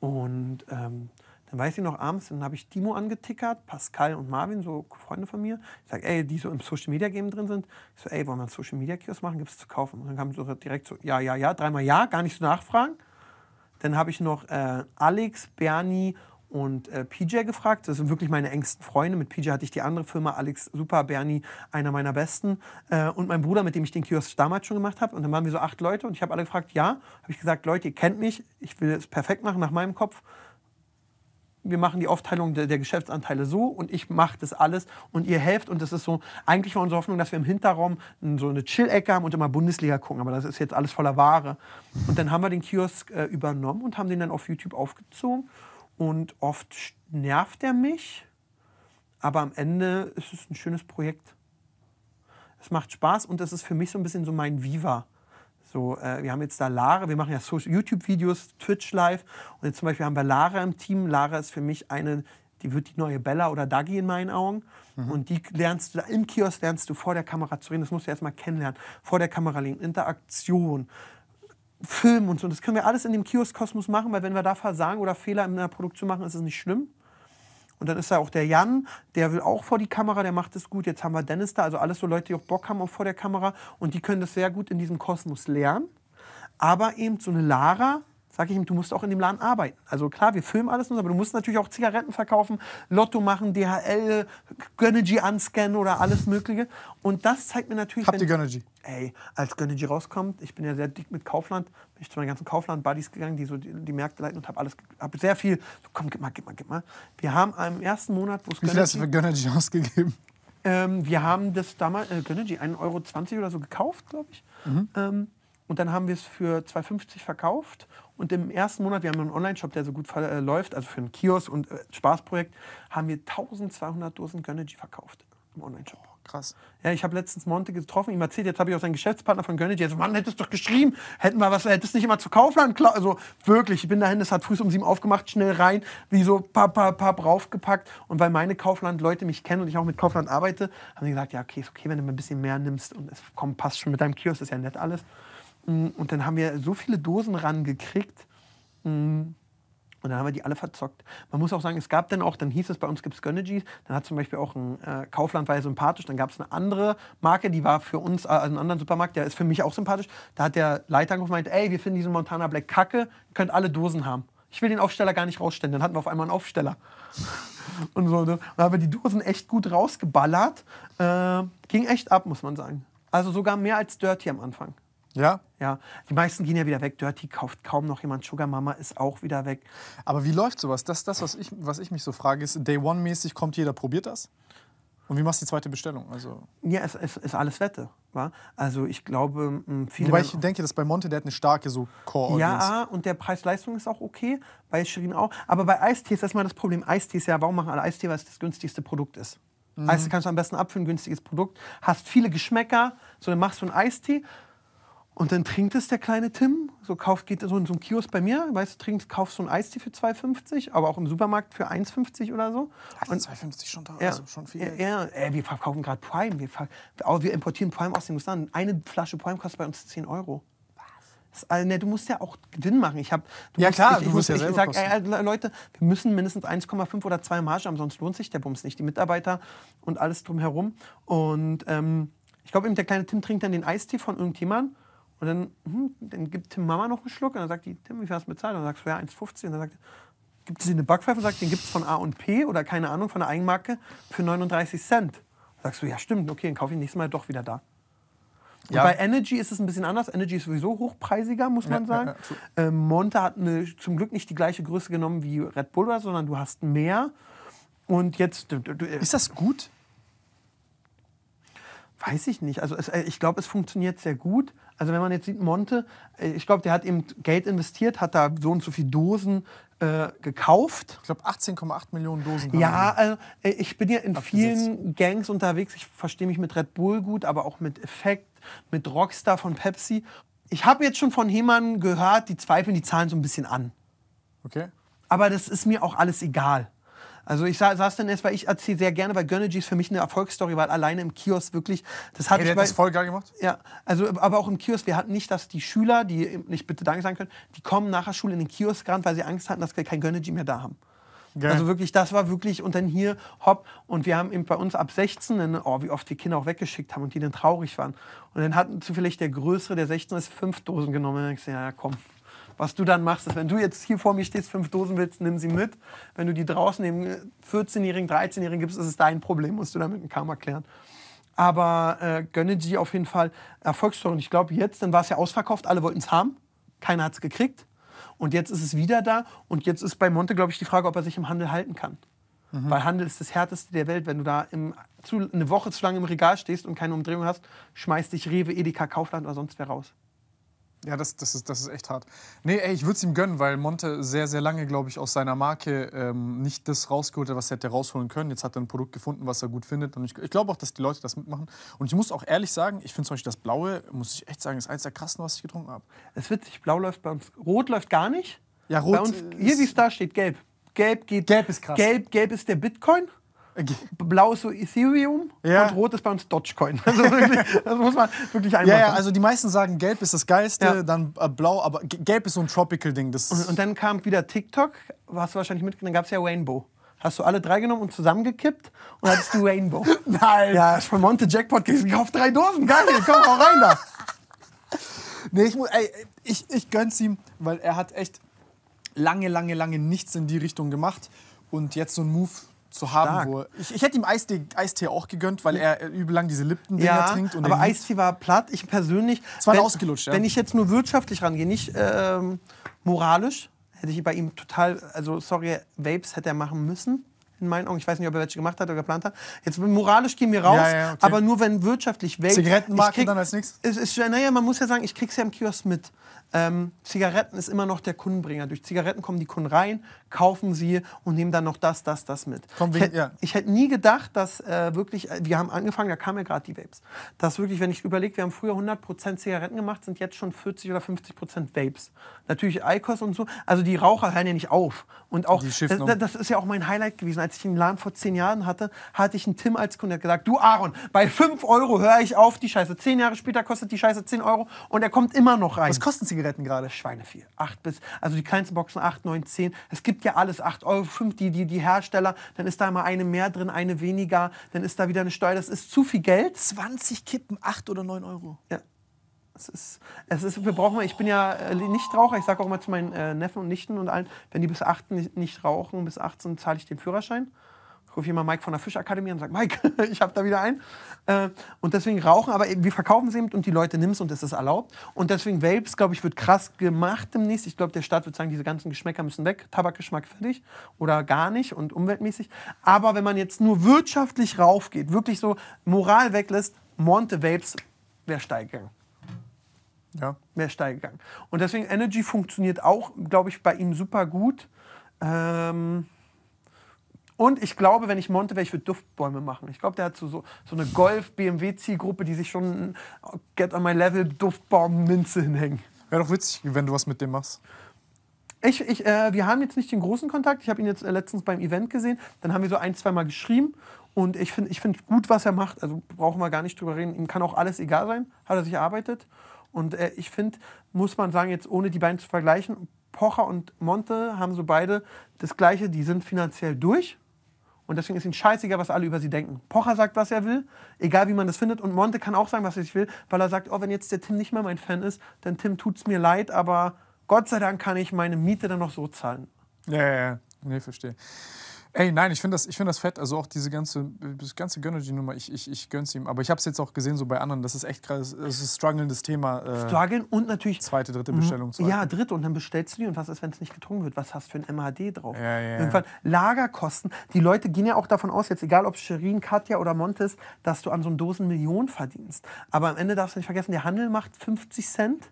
Und ähm, dann weiß ich noch abends, dann habe ich Timo angetickert, Pascal und Marvin, so Freunde von mir. Ich sage, ey, die so im Social Media Game drin sind. Ich so, ey, wollen wir einen Social Media Kiosk machen? Gibt es zu kaufen? Und dann kam so direkt so, ja, ja, ja, dreimal ja, gar nicht so nachfragen. Dann habe ich noch äh, Alex, Bernie und äh, PJ gefragt. Das sind wirklich meine engsten Freunde. Mit PJ hatte ich die andere Firma, Alex Super, Bernie, einer meiner besten. Äh, und mein Bruder, mit dem ich den Kiosk damals schon gemacht habe. Und dann waren wir so acht Leute und ich habe alle gefragt, ja. Habe ich gesagt, Leute, ihr kennt mich, ich will es perfekt machen nach meinem Kopf wir machen die Aufteilung der, der Geschäftsanteile so und ich mache das alles und ihr helft. Und das ist so, eigentlich war unsere Hoffnung, dass wir im Hinterraum so eine Chill-Ecke haben und immer Bundesliga gucken. Aber das ist jetzt alles voller Ware. Und dann haben wir den Kiosk äh, übernommen und haben den dann auf YouTube aufgezogen. Und oft nervt er mich, aber am Ende ist es ein schönes Projekt. Es macht Spaß und das ist für mich so ein bisschen so mein Viva. So, äh, wir haben jetzt da Lara, wir machen ja YouTube-Videos, Twitch live. Und jetzt zum Beispiel haben wir Lara im Team. Lara ist für mich eine, die wird die neue Bella oder Dagi in meinen Augen. Mhm. Und die lernst du, im Kiosk lernst du vor der Kamera zu reden. Das musst du erstmal kennenlernen. Vor der Kamera leben, Interaktion. Film und so. Und das können wir alles in dem Kiosk-Kosmos machen, weil wenn wir da Versagen oder Fehler in der Produktion machen, ist es nicht schlimm. Und dann ist da auch der Jan, der will auch vor die Kamera, der macht es gut. Jetzt haben wir Dennis da, also alles so Leute, die auch Bock haben auch vor der Kamera. Und die können das sehr gut in diesem Kosmos lernen. Aber eben so eine Lara sage ich ihm, du musst auch in dem Laden arbeiten. Also klar, wir filmen alles, aber du musst natürlich auch Zigaretten verkaufen, Lotto machen, DHL, Gönnergy anscannen oder alles Mögliche. Und das zeigt mir natürlich... Habt ihr Gönnergy? Ey, als Gönnergy rauskommt, ich bin ja sehr dick mit Kaufland, bin ich zu meinen ganzen Kaufland-Buddies gegangen, die so die, die Märkte leiten und habe alles, habe sehr viel, so, komm, gib mal, gib mal, gib mal. Wir haben im ersten Monat, wo es Wie viel hast du für
Gönnergy ausgegeben?
Ähm, wir haben das damals, äh, Gönnergy, 1,20 Euro oder so gekauft, glaube ich. Mhm. Ähm, und dann haben wir es für 2,50 verkauft. Und im ersten Monat, wir haben einen Online-Shop, der so gut äh, läuft, also für ein Kiosk und äh, Spaßprojekt, haben wir 1200 Dosen Gönnergy verkauft im Online-Shop. Oh, krass. Ja, ich habe letztens Monte getroffen, ihm erzählt, jetzt habe ich auch seinen Geschäftspartner von Gönnergy, also Mann, hättest du doch geschrieben, hätten wir was, hättest nicht immer zu Kaufland, also wirklich, ich bin dahin, das hat früh um sieben aufgemacht, schnell rein, wie so pap, pap, pap raufgepackt und weil meine Kaufland-Leute mich kennen und ich auch mit Kaufland arbeite, haben sie gesagt, ja, okay, ist okay, wenn du mal ein bisschen mehr nimmst und es kommt, passt schon mit deinem Kiosk, ist ja nett alles. Mm, und dann haben wir so viele Dosen rangekriegt. Mm, und dann haben wir die alle verzockt. Man muss auch sagen, es gab dann auch, dann hieß es bei uns gibt es Gönnergies, dann hat zum Beispiel auch ein äh, Kaufland war ja sympathisch, dann gab es eine andere Marke, die war für uns, äh, also einen anderen Supermarkt, der ist für mich auch sympathisch. Da hat der Leiter und meint, ey, wir finden diesen Montana Black kacke, könnt alle Dosen haben. Ich will den Aufsteller gar nicht rausstellen. Dann hatten wir auf einmal einen Aufsteller. *laughs* und so. Ne? Dann haben wir die Dosen echt gut rausgeballert. Äh, ging echt ab, muss man sagen. Also sogar mehr als Dirty am Anfang. Ja. Ja. Die meisten gehen ja wieder weg. Dirty kauft kaum noch jemand. Sugar Mama ist auch wieder weg. Aber wie läuft sowas? Das, das was, ich, was ich mich so
frage, ist Day One-mäßig kommt jeder, probiert das? Und wie machst du die zweite Bestellung? Also ja, es, ist
alles Wette. Wa? Also ich glaube, viele. Wobei ich denke, dass bei Monte, der hat eine starke so core -Audience. Ja, und der Preis-Leistung ist auch okay. Bei Shirin auch. Aber bei Eistee ist erstmal das Problem. Eistee ist ja, warum machen alle Eistee, weil es das günstigste Produkt ist. Mhm. Eistee kannst du am besten abfüllen, günstiges Produkt. Hast viele Geschmäcker, so dann machst du einen Eistee und dann trinkt es der kleine Tim, so kauft, geht so in so einen Kiosk bei mir, weißt du, trinkt, kauft so ein Eistee für 2,50, aber auch im Supermarkt für 1,50 oder so. Also 2,50 schon da, ja, also schon viel. Ja, ja äh, wir verkaufen gerade Prime, wir, wir importieren Prime aus den USA. Eine Flasche Prime kostet bei uns 10 Euro. Also, ne, du musst ja auch Gewinn machen. Ich hab, ja, musst, klar, ich, du ich, musst ich, ja selber ich sag, ey, äh, Leute, wir müssen mindestens 1,5 oder 2 Marge haben, sonst lohnt sich der Bums nicht. Die Mitarbeiter und alles drumherum. Und ähm, ich glaube, der kleine Tim trinkt dann den Eistee von irgendjemandem und dann, hm, dann gibt Tim Mama noch einen Schluck und dann sagt die, Tim, wie viel hast du bezahlt? Und dann sagst du, ja, 1,50. Und dann sagt gibt es eine Backpfeife und sagt, den gibt es von A und P oder keine Ahnung, von der Eigenmarke für 39 Cent. Dann sagst du, ja stimmt, okay, dann kaufe ich nächstes Mal doch wieder da. Ja. bei Energy ist es ein bisschen anders. Energy ist sowieso hochpreisiger, muss man sagen. Ja, ja, ähm, Monte hat eine, zum Glück nicht die gleiche Größe genommen wie Red Bull, sondern du hast mehr. Und jetzt. Du, du, äh, ist das gut? Weiß ich nicht. Also es, äh, ich glaube, es funktioniert sehr gut. Also wenn man jetzt sieht, Monte, äh, ich glaube, der hat eben Geld investiert, hat da so und so viele Dosen äh, gekauft. Ich glaube 18,8 Millionen Dosen. Ja, also äh, ich bin ja in abgesetzt. vielen Gangs unterwegs. Ich verstehe mich mit Red Bull gut, aber auch mit Effekt, mit Rockstar von Pepsi. Ich habe jetzt schon von jemandem gehört, die zweifeln die Zahlen so ein bisschen an. Okay. Aber das ist mir auch alles egal. Also ich saß, saß dann erst, weil ich erzähle sehr gerne, weil Gönnergy ist für mich eine Erfolgsstory, weil alleine im Kiosk wirklich, das hat hey, ich bei, das voll geil gemacht. Ja, also aber auch im Kiosk, wir hatten nicht, dass die Schüler, die nicht bitte danke sagen können, die kommen nach der Schule in den Kiosk ran, weil sie Angst hatten, dass wir kein Gönnergy mehr da haben. Geil. Also wirklich, das war wirklich, und dann hier, hopp, und wir haben eben bei uns ab 16, dann, oh, wie oft die Kinder auch weggeschickt haben und die dann traurig waren. Und dann hatten zufällig der Größere, der 16 ist, fünf Dosen genommen. Und dann ich, ja, komm, was du dann machst, ist, wenn du jetzt hier vor mir stehst, fünf Dosen willst, nimm sie mit. Wenn du die draußen dem 14-Jährigen, 13-Jährigen gibst, ist es dein Problem, musst du damit einen Karma klären. Aber äh, gönne sie auf jeden Fall Erfolgsstory. Ich glaube, jetzt, dann war es ja ausverkauft, alle wollten es haben, keiner hat es gekriegt. Und jetzt ist es wieder da und jetzt ist bei Monte, glaube ich, die Frage, ob er sich im Handel halten kann. Mhm. Weil Handel ist das härteste der Welt. Wenn du da im, zu, eine Woche zu lange im Regal stehst und keine Umdrehung hast, schmeißt dich Rewe, Edeka, Kaufland oder sonst wer raus. Ja, das, das, ist, das ist echt hart.
Nee, ey, ich würde es ihm gönnen, weil Monte sehr, sehr lange, glaube ich, aus seiner Marke ähm, nicht das rausgeholt hat, was er hätte rausholen können. Jetzt hat er ein Produkt gefunden, was er gut findet. Und ich, ich glaube auch, dass die Leute das mitmachen. Und ich muss auch ehrlich sagen, ich finde zum Beispiel das Blaue, muss ich echt sagen, ist eins der krassen, was ich getrunken habe. Es ist witzig, blau läuft bei uns.
Rot läuft gar nicht. Ja, rot. Bei uns, hier, wie es da steht, gelb. Gelb geht. Gelb ist krass. Gelb, gelb ist der Bitcoin. Blau ist so Ethereum ja. und rot ist bei uns Dogecoin. *laughs* Also wirklich, das muss man wirklich einmal. Ja, ja, also die meisten sagen, gelb ist das Geiste, ja. dann äh, blau, aber gelb ist so ein Tropical-Ding. Und, und dann kam wieder TikTok, hast du wahrscheinlich mitgenommen, dann gab es ja Rainbow hast du alle drei genommen und zusammengekippt und hattest du Rainbow. *laughs* Nein. Ja, von Monte Jackpot gekriegt. Ich kauf drei Dosen. Geil, komm, auch rein da. *laughs* Nee, ich, muss, ey, ich, ich gönn's ihm,
weil er hat echt lange, lange, lange nichts in die Richtung gemacht. Und jetzt so ein Move, zu haben, wo ich, ich hätte ihm Eistee, Eistee auch gegönnt, weil er übel lang diese lippen Dinger ja, trinkt und aber Eistee
war platt. Ich persönlich, es war wenn, ausgelutscht. Ja. Wenn ich jetzt nur wirtschaftlich rangehe, nicht ähm, moralisch, hätte ich bei ihm total, also sorry, Vapes hätte er machen müssen. In meinen Augen, ich weiß nicht, ob er welche gemacht hat oder geplant hat. Jetzt moralisch gehen wir raus, ja, ja, okay. aber nur wenn wirtschaftlich Vapes. Zigarettenmarke dann als nichts? Naja, man muss ja sagen, ich krieg's ja im Kiosk mit. Ähm, Zigaretten ist immer noch der Kundenbringer. Durch Zigaretten kommen die Kunden rein, kaufen sie und nehmen dann noch das, das, das mit. Komm, ich, hätte, ja. hätt nie gedacht, dass äh, wirklich, äh, wir haben angefangen, da kamen ja gerade die Vapes. Dass wirklich, wenn ich überlege, wir haben früher 100% Zigaretten gemacht, sind jetzt schon 40 oder 50% Vapes. Natürlich IQOS und so. Also die Raucher hören ja nicht auf. Und auch, das, das, ist ja auch mein Highlight gewesen. Als ich den Laden vor zehn Jahren hatte, hatte ich einen Tim als Kunde, der hat gesagt, du Aaron, bei 5 Euro höre ich auf die Scheiße. Zehn Jahre später kostet die Scheiße 10 Euro und er kommt immer noch rein. Was kosten Zigaretten gerade? Schweine viel. Acht bis, also die kleinsten Boxen 8, 9, 10. Es gibt ja alles 8 Euro, die, die, die Hersteller, dann ist da mal eine mehr drin, eine weniger, dann ist da wieder eine Steuer, das ist zu viel Geld. 20 Kippen, 8 oder 9 Euro. Ja. Es ist, es ist, wir brauchen, ich bin ja äh, nicht Raucher, ich sage auch immer zu meinen äh, Neffen und Nichten und allen, wenn die bis 8 nicht, nicht rauchen, bis 18 zahle ich den Führerschein rufe ich immer Mike von der Fischakademie und sage, Mike, *laughs* ich habe da wieder einen. Äh, und deswegen rauchen, aber wir verkaufen sie und die Leute nimmt es und es ist erlaubt. Und deswegen Vapes, glaube ich, wird krass gemacht demnächst. Ich glaube, der Staat wird sagen, diese ganzen Geschmäcker müssen weg. Tabakgeschmack fertig oder gar nicht und umweltmäßig. Aber wenn man jetzt nur wirtschaftlich raufgeht, wirklich so Moral weglässt, Monte Vapes wäre steil gegangen. Ja. Wäre steil gegangen. Und deswegen Energy funktioniert auch, glaube ich, bei ihm super gut. Ähm und ich glaube, wenn ich Monte wäre, ich würde Duftbäume machen. Ich glaube, der hat so, so, eine Golf-BMW-Zielgruppe, die sich schon oh, Get on my Level Duftbaum-Minze hinhängen. Wäre doch witzig, wenn du was mit dem machst. Ich, ich, äh, wir haben jetzt nicht den großen Kontakt. Ich habe ihn jetzt äh, letztens beim Event gesehen. Dann haben wir so ein, zwei Mal geschrieben. Und ich finde ich find gut, was er macht. Also brauchen wir gar nicht drüber reden. Ihm kann auch alles egal sein. Hat er sich erarbeitet. Und äh, ich finde, muss man sagen, jetzt ohne die beiden zu vergleichen, Pocher und Monte haben so beide das Gleiche. Die sind finanziell durch. Und deswegen ist ihnen scheißiger, was alle über sie denken. Pocher sagt, was er will, egal wie man das findet. Und Monte kann auch sagen, was ich will, weil er sagt, oh, wenn jetzt der Tim nicht mehr mein Fan ist, dann Tim es mir leid, aber Gott sei Dank kann ich meine Miete dann noch so zahlen.
Ja, ja, ja. Nee, verstehe. Ey, nein, ich finde das, find das fett. Also auch diese ganze, das ganze Gönnergy-Nummer, ich, ich, ich gönn's ihm. Aber ich habe es jetzt auch gesehen, so bei
anderen, das ist echt krass, das ist struggelndes Thema. Äh, Struggeln und natürlich. Zweite, dritte mhm. Bestellung. Zweite. Ja, dritte. Und dann bestellst du die und was ist, wenn es nicht getrunken wird? Was hast du für ein MHD drauf?
Ja, ja, Irgendwann
Lagerkosten. Die Leute gehen ja auch davon aus, jetzt egal ob Sherin, Katja oder Montes, dass du an so einem Dosen Millionen verdienst. Aber am Ende darfst du nicht vergessen, der Handel macht 50 Cent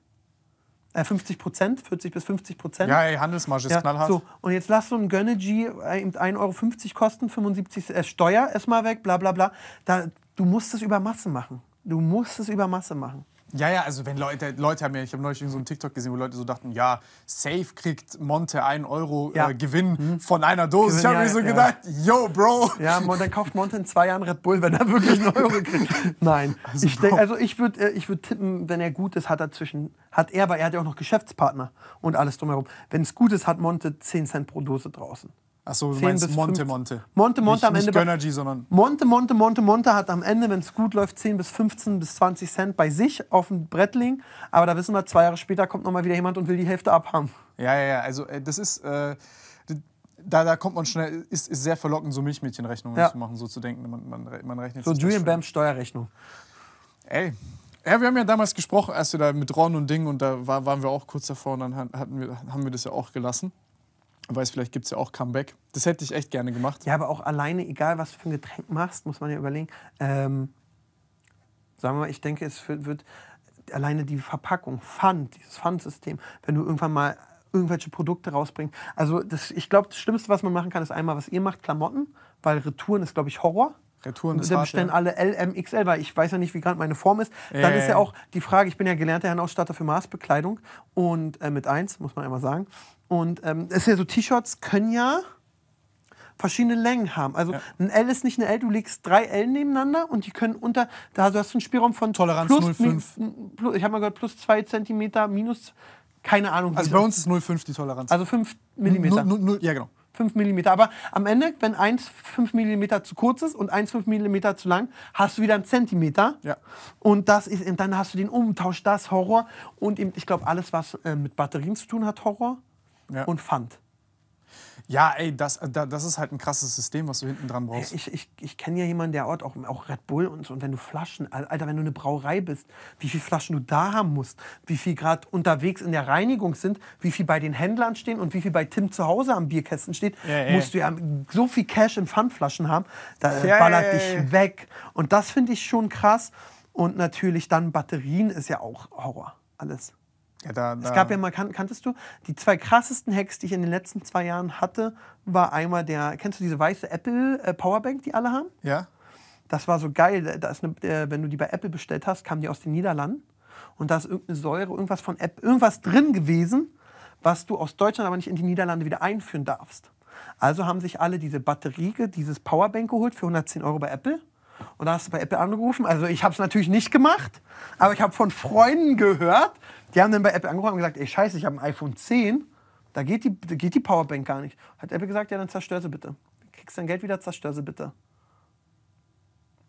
äh, 50 Prozent, 40 bis 50 Prozent. Ja, ey, Handelsmarge ist ja, knallhart. So. Und jetzt lass so ein Gönnergy äh, eben 1,50 Euro kosten, 75 äh, Steuer erstmal weg, bla bla bla. Da, du musst es über Masse machen. Du musst es über Masse machen.
Ja, ja, also wenn Leute, Leute haben ja, ich habe neulich so einen TikTok gesehen, wo Leute so dachten, ja, safe kriegt Monte 1 Euro äh, ja. äh, Gewinn hm? von einer Dose. Gewinn, ich habe ja, mir so ja. gedacht, yo,
Bro. Ja, dann kauft Monte in zwei Jahren Red Bull, wenn er wirklich einen Euro kriegt. *laughs* Nein. Also ich, also ich würde äh, ich würd tippen, wenn er gut ist, hat er zwischen, hat er, weil er hat ja auch noch Geschäftspartner und alles drumherum. Wenn es gut ist, hat Monte 10 Cent pro Dose draußen. Achso, du meinst Monte 15. Monte. Monte Monte am Ende. Gönnergy, sondern Monte Monte Monte Monte hat am Ende, wenn es gut läuft, 10 bis 15 bis 20 Cent bei sich auf dem Brettling. Aber da wissen wir, zwei Jahre später kommt nochmal wieder jemand und will die Hälfte abhaben. Ja, ja, ja. Also äh, das ist. Äh, da, da kommt man schnell, ist, ist sehr verlockend,
so Milchmädchenrechnungen ja. zu machen, so zu denken. Man, man, man rechnet so Julian
Bams Steuerrechnung.
Ey, ja, wir haben ja damals gesprochen, als wir da mit Ron und Ding und da war, waren wir auch kurz davor und dann hatten wir, haben wir das ja auch gelassen weiß, vielleicht gibt es ja auch Comeback. Das hätte ich echt gerne gemacht. Ja, aber auch
alleine, egal was du für ein Getränk machst, muss man ja überlegen. Ähm, sagen wir mal, ich denke, es wird alleine die Verpackung, Pfand, dieses Pfandsystem, wenn du irgendwann mal irgendwelche Produkte rausbringst. Also das, ich glaube, das Schlimmste, was man machen kann, ist einmal, was ihr macht, Klamotten, weil Retouren ist, glaube ich, Horror. Retouren ist Dann bestellen ja. alle LMXL, weil ich weiß ja nicht, wie gerade meine Form ist. Äh. Dann ist ja auch die Frage, ich bin ja gelernter Herrn Ausstatter für Maßbekleidung und äh, mit 1, muss man einmal sagen. Und ähm, ist ja so, T-Shirts können ja verschiedene Längen haben. Also ja. ein L ist nicht eine L, du legst drei L nebeneinander und die können unter, da hast du einen Spielraum von Toleranz plus, 0,5. Plus, ich habe mal gehört, plus 2 cm, minus, keine Ahnung. Also bei uns ist 0,5 die Toleranz. Also 5 mm. Ja, genau. 5 mm. Aber am Ende, wenn 1 5 mm zu kurz ist und 1 5 mm zu lang, hast du wieder einen Zentimeter. Ja. Und, das ist, und dann hast du den Umtausch, das Horror. Und eben, ich glaube, alles, was äh, mit Batterien zu tun hat, Horror ja. und Pfand.
Ja, ey, das, das ist halt ein krasses System, was
du hinten dran brauchst. Ich, ich, ich kenne ja jemanden, der Ort, auch, auch Red Bull und so. Und wenn du Flaschen, Alter, wenn du eine Brauerei bist, wie viele Flaschen du da haben musst, wie viel gerade unterwegs in der Reinigung sind, wie viel bei den Händlern stehen und wie viel bei Tim zu Hause am Bierkästen steht, ja, musst ja. du ja so viel Cash in Pfandflaschen haben, da ja, ballert dich weg. Und das finde ich schon krass. Und natürlich dann Batterien ist ja auch Horror. Alles. Ja, da, da. Es gab ja mal, kan kanntest du, die zwei krassesten Hacks, die ich in den letzten zwei Jahren hatte, war einmal der, kennst du diese weiße Apple äh, Powerbank, die alle haben? Ja. Das war so geil, da ist eine, äh, wenn du die bei Apple bestellt hast, kam die aus den Niederlanden und da ist irgendeine Säure, irgendwas von Apple, irgendwas drin gewesen, was du aus Deutschland aber nicht in die Niederlande wieder einführen darfst. Also haben sich alle diese Batterie, dieses Powerbank geholt für 110 Euro bei Apple und da hast du bei Apple angerufen. Also ich habe es natürlich nicht gemacht, aber ich habe von Freunden gehört, die haben dann bei Apple angerufen und gesagt, ey scheiße, ich habe ein iPhone 10, da geht, die, da geht die Powerbank gar nicht. Hat Apple gesagt, ja dann zerstör sie bitte. Kriegst dein Geld wieder, zerstör sie bitte.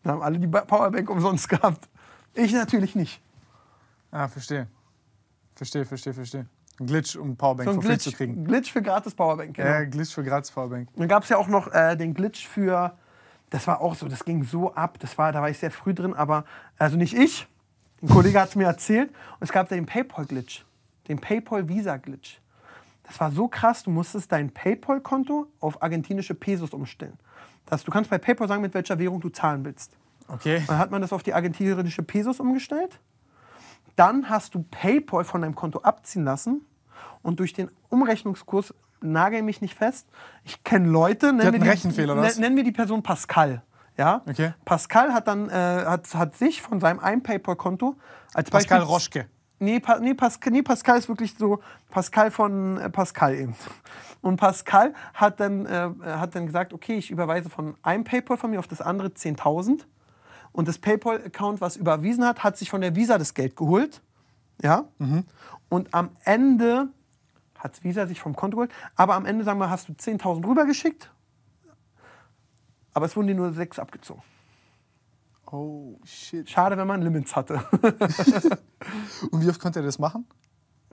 Dann haben alle die Powerbank umsonst gehabt. Ich natürlich nicht.
Ah, verstehe. Verstehe, verstehe, verstehe. Ein Glitch, um Powerbank so Glitch, zu kriegen.
Glitch für gratis Powerbank, genau. Ja,
Glitch für gratis Powerbank.
Dann gab es ja auch noch äh, den Glitch für das war auch so, das ging so ab. Das war, da war ich sehr früh drin, aber also nicht ich. Ein Kollege hat es mir erzählt. Und es gab den PayPal-Glitch, den PayPal-Visa-Glitch. Das war so krass, du musstest dein PayPal-Konto auf argentinische Pesos umstellen. Das, du kannst bei PayPal sagen, mit welcher Währung du zahlen willst. Okay. Dann hat man das auf die argentinische Pesos umgestellt. Dann hast du PayPal von deinem Konto abziehen lassen und durch den Umrechnungskurs nagel mich nicht fest. Ich kenne Leute, nenn mir, die, nenn, nenn mir die Person Pascal. Ja? Okay. Pascal hat dann äh, hat, hat sich von seinem ein PayPal-Konto als Pascal Beispiel, Roschke. Nee, pa, nee, Pascal, nee, Pascal ist wirklich so Pascal von äh, Pascal eben. *laughs* Und Pascal hat dann, äh, hat dann gesagt, okay, ich überweise von einem PayPal von mir auf das andere 10.000. Und das PayPal-Account, was überwiesen hat, hat sich von der Visa das Geld geholt. Ja? Mhm. Und am Ende hat Visa sich vom Konto geholt. Aber am Ende, sagen wir, hast du 10.000 rübergeschickt, aber es wurden dir nur sechs abgezogen. Oh, shit. Schade, wenn man Limits hatte. *laughs* Und wie oft konnte er das machen?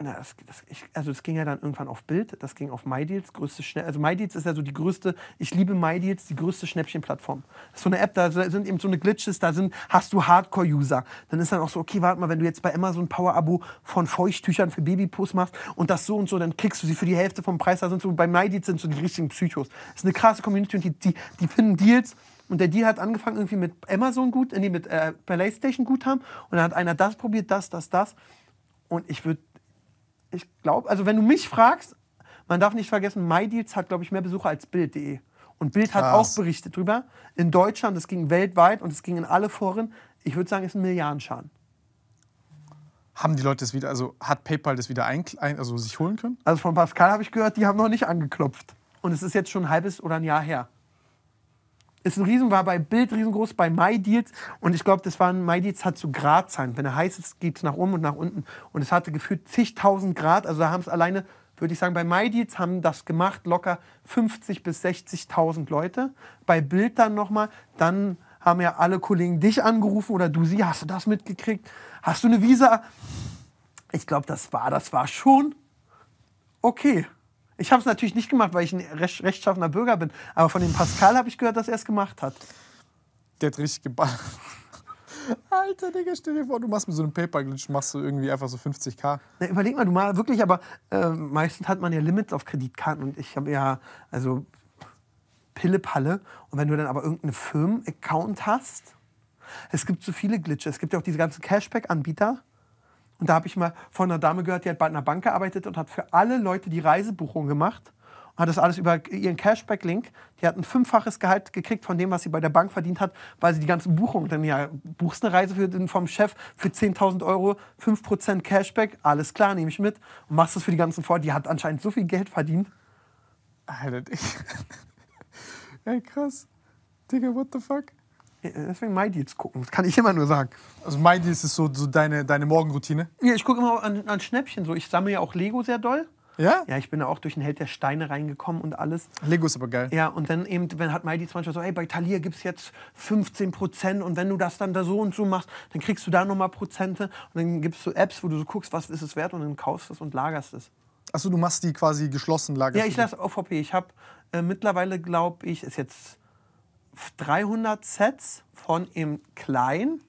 na, das, das, ich, also es ging ja dann irgendwann auf Bild, das ging auf MyDeals, größte Schnä also MyDeals ist ja so die größte, ich liebe MyDeals, die größte Schnäppchenplattform. Das ist so eine App, da sind eben so eine Glitches, da sind, hast du Hardcore-User. Dann ist dann auch so, okay, warte mal, wenn du jetzt bei Amazon Power-Abo von Feuchttüchern für Babypost machst und das so und so, dann kriegst du sie für die Hälfte vom Preis. Da sind so, bei MyDeals sind so die richtigen Psychos. Das ist eine krasse Community und die, die, die finden Deals, und der Deal hat angefangen irgendwie mit Amazon gut, äh, nee, mit äh, PlayStation gut haben. Und dann hat einer das probiert, das, das, das. Und ich würde ich glaube, also wenn du mich fragst, man darf nicht vergessen, MyDeals hat, glaube ich, mehr Besucher als Bild.de. Und Bild Krass. hat auch berichtet drüber. In Deutschland, es ging weltweit und es ging in alle Foren. Ich würde sagen, es ist ein Milliardenschaden. Haben die Leute das wieder, also hat PayPal das wieder ein, also sich holen können? Also von Pascal habe ich gehört, die haben noch nicht angeklopft. Und es ist jetzt schon ein halbes oder ein Jahr her. Ist ein Riesen, war bei Bild riesengroß, bei MyDeals. Und ich glaube, das waren, MyDeals hat zu so Gradzahlen. Wenn er heiß ist, geht es nach oben und nach unten. Und es hatte gefühlt zigtausend Grad. Also da haben es alleine, würde ich sagen, bei MyDeals haben das gemacht locker 50.000 bis 60.000 Leute. Bei Bild dann nochmal. Dann haben ja alle Kollegen dich angerufen oder du sie. Hast du das mitgekriegt? Hast du eine Visa? Ich glaube, das war, das war schon okay. Ich habe es natürlich nicht gemacht, weil ich ein recht, rechtschaffener Bürger bin. Aber von dem Pascal habe ich gehört, dass er es gemacht hat. Der hat richtig geballert.
*laughs* Alter, Digga, stell dir vor,
du machst mit so einem Paper-Glitch, machst du irgendwie einfach so 50k. Na, überleg mal, du mal wirklich, aber äh, meistens hat man ja Limits auf Kreditkarten und ich habe ja, also Pille-Palle. Und wenn du dann aber irgendeinen Firmen-Account hast, es gibt so viele Glitches. Es gibt ja auch diese ganzen Cashback-Anbieter. Und da habe ich mal von einer Dame gehört, die hat bei einer Bank gearbeitet und hat für alle Leute die Reisebuchung gemacht. Und hat das alles über ihren Cashback-Link. Die hat ein fünffaches Gehalt gekriegt von dem, was sie bei der Bank verdient hat, weil sie die ganzen Buchungen, dann ja, buchst eine Reise für, vom Chef für 10.000 Euro, 5% Cashback, alles klar, nehme ich mit. Und machst das für die ganzen vor. Die hat anscheinend so viel Geld verdient. Alter, ich. Ey, *laughs* krass.
Digga, what the fuck? Deswegen äh, äh, MyDeals gucken, das kann ich immer nur sagen. Also MyDeals ist
so, so deine, deine Morgenroutine? Ja, ich gucke immer an, an Schnäppchen. So. Ich sammle ja auch Lego sehr doll. Ja? Ja, ich bin da auch durch den Held der Steine reingekommen und alles. Lego ist aber geil. Ja, und dann eben, wenn hat Mighty manchmal so, hey, bei Thalia gibt es jetzt 15 Prozent und wenn du das dann da so und so machst, dann kriegst du da nochmal Prozente und dann gibt es so Apps, wo du so guckst, was ist es wert und dann kaufst es und lagerst es. Achso, du machst die quasi geschlossen lagerst? Ja, ich lasse OVP. Ich habe äh, mittlerweile, glaube ich, ist jetzt 300 Sets von im Klein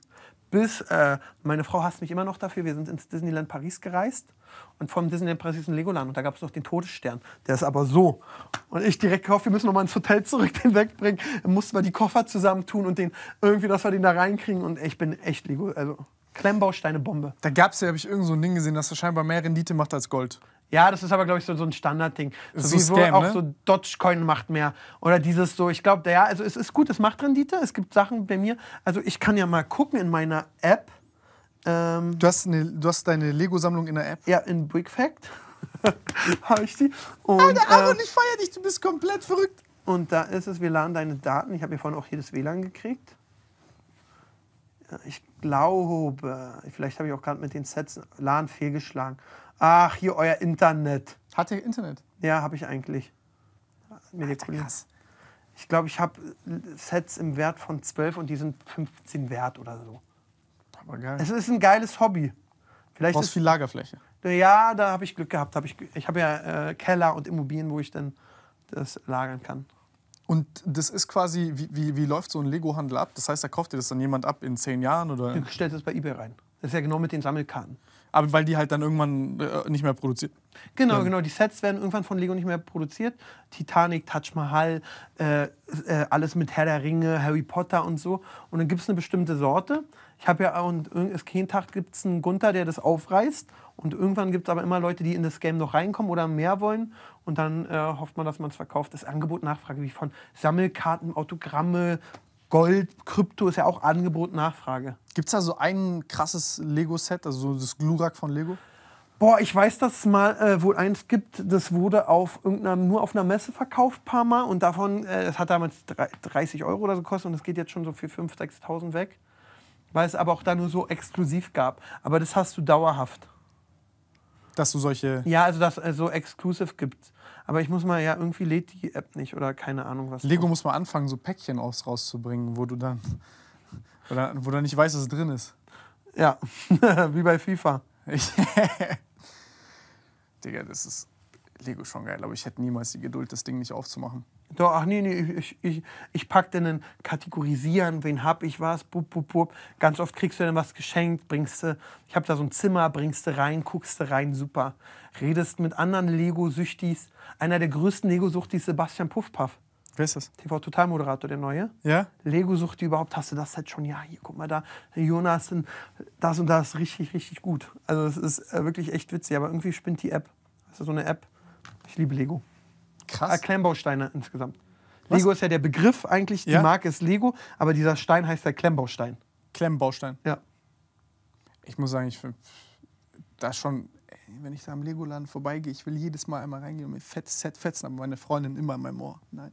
bis, äh, meine Frau hasst mich immer noch dafür, wir sind ins Disneyland Paris gereist und vom Disneyland Paris ist ein Legoland und da gab es noch den Todesstern, der ist aber so. Und ich direkt gehofft, wir müssen nochmal ins Hotel zurück, *laughs* den wegbringen, dann mussten wir die Koffer zusammentun und den irgendwie, dass wir den da reinkriegen und ich bin echt Lego, also Klemmbausteine Bombe. Da gab es ja, habe ich irgend so ein Ding gesehen, dass das scheinbar mehr Rendite macht als Gold. Ja, das ist aber, glaube ich, so, so ein Standardding. So, so wie Scam, auch ne? so Dogecoin macht mehr. Oder dieses so, ich glaube, ja, also es ist gut, es macht Rendite. Es gibt Sachen bei mir. Also ich kann ja mal gucken in meiner App. Ähm, du, hast eine, du hast deine Lego-Sammlung in der App? Ja, in Brickfact. *laughs* Habe ich die. Und, Alter, Aaron, äh, ich feiere dich, du bist komplett verrückt. Und da ist es, wir laden deine Daten. Ich habe mir vorhin auch jedes WLAN gekriegt. Ich glaube, vielleicht habe ich auch gerade mit den Sets LAN fehlgeschlagen. Ach, hier euer Internet. Hat ihr Internet? Ja, habe ich eigentlich. Alter, krass. Ich glaube, ich habe Sets im Wert von 12 und die sind 15 wert oder so. Aber geil. Es ist ein geiles Hobby. Vielleicht du brauchst ist, viel Lagerfläche. Ja, da habe ich Glück gehabt. Hab ich ich habe ja äh, Keller und Immobilien, wo ich dann das lagern kann. Und das ist quasi,
wie, wie, wie läuft so ein Lego-Handel ab? Das heißt, da kauft dir das dann jemand ab in zehn Jahren? oder? Du stellst es bei Ebay rein.
Das ist ja genau mit den Sammelkarten aber weil die halt dann irgendwann äh, nicht mehr produziert. Genau, dann. genau. Die Sets werden irgendwann von Lego nicht mehr produziert. Titanic, Taj Mahal, äh, äh, alles mit Herr der Ringe, Harry Potter und so. Und dann gibt es eine bestimmte Sorte. Ich habe ja, und es jeden Tag gibt es einen Gunther, der das aufreißt. Und irgendwann gibt es aber immer Leute, die in das Game noch reinkommen oder mehr wollen. Und dann äh, hofft man, dass man es verkauft. Das Angebot, Nachfrage wie von Sammelkarten, Autogramme, Gold, Krypto ist ja auch Angebot, Nachfrage. Gibt es da so ein krasses Lego-Set, also so das Glurak von Lego? Boah, ich weiß, dass es mal äh, wohl eins gibt, das wurde auf irgendeiner, nur auf einer Messe verkauft, paar Mal. Und davon, äh, das hat damals 30 Euro oder so gekostet und das geht jetzt schon so für 5.000, 6.000 weg. Weil es aber auch da nur so exklusiv gab. Aber das hast du dauerhaft. Dass du solche. Ja, also dass es so exklusiv gibt aber ich muss mal, ja, irgendwie lädt die App nicht oder keine Ahnung was. Lego muss mal anfangen, so Päckchen
aus, rauszubringen, wo du dann, *laughs* oder, wo du nicht weißt, was drin ist. Ja, *laughs* wie bei FIFA. *laughs* Digga, das ist
Lego schon geil, aber ich hätte niemals die Geduld, das Ding nicht aufzumachen. Doch, ach nee, nee, ich, ich, ich packte einen Kategorisieren, wen hab ich was, bup, bup, bup. Ganz oft kriegst du dann was geschenkt, bringst du, ich hab da so ein Zimmer, bringst du rein, guckst du rein, super. Redest mit anderen Lego-Süchtis. Einer der größten Lego-Suchtis, Sebastian Puffpaff. Wer ist das? TV-Total-Moderator, der neue. Ja? Lego-Suchti überhaupt, hast du das halt schon? Ja, hier, guck mal da, Jonas, das und das, richtig, richtig gut. Also es ist äh, wirklich echt witzig, aber irgendwie spinnt die App. Das ist so eine App. Ich liebe Lego. Krass. Äh, Klemmbausteine insgesamt. Was? Lego ist ja der Begriff eigentlich, die ja? Marke ist Lego, aber dieser Stein heißt der Klemmbaustein. Klemmbaustein? Ja.
Ich muss sagen, ich finde das schon, ey, wenn ich da am Legoladen vorbeigehe, ich will jedes Mal
einmal reingehen und mir fett, fett fetzen, aber meine Freundin immer in meinem Ohr. Nein.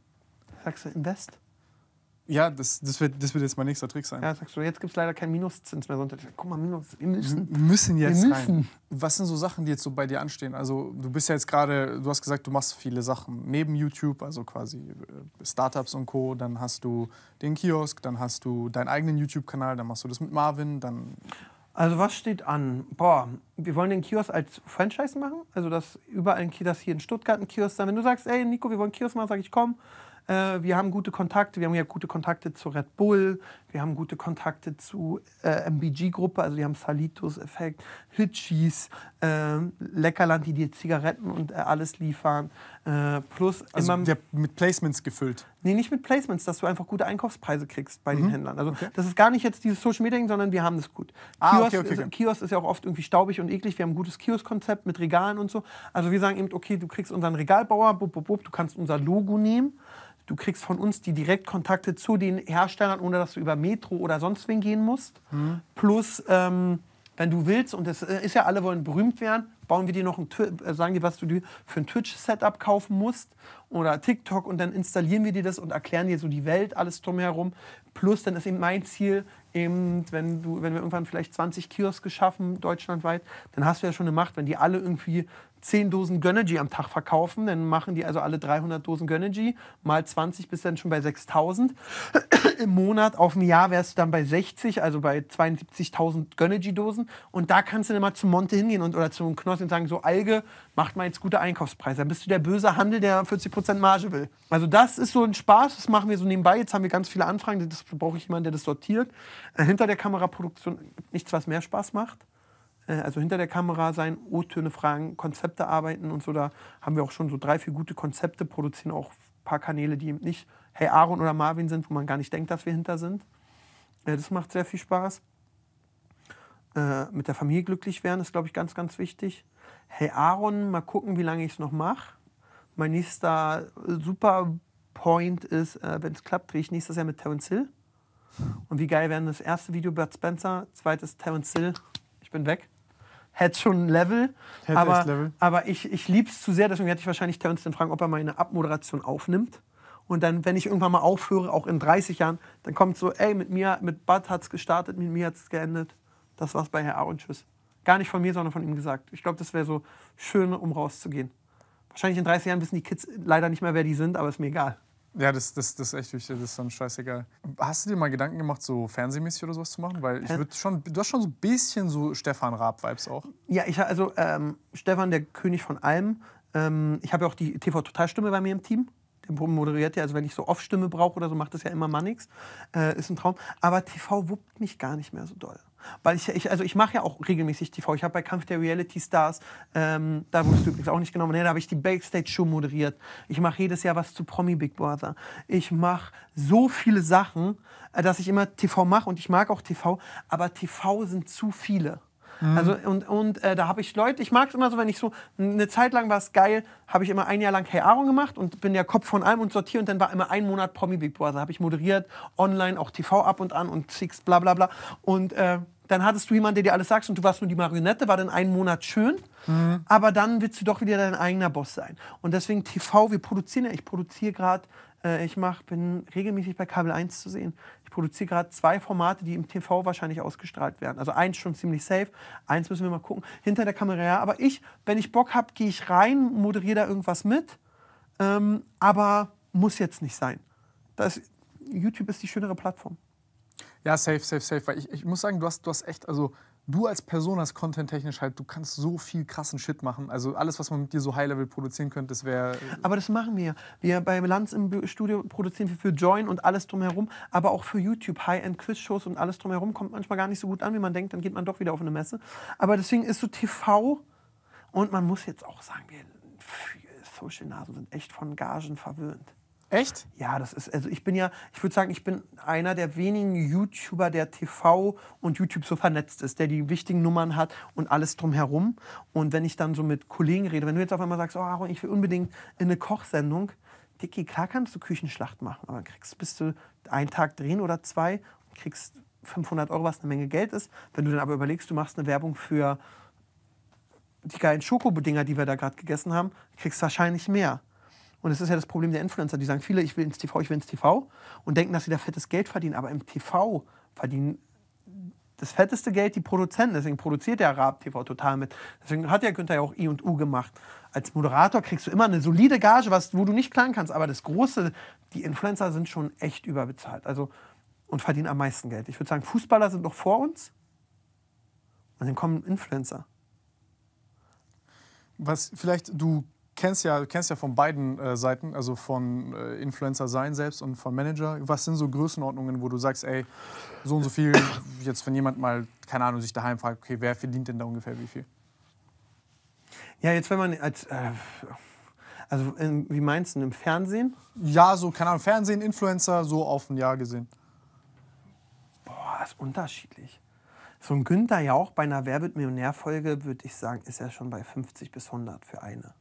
Sagst du Invest?
Ja, das, das, wird, das wird jetzt mein nächster Trick sein. Ja,
sagst du, jetzt gibt es leider keinen Minuszins mehr, sondern guck mal, Minus,
wir müssen. Wir müssen jetzt wir müssen. rein. Was sind so Sachen, die jetzt so bei dir anstehen? Also, du bist ja jetzt gerade, du hast gesagt, du machst viele Sachen neben YouTube, also quasi äh, Startups und Co. Dann hast du den Kiosk, dann hast du deinen eigenen YouTube-Kanal, dann machst du das mit Marvin, dann. Also
was steht an? Boah, wir wollen den Kiosk als Franchise machen, also dass überall ein Kiosk hier in Stuttgart ein Kiosk sein. Wenn du sagst, ey Nico, wir wollen Kiosk machen, sag ich komm. Äh, wir haben gute Kontakte, wir haben ja gute Kontakte zu Red Bull, wir haben gute Kontakte zu äh, MBG-Gruppe, also wir haben Salitos Effekt, Hitchis, äh, Leckerland, die dir Zigaretten und äh, alles liefern. Äh, plus also immer, mit Placements gefüllt? Nee, nicht mit Placements, dass du einfach gute Einkaufspreise kriegst bei mhm. den Händlern. Also okay. das ist gar nicht jetzt dieses Social Media Ding, sondern wir haben das gut. Ah, Kiosk, okay, okay, ist, Kiosk, Ist, ja auch oft irgendwie staubig und eklig. Wir haben ein gutes Kiosk-Konzept mit Regalen und so. Also wir sagen eben, okay, du kriegst unseren Regalbauer, bub, bub, bub, du kannst unser Logo nehmen. Du kriegst von uns die Direktkontakte zu den Herstellern, ohne dass du über Metro oder sonst wen gehen musst. Mhm. Plus... Ähm, wenn du willst, und das äh, ist ja, alle wollen berühmt werden, bauen wir dir noch ein, äh, sagen dir, was du dir für ein Twitch-Setup kaufen musst oder TikTok und dann installieren wir dir das und erklären dir so die Welt, alles drumherum. Plus, dann ist eben mein Ziel, eben, wenn, du, wenn wir irgendwann vielleicht 20 Kioske schaffen, deutschlandweit, dann hast du ja schon eine Macht, wenn die alle irgendwie 10 Dosen Gönnergy am Tag verkaufen, dann machen die also alle 300 Dosen Gönnergy, mal 20 bis dann schon bei 6000. *clears throat* Im Monat, auf ein Jahr wärst du dann bei 60, also bei 72.000 Gönnergy-Dosen. Und da kannst du dann mal zum Monte hingehen und, oder zum Knossi und sagen, so Alge, macht mal jetzt gute Einkaufspreise. Dann bist du der böse Handel, der 40% Marge will. Also das ist so ein Spaß, das machen wir so nebenbei. Jetzt haben wir ganz viele Anfragen, das brauche ich jemanden, der das sortiert. Äh, hinter der Kameraproduktion nichts, was mehr Spaß macht. Äh, also hinter der Kamera sein, O-Töne fragen, Konzepte arbeiten und so. Da haben wir auch schon so drei, vier gute Konzepte, produzieren auch ein paar Kanäle, die eben nicht Hey Aaron oder Marvin sind, wo man gar nicht denkt, dass wir hinter sind. Äh, das macht sehr viel Spaß. Äh, mit der Familie glücklich werden ist, glaube ich, ganz, ganz wichtig. Hey Aaron, mal gucken, wie lange ich es noch mache. Mein nächster super Point ist, wenn es klappt, drehe ich nächstes Jahr mit Terence Hill. Und wie geil werden das erste Video Bert Spencer, zweites Terence Hill. Ich bin weg hätte schon ein Level. Hätte aber, Level. aber ich, ich liebe es zu sehr, deswegen werde ich wahrscheinlich Terence dann fragen, ob er meine Abmoderation aufnimmt. Und dann, wenn ich irgendwann mal aufhöre, auch in 30 Jahren, dann kommt so, ey, mit mir, mit Bud hat's gestartet, mit mir hat es geendet. Das war's bei Herr A und tschüss. Gar nicht von mir, sondern von ihm gesagt. Ich glaube, das wäre so schön, um rauszugehen. Wahrscheinlich in 30 Jahren wissen die Kids leider nicht mehr, wer die sind, aber ist mir egal. Ja, das, das, das ist echt wichtig, das ist dann
scheißegal. Hast du dir mal Gedanken gemacht, so fernsehmäßig oder sowas zu machen? Weil ich äh. würde schon, du hast schon so ein bisschen
so Stefan Raab-Vibes auch. Ja, ich also ähm, Stefan, der König von allem. Ähm, ich habe ja auch die TV-Totalstimme bei mir im Team. Der moderiert ja, also wenn ich so Off-Stimme brauche oder so, macht das ja immer mal nichts. Äh, ist ein Traum. Aber TV wuppt mich gar nicht mehr so doll. Weil ich, ich also ich mache ja auch regelmäßig TV. Ich habe bei Kampf der Reality Stars, ähm, da wurdest du übrigens auch nicht genommen, nee, da habe ich die Backstage-Show moderiert. Ich mache jedes Jahr was zu Promi Big Brother. Ich mache so viele Sachen, äh, dass ich immer TV mache und ich mag auch TV, aber TV sind zu viele. Mhm. Also, und, und äh, da habe ich Leute, ich mag es immer so, wenn ich so, eine Zeit lang war es geil, habe ich immer ein Jahr lang Hey Aaron gemacht und bin der Kopf von allem und sortiert und dann war immer ein Monat Promi Big Brother. Habe ich moderiert, online, auch TV ab und an und Six, bla bla bla. Und äh, dann hattest du jemanden, der dir alles sagt und du warst nur die Marionette, war dann ein Monat schön, mhm. aber dann willst du doch wieder dein eigener Boss sein. Und deswegen TV, wir produzieren ja, ich produziere gerade äh, ich mach, bin regelmäßig bei Kabel 1 zu sehen. Ich produziere gerade zwei Formate, die im TV wahrscheinlich ausgestrahlt werden. Also eins schon ziemlich safe, eins müssen wir mal gucken. Hinter der Kamera, ja. Aber ich, wenn ich Bock habe, gehe ich rein, moderiere da irgendwas mit. Ähm, aber muss jetzt nicht sein. Das,
YouTube ist die schönere Plattform. Ja, safe, safe, safe. Weil ich, ich muss sagen, du hast, du hast echt, also du als Person als content-technisch halt, du kannst so viel krassen Shit machen. Also alles, was man mit dir so High-Level produzieren
könnte, das wäre. Äh, aber das machen wir. Wir bei Lanz im Studio produzieren wir für Join und alles drumherum, aber auch für YouTube, High-End-Quiz-Shows und alles drumherum kommt manchmal gar nicht so gut an, wie man denkt, dann geht man doch wieder auf eine Messe. Aber deswegen ist so TV und man muss jetzt auch sagen, wir Social Nasen sind echt von Gagen verwöhnt. Echt? Ja, das ist, also ich bin ja, ich würde sagen, ich bin einer der wenigen YouTuber, der TV und YouTube so vernetzt ist, der die wichtigen Nummern hat und alles drumherum. Und wenn ich dann so mit Kollegen rede, wenn du jetzt auf einmal sagst, oh Aaron, ich will unbedingt in eine Kochsendung, Dicky, klar kannst du Küchenschlacht machen, aber dann kriegst bist du einen Tag drehen oder zwei und kriegst 500 Euro, was eine Menge Geld ist. Wenn du dann aber überlegst, du machst eine Werbung für die geilen Schokobedinger, die wir da gerade gegessen haben, kriegst du wahrscheinlich mehr. Und es ist ja das Problem der Influencer, die sagen viele, ich will ins TV, ich will ins TV und denken, dass sie da fettes Geld verdienen, aber im TV verdienen das fetteste Geld die Produzenten. Deswegen produziert der Raab TV total mit. Deswegen hat ja Günther ja auch I und U gemacht. Als Moderator kriegst du immer eine solide Gage, was, wo du nicht klagen kannst. Aber das Große, die Influencer sind schon echt überbezahlt. Also und verdienen am meisten Geld. Ich würde sagen, Fußballer sind noch vor uns und dann kommen Influencer. Was vielleicht du kennst
ja, kennst ja von beiden äh, Seiten, also von äh, Influencer sein selbst und von Manager. Was sind so Größenordnungen, wo du sagst, ey, so und so viel, jetzt wenn jemand mal, keine Ahnung, sich daheim fragt, okay, wer verdient denn da ungefähr wie viel?
Ja, jetzt wenn man als, äh,
also in, wie meinst du, im Fernsehen? Ja, so, keine Ahnung, Fernsehen, Influencer, so auf ein Jahr
gesehen. Boah, ist unterschiedlich. So ein Günther Jauch bei einer werbet Millionär-Folge, würde ich sagen, ist er ja schon bei 50 bis 100 für eine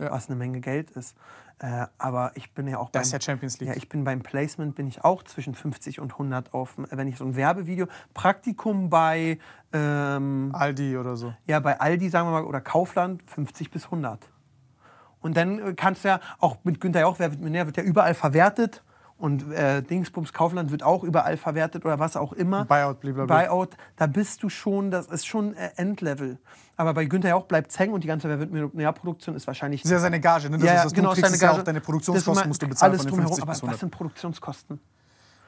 ja. Äh, was eine Menge Geld ist. Äh, aber ich bin ja auch das beim, ja Champions League. Ja, ich bin beim Placement bin ich auch zwischen 50 und 100 auf, äh, wenn ich so ein Werbevideo Praktikum bei ähm, Aldi oder so. Ja, bei Aldi sagen wir mal oder Kaufland 50 bis 100. Und dann äh, kannst du ja auch mit Günther auch wer wird Millionär wird ja überall verwertet und äh, Dingsbums Kaufland wird auch überall verwertet oder was auch immer. Buyout, blablabla. Buyout, da bist du schon, das ist schon äh, Endlevel. Aber bei Günther auch bleibt es hängen und die ganze Welt Werbemittel-Produktion ist wahrscheinlich. Das ist ja seine Gage, ne? Das ja, ist das, genau, du seine Gage. Ja auch deine Produktionskosten musst du bezahlen alles von den 50 Aber was sind Produktionskosten?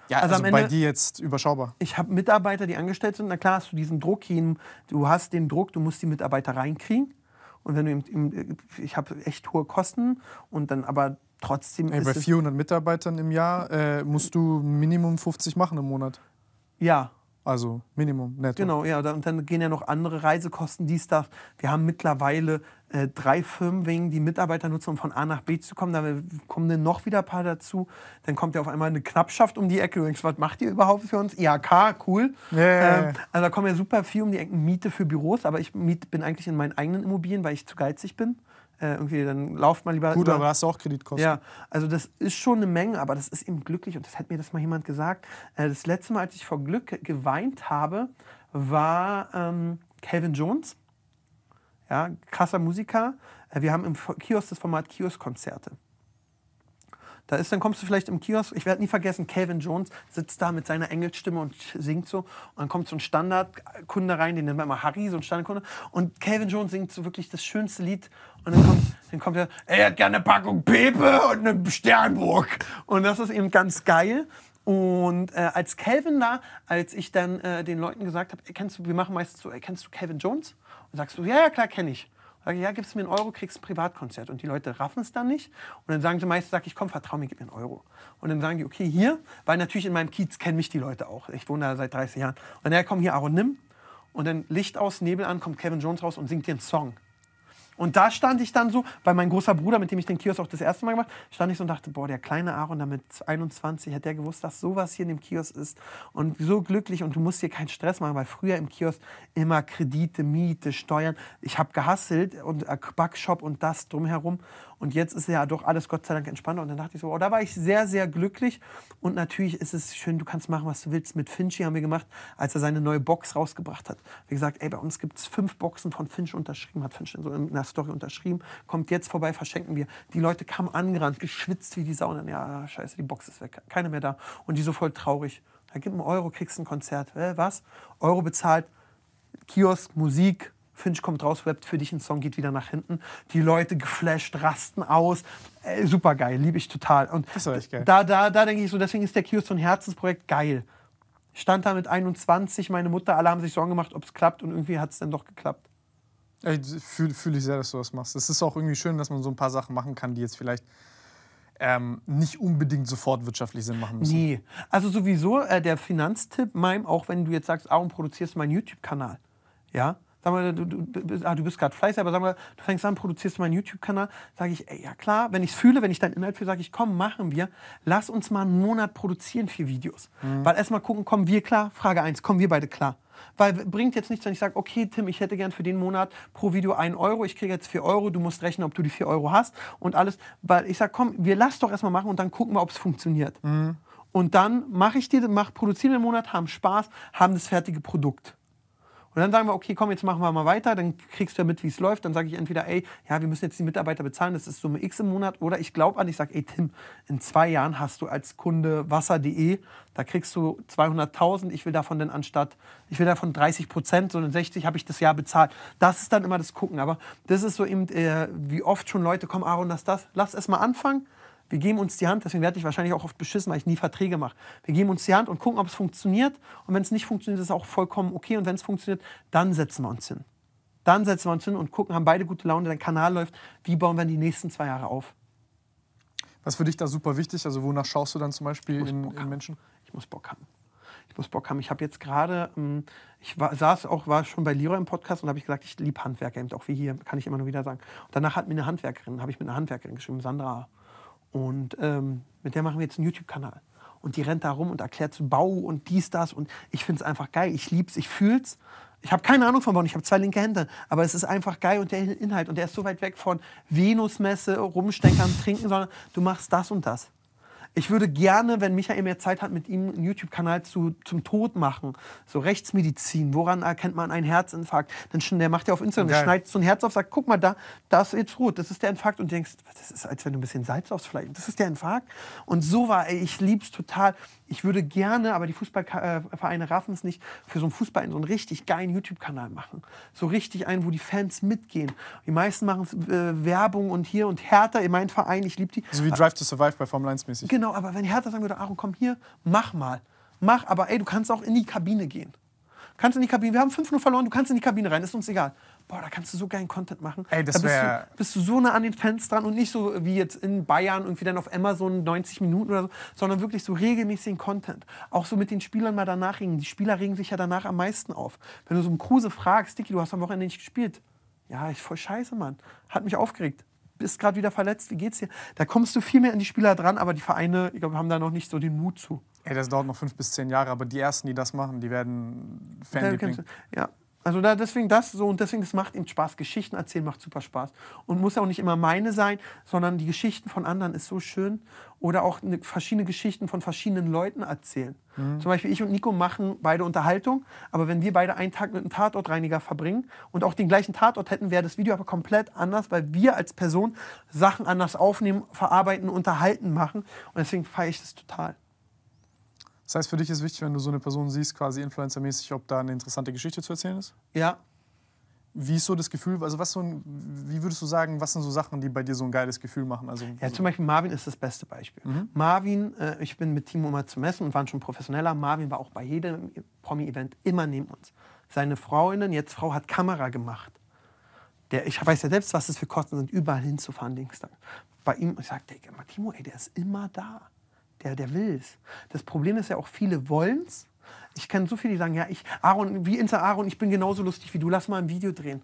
Ja, also, also Ende, bei dir
jetzt überschaubar. Ich habe Mitarbeiter, die angestellt sind. Na klar hast du diesen Druck hin, du hast den Druck, du musst die Mitarbeiter reinkriegen. Und wenn du im, im ich habe echt hohe Kosten und dann aber trotzdem hey, ist bei 400 Mitarbeitern im Jahr äh, musst du
Minimum 50 machen im Monat.
Ja. Also
Minimum, netto. Genau, ja.
Und dann gehen ja noch andere Reisekosten, dies, das. Wir haben mittlerweile äh, drei Firmen, wegen die Mitarbeiter nutzen, um von A nach B zu kommen. Dann äh, kommen dann noch wieder ein paar dazu. Dann kommt ja auf einmal eine Knappschaft um die Ecke. denkst, was macht ihr überhaupt für uns? IHK, cool. Yeah. Ähm, also da kommen ja super viel um die Ecke. Miete für Büros, aber ich miet, bin eigentlich in meinen eigenen Immobilien, weil ich zu geizig bin. Äh, irgendwie, dann lauft man lieber. Gut, über. aber hast du auch Kreditkosten. Ja, also das ist schon eine Menge, aber das ist eben glücklich und das hat mir das mal jemand gesagt. Äh, das letzte Mal, als ich vor Glück geweint habe, war ähm, Calvin Jones. Ja, krasser Musiker. Äh, wir haben im Kiosk das Format Kioskkonzerte. Da ist, dann kommst du vielleicht im Kiosk, ich werde nie vergessen, Calvin Jones sitzt da mit seiner Engelstimme und singt so. Und dann kommt so ein Standardkunde rein, den nennen wir immer Harry, so ein Standardkunde. Und Calvin Jones singt so wirklich das schönste Lied. Und dann kommt, dann kommt er, er hat gerne eine Packung Pepe und eine Sternburg. Und das ist eben ganz geil. Und äh, als Calvin da, als ich dann äh, den Leuten gesagt habe, kennst du, wir machen meistens so, kennst du Calvin Jones? Und sagst du, ja, ja, klar, kenne ich. Sag ich, ja, gibst du mir einen Euro, kriegst ein Privatkonzert. Und die Leute raffen es dann nicht. Und dann sagen sie meistens, sag ich, komm, vertrau mir, gib mir einen Euro. Und dann sagen die, okay, hier, weil natürlich in meinem Kiez kennen mich die Leute auch. Ich wohne da seit 30 Jahren. Und dann, ja, komm hier, Aaron, nimm. Und dann Licht aus, Nebel an, kommt Kevin Jones raus und singt dir einen Song. Und da stand ich dann so, weil mein großer Bruder, mit dem ich den Kiosk auch das erste Mal gemacht habe, stand ich so und dachte, boah, der kleine Aaron da mit 21, hat der gewusst, dass sowas hier in dem Kiosk ist und so glücklich und du musst dir keinen Stress machen, weil früher im Kiosk immer Kredite, Miete, Steuern, ich habe gehasselt und äh, Backshop und das drumherum und jetzt ist ja doch alles Gott sei Dank entspannter. Und dann dachte ich so, oh, da war ich sehr, sehr glücklich. Und natürlich ist es schön, du kannst machen, was du willst. Mit Finchi haben wir gemacht, als er seine neue Box rausgebracht hat. Wie gesagt, ey, bei uns gibt es fünf Boxen von Finch unterschrieben, hat Finch in so einer Story unterschrieben. Kommt jetzt vorbei, verschenken wir. Die Leute kamen angerannt, geschwitzt wie die Sau. Und dann, ja, scheiße, die Box ist weg, keine mehr da. Und die so voll traurig. Da gibt einen Euro, kriegst ein Konzert. Äh, was? Euro bezahlt, Kiosk, Musik, Finch kommt raus, rappt für dich, ein Song geht wieder nach hinten. Die Leute geflasht, rasten aus. Äh, super geil, liebe ich total. Und das war echt geil. da, da, da denke ich so, deswegen ist der Kiosk so ein Herzensprojekt geil. Stand da mit 21, meine Mutter, alle haben sich Sorgen gemacht, ob es klappt und irgendwie hat es dann doch geklappt. Fühle fühl ich sehr, dass du das machst. Es ist auch irgendwie schön, dass man so ein paar Sachen machen kann, die jetzt vielleicht ähm, nicht unbedingt sofort wirtschaftlich Sinn machen müssen. Nee, also sowieso äh, der Finanztipp meinem, auch wenn du jetzt sagst, Aaron, produzierst meinen YouTube-Kanal. Ja, Sag mal, du, du, ah, du bist gerade fleißig, aber sag mal, du fängst an, produzierst meinen YouTube-Kanal. Sage ich, ey, ja klar, wenn ich es fühle, wenn ich deinen Inhalt fühle, sage ich, komm, machen wir. Lass uns mal einen Monat produzieren, vier Videos. Mhm. Weil erstmal gucken, kommen wir klar? Frage eins, kommen wir beide klar? Weil bringt jetzt nichts, wenn ich sage, okay, Tim, ich hätte gern für den Monat pro Video 1 Euro, ich kriege jetzt 4 Euro, du musst rechnen, ob du die 4 Euro hast und alles. Weil ich sage, komm, wir lass doch erstmal machen und dann gucken wir, ob es funktioniert. Mhm. Und dann mache ich dir, mach, produzieren den Monat, haben Spaß, haben das fertige Produkt. Und dann sagen wir, okay, komm, jetzt machen wir mal weiter, dann kriegst du ja mit, wie es läuft. Dann sage ich entweder, ey, ja, wir müssen jetzt die Mitarbeiter bezahlen, das ist Summe X im Monat. Oder ich glaube an, ich sage, ey, Tim, in zwei Jahren hast du als Kunde wasser.de, da kriegst du 200.000, ich will davon dann anstatt, ich will davon 30 Prozent, sondern 60 habe ich das Jahr bezahlt. Das ist dann immer das Gucken. Aber das ist so eben, äh, wie oft schon Leute kommen, Aaron, das, das, lass erst mal anfangen wir geben uns die Hand, deswegen werde ich wahrscheinlich auch oft beschissen, weil ich nie Verträge mache. Wir geben uns die Hand und gucken, ob es funktioniert. Und wenn es nicht funktioniert, ist es auch vollkommen okay. Und wenn es funktioniert, dann setzen wir uns hin. Dann setzen wir uns hin und gucken, haben beide gute Laune, dein Kanal läuft. Wie bauen wir die nächsten zwei Jahre auf? Was für dich da super wichtig? Also wonach schaust du dann zum Beispiel in, in Menschen? Ich muss Bock haben ich muss Bock haben. Ich habe jetzt gerade, ähm, ich war, saß auch, war schon bei Leroy im Podcast und habe ich gesagt, ich liebe Handwerker, auch wie hier, kann ich immer nur wieder sagen. Und danach hat mir eine Handwerkerin, habe ich mit einer Handwerkerin geschrieben, Sandra, und ähm, mit der machen wir jetzt einen YouTube-Kanal. Und die rennt da rum und erklärt zu Bau und dies, das. Und ich finde es einfach geil. Ich liebe es, ich fühle es. Ich habe keine Ahnung von Bauen, ich habe zwei linke Hände, aber es ist einfach geil und der Inhalt und der ist so weit weg von Venusmesse, Rumsteckern, trinken, sondern du machst das und das. Ich würde gerne, wenn Michael mehr Zeit hat, mit ihm einen YouTube-Kanal zu, zum Tod machen. So Rechtsmedizin, woran erkennt man einen Herzinfarkt? Dann der macht ja auf Instagram, Geil. schneidet so ein Herz auf, sagt, guck mal, da, das ist jetzt rot, das ist der Infarkt. Und du denkst, das ist, als wenn du ein bisschen Salz aufs Fleisch, das ist der Infarkt. Und so war, ey, ich lieb's total. Ich würde gerne, aber die Fußballvereine äh, raffen es nicht, für so einen Fußball so einen richtig geilen YouTube-Kanal machen. So richtig einen, wo die Fans mitgehen. Die meisten machen äh, Werbung und hier und Hertha, in meinem Verein, ich liebe die. So wie Drive to Survive bei Formel 1 mäßig. Genau, aber wenn Hertha sagen würde, Aaron, komm hier, mach mal. Mach, aber ey, du kannst auch in die Kabine gehen kannst in die Kabine. Wir haben 5-0 verloren, du kannst in die Kabine rein, ist uns egal boah, da kannst du so geilen Content machen. Ey, das da bist, du, bist du so nah an den Fans dran und nicht so wie jetzt in Bayern irgendwie dann auf Amazon 90 Minuten oder so, sondern wirklich so regelmäßigen Content. Auch so mit den Spielern mal danach regen. Die Spieler regen sich ja danach am meisten auf. Wenn du so einen Kruse fragst, Dicky, du hast am Wochenende nicht gespielt. Ja, ich voll scheiße, Mann. Hat mich aufgeregt. Bist gerade wieder verletzt, wie geht's dir? Da kommst du viel mehr an die Spieler dran, aber die Vereine, ich glaube, haben da noch nicht so den Mut zu. Ey, das dauert noch fünf bis zehn Jahre, aber die ersten, die das machen, die werden Fan. Ja, also da, deswegen das so und deswegen, das macht ihm Spaß. Geschichten erzählen macht super Spaß. Und muss auch nicht immer meine sein, sondern die Geschichten von anderen ist so schön. Oder auch eine, verschiedene Geschichten von verschiedenen Leuten erzählen. Mhm. Zum Beispiel ich und Nico machen beide Unterhaltung, aber wenn wir beide einen Tag mit einem Tatortreiniger verbringen und auch den gleichen Tatort hätten, wäre das Video aber komplett anders, weil wir als Person Sachen anders aufnehmen, verarbeiten, unterhalten machen. Und deswegen feiere ich das total.
Das heißt, für dich ist wichtig, wenn du so eine Person siehst, quasi influencermäßig, ob da eine interessante Geschichte zu erzählen ist? Ja. Wie ist so das Gefühl, also was so ein, wie würdest du sagen, was sind so Sachen, die bei dir so ein geiles Gefühl
machen? Also ja, zum Beispiel Marvin ist das beste Beispiel. Mhm. Marvin, äh, ich bin mit Timo mal zu messen und waren schon professioneller. Marvin war auch bei jedem Promi-Event immer neben uns. Seine Freundin, jetzt Frau, hat Kamera gemacht. Der, ich weiß ja selbst, was das für Kosten sind, überall hinzufahren, Dienstag. Bei ihm, ich sagte, Timo, ey, der ist immer da. Der, der will es. Das Problem ist ja auch, viele wollen es. Ich kenne so viele, die sagen, ja, ich, Aaron, wie Inter Aaron, ich bin genauso lustig wie du, lass mal ein Video drehen.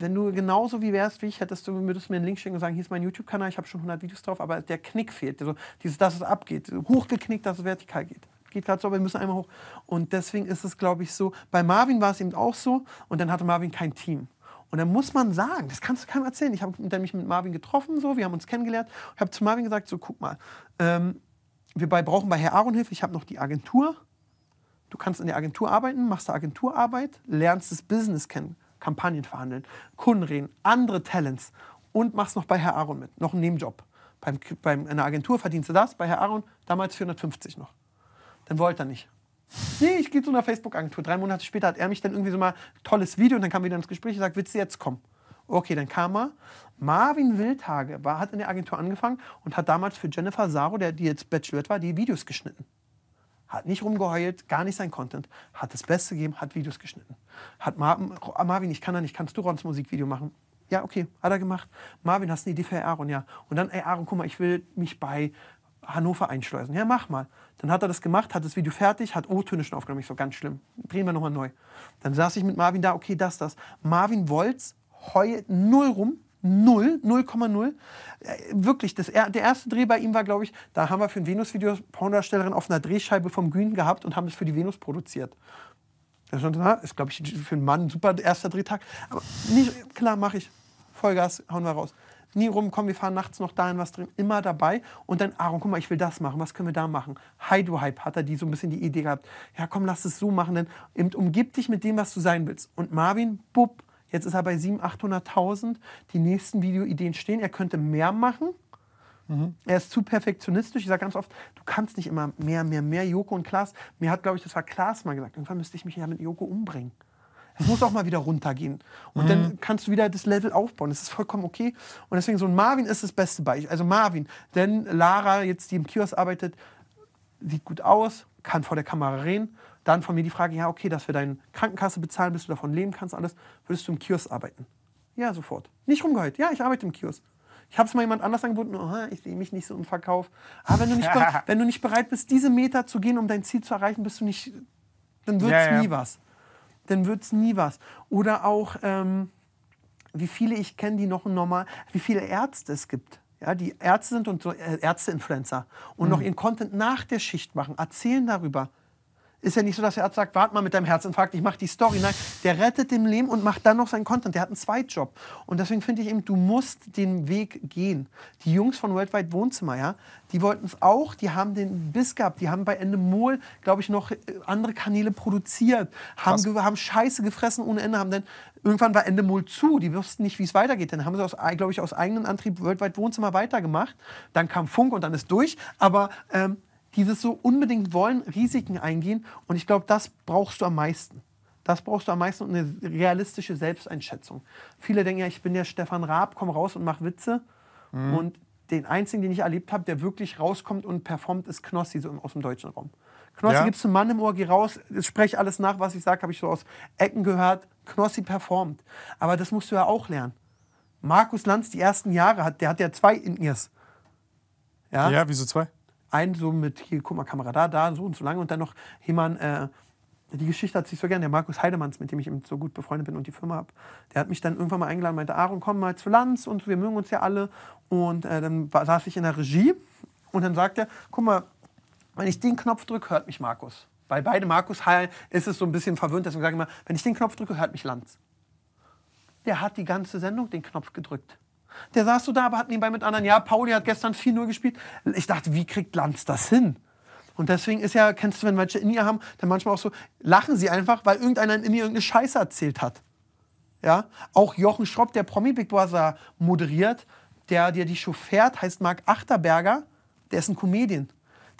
Wenn du genauso wie wärst wie ich, hättest du, würdest mir einen Link schicken und sagen, hier ist mein YouTube-Kanal, ich habe schon 100 Videos drauf, aber der Knick fehlt. Also dieses, dass es abgeht, hochgeknickt, dass es vertikal geht geht gerade so, aber wir müssen einmal hoch. Und deswegen ist es, glaube ich, so. Bei Marvin war es eben auch so und dann hatte Marvin kein Team. Und dann muss man sagen, das kannst du keinem erzählen. Ich habe mich mit Marvin getroffen, so, wir haben uns kennengelernt. Ich habe zu Marvin gesagt, so guck mal, ähm, wir bei, brauchen bei Herr Aaron Hilfe. Ich habe noch die Agentur. Du kannst in der Agentur arbeiten, machst da Agenturarbeit, lernst das Business kennen, Kampagnen verhandeln, Kunden reden, andere Talents und machst noch bei Herr Aaron mit, noch einen Nebenjob. Beim, beim, in der Agentur verdienst du das, bei Herr Aaron damals 450 noch. Dann wollte er nicht. Nee, ich gehe zu einer Facebook-Agentur. Drei Monate später hat er mich dann irgendwie so mal tolles Video und dann kam wieder ins Gespräch und sagt, willst du jetzt kommen? Okay, dann kam er. Marvin Wildhage war, hat in der Agentur angefangen und hat damals für Jennifer Saro, der, die jetzt Bachelorette war, die Videos geschnitten. Hat nicht rumgeheult, gar nicht sein Content. Hat das Beste gegeben, hat Videos geschnitten. Hat Mar ah, Marvin, ich kann da nicht, kannst du Rons Musikvideo machen? Ja, okay, hat er gemacht. Marvin, hast du eine Idee für Aaron? Ja. Und dann, ey Aaron, guck mal, ich will mich bei Hannover einschleusen. Ja, mach mal. Dann hat er das gemacht, hat das Video fertig, hat O-Töne schon aufgenommen. Ich so, ganz schlimm. Drehen wir nochmal neu. Dann saß ich mit Marvin da, okay, das, das. Marvin wollt's, Heu null rum. Null, 0,0. Äh, wirklich, das, der erste Dreh bei ihm war, glaube ich, da haben wir für ein Venus-Video Pornodarstellerin auf einer Drehscheibe vom Grün gehabt und haben es für die Venus produziert. Das ist, glaube ich, für einen Mann ein super erster Drehtag. Aber nicht, klar, mache ich. Vollgas, hauen wir raus. Nie rum, komm, wir fahren nachts noch dahin, was drin. Immer dabei. Und dann, Aaron, guck mal, ich will das machen. Was können wir da machen? Heidu-Hype hat er die so ein bisschen die Idee gehabt. Ja, komm, lass es so machen, denn umgib dich mit dem, was du sein willst. Und Marvin, bub, Jetzt ist er bei 700.000, 800.000. Die nächsten Videoideen stehen. Er könnte mehr machen. Mhm. Er ist zu perfektionistisch. Ich sage ganz oft, du kannst nicht immer mehr, mehr, mehr. Joko und Klaas, mir hat, glaube ich, das war Klaas mal gesagt, irgendwann müsste ich mich ja mit Joko umbringen. Es muss auch mal wieder runtergehen. Und mhm. dann kannst du wieder das Level aufbauen. Das ist vollkommen okay. Und deswegen, so ein Marvin ist das beste Beispiel. Also Marvin, denn Lara, jetzt die im Kiosk arbeitet, sieht gut aus, kann vor der Kamera reden, dann von mir die Frage, ja, okay, dass wir deine Krankenkasse bezahlen, bis du davon leben kannst, alles, würdest du im Kiosk arbeiten? Ja, sofort. Nicht rumgeheult. Ja, ich arbeite im Kiosk. Ich habe es mal jemand anders angeboten, oh, ich sehe mich nicht so im Verkauf. Aber ah, wenn du, nicht *laughs* wenn du nicht bereit bist, diese Meter zu gehen, um dein Ziel zu erreichen, bist du nicht, dann wird es ja, ja. nie was. Dann wird es nie was. Oder auch, ähm, wie viele ich kenne, die noch normal, wie viele Ärzte es gibt. Ja, die Ärzte sind und so, äh, Ärzte-Influencer und mhm. noch ihren Content nach der Schicht machen, erzählen darüber. Ist ja nicht so, dass der Arzt sagt, warte mal mit deinem Herzinfarkt, ich mache die Story. Nein, der rettet dem Leben und macht dann noch seinen Content. Der hat einen Zweitjob. Und deswegen finde ich eben, du musst den Weg gehen. Die Jungs von Worldwide Wohnzimmer, ja, die wollten es auch. Die haben den Biss gehabt. Die haben bei Ende Mohl, glaube ich, noch äh, andere Kanäle produziert. Haben, Krass. haben Scheiße gefressen ohne Ende. Haben dann, irgendwann war Ende Mohl zu. Die wussten nicht, wie es weitergeht. Dann haben sie, glaube ich, aus eigenem Antrieb Worldwide Wohnzimmer weitergemacht. Dann kam Funk und dann ist durch. Aber... Ähm, dieses so unbedingt wollen, Risiken eingehen. Und ich glaube, das brauchst du am meisten. Das brauchst du am meisten und eine realistische Selbsteinschätzung. Viele denken ja, ich bin der Stefan Raab, komm raus und mach Witze. Mhm. Und den einzigen, den ich erlebt habe, der wirklich rauskommt und performt, ist Knossi so aus dem deutschen Raum. Knossi ja. es einen Mann im Ohr, geh raus, spreche alles nach, was ich sage, habe ich so aus Ecken gehört. Knossi performt. Aber das musst du ja auch lernen. Markus Lanz die ersten Jahre hat, der hat ja zwei in ihrs. Ja? ja, wieso zwei? ein so mit, hier, guck mal, Kamera da, da, so und so lange und dann noch jemand, äh, die Geschichte hat sich so gern, der Markus Heidemanns, mit dem ich eben so gut befreundet bin und die Firma habe, der hat mich dann irgendwann mal eingeladen, meinte, Aaron, komm mal zu Lanz und wir mögen uns ja alle. Und äh, dann war, saß ich in der Regie und dann sagte er, guck mal, wenn ich den Knopf drücke, hört mich Markus. Bei beide Markus Heil ist es so ein bisschen verwöhnt, deswegen sagen immer, wenn ich den Knopf drücke, hört mich Lanz. Der hat die ganze Sendung den Knopf gedrückt. Der saß so da, aber hat nebenbei mit anderen, ja, Pauli hat gestern 4-0 gespielt. Ich dachte, wie kriegt Lanz das hin? Und deswegen ist ja, kennst du, wenn manche in ihr haben, dann manchmal auch so, lachen sie einfach, weil irgendeiner in ihr irgendeine Scheiße erzählt hat. Ja? Auch Jochen Schropp, der Promi Big Brother moderiert, der dir die chauffert, heißt Marc Achterberger, der ist ein Comedian.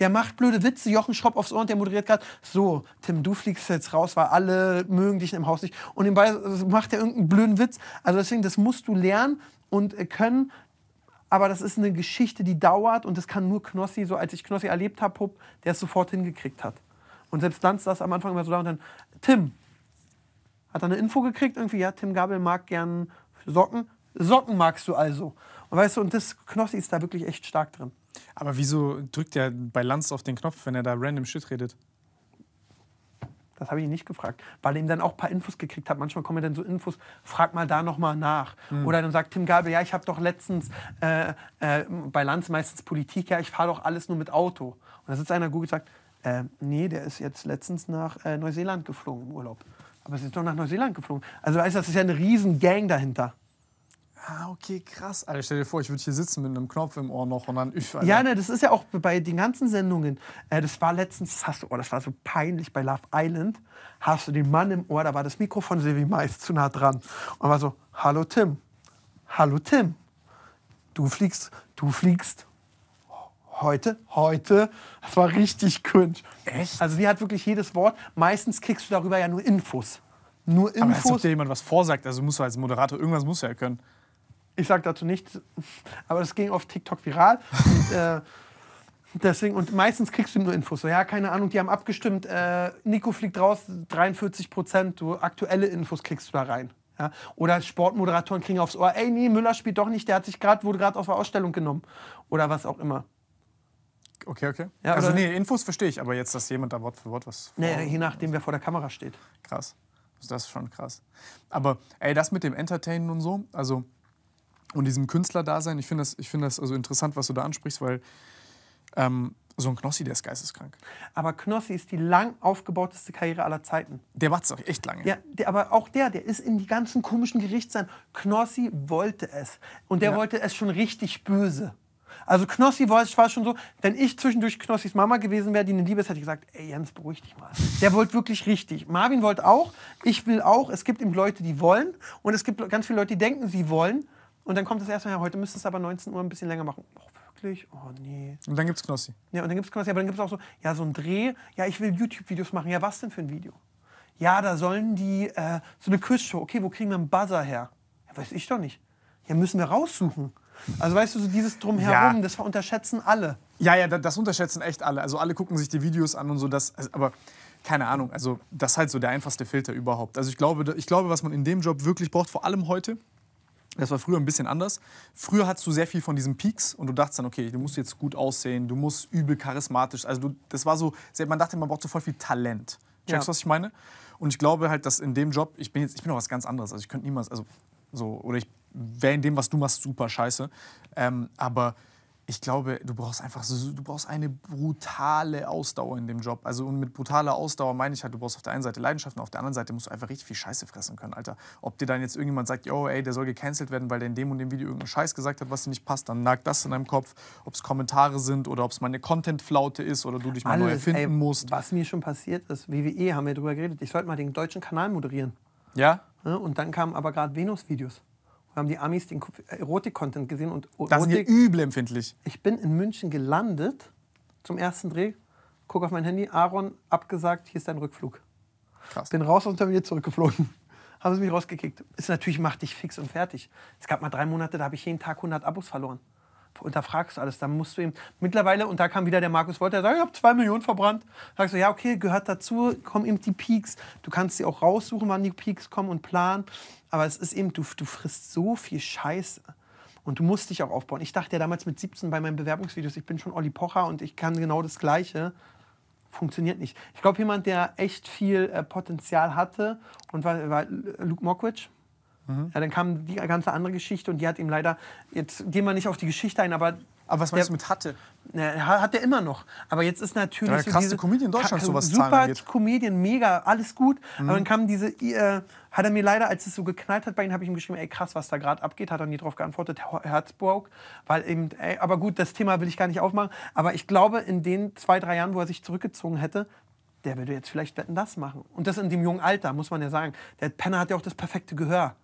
Der macht blöde Witze, Jochen Schropp aufs Ohr und der moderiert gerade, so, Tim, du fliegst jetzt raus, weil alle mögen dich im Haus nicht. Und nebenbei macht er irgendeinen blöden Witz. Also deswegen, das musst du lernen, und äh, können. Aber das ist eine Geschichte, die dauert und das kann nur Knossi, so als ich Knossi erlebt habe, der es sofort hingekriegt hat. Und selbst dann saß am Anfang immer so da und dann, Tim, hat er eine Info gekriegt irgendwie, ja, Tim Gabel mag gern Socken. Socken magst du also. Und weißt du, und das
Knossi ist da wirklich echt stark drin. Aber wieso drückt er bei Lanz auf den Knopf, wenn er da random Shit
redet? Das habe ich ihn nicht gefragt, weil er ihm dann auch ein paar Infos gekriegt hat. Manchmal kommen ja dann so Infos, frag mal da nochmal nach. Mhm. Oder dann sagt Tim Gabel, ja, ich habe doch letztens äh, äh, bei Lanz meistens Politik, ja, ich fahre doch alles nur mit Auto. Und da sitzt einer gut und sagt, äh, nee, der ist jetzt letztens nach äh, Neuseeland geflogen im Urlaub. Aber es ist doch nach Neuseeland geflogen. Also weißt du, das ist ja eine riesen Gang dahinter.
Ah, okay, krass.
Alter, stell dir vor, ich würde hier sitzen mit einem Knopf im Ohr noch und dann ich, Ja, ne, das ist ja auch bei den ganzen Sendungen. Äh, das war letztens, das hast du, oh, das war so peinlich bei Love Island. Hast du den Mann im Ohr, da war das Mikrofon Silvi Mais zu nah dran. Und war so, hallo Tim, hallo Tim, du fliegst, du fliegst heute, heute. Das war richtig cringe. Echt? Also die hat wirklich jedes Wort. Meistens kriegst du darüber ja nur Infos. Nur Infos. Aber als ob dir jemand was vorsagt, also musst du als Moderator, irgendwas musst du ja können. Ich sage dazu nichts, aber das ging auf TikTok viral. und, äh, Deswegen, und meistens kriegst du nur Infos. So, ja, keine Ahnung, die haben abgestimmt. Äh, Nico fliegt raus, 43 Prozent. Du, aktuelle Infos kriegst du da rein. Ja? Oder Sportmoderatoren kriegen aufs Ohr, ey, nee, Müller spielt doch nicht, der hat sich gerade, wurde gerade auf der Ausstellung genommen. Oder was auch immer. Okay, okay. Ja, also,
nee, Infos verstehe ich, aber jetzt, dass jemand da Wort für Wort was. Nee, je nachdem, wer vor der Kamera steht. Krass. Das ist schon krass. Aber, ey, das mit dem Entertainen und so, also und diesem Künstler-Dasein. ich finde das, find das also interessant, was du da ansprichst, weil ähm, so ein Knossi, der ist geisteskrank. Aber Knossi
ist die lang aufgebauteste Karriere aller Zeiten. Der macht es auch echt lange. Ja, der, aber auch der, der ist in die ganzen komischen Gerichtssachen. Knossi wollte es. Und der ja. wollte es schon richtig böse. Also Knossi war, war schon so, wenn ich zwischendurch Knossis Mama gewesen wäre, die eine Liebe ist, hätte ich gesagt, ey Jens, beruhig dich mal. Der wollte wirklich richtig. Marvin wollte auch, ich will auch. Es gibt eben Leute, die wollen und es gibt ganz viele Leute, die denken, sie wollen. Und dann kommt das erstmal, ja, heute müsstest du aber 19 Uhr ein bisschen länger machen. Oh, wirklich? Oh nee. Und dann gibt's Knossi. Ja, und dann gibt's Knossi, aber dann gibt's auch so, ja, so ein Dreh, ja, ich will YouTube-Videos machen. Ja, was denn für ein Video? Ja, da sollen die, äh, so eine Quizshow, okay, wo kriegen wir einen Buzzer her? Ja, weiß ich doch nicht. Ja, müssen wir raussuchen. Also weißt du, so dieses Drumherum, ja. das unterschätzen alle. Ja,
ja, das unterschätzen echt alle. Also alle gucken
sich die Videos an und so,
das, also, aber keine Ahnung, also das ist halt so der einfachste Filter überhaupt. Also ich glaube, ich glaube, was man in dem Job wirklich braucht, vor allem heute, das war früher ein bisschen anders. Früher hattest du sehr viel von diesen Peaks und du dachtest dann, okay, du musst jetzt gut aussehen, du musst übel charismatisch. Also du, das war so, man dachte, man braucht so voll viel Talent. Checkst du, ja. was ich meine? Und ich glaube halt, dass in dem Job, ich bin jetzt, ich bin noch was ganz anderes. Also ich könnte niemals, also so, oder ich wäre in dem, was du machst, super scheiße. Ähm, aber ich glaube, du brauchst einfach so, du brauchst eine brutale Ausdauer in dem Job. Also und mit brutaler Ausdauer meine ich halt, du brauchst auf der einen Seite Leidenschaft und auf der anderen Seite musst du einfach richtig viel Scheiße fressen können, Alter. Ob dir dann jetzt irgendjemand sagt, yo, ey, der soll gecancelt werden, weil der in dem und dem Video irgendeinen Scheiß gesagt hat, was dir nicht passt, dann nagt das in deinem Kopf, ob es Kommentare sind oder ob es mal eine flaute ist oder du dich mal Alles, neu erfinden ey,
musst. Was mir schon passiert ist, WWE haben wir darüber geredet, ich sollte mal den deutschen Kanal moderieren. Ja? Ne, und dann kamen aber gerade Venus-Videos haben die Amis den Erotik-Content gesehen und Das ist übel empfindlich. Ich bin in München gelandet zum ersten Dreh, guck auf mein Handy, Aaron abgesagt, hier ist dein Rückflug. Krass. Bin raus aus dem Terminal zurückgeflogen. *laughs* haben sie mich rausgekickt. Ist natürlich macht dich fix und fertig. Es gab mal drei Monate, da habe ich jeden Tag 100 Abos verloren unterfragst alles, dann musst du eben mittlerweile, und da kam wieder der Markus Wolter, der sagt, ich habe zwei Millionen verbrannt. Sagst du, ja, okay, gehört dazu, kommen eben die Peaks. Du kannst sie auch raussuchen, wann die Peaks kommen und planen. Aber es ist eben, du, du frisst so viel Scheiße. Und du musst dich auch aufbauen. Ich dachte ja damals mit 17 bei meinen Bewerbungsvideos, ich bin schon Olli Pocher und ich kann genau das Gleiche. Funktioniert nicht. Ich glaube, jemand, der echt viel äh, Potenzial hatte und war, war Luke Mockridge, Mhm. Ja, dann kam die ganze andere Geschichte und die hat ihm leider, jetzt gehen wir nicht auf die Geschichte ein, aber aber was meinst der, du mit hatte? Na, hat er immer noch. Aber jetzt ist natürlich. Ja, der krasse so Comedian in Deutschland, sowas Super angeht. Comedian, mega, alles gut. Mhm. Aber dann mhm. kam diese. Äh, hat er mir leider, als es so geknallt hat bei ihm, habe ich ihm geschrieben, ey krass, was da gerade abgeht. Hat er nie darauf geantwortet, Herzbroke. Weil eben, ey, aber gut, das Thema will ich gar nicht aufmachen. Aber ich glaube, in den zwei, drei Jahren, wo er sich zurückgezogen hätte, der würde jetzt vielleicht das machen. Und das in dem jungen Alter, muss man ja sagen. Der Penner hat ja auch das perfekte Gehör.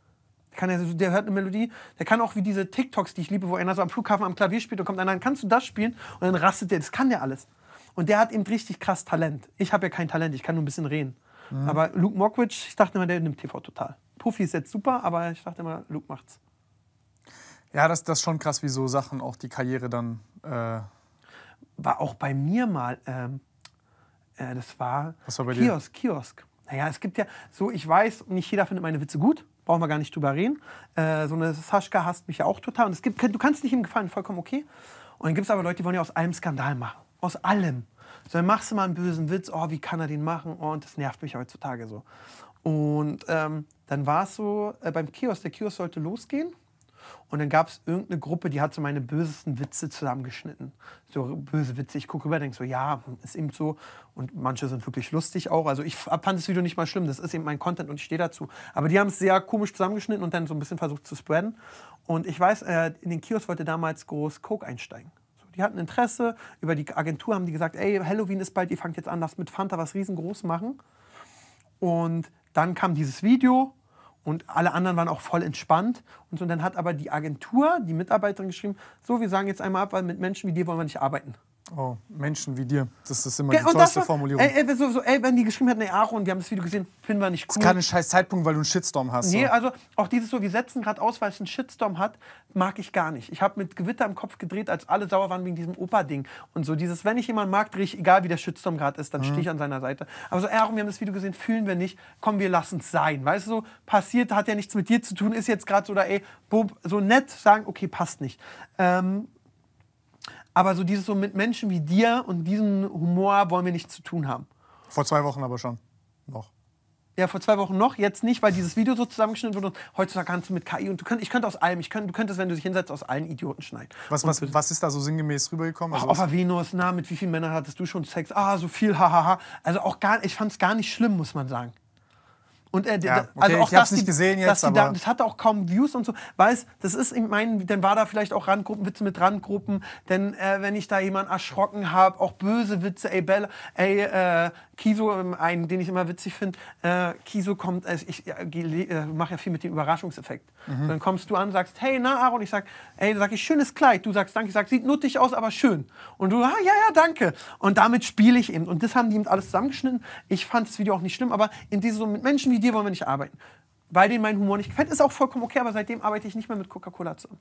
Der, kann ja, der hört eine Melodie, der kann auch wie diese TikToks, die ich liebe, wo einer so am Flughafen am Klavier spielt und kommt einer, kannst du das spielen? Und dann rastet der, das kann der alles. Und der hat eben richtig krass Talent. Ich habe ja kein Talent, ich kann nur ein bisschen reden. Mhm. Aber Luke Mockridge, ich dachte immer, der nimmt TV total. Puffy ist jetzt super, aber ich dachte immer, Luke macht's. Ja, das, das ist schon krass, wie so Sachen auch die Karriere dann. Äh war auch bei mir mal, ähm, äh, das war, Was war Kiosk, dir? Kiosk. Naja, es gibt ja so, ich weiß, nicht jeder findet meine Witze gut brauchen wir gar nicht drüber reden. Äh, so eine Saschka hasst mich ja auch total. Und es gibt, du kannst nicht ihm gefallen, vollkommen okay. Und dann gibt es aber Leute, die wollen ja aus allem Skandal machen. Aus allem. So, dann machst du mal einen bösen Witz, oh, wie kann er den machen? Oh, und das nervt mich heutzutage so. Und ähm, dann war es so, äh, beim Kiosk, der Kiosk sollte losgehen. Und dann gab es irgendeine Gruppe, die hat so meine bösesten Witze zusammengeschnitten. So böse Witze. Ich gucke rüber, und denke so, ja, ist eben so. Und manche sind wirklich lustig auch. Also ich fand das Video nicht mal schlimm. Das ist eben mein Content und ich stehe dazu. Aber die haben es sehr komisch zusammengeschnitten und dann so ein bisschen versucht zu spreaden. Und ich weiß, äh, in den Kiosk wollte damals groß Coke einsteigen. Die hatten Interesse. Über die Agentur haben die gesagt, ey, Halloween ist bald, ihr fangt jetzt an, lasst mit Fanta was riesengroß machen. Und dann kam dieses Video und alle anderen waren auch voll entspannt. Und, so. und dann hat aber die Agentur, die Mitarbeiterin geschrieben, so, wir sagen jetzt einmal ab, weil mit Menschen wie dir wollen wir nicht arbeiten.
Oh, Menschen wie dir. Das ist immer die tollste Formulierung.
Ey, ey, so, so, ey, wenn die geschrieben hat, nee, Aaron, wir haben das Video gesehen, finden wir nicht cool. Das ist keine
scheiß Zeitpunkt, weil du einen Shitstorm hast. Nee, so. also
auch dieses so, wir setzen gerade aus, weil es einen Shitstorm hat, mag ich gar nicht. Ich habe mit Gewitter im Kopf gedreht, als alle sauer waren wegen diesem Opa-Ding. Und so dieses, wenn ich jemanden mag, drehe ich, egal wie der Shitstorm gerade ist, dann mhm. stehe ich an seiner Seite. Aber so, ey, Aaron, wir haben das Video gesehen, fühlen wir nicht, komm, wir lassen es sein. Weißt du, so passiert, hat ja nichts mit dir zu tun, ist jetzt gerade so, oder ey, Bob, so nett sagen, okay, passt nicht. Ähm, aber so dieses so mit Menschen wie dir und diesem Humor wollen wir nichts zu tun haben. Vor zwei Wochen aber schon. Noch. Ja, vor zwei Wochen noch, jetzt nicht, weil dieses Video so zusammengeschnitten wurde. Heutzutage kannst du mit KI und du könnt, ich könnte aus allem, ich könnt, du könntest, wenn du dich hinsetzt, aus allen Idioten schneiden. Was, und, was, was ist da so sinngemäß rübergekommen? Also, oh, auf Venus, na, mit wie vielen Männern hattest du schon Sex? Ah, so viel, hahaha. Ha, ha. Also auch gar, ich fand es gar nicht schlimm, muss man sagen. Und er, ja, okay, also auch ich das, nicht gesehen jetzt, aber da, das hatte auch kaum Views und so. Weiß, das ist, ich meine, dann war da vielleicht auch Randgruppenwitze mit Randgruppen. Denn äh, wenn ich da jemanden erschrocken habe, auch böse Witze, ey Bella, ey äh, Kiso, ähm, einen, den ich immer witzig finde, äh, Kiso kommt, also ich äh, mache ja viel mit dem Überraschungseffekt. Mhm. Dann kommst du an, sagst, hey, na Aaron, ich sag, hey, sag ich, schönes Kleid. Du sagst, danke, ich sag, sieht nuttig aus, aber schön. Und du, ah, ja, ja, danke. Und damit spiele ich eben. Und das haben die eben alles zusammengeschnitten. Ich fand das Video auch nicht schlimm, aber in diese, so mit Menschen wie dir wollen wir nicht arbeiten. Weil denen mein Humor nicht gefällt, ist auch vollkommen okay, aber seitdem arbeite ich nicht mehr mit Coca-Cola zusammen.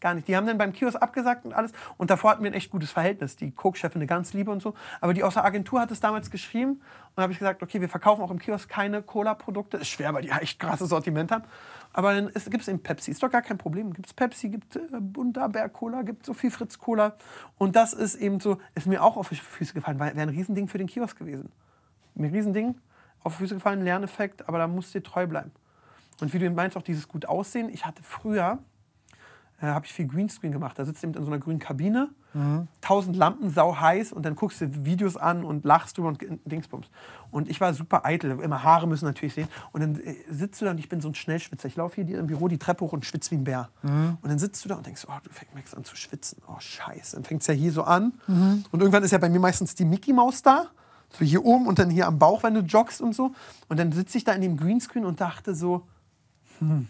Gar nicht. Die haben dann beim Kiosk abgesagt und alles. Und davor hatten wir ein echt gutes Verhältnis. Die Coke-Chefin eine ganz liebe und so. Aber die aus der Agentur hat es damals geschrieben. Und dann habe ich gesagt, okay, wir verkaufen auch im Kiosk keine Cola-Produkte. Ist schwer, weil die echt krasses Sortiment haben. Aber dann gibt es eben Pepsi. Ist doch gar kein Problem. Gibt es Pepsi, gibt äh, Bundaberg-Cola, gibt so viel Fritz-Cola. Und das ist eben so, ist mir auch auf die Füße gefallen. Wäre ein Riesending für den Kiosk gewesen. Mir Riesending, auf die Füße gefallen, Lerneffekt. Aber da musst du dir treu bleiben. Und wie du meinst, auch dieses gut Aussehen. Ich hatte früher äh, habe ich viel Greenscreen gemacht. Da sitzt du in so einer grünen Kabine, mhm. tausend Lampen, sau heiß und dann guckst du Videos an und lachst drüber und Dingsbums. Und ich war super eitel, immer Haare müssen natürlich sehen. Und dann äh, sitzt du da und ich bin so ein Schnellschwitzer. Ich laufe hier im Büro die Treppe hoch und schwitze wie ein Bär. Mhm. Und dann sitzt du da und denkst, oh, du fängst an zu schwitzen. Oh, scheiße. Dann fängt es ja hier so an. Mhm. Und irgendwann ist ja bei mir meistens die Mickey Maus da. So hier oben und dann hier am Bauch, wenn du joggst und so. Und dann sitze ich da in dem Greenscreen und dachte so, hm,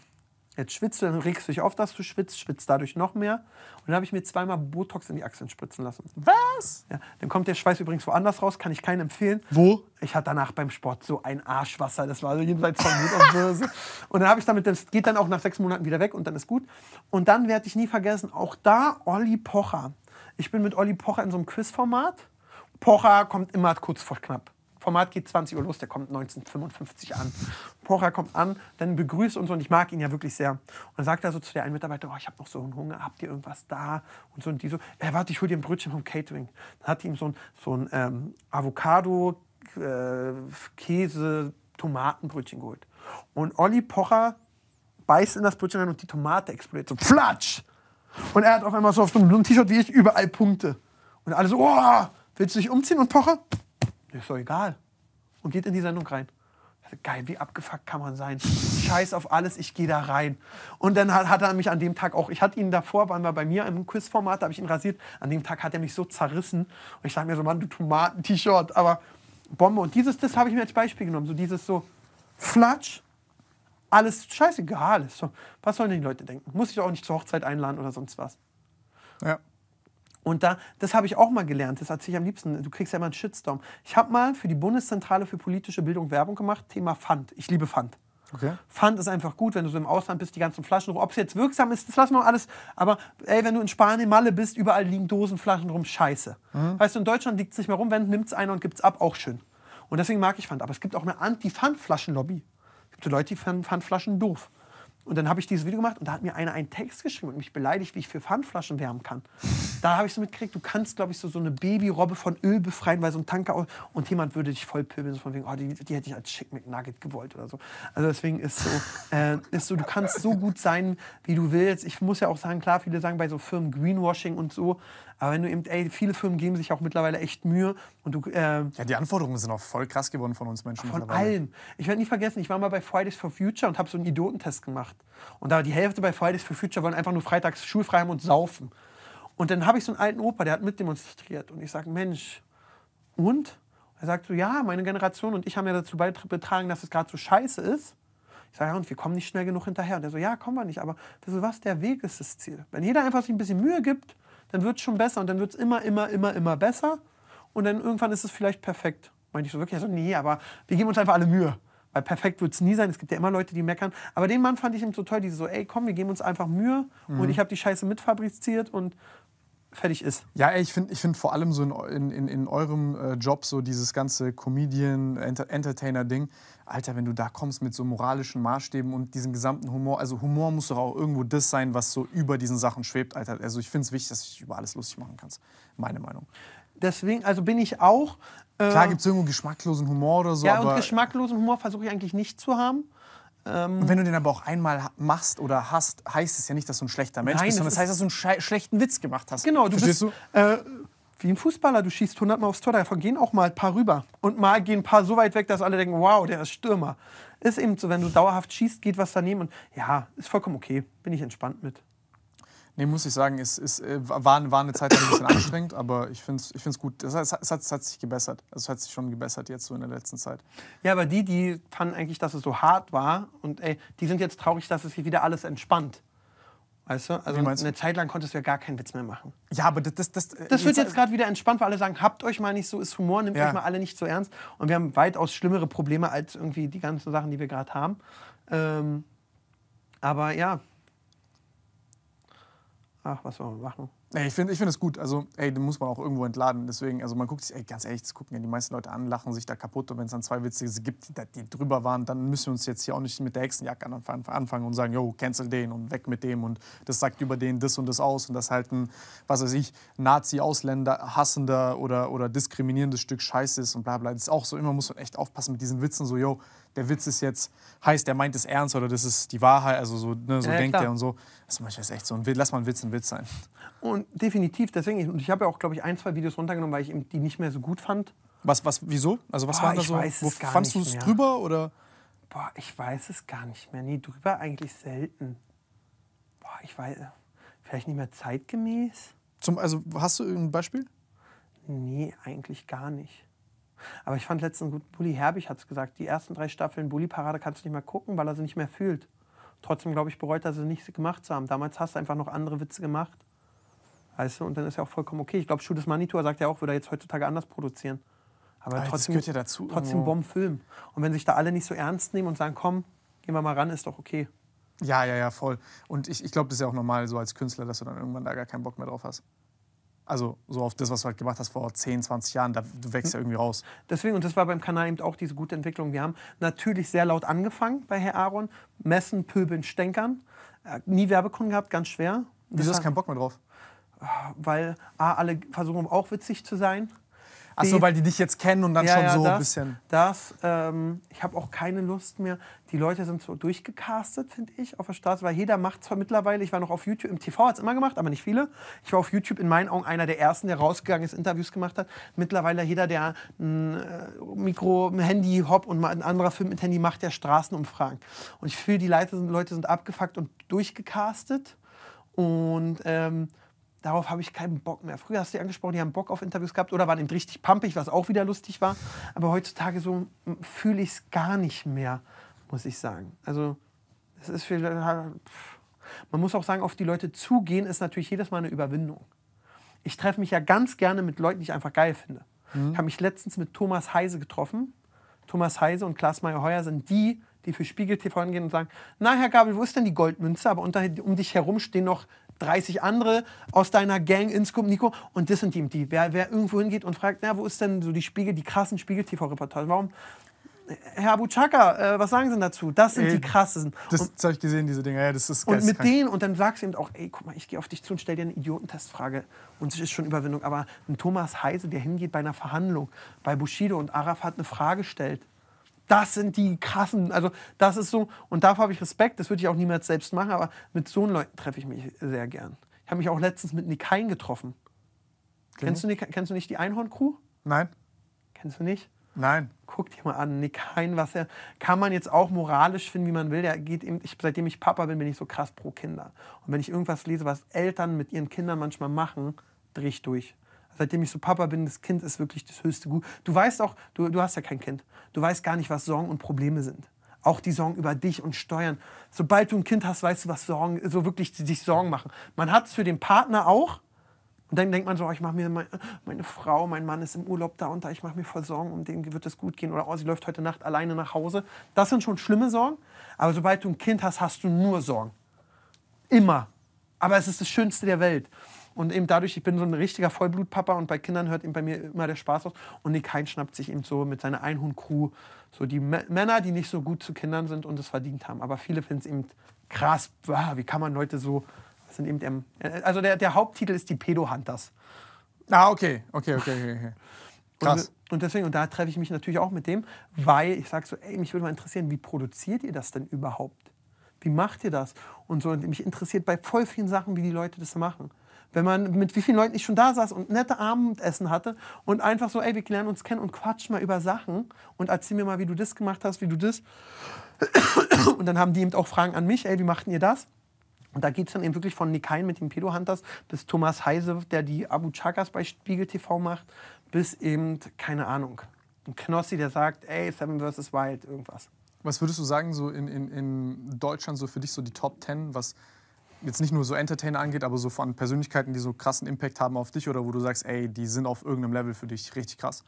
Jetzt schwitzt du, dann regst du dich auf, dass du schwitzt, schwitzt dadurch noch mehr. Und dann habe ich mir zweimal Botox in die Achseln spritzen lassen. Was? Ja, dann kommt der Schweiß übrigens woanders raus, kann ich keinen empfehlen. Wo? Ich hatte danach beim Sport so ein Arschwasser, das war so jenseits von Mut und Böse. Und dann habe ich damit, das geht dann auch nach sechs Monaten wieder weg und dann ist gut. Und dann werde ich nie vergessen, auch da Olli Pocher. Ich bin mit Olli Pocher in so einem Quizformat. Pocher kommt immer kurz vor knapp. Format geht 20 Uhr los, der kommt 1955 an. Pocher kommt an, dann begrüßt uns und ich mag ihn ja wirklich sehr. Und sagt er so zu der einen Mitarbeiter, oh, ich habe noch so einen Hunger, habt ihr irgendwas da? Und so und die so, ja, äh, warte, ich hole dir ein Brötchen vom Catering. Dann hat die ihm so ein, so ein ähm, Avocado, äh, Käse, Tomatenbrötchen geholt. Und Olli Pocher beißt in das Brötchen rein und die Tomate explodiert. So flatsch! Und er hat auf einmal so auf so einem T-Shirt wie ich überall Punkte. Und alle so, oh, willst du dich umziehen? Und Pocher, ist doch egal. Und geht in die Sendung rein. Geil, wie abgefuckt kann man sein? Scheiß auf alles, ich gehe da rein. Und dann hat, hat, er mich an dem Tag auch, ich hatte ihn davor, waren wir bei mir im Quizformat, da habe ich ihn rasiert. An dem Tag hat er mich so zerrissen. Und ich dachte mir so, Mann, du Tomaten-T-Shirt, aber Bombe. Und dieses, das habe ich mir als Beispiel genommen. So dieses so, Flatsch, alles scheißegal. so, was sollen denn die Leute denken? Muss ich auch nicht zur Hochzeit einladen oder sonst was. Ja. Und da, das habe ich auch mal gelernt, das erzähle ich am liebsten, du kriegst ja immer einen Shitstorm. Ich habe mal für die Bundeszentrale für politische Bildung Werbung gemacht, Thema Pfand. Ich liebe Pfand. Okay. Pfand ist einfach gut, wenn du so im Ausland bist, die ganzen Flaschen rum. Ob es jetzt wirksam ist, das lassen wir alles. Aber ey, wenn du in Spanien, Malle bist, überall liegen Dosenflaschen rum, scheiße. Mhm. Weißt du, in Deutschland liegt es nicht mehr rum, wenn nimmt es einer und gibt es ab, auch schön. Und deswegen mag ich Pfand. Aber es gibt auch eine Anti-Pfandflaschen-Lobby. Es gibt so Leute, die finden Pfandflaschen doof. Und dann habe ich dieses Video gemacht und da hat mir einer einen Text geschrieben und mich beleidigt, wie ich für Pfandflaschen wärmen kann. Da habe ich so mitgekriegt, du kannst, glaube ich, so, so eine Babyrobbe von Öl befreien, weil so ein Tanker aus und jemand würde dich voll pöbeln, so von wegen, oh, die, die hätte ich als Chick McNugget gewollt oder so. Also deswegen ist so, *laughs* äh, ist so, du kannst so gut sein, wie du willst. Ich muss ja auch sagen, klar, viele sagen bei so Firmen Greenwashing und so, aber wenn du eben, ey, viele Firmen geben sich auch mittlerweile echt Mühe und du. Äh, ja, die Anforderungen sind auch voll krass geworden von uns Menschen. Von allem. Ich werde nicht vergessen, ich war mal bei Fridays for Future und habe so einen Idiotentest gemacht. Und da die Hälfte bei Fridays for Future wollen einfach nur freitags schulfrei haben und saufen. Und dann habe ich so einen alten Opa, der hat mitdemonstriert. Und ich sage, Mensch, und? Er sagt so, ja, meine Generation und ich haben ja dazu beigetragen, dass es gerade so scheiße ist. Ich sage, ja, und wir kommen nicht schnell genug hinterher. Und er so, ja, kommen wir nicht. Aber das so, was, der Weg ist das Ziel. Wenn jeder einfach sich ein bisschen Mühe gibt dann wird es schon besser und dann wird es immer, immer, immer, immer besser. Und dann irgendwann ist es vielleicht perfekt. Meine ich so wirklich? Also, nee, aber wir geben uns einfach alle Mühe. Weil perfekt wird es nie sein. Es gibt ja immer Leute, die meckern. Aber den Mann fand ich eben so toll, die so, ey, komm, wir geben uns einfach Mühe mhm. und ich habe die Scheiße mitfabriziert und
fertig ist. Ja, ey, ich finde ich find vor allem so in, in, in eurem äh, Job so dieses ganze Comedian, Entertainer-Ding, Alter, wenn du da kommst mit so moralischen Maßstäben und diesem gesamten Humor, also Humor muss doch auch irgendwo das sein, was so über diesen Sachen schwebt, Alter. Also ich finde es wichtig, dass du dich über alles lustig machen kannst. Meine Meinung. Deswegen, also bin ich auch. Äh, Klar gibt es irgendwo geschmacklosen Humor oder so. Ja, und
geschmacklosen Humor versuche ich eigentlich nicht zu haben.
Ähm, und wenn du den aber auch einmal machst oder hast, heißt es ja nicht, dass du ein schlechter Mensch Nein, bist, sondern es das heißt, dass du einen schlechten Witz gemacht hast. Genau,
du Verstehst bist. Du? Äh, wie ein Fußballer, du schießt 100 Mal aufs Tor, davon gehen auch mal ein paar rüber. Und mal gehen ein paar so weit weg, dass alle denken, wow, der ist Stürmer. Ist eben so, wenn du dauerhaft schießt, geht was daneben. Und ja, ist vollkommen okay, bin ich entspannt mit. Nee, muss ich sagen, es, es äh, war,
war eine Zeit ein bisschen *coughs* anstrengend, aber ich finde es ich find's gut. Es, es, es, hat, es hat sich gebessert. Also es hat sich schon gebessert jetzt
so in der letzten Zeit. Ja, aber die, die fanden eigentlich, dass es so hart war und ey, die sind jetzt traurig, dass es hier wieder alles entspannt. Weißt du? Also eine du? Zeit lang konntest du ja gar keinen Witz mehr machen. Ja, aber das... Das, das, äh, das wird jetzt gerade wieder entspannt, weil alle sagen, habt euch mal nicht so, ist Humor, nimmt ja. euch mal alle nicht so ernst. Und wir haben weitaus schlimmere Probleme als irgendwie die ganzen Sachen, die wir gerade haben. Ähm, aber ja. Ach, was wollen wir machen? Ey, ich finde
ich find es gut. Also, ey, den muss man auch irgendwo entladen. Deswegen, also man guckt sich, ey, ganz ehrlich, das gucken ja die meisten Leute an, lachen sich da kaputt. Und wenn es dann zwei Witze gibt, die, die, drüber waren, dann müssen wir uns jetzt hier auch nicht mit der Hexenjagd anfangen und sagen, yo, cancel den und weg mit dem. Und das sagt über den das und das aus. Und das halt ein, was weiß ich, Nazi-Ausländer, hassender oder, oder diskriminierendes Stück Scheiße ist und bla bla. Das ist auch so, immer muss man echt aufpassen mit diesen Witzen, so, yo, der Witz ist jetzt, heißt, er meint es ernst oder das ist die Wahrheit, also so, ne, so ja, denkt klar. er und so. Das ist echt so ein Witz, lass mal einen Witz ein Witz sein.
Und definitiv, deswegen, und ich habe ja auch, glaube ich, ein, zwei Videos runtergenommen, weil ich die nicht mehr so gut fand. Was, was, wieso? Also was Boah, war da so? Weiß es Wo, fandst du es drüber oder? Boah, ich weiß es gar nicht mehr. Nee, drüber eigentlich selten. Boah, ich weiß, vielleicht nicht mehr zeitgemäß. Zum, also hast du irgendein Beispiel? Nee, eigentlich gar nicht. Aber ich fand letztens gut, Bully Herbig hat es gesagt, die ersten drei Staffeln Bully Parade kannst du nicht mehr gucken, weil er sie nicht mehr fühlt. Trotzdem, glaube ich, bereut er sie nicht gemacht zu haben. Damals hast du einfach noch andere Witze gemacht. Weißt du, und dann ist ja auch vollkommen okay. Ich glaube, Schuh des Manitou, sagt ja auch, würde er jetzt heutzutage anders produzieren. Aber, Aber ah, trotzdem, ja trotzdem Bombenfilm. Und wenn sich da alle nicht so ernst nehmen und sagen, komm, gehen wir mal ran, ist doch okay.
Ja, ja, ja, voll. Und ich, ich glaube, das ist ja auch normal so als Künstler, dass du dann irgendwann da gar keinen Bock mehr drauf hast.
Also so auf das, was du halt gemacht hast vor 10, 20 Jahren, da, du wächst ja hm. irgendwie raus. Deswegen, und das war beim Kanal eben auch diese gute Entwicklung. Wir haben natürlich sehr laut angefangen bei Herr Aaron, messen, pöbeln, stänkern. Äh, nie Werbekunden gehabt, ganz schwer. Wieso hast du keinen Bock mehr drauf? Weil A, alle versuchen auch witzig zu sein. Achso, weil die dich jetzt kennen und dann ja, schon ja, so das, ein bisschen. Das, ähm, ich habe auch keine Lust mehr. Die Leute sind so durchgecastet, finde ich, auf der Straße, weil jeder macht zwar mittlerweile, ich war noch auf YouTube, im TV hat es immer gemacht, aber nicht viele. Ich war auf YouTube in meinen Augen einer der ersten, der rausgegangen ist, Interviews gemacht hat. Mittlerweile jeder, der ein äh, Mikro, ein Handy, Hop und ein anderer Film mit Handy macht, der Straßenumfragen. Und ich fühle, die Leute sind, Leute sind abgefuckt und durchgecastet. Und ähm, darauf habe ich keinen Bock mehr. Früher hast du die angesprochen, die haben Bock auf Interviews gehabt oder waren eben richtig pumpig, was auch wieder lustig war. Aber heutzutage so fühle ich es gar nicht mehr, muss ich sagen. Also, es ist viel. Äh, Man muss auch sagen, auf die Leute zugehen ist natürlich jedes Mal eine Überwindung. Ich treffe mich ja ganz gerne mit Leuten, die ich einfach geil finde. Mhm. Ich habe mich letztens mit Thomas Heise getroffen. Thomas Heise und Klaas Meyer Heuer sind die, die für Spiegel TV hingehen und sagen: Na, Herr Gabel, wo ist denn die Goldmünze? Aber unter, um dich herum stehen noch 30 andere aus deiner Gang ins Nico und das sind die die. Wer, wer irgendwo hingeht und fragt, na, wo ist denn so die Spiegel, die krassen Spiegel-TV-Reportagen? Warum? Herr Abu Chaka, äh, was sagen Sie dazu? Das sind ey, die äh, krassen. Das, habe ich gesehen, diese Dinger. Ja, das ist Und mit denen, und dann sagst du eben auch, ey, guck mal, ich gehe auf dich zu und stell dir eine Idiotentestfrage. Und es ist schon Überwindung. Aber ein Thomas Heise, der hingeht bei einer Verhandlung bei Bushido und Arafat eine Frage stellt, das sind die krassen, also das ist so, und dafür habe ich Respekt, das würde ich auch niemals selbst machen, aber mit so Leuten treffe ich mich sehr gern. Ich habe mich auch letztens mit Nick Hein getroffen. Okay. Kennst, du, kennst du nicht die Einhorn-Crew? Nein. Kennst du nicht? Nein. Guck dir mal an, Nick Hein, was er. Kann man jetzt auch moralisch finden, wie man will. Der geht eben, ich, seitdem ich Papa bin, bin ich so krass pro Kinder. Und wenn ich irgendwas lese, was Eltern mit ihren Kindern manchmal machen, drehe ich durch seitdem ich so Papa bin, das Kind ist wirklich das höchste Gut. Du weißt auch, du, du hast ja kein Kind. Du weißt gar nicht, was Sorgen und Probleme sind. Auch die Sorgen über dich und Steuern. Sobald du ein Kind hast, weißt du, was Sorgen, so wirklich sich Sorgen machen. Man hat es für den Partner auch, und dann denkt man so, oh, ich mache mir, mein, meine Frau, mein Mann ist im Urlaub da und da, ich mache mir voll Sorgen, um dem wird es gut gehen. Oder oh, sie läuft heute Nacht alleine nach Hause. Das sind schon schlimme Sorgen. Aber sobald du ein Kind hast, hast du nur Sorgen. Immer. Aber es ist das Schönste der Welt. Und eben dadurch, ich bin so ein richtiger Vollblutpapa und bei Kindern hört eben bei mir immer der Spaß aus. Und Nick Hein schnappt sich eben so mit seiner Einhuhn-Crew so die M Männer, die nicht so gut zu Kindern sind und es verdient haben. Aber viele finden es eben krass, ah, wie kann man Leute so. Das sind eben der, äh, also der, der Haupttitel ist die Pedo-Hunters. Ah, okay, okay, okay, okay. okay.
*laughs* Krass.
Und, und, deswegen, und da treffe ich mich natürlich auch mit dem, weil ich sage so, ey, mich würde mal interessieren, wie produziert ihr das denn überhaupt? Wie macht ihr das? Und so, und mich interessiert bei voll vielen Sachen, wie die Leute das machen. Wenn man, mit wie vielen Leuten ich schon da saß und nette Abendessen hatte und einfach so, ey, wir lernen uns kennen und quatschen mal über Sachen und erzähl mir mal, wie du das gemacht hast, wie du das. *coughs* Und dann haben die eben auch Fragen an mich, ey, wie machten ihr das? Und da geht es dann eben wirklich von Nikain mit den Pedo-Hunters bis Thomas Heise, der die Abu Chakas bei Spiegel TV macht, bis eben, keine Ahnung, ein Knossi, der sagt, ey, Seven vs. Wild, irgendwas. Was würdest du sagen, so in, in, in Deutschland so für dich
so die Top Ten, was jetzt nicht nur so Entertainer angeht, aber so von Persönlichkeiten, die so krassen Impact haben
auf dich oder wo du sagst, ey, die sind auf irgendeinem Level für dich richtig krass?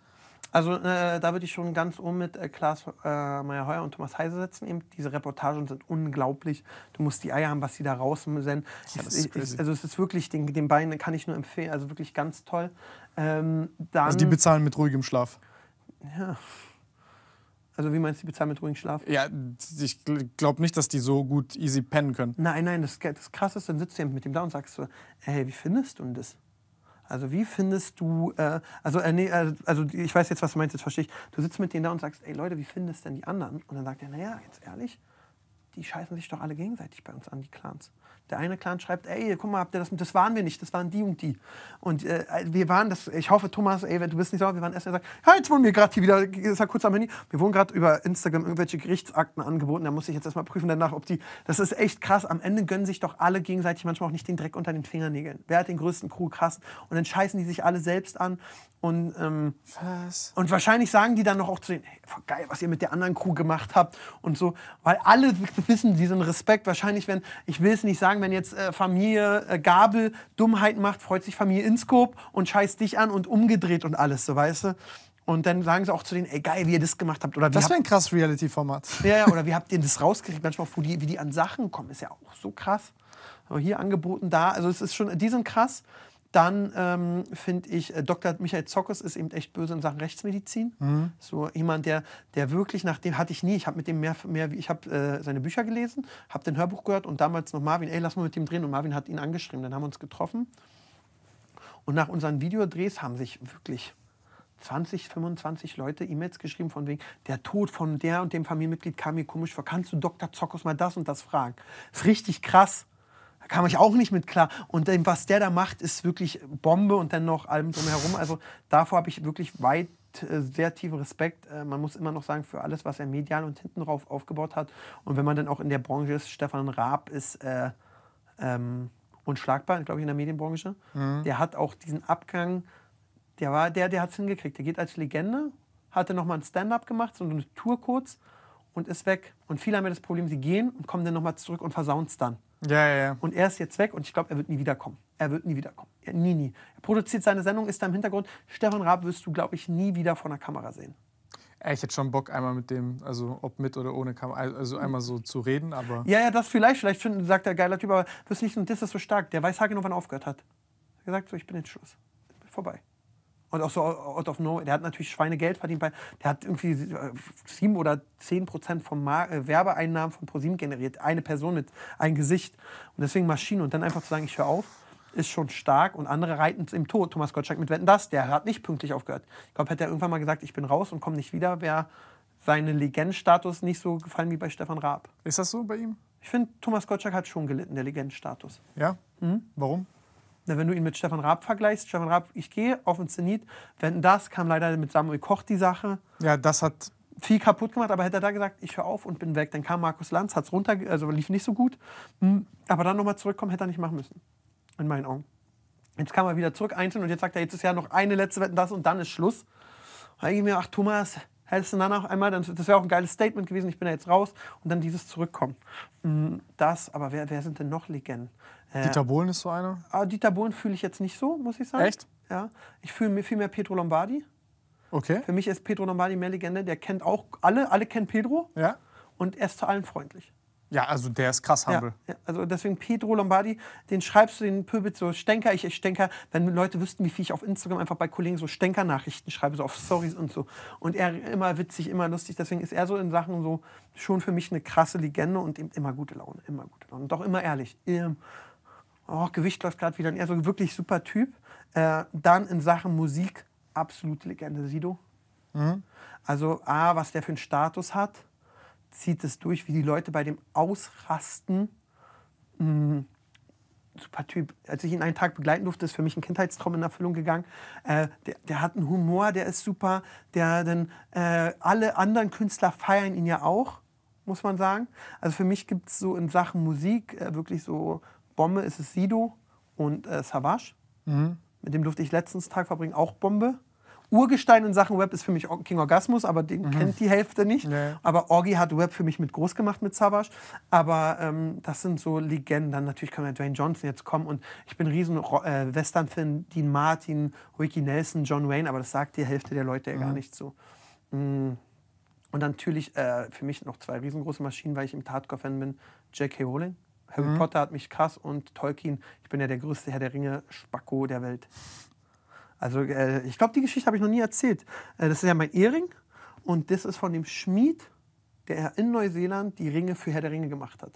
Also äh, da würde ich schon ganz um mit äh, Klaas äh, Meyer-Heuer und Thomas Heise setzen. Eben diese Reportagen sind unglaublich. Du musst die Eier haben, was sie da raus senden. also es ist wirklich, den, den beiden kann ich nur empfehlen. Also wirklich ganz toll. Ähm, also die
bezahlen mit ruhigem Schlaf.
Ja. Also wie meinst du, die bezahlen mit ruhigem Schlaf? Ja, ich glaube nicht, dass die so gut easy pennen können. Nein, nein, das, das Krasse ist, dann sitzt du mit dem da und sagst so, hey, wie findest du denn das? Also wie findest du, äh, also, äh, nee, äh, also ich weiß jetzt, was du meinst, jetzt verstehe ich. Du sitzt mit denen da und sagst, ey Leute, wie findest denn die anderen? Und dann sagt er, naja, jetzt ehrlich, die scheißen sich doch alle gegenseitig bei uns an, die Clans. Der eine Clan schreibt, ey, guck mal, habt ihr das, das waren wir nicht, das waren die und die. Und äh, wir waren das, ich hoffe, Thomas, ey, du bist nicht so, wir waren erst, er sagt, ja, jetzt wurden wir gerade hier wieder, ist ja kurz am Handy, wir wurden gerade über Instagram irgendwelche Gerichtsakten angeboten, da muss ich jetzt erstmal prüfen danach, ob die, das ist echt krass, am Ende gönnen sich doch alle gegenseitig manchmal auch nicht den Dreck unter den Fingernägeln. Wer hat den größten Crew, krass. Und dann scheißen die sich alle selbst an und, ähm, und wahrscheinlich sagen die dann noch auch zu denen, hey, geil, was ihr mit der anderen Crew gemacht habt und so. Weil alle wissen diesen Respekt. Wahrscheinlich, wenn, ich will es nicht sagen, wenn jetzt äh, Familie äh, Gabel Dummheiten macht, freut sich Familie Inscope und scheißt dich an und umgedreht und alles, so weißt du. Und dann sagen sie auch zu denen, ey, geil, wie ihr das gemacht habt. Oder, das wäre ein krasses Reality-Format. Ja, ja, oder *laughs* wie habt ihr das rausgekriegt? Manchmal, auch, die, wie die an Sachen kommen, ist ja auch so krass. Aber hier angeboten, da. Also es ist schon, die sind krass. Dann ähm, finde ich, äh, Dr. Michael Zockes ist eben echt böse in Sachen Rechtsmedizin. Mhm. So jemand, der, der wirklich, nach dem hatte ich nie, ich habe mit dem mehr, mehr ich habe äh, seine Bücher gelesen, habe den Hörbuch gehört und damals noch Marvin, ey, lass mal mit dem drehen. Und Marvin hat ihn angeschrieben, dann haben wir uns getroffen. Und nach unseren Videodrehs haben sich wirklich 20, 25 Leute E-Mails geschrieben von wegen, der Tod von der und dem Familienmitglied kam mir komisch vor. Kannst du Dr. Zockes mal das und das fragen? Ist richtig krass kam ich auch nicht mit klar. Und dann, was der da macht, ist wirklich Bombe und dann noch allem drumherum. Also davor habe ich wirklich weit äh, sehr tiefen Respekt, äh, man muss immer noch sagen, für alles, was er medial und hinten drauf aufgebaut hat. Und wenn man dann auch in der Branche ist, Stefan Raab ist äh, ähm, unschlagbar, glaube ich, in der Medienbranche. Mhm. Der hat auch diesen Abgang, der war der, der hat es hingekriegt. Der geht als Legende, hatte nochmal ein Stand-up gemacht, so eine Tour kurz und ist weg. Und viele haben ja das Problem, sie gehen und kommen dann nochmal zurück und versauen es dann. Ja, ja, ja. Und er ist jetzt weg und ich glaube, er wird nie wiederkommen. Er wird nie wiederkommen. Er, nie, nie. Er produziert seine Sendung, ist da im Hintergrund. Stefan Raab wirst du, glaube ich, nie wieder vor einer Kamera sehen. Ich
hätte schon Bock, einmal mit dem, also ob mit oder ohne Kamera,
also einmal so zu reden, aber. Ja, ja, das vielleicht. Vielleicht sagt der geiler Typ, aber wirst nicht und das ist so stark. Der weiß haargenau, wann er aufgehört hat. Er hat gesagt, so, ich bin jetzt Schluss. vorbei. Und auch so out of no, der hat natürlich Schweinegeld verdient, bei, der hat irgendwie äh, sieben oder zehn Prozent von Mar äh, Werbeeinnahmen von ProSieben generiert. Eine Person mit ein Gesicht. Und deswegen Maschine. Und dann einfach zu sagen, ich höre auf, ist schon stark. Und andere reiten im Tod. Thomas Gottschalk mit Wetten das, der hat nicht pünktlich aufgehört. Ich glaube, hätte er irgendwann mal gesagt, ich bin raus und komme nicht wieder, wäre seine Legendenstatus nicht so gefallen wie bei Stefan Raab. Ist das so bei ihm? Ich finde, Thomas Gottschalk hat schon gelitten, der Legendenstatus. Ja? Mhm. Warum? Na, wenn du ihn mit Stefan Raab vergleichst, Stefan Raab, ich gehe auf den Zenit, wenn das kam leider mit Samuel Koch die Sache. Ja, das hat viel kaputt gemacht, aber hätte er da gesagt, ich höre auf und bin weg, dann kam Markus Lanz, hat es runter, also lief nicht so gut, hm, aber dann nochmal zurückkommen, hätte er nicht machen müssen, in meinen Augen. Jetzt kam er wieder zurück einzeln und jetzt sagt er, jetzt ist ja noch eine letzte Wette, das und dann ist Schluss. Da denke ich mir, ach Thomas, hältst du dann noch einmal, das wäre auch ein geiles Statement gewesen, ich bin ja jetzt raus und dann dieses Zurückkommen. Hm, das, aber wer, wer sind denn noch Legenden? Äh. Dieter Bohlen ist so einer? Ah, Dieter Bohlen fühle ich jetzt nicht so, muss ich sagen. Echt? Ja. Ich fühle mir viel mehr Pedro Lombardi. Okay. Für mich ist Pedro Lombardi mehr Legende. Der kennt auch alle, alle kennen Pedro. Ja. Und er ist zu allen freundlich. Ja, also der ist krass humble. Ja, also deswegen Pedro Lombardi, den schreibst du den Pöbel so Stenker, ich, ich Stenker, wenn Leute wüssten, wie viel ich auf Instagram einfach bei Kollegen so Stenker-Nachrichten schreibe, so auf Stories und so. Und er immer witzig, immer lustig, deswegen ist er so in Sachen so schon für mich eine krasse Legende und immer gute Laune, immer gute Laune. Und auch immer ehrlich. Immer oh, Gewicht läuft gerade wieder. Und er so wirklich super Typ. Äh, dann in Sachen Musik, absolute Legende, Sido. Mhm. Also A, was der für einen Status hat, zieht es durch, wie die Leute bei dem ausrasten. Mhm. Super Typ. Als ich ihn einen Tag begleiten durfte, ist für mich ein Kindheitstraum in Erfüllung gegangen. Äh, der, der, hat einen Humor, der ist super. Der, denn, äh, alle anderen Künstler feiern ihn ja auch, muss man sagen. Also für mich gibt es so in Sachen Musik äh, wirklich so Bombe ist es Sido und äh, Savage. Mhm. Mit dem durfte ich letztens Tag verbringen, auch Bombe. Urgestein in Sachen Web ist für mich King Orgasmus, aber den mhm. kennt die Hälfte nicht. Nee. Aber Orgi hat Web für mich mit groß gemacht mit Savage. Aber ähm, das sind so Legenden. Dann natürlich kann ja Dwayne Johnson jetzt kommen und ich bin riesen äh, Western-Fan, Dean Martin, Ricky Nelson, John Wayne, aber das sagt die Hälfte der Leute ja mhm. gar nicht so. Mhm. Und natürlich äh, für mich noch zwei riesengroße Maschinen, weil ich im tatkor fan bin, J.K. Rowling. Harry mhm. Potter hat mich krass und Tolkien, ich bin ja der größte Herr der Ringe Spacko der Welt. Also äh, ich glaube, die Geschichte habe ich noch nie erzählt. Äh, das ist ja mein Ehering und das ist von dem Schmied, der in Neuseeland die Ringe für Herr der Ringe gemacht hat.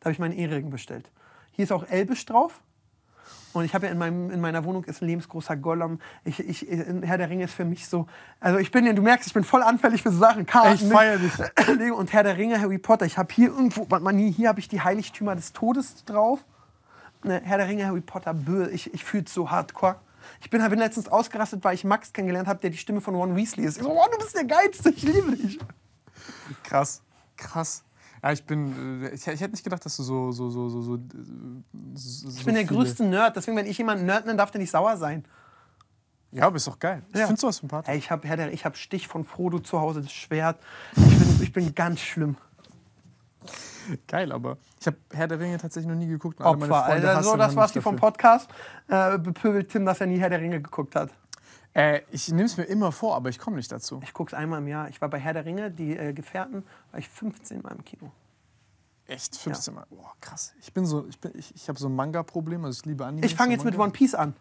Da habe ich meinen Ehering bestellt. Hier ist auch Elbisch drauf. Und ich habe ja in, meinem, in meiner Wohnung ist ein lebensgroßer Gollum. Ich, ich, Herr der Ringe ist für mich so. Also ich bin, ja, du merkst, ich bin voll anfällig für so Sachen. Karten, ich ne? feiere dich. Und Herr der Ringe, Harry Potter. Ich habe hier irgendwo, man, hier, habe ich die Heiligtümer des Todes drauf. Ne, Herr der Ringe, Harry Potter, bö, ich, ich fühle so hardcore. Ich bin, bin letztens ausgerastet, weil ich Max kennengelernt habe, der die Stimme von Ron Weasley ist. Ich so, oh, du bist der Geilste, ich liebe dich.
Krass, krass. Ja, ah, ich bin. Äh, ich, ich hätte nicht gedacht, dass du so. so, so, so, so, äh, so ich bin der größte
Nerd, deswegen, wenn ich jemanden Nerd nenne, darf der nicht sauer sein. Ja, aber ist doch geil. Ich ja. finde sowas sympathisch. Ey, ich habe hab Stich von Frodo zu Hause, das Schwert. Ich bin, ich bin ganz schlimm. Geil, aber ich habe Herr der Ringe tatsächlich noch nie geguckt. Opfer, meine Freunde Alter, das war's die vom Podcast. Äh, bepöbelt Tim, dass er nie Herr der Ringe geguckt hat. Äh, ich nehme es mir immer vor, aber ich komme nicht dazu. Ich gucke es einmal im Jahr. Ich war bei Herr der Ringe, die äh, Gefährten, war ich 15 Mal im Kino.
Echt? 15 ja. Mal?
Boah, krass. Ich so, ich, ich, ich habe so ein Manga-Problem, also ich liebe Anime. Ich fange jetzt mit One Piece an.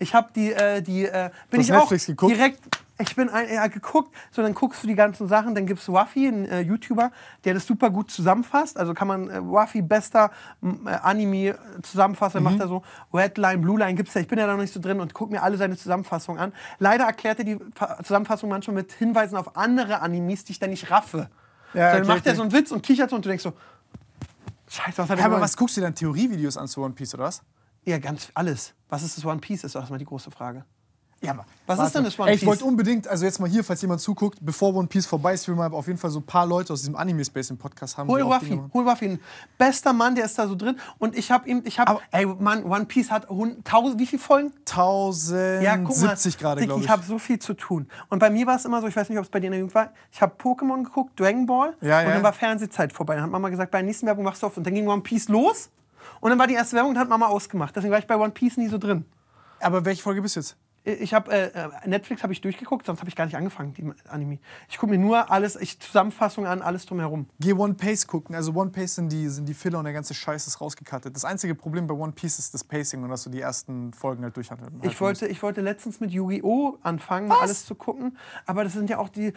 Ich habe die, äh, die, äh, bin ich auch geguckt? direkt ich bin ein, ja, geguckt. So, dann guckst du die ganzen Sachen, dann gibt's Waffi, einen äh, YouTuber, der das super gut zusammenfasst. Also kann man äh, Wafi bester äh, Anime äh, zusammenfassen, mhm. macht er so Redline, Blue Line gibt's ja. Ich bin ja da noch nicht so drin und guck mir alle seine Zusammenfassungen an. Leider erklärt er die Fa Zusammenfassung manchmal mit Hinweisen auf andere Animes, die ich dann nicht raffe. Ja, so, dann macht er so einen Witz und kichert so und du denkst so, Scheiße, was hat er ja, aber was guckst du denn Theorievideos an zu One Piece oder was? Ja, ganz alles. Was ist das One Piece? Ist doch erstmal die große Frage. Ja, was warte. ist denn das One Piece? ich wollte
unbedingt, also jetzt mal hier, falls jemand zuguckt, bevor One Piece
vorbei ist, will man auf jeden Fall so ein paar Leute aus diesem Anime-Space im Podcast haben. Hol Ruffin, hol Ruffy. Bester Mann, der ist da so drin. Und ich habe ihm, ich habe, ey Mann, One Piece hat tausend, wie viele Folgen? 1070 ja, gerade, glaube ich. Ich habe so viel zu tun. Und bei mir war es immer so, ich weiß nicht, ob es bei dir irgendwie war, ich habe Pokémon geguckt, Dragon Ball. Ja, ja. Und dann war Fernsehzeit vorbei. Dann hat Mama gesagt, bei der nächsten Werbung machst du auf. Und dann ging One Piece los. Und dann war die erste Werbung und hat Mama ausgemacht. Deswegen war ich bei One Piece nie so drin. Aber welche Folge bist du jetzt? ich habe äh, äh, Netflix habe ich durchgeguckt, sonst habe ich gar nicht angefangen, die Anime. Ich gucke mir nur alles, ich Zusammenfassung an, alles drumherum. Geh One Piece gucken. Also One Piece sind die, sind die Filler und der ganze
Scheiß ist rausgekattet. Das einzige Problem bei One Piece ist das Pacing und dass du die ersten Folgen halt durchhandeln halt ich wollte,
musst. Ich wollte letztens mit Yu-Gi-Oh! anfangen, Was? alles zu gucken. Aber das sind ja auch die.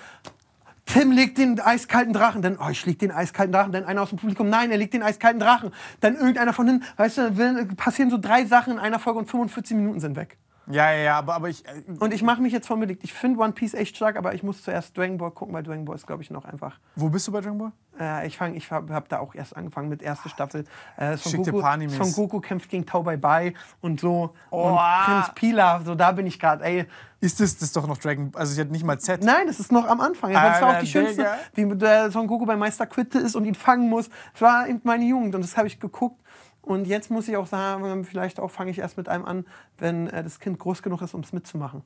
Tim legt den eiskalten Drachen, dann, oh, ich leg den eiskalten Drachen, dann einer aus dem Publikum, nein, er legt den eiskalten Drachen, dann irgendeiner von hinten, weißt du, dann passieren so drei Sachen in einer Folge und 45 Minuten sind weg. Ja, ja, ja, aber, aber ich. Äh, und ich mache mich jetzt vom Belegt. Ich finde One Piece echt stark, aber ich muss zuerst Dragon Ball gucken, weil Dragon Ball ist, glaube ich, noch einfach. Wo bist du bei Dragon Ball? Äh, ich ich habe hab da auch erst angefangen mit erste Staffel. Äh, Son, Goku, Son Goku kämpft gegen Tau Bai Bai und so. Oh. Und Prinz Pila, so da bin ich gerade, ey. Ist das, das doch noch Dragon Ball? Also, ich hatte nicht mal Z. Nein, das ist noch am Anfang. Das war auch die schönste, Digga. wie Son Goku bei Meister Quitte ist und ihn fangen muss. Das war eben meine Jugend und das habe ich geguckt und jetzt muss ich auch sagen, ähm, vielleicht auch fange ich erst mit einem an, wenn äh, das Kind groß genug ist, um es mitzumachen.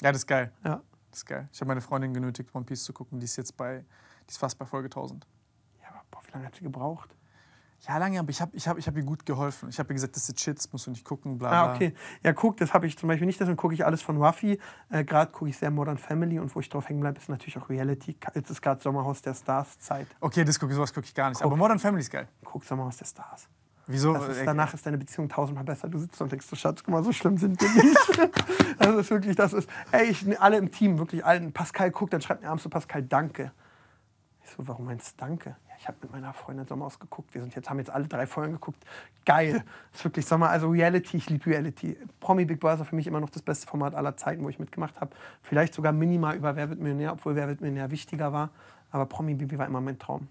Ja, das ist geil.
Ja. Das ist geil. Ich habe meine Freundin genötigt, One Piece zu gucken. Die ist jetzt bei, die ist fast bei Folge 1000. Ja, aber boah, wie lange hat sie gebraucht? Ja, lange, aber ich
habe ich hab, ich hab ihr gut geholfen. Ich habe ihr gesagt, das sind Shits, musst du nicht gucken, bla ah, bla. Ah, okay. Ja, guck, das habe ich zum Beispiel nicht, deswegen gucke ich alles von Ruffy. Äh, gerade gucke ich sehr Modern Family und wo ich drauf hängen bleibe, ist natürlich auch Reality. Jetzt ist gerade Sommerhaus der Stars Zeit. Okay, das gucke sowas gucke ich gar nicht. Guck. Aber Modern Family ist geil. Guck Sommerhaus der Stars. Wieso? Ist, äh, danach äh, ist deine Beziehung tausendmal besser. Du sitzt und denkst, du Schatz, guck mal, so schlimm sind wir nicht. *laughs* das ist wirklich, das ist, ey, ich, alle im Team, wirklich, allen. Pascal guckt, dann schreibt mir abends so, Pascal, danke. Ich so, warum meinst du danke? Ja, ich habe mit meiner Freundin Sommer ausgeguckt. Wir sind jetzt, haben jetzt alle drei Folgen geguckt. Geil. Das ist wirklich Sommer, also Reality, ich liebe Reality. Promi Big Brother für mich immer noch das beste Format aller Zeiten, wo ich mitgemacht habe. Vielleicht sogar minimal über Wer wird Millionär, obwohl Wer wird Millionär wichtiger war. Aber Promi Baby war immer mein Traum.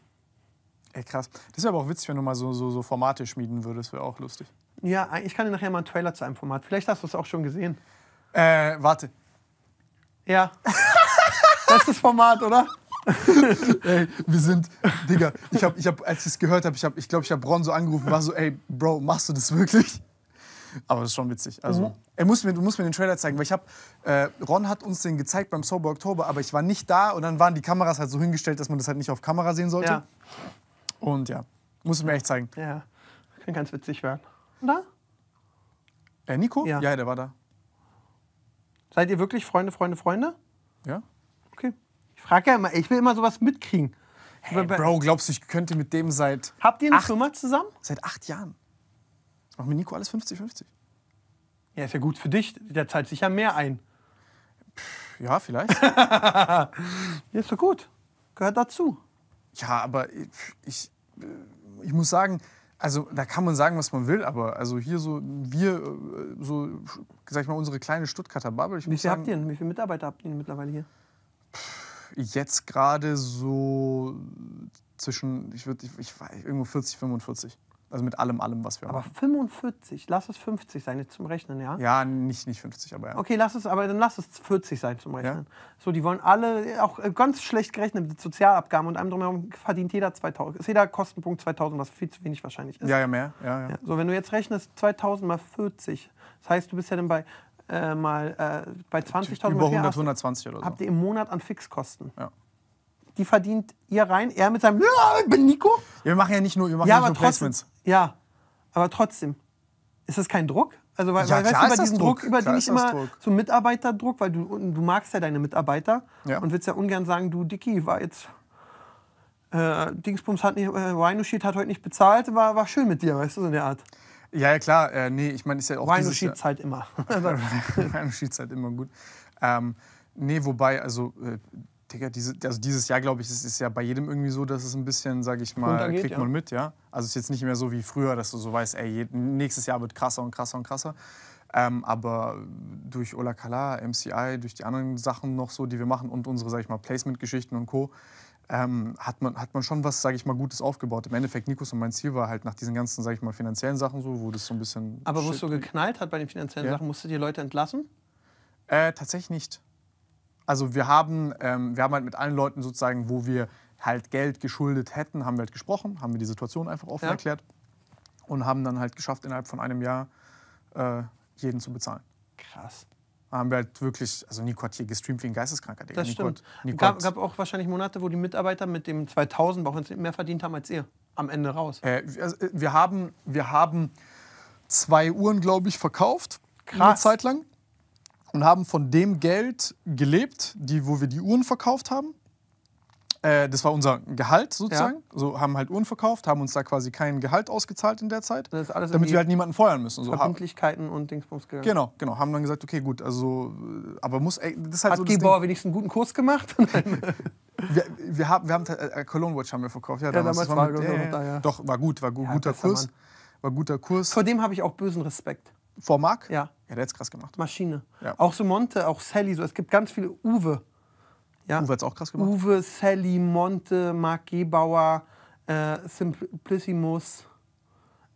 Ey, krass. Das wäre aber auch witzig, wenn du mal so, so, so Formate
schmieden würdest. Wäre auch lustig.
Ja, ich kann dir nachher mal einen Trailer zu einem Format. Vielleicht hast du es auch schon gesehen. Äh, warte. Ja. das *laughs* ist das Format, oder? *laughs*
ey, wir sind, Digga, ich habe, ich hab, als ich es gehört habe, ich glaube, hab, ich, glaub, ich habe Ron so angerufen, war so, ey, Bro, machst du das wirklich? Aber das ist schon witzig. Also, mhm. er muss mir, du musst mir den Trailer zeigen, weil ich habe, äh, Ron hat uns den gezeigt beim Sober Oktober, aber ich war nicht da und dann waren die Kameras halt so hingestellt, dass man das halt nicht auf Kamera sehen sollte. Ja. Und ja, muss ich mir echt zeigen. Ja,
kann ganz witzig werden. Oder? Äh, Nico? Ja. ja, der war da. Seid ihr wirklich Freunde, Freunde, Freunde? Ja. Okay. Ich frage ja immer, ich will immer sowas mitkriegen. Hey, Bro, glaubst du, ich könnte mit dem seit. Habt ihr eine acht, Firma zusammen? Seit acht Jahren. Das macht mit Nico alles 50-50. Ja, ist ja gut für dich. Der zahlt sich ja mehr ein. ja, vielleicht. *laughs* ja, ist doch gut. Gehört dazu. Ja, aber ich, ich ich muss sagen, also
da kann man sagen, was man will, aber also hier so, wir, äh, so, sag ich mal, unsere kleine Stuttgarter Bubble. Ich wie, viel sagen, habt ihr
wie viele Mitarbeiter habt ihr mittlerweile hier?
Jetzt gerade so zwischen, ich würde, ich, ich weiß, irgendwo 40, 45. Also mit
allem, allem, was wir aber machen. Aber 45, lass es 50 sein, jetzt zum Rechnen, ja? Ja, nicht, nicht 50, aber ja. Okay, lass es, aber dann lass es 40 sein zum Rechnen. Ja? So, die wollen alle, auch äh, ganz schlecht gerechnet, mit Sozialabgaben und allem drumherum, verdient jeder 2000, ist jeder Kostenpunkt 2000, was viel zu wenig wahrscheinlich ist. Ja, ja, mehr. Ja, ja. ja so, wenn du jetzt rechnest, 2000 mal 40, das heißt, du bist ja dann bei, äh, mal, äh, bei 20.000 Über 100, 120 oder so. Habt ihr im Monat an Fixkosten. Ja die verdient ihr rein, er mit seinem, ja, ich bin Nico. Ja, wir machen ja nicht nur, wir machen ja, nicht nur Placements. Ja, aber trotzdem. Ist das kein Druck? Also, weil, ja, weil weißt du, über diesen Druck, Druck über den ich immer Druck. so Mitarbeiterdruck, weil du, du magst ja deine Mitarbeiter ja. und willst ja ungern sagen, du Dicky war jetzt. Äh, Dingsbums hat nicht, äh, Rhino Sheet hat heute nicht bezahlt, war, war schön mit dir, weißt du, so eine Art. Ja, ja, klar, äh, nee, ich meine, ist ja auch. Rhino Sheets halt immer. *laughs* Rhino
Sheets halt immer gut. Ähm, nee, wobei, also äh, Digga, diese, also dieses Jahr, glaube ich, es ist ja bei jedem irgendwie so, dass es ein bisschen, sage ich mal, geht, kriegt ja. man mit, ja. Also es ist jetzt nicht mehr so wie früher, dass du so weißt, ey, nächstes Jahr wird krasser und krasser und krasser. Ähm, aber durch Ola Kala, MCI, durch die anderen Sachen noch so, die wir machen und unsere, sag ich mal, Placement-Geschichten und Co., ähm, hat, man, hat man schon was, sage ich mal, Gutes aufgebaut. Im Endeffekt, Nikos und mein Ziel war halt nach diesen ganzen, sage ich mal, finanziellen Sachen so, wo das so ein bisschen... Aber wo es so
geknallt hat bei den finanziellen ja. Sachen, musstet ihr Leute entlassen?
Äh, tatsächlich nicht also wir haben, ähm, wir haben halt mit allen Leuten sozusagen, wo wir halt Geld geschuldet hätten, haben wir halt gesprochen, haben wir die Situation einfach offen ja. erklärt und haben dann halt geschafft, innerhalb von einem Jahr äh, jeden zu bezahlen. Krass.
Da haben wir halt wirklich, also Nico hat hier gestreamt wie ein Geisteskranker. Digga. Das Nico stimmt. Es gab, gab auch wahrscheinlich Monate, wo die Mitarbeiter mit dem 2000 bei mehr verdient haben als ihr am Ende raus. Äh, wir, also, äh, wir, haben, wir haben zwei Uhren, glaube ich, verkauft. Krass. Eine Zeit lang
und haben von dem Geld gelebt, die, wo wir die Uhren verkauft haben. Äh, das war unser Gehalt sozusagen. Ja. So haben halt Uhren verkauft, haben uns da quasi kein Gehalt ausgezahlt in
der Zeit, damit wir halt niemanden
feuern müssen. So
Verbindlichkeiten und Dingsbums gegangen. Genau,
genau. Haben dann gesagt, okay, gut, also, äh, aber muss, ey, das ist halt Hat so das Gebauer
wenigstens einen guten Kurs
gemacht? *laughs* *laughs* wir, wir, haben, wir haben äh, Cologne Watch haben wir verkauft. Ja, damals, ja, damals war, war mit, äh, da, ja. Doch, war gut, war gu ja, guter Kurs. Mann.
War guter Kurs. Vor dem habe ich auch bösen Respekt. Vor Marc? Ja. Ja, der es krass gemacht. Maschine. Ja. Auch so Monte, auch Sally, so. Es gibt ganz viele Uwe. Ja. Uwe es auch krass gemacht. Uwe, Sally, Monte, Marc Gebauer, äh, Simplicimus.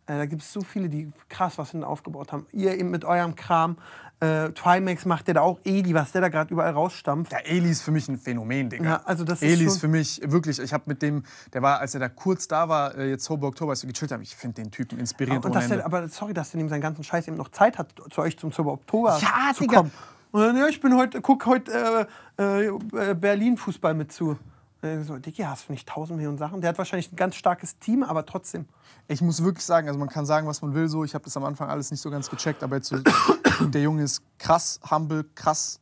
Äh, da gibt es so viele, die krass was hin aufgebaut haben. Ihr eben mit eurem Kram. Äh, Trimax macht der da auch. Eli, was der da gerade überall rausstampft. Ja, Eli ist für mich ein Phänomen, Digga. Ja, also das Eli ist für
mich wirklich, ich habe mit dem, der war, als er da kurz da war, äh, jetzt Sober Oktober, als wir gechillt haben, ich finde den Typen inspirierend. Aber, und dass der,
aber sorry, dass der neben seinen ganzen Scheiß eben noch Zeit hat, zu euch zum Sober Oktober ja, zu Digga. kommen. Und dann, ja, ich bin heute, guck heute äh, äh, Berlin-Fußball mit zu. So, Dicky, hast du nicht tausend Millionen Sachen? Der hat wahrscheinlich ein ganz starkes Team, aber trotzdem. Ich muss wirklich sagen,
also man kann sagen, was man will, so. Ich habe das am Anfang alles nicht so ganz gecheckt, aber jetzt so, *coughs* der Junge ist krass humble, krass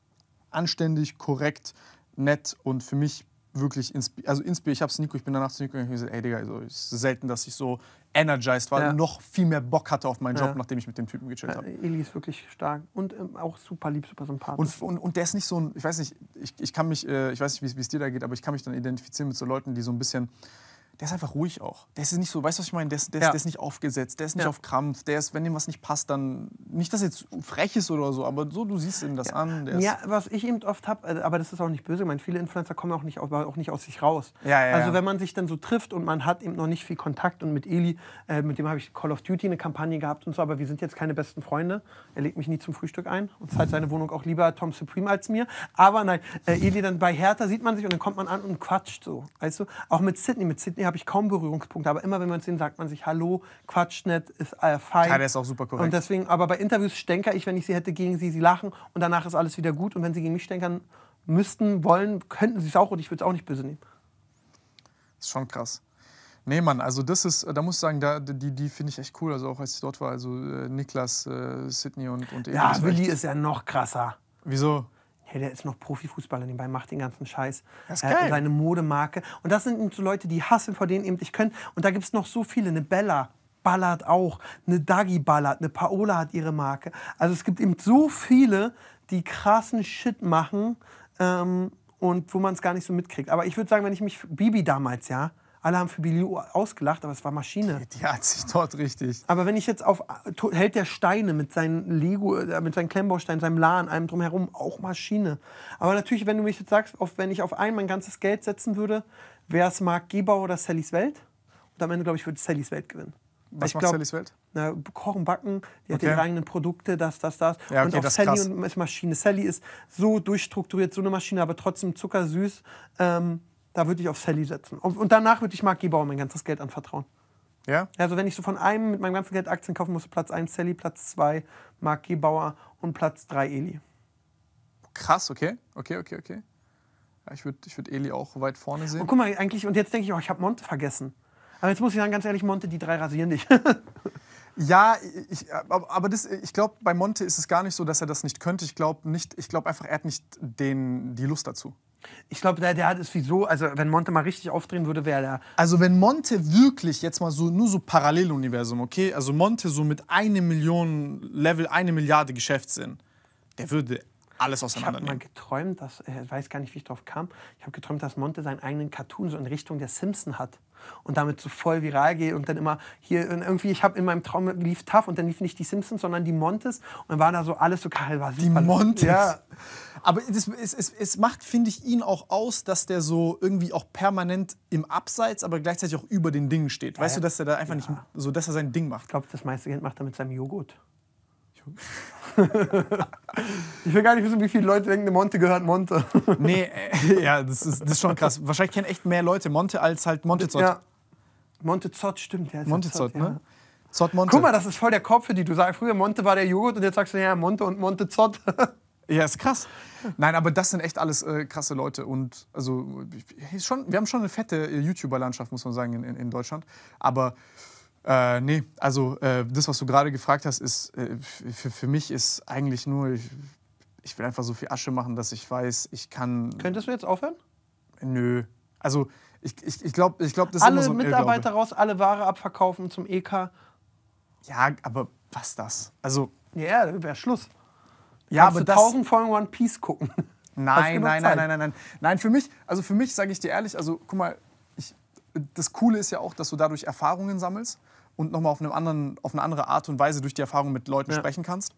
anständig, korrekt, nett und für mich wirklich inspiriert. Also inspiriert. Ich habe es Nico, ich bin danach zu Nico und ich gesagt, ey Digga, also, es ist selten, dass ich so energized war, ja. noch viel mehr Bock hatte auf meinen Job, ja. nachdem ich mit dem Typen gechillt habe. Eli ist wirklich stark und ähm, auch super lieb, super sympathisch. Und, und, und der ist nicht so ein, ich weiß nicht, ich, ich kann mich, äh, ich weiß nicht, wie es dir da geht, aber ich kann mich dann identifizieren mit so Leuten, die so ein bisschen der ist einfach ruhig auch. Der ist nicht so, weißt du, was ich meine? Der ist, der, ja. der ist nicht aufgesetzt, der ist nicht ja. auf Krampf, der ist, wenn ihm was nicht passt, dann, nicht, dass er jetzt frech ist oder so, aber so, du siehst ihm
das ja. an. ja, was ich eben oft habe, äh, aber das ist auch nicht böse gemeint, viele Influencer kommen auch nicht, auch nicht aus sich raus. also wenn man sich dann so trifft und man hat eben noch nicht viel Kontakt und mit Eli, äh, mit dem habe ich Call of Duty eine Kampagne gehabt und so, aber wir sind jetzt keine besten Freunde. Er legt mich nie zum Frühstück ein und zahlt seine Wohnung auch lieber Tom Supreme als mir. Aber nein, äh, Eli dann bei Hertha sieht man sich und dann kommt man an und quatscht so, weißt du? Auch mit Sidney. mit Sydney Courtney habe ich kaum Berührungspunkte, aber immer wenn man es sehen, sagt man sich Hallo, quatscht nett, ist äh, fein. Ja, der ist auch super korrekt. Und deswegen, aber bei Interviews stänker ich, wenn ich sie hätte gegen sie, sie lachen und danach ist alles wieder gut. Und wenn sie gegen mich stänkern müssten, wollen, könnten sie es auch und ich würde es auch nicht böse nehmen.
ist schon krass. Nee, Mann, also das ist, da muss ich sagen, da, die, die finde ich echt cool. Also auch als ich dort war, also äh, Niklas, äh, Sydney und, und Ja, Willi ist
ja noch krasser. Wieso? hey, der ist noch Profifußballer nebenbei, macht den ganzen Scheiß. Das ist äh, geil. Äh, seine Modemarke. Und das sind so Leute, die hassen, vor denen eben nicht können. Und da gibt es noch so viele. Eine Bella ballert auch, eine Dagi ballert, eine Paola hat ihre Marke. Also es gibt eben so viele, die krassen Shit machen ähm, und wo man es gar nicht so mitkriegt. Aber ich würde sagen, wenn ich mich, Bibi damals, ja, alle haben für Billy ausgelacht, aber es war Maschine. Die, die hat sich dort richtig. Aber wenn ich jetzt auf hält der Steine mit seinen Lego, äh, mit seinen Klemmbausteinen, seinem Lahn, allem drumherum, auch Maschine. Aber natürlich, wenn du mich jetzt sagst, auf, wenn ich auf einen mein ganzes Geld setzen würde, wäre es Marc Gebauer oder Sallys Welt. Und am Ende, glaube ich, würde Sallys Welt gewinnen. Was ich macht glaub, Sallys Welt? Na, kochen, backen, die okay. hat ihre eigenen Produkte, das, das, das. Ja, okay, und auch das Sally krass. und Maschine. Sally ist so durchstrukturiert, so eine Maschine, aber trotzdem zuckersüß. Ähm, da würde ich auf Sally setzen. Und danach würde ich Mark Gebauer mein ganzes Geld anvertrauen. Ja? Also wenn ich so von einem mit meinem ganzen Geld Aktien kaufen muss, Platz 1 Sally, Platz 2 Mark Gebauer und Platz 3 Eli. Krass, okay. Okay, okay, okay. Ja, ich würde ich würd Eli auch weit vorne sehen. Und guck mal, eigentlich, und jetzt denke ich, auch, oh, ich habe Monte vergessen. Aber jetzt muss ich sagen, ganz ehrlich, Monte, die drei rasieren dich. *laughs* ja, ich, aber das, ich glaube, bei Monte ist es gar nicht so, dass er das nicht könnte. Ich glaube
nicht, einfach, er hat nicht den, die Lust dazu. Ich glaube, der, der hat es wieso, also wenn Monte mal richtig aufdrehen würde, wäre der. Also wenn Monte wirklich jetzt mal so, nur so Paralleluniversum, okay? Also Monte so mit einem Million Level, eine Milliarde Geschäftssinn, der würde alles auseinandernehmen. Ich
habe mal geträumt, dass, äh, ich weiß gar nicht, wie ich drauf kam, ich habe geträumt, dass Monte seinen eigenen Cartoon so in Richtung der Simpson hat und damit so voll viral geht und dann immer hier irgendwie, ich habe in meinem Traum lief Tough und dann liefen nicht die Simpsons, sondern die Montes und dann war da so alles so geil, war super. Die Montes? Ja. Aber es, es, es, es macht, finde ich, ihn auch aus, dass der so irgendwie auch
permanent im Abseits, aber gleichzeitig auch über den Dingen steht. Ja, weißt ja. du, dass er da einfach ja. nicht so, dass er sein Ding macht. Ich
glaube, das meiste Geld macht er mit seinem Joghurt ich will gar nicht wissen, wie viele Leute denken, Monte gehört Monte. nee, äh, ja, das ist, das ist schon krass. Wahrscheinlich kennen echt mehr Leute Monte als halt Montezott. Ja. Montezott stimmt, ja. Montezott, Zott, ne? Ja. Zott Monte. Guck mal, das ist voll der Kopf für die. Du sagst früher Monte war der Joghurt und jetzt sagst du ja Monte und Montezott. *laughs*
Ja, ist krass. Nein, aber das sind echt alles äh, krasse Leute. Und also, schon, wir haben schon eine fette äh, YouTuber-Landschaft, muss man sagen, in, in Deutschland. Aber äh, nee, also äh, das, was du gerade gefragt hast, ist äh, für, mich ist eigentlich nur, ich, ich, will einfach so viel Asche machen, dass ich weiß, ich kann. Könntest du jetzt aufhören? Nö. Also ich, ich, ich glaube, ich glaub, das alle ist Alle so Mitarbeiter
raus, alle Ware abverkaufen zum EK.
Ja, aber was das? Also.
Ja, yeah, wäre Schluss. Ja, aber du das,
Folgen One Piece gucken. *laughs* Nein, nein, nein, nein, nein, nein. Nein, für mich, also für mich sage ich dir ehrlich, also guck mal, ich, das Coole ist ja auch, dass du dadurch Erfahrungen sammelst und nochmal auf, auf eine andere Art und Weise durch die Erfahrung mit Leuten ja. sprechen kannst.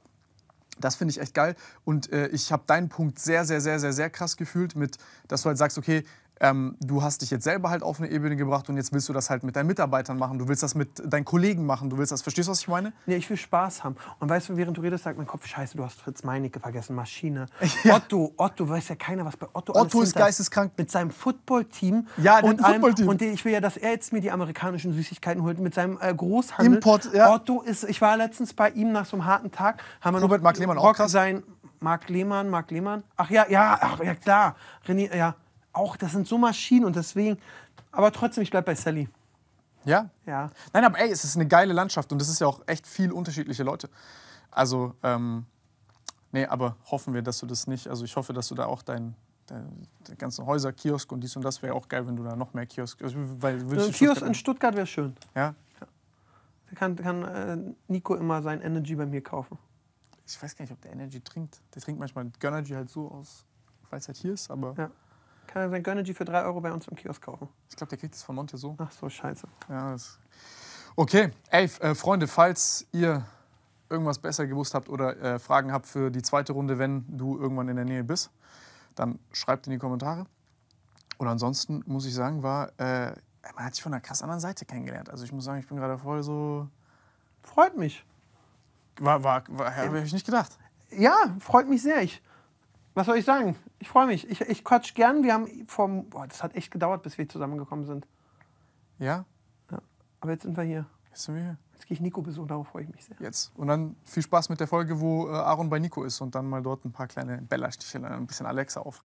Das finde ich echt geil. Und äh, ich habe deinen Punkt sehr, sehr, sehr, sehr, sehr krass gefühlt, mit, dass du halt sagst, okay, ähm, du hast dich jetzt selber halt auf eine Ebene gebracht und jetzt willst du das halt mit deinen Mitarbeitern machen, du willst das mit deinen Kollegen machen, du willst das, verstehst
du, was ich meine? Nee, ich will Spaß haben. Und weißt du, während du redest, sagt mein Kopf, scheiße, du hast Fritz Meinecke vergessen, Maschine. *laughs* Ja. Otto, Otto, weiß ja keiner, was bei Otto Otto ist geisteskrank. Mit seinem Footballteam. Ja, und allem, Footballteam. Und ich will ja, dass er jetzt mir die amerikanischen Süßigkeiten holt mit seinem äh, Großhandel. Import, ja. Otto ist, ich war letztens bei ihm nach so einem harten Tag, haben wir Robert noch Mark Lehmann auch krass. sein Mark Lehmann, Mark Lehmann. Ach ja, ja, ach, ja klar. René, ja auch, das sind so Maschinen und deswegen. Aber trotzdem, ich bleibe bei Sally. Ja? Ja. Nein, aber ey, es ist eine geile Landschaft und es
ist ja auch echt viel unterschiedliche Leute. Also, ähm, nee, aber hoffen wir, dass du das nicht. Also, ich hoffe, dass du da auch dein, dein, dein ganzen Häuser, Kiosk und dies und das wäre auch geil, wenn du da noch mehr Kiosk. Also, weil, also, Kiosk Stuttgart in
Stuttgart wäre schön. Ja. Da kann, kann äh, Nico immer sein Energy bei mir kaufen. Ich weiß gar nicht, ob der Energy trinkt. Der trinkt manchmal Gönnergy halt so aus, weil es halt hier ist, aber. Ja. Kann er sein Gönnergy für 3 Euro bei uns im Kiosk kaufen? Ich glaube, der kriegt das von Monte so. Ach so, scheiße. Ja, das
okay, ey, äh, Freunde, falls ihr irgendwas besser gewusst habt oder äh, Fragen habt für die zweite Runde, wenn du irgendwann in der Nähe bist, dann schreibt in die Kommentare. Und ansonsten muss ich sagen, war, äh, man hat sich von einer krass anderen Seite kennengelernt. Also ich muss sagen, ich bin gerade voll so.
Freut mich. War,
war, war habe ich nicht
gedacht. Ja, freut mich sehr. Ich was soll ich sagen? Ich freue mich. Ich, ich quatsch gern. Wir haben vom. Boah, das hat echt gedauert, bis wir zusammengekommen sind.
Ja? ja.
Aber jetzt sind wir hier. Jetzt sind wir hier. Jetzt gehe ich Nico besuchen, darauf freue ich mich sehr.
Jetzt. Und dann viel Spaß mit der Folge, wo äh, Aaron bei Nico ist und dann mal dort ein paar kleine
bella Bellerstiche, ein bisschen Alexa auf.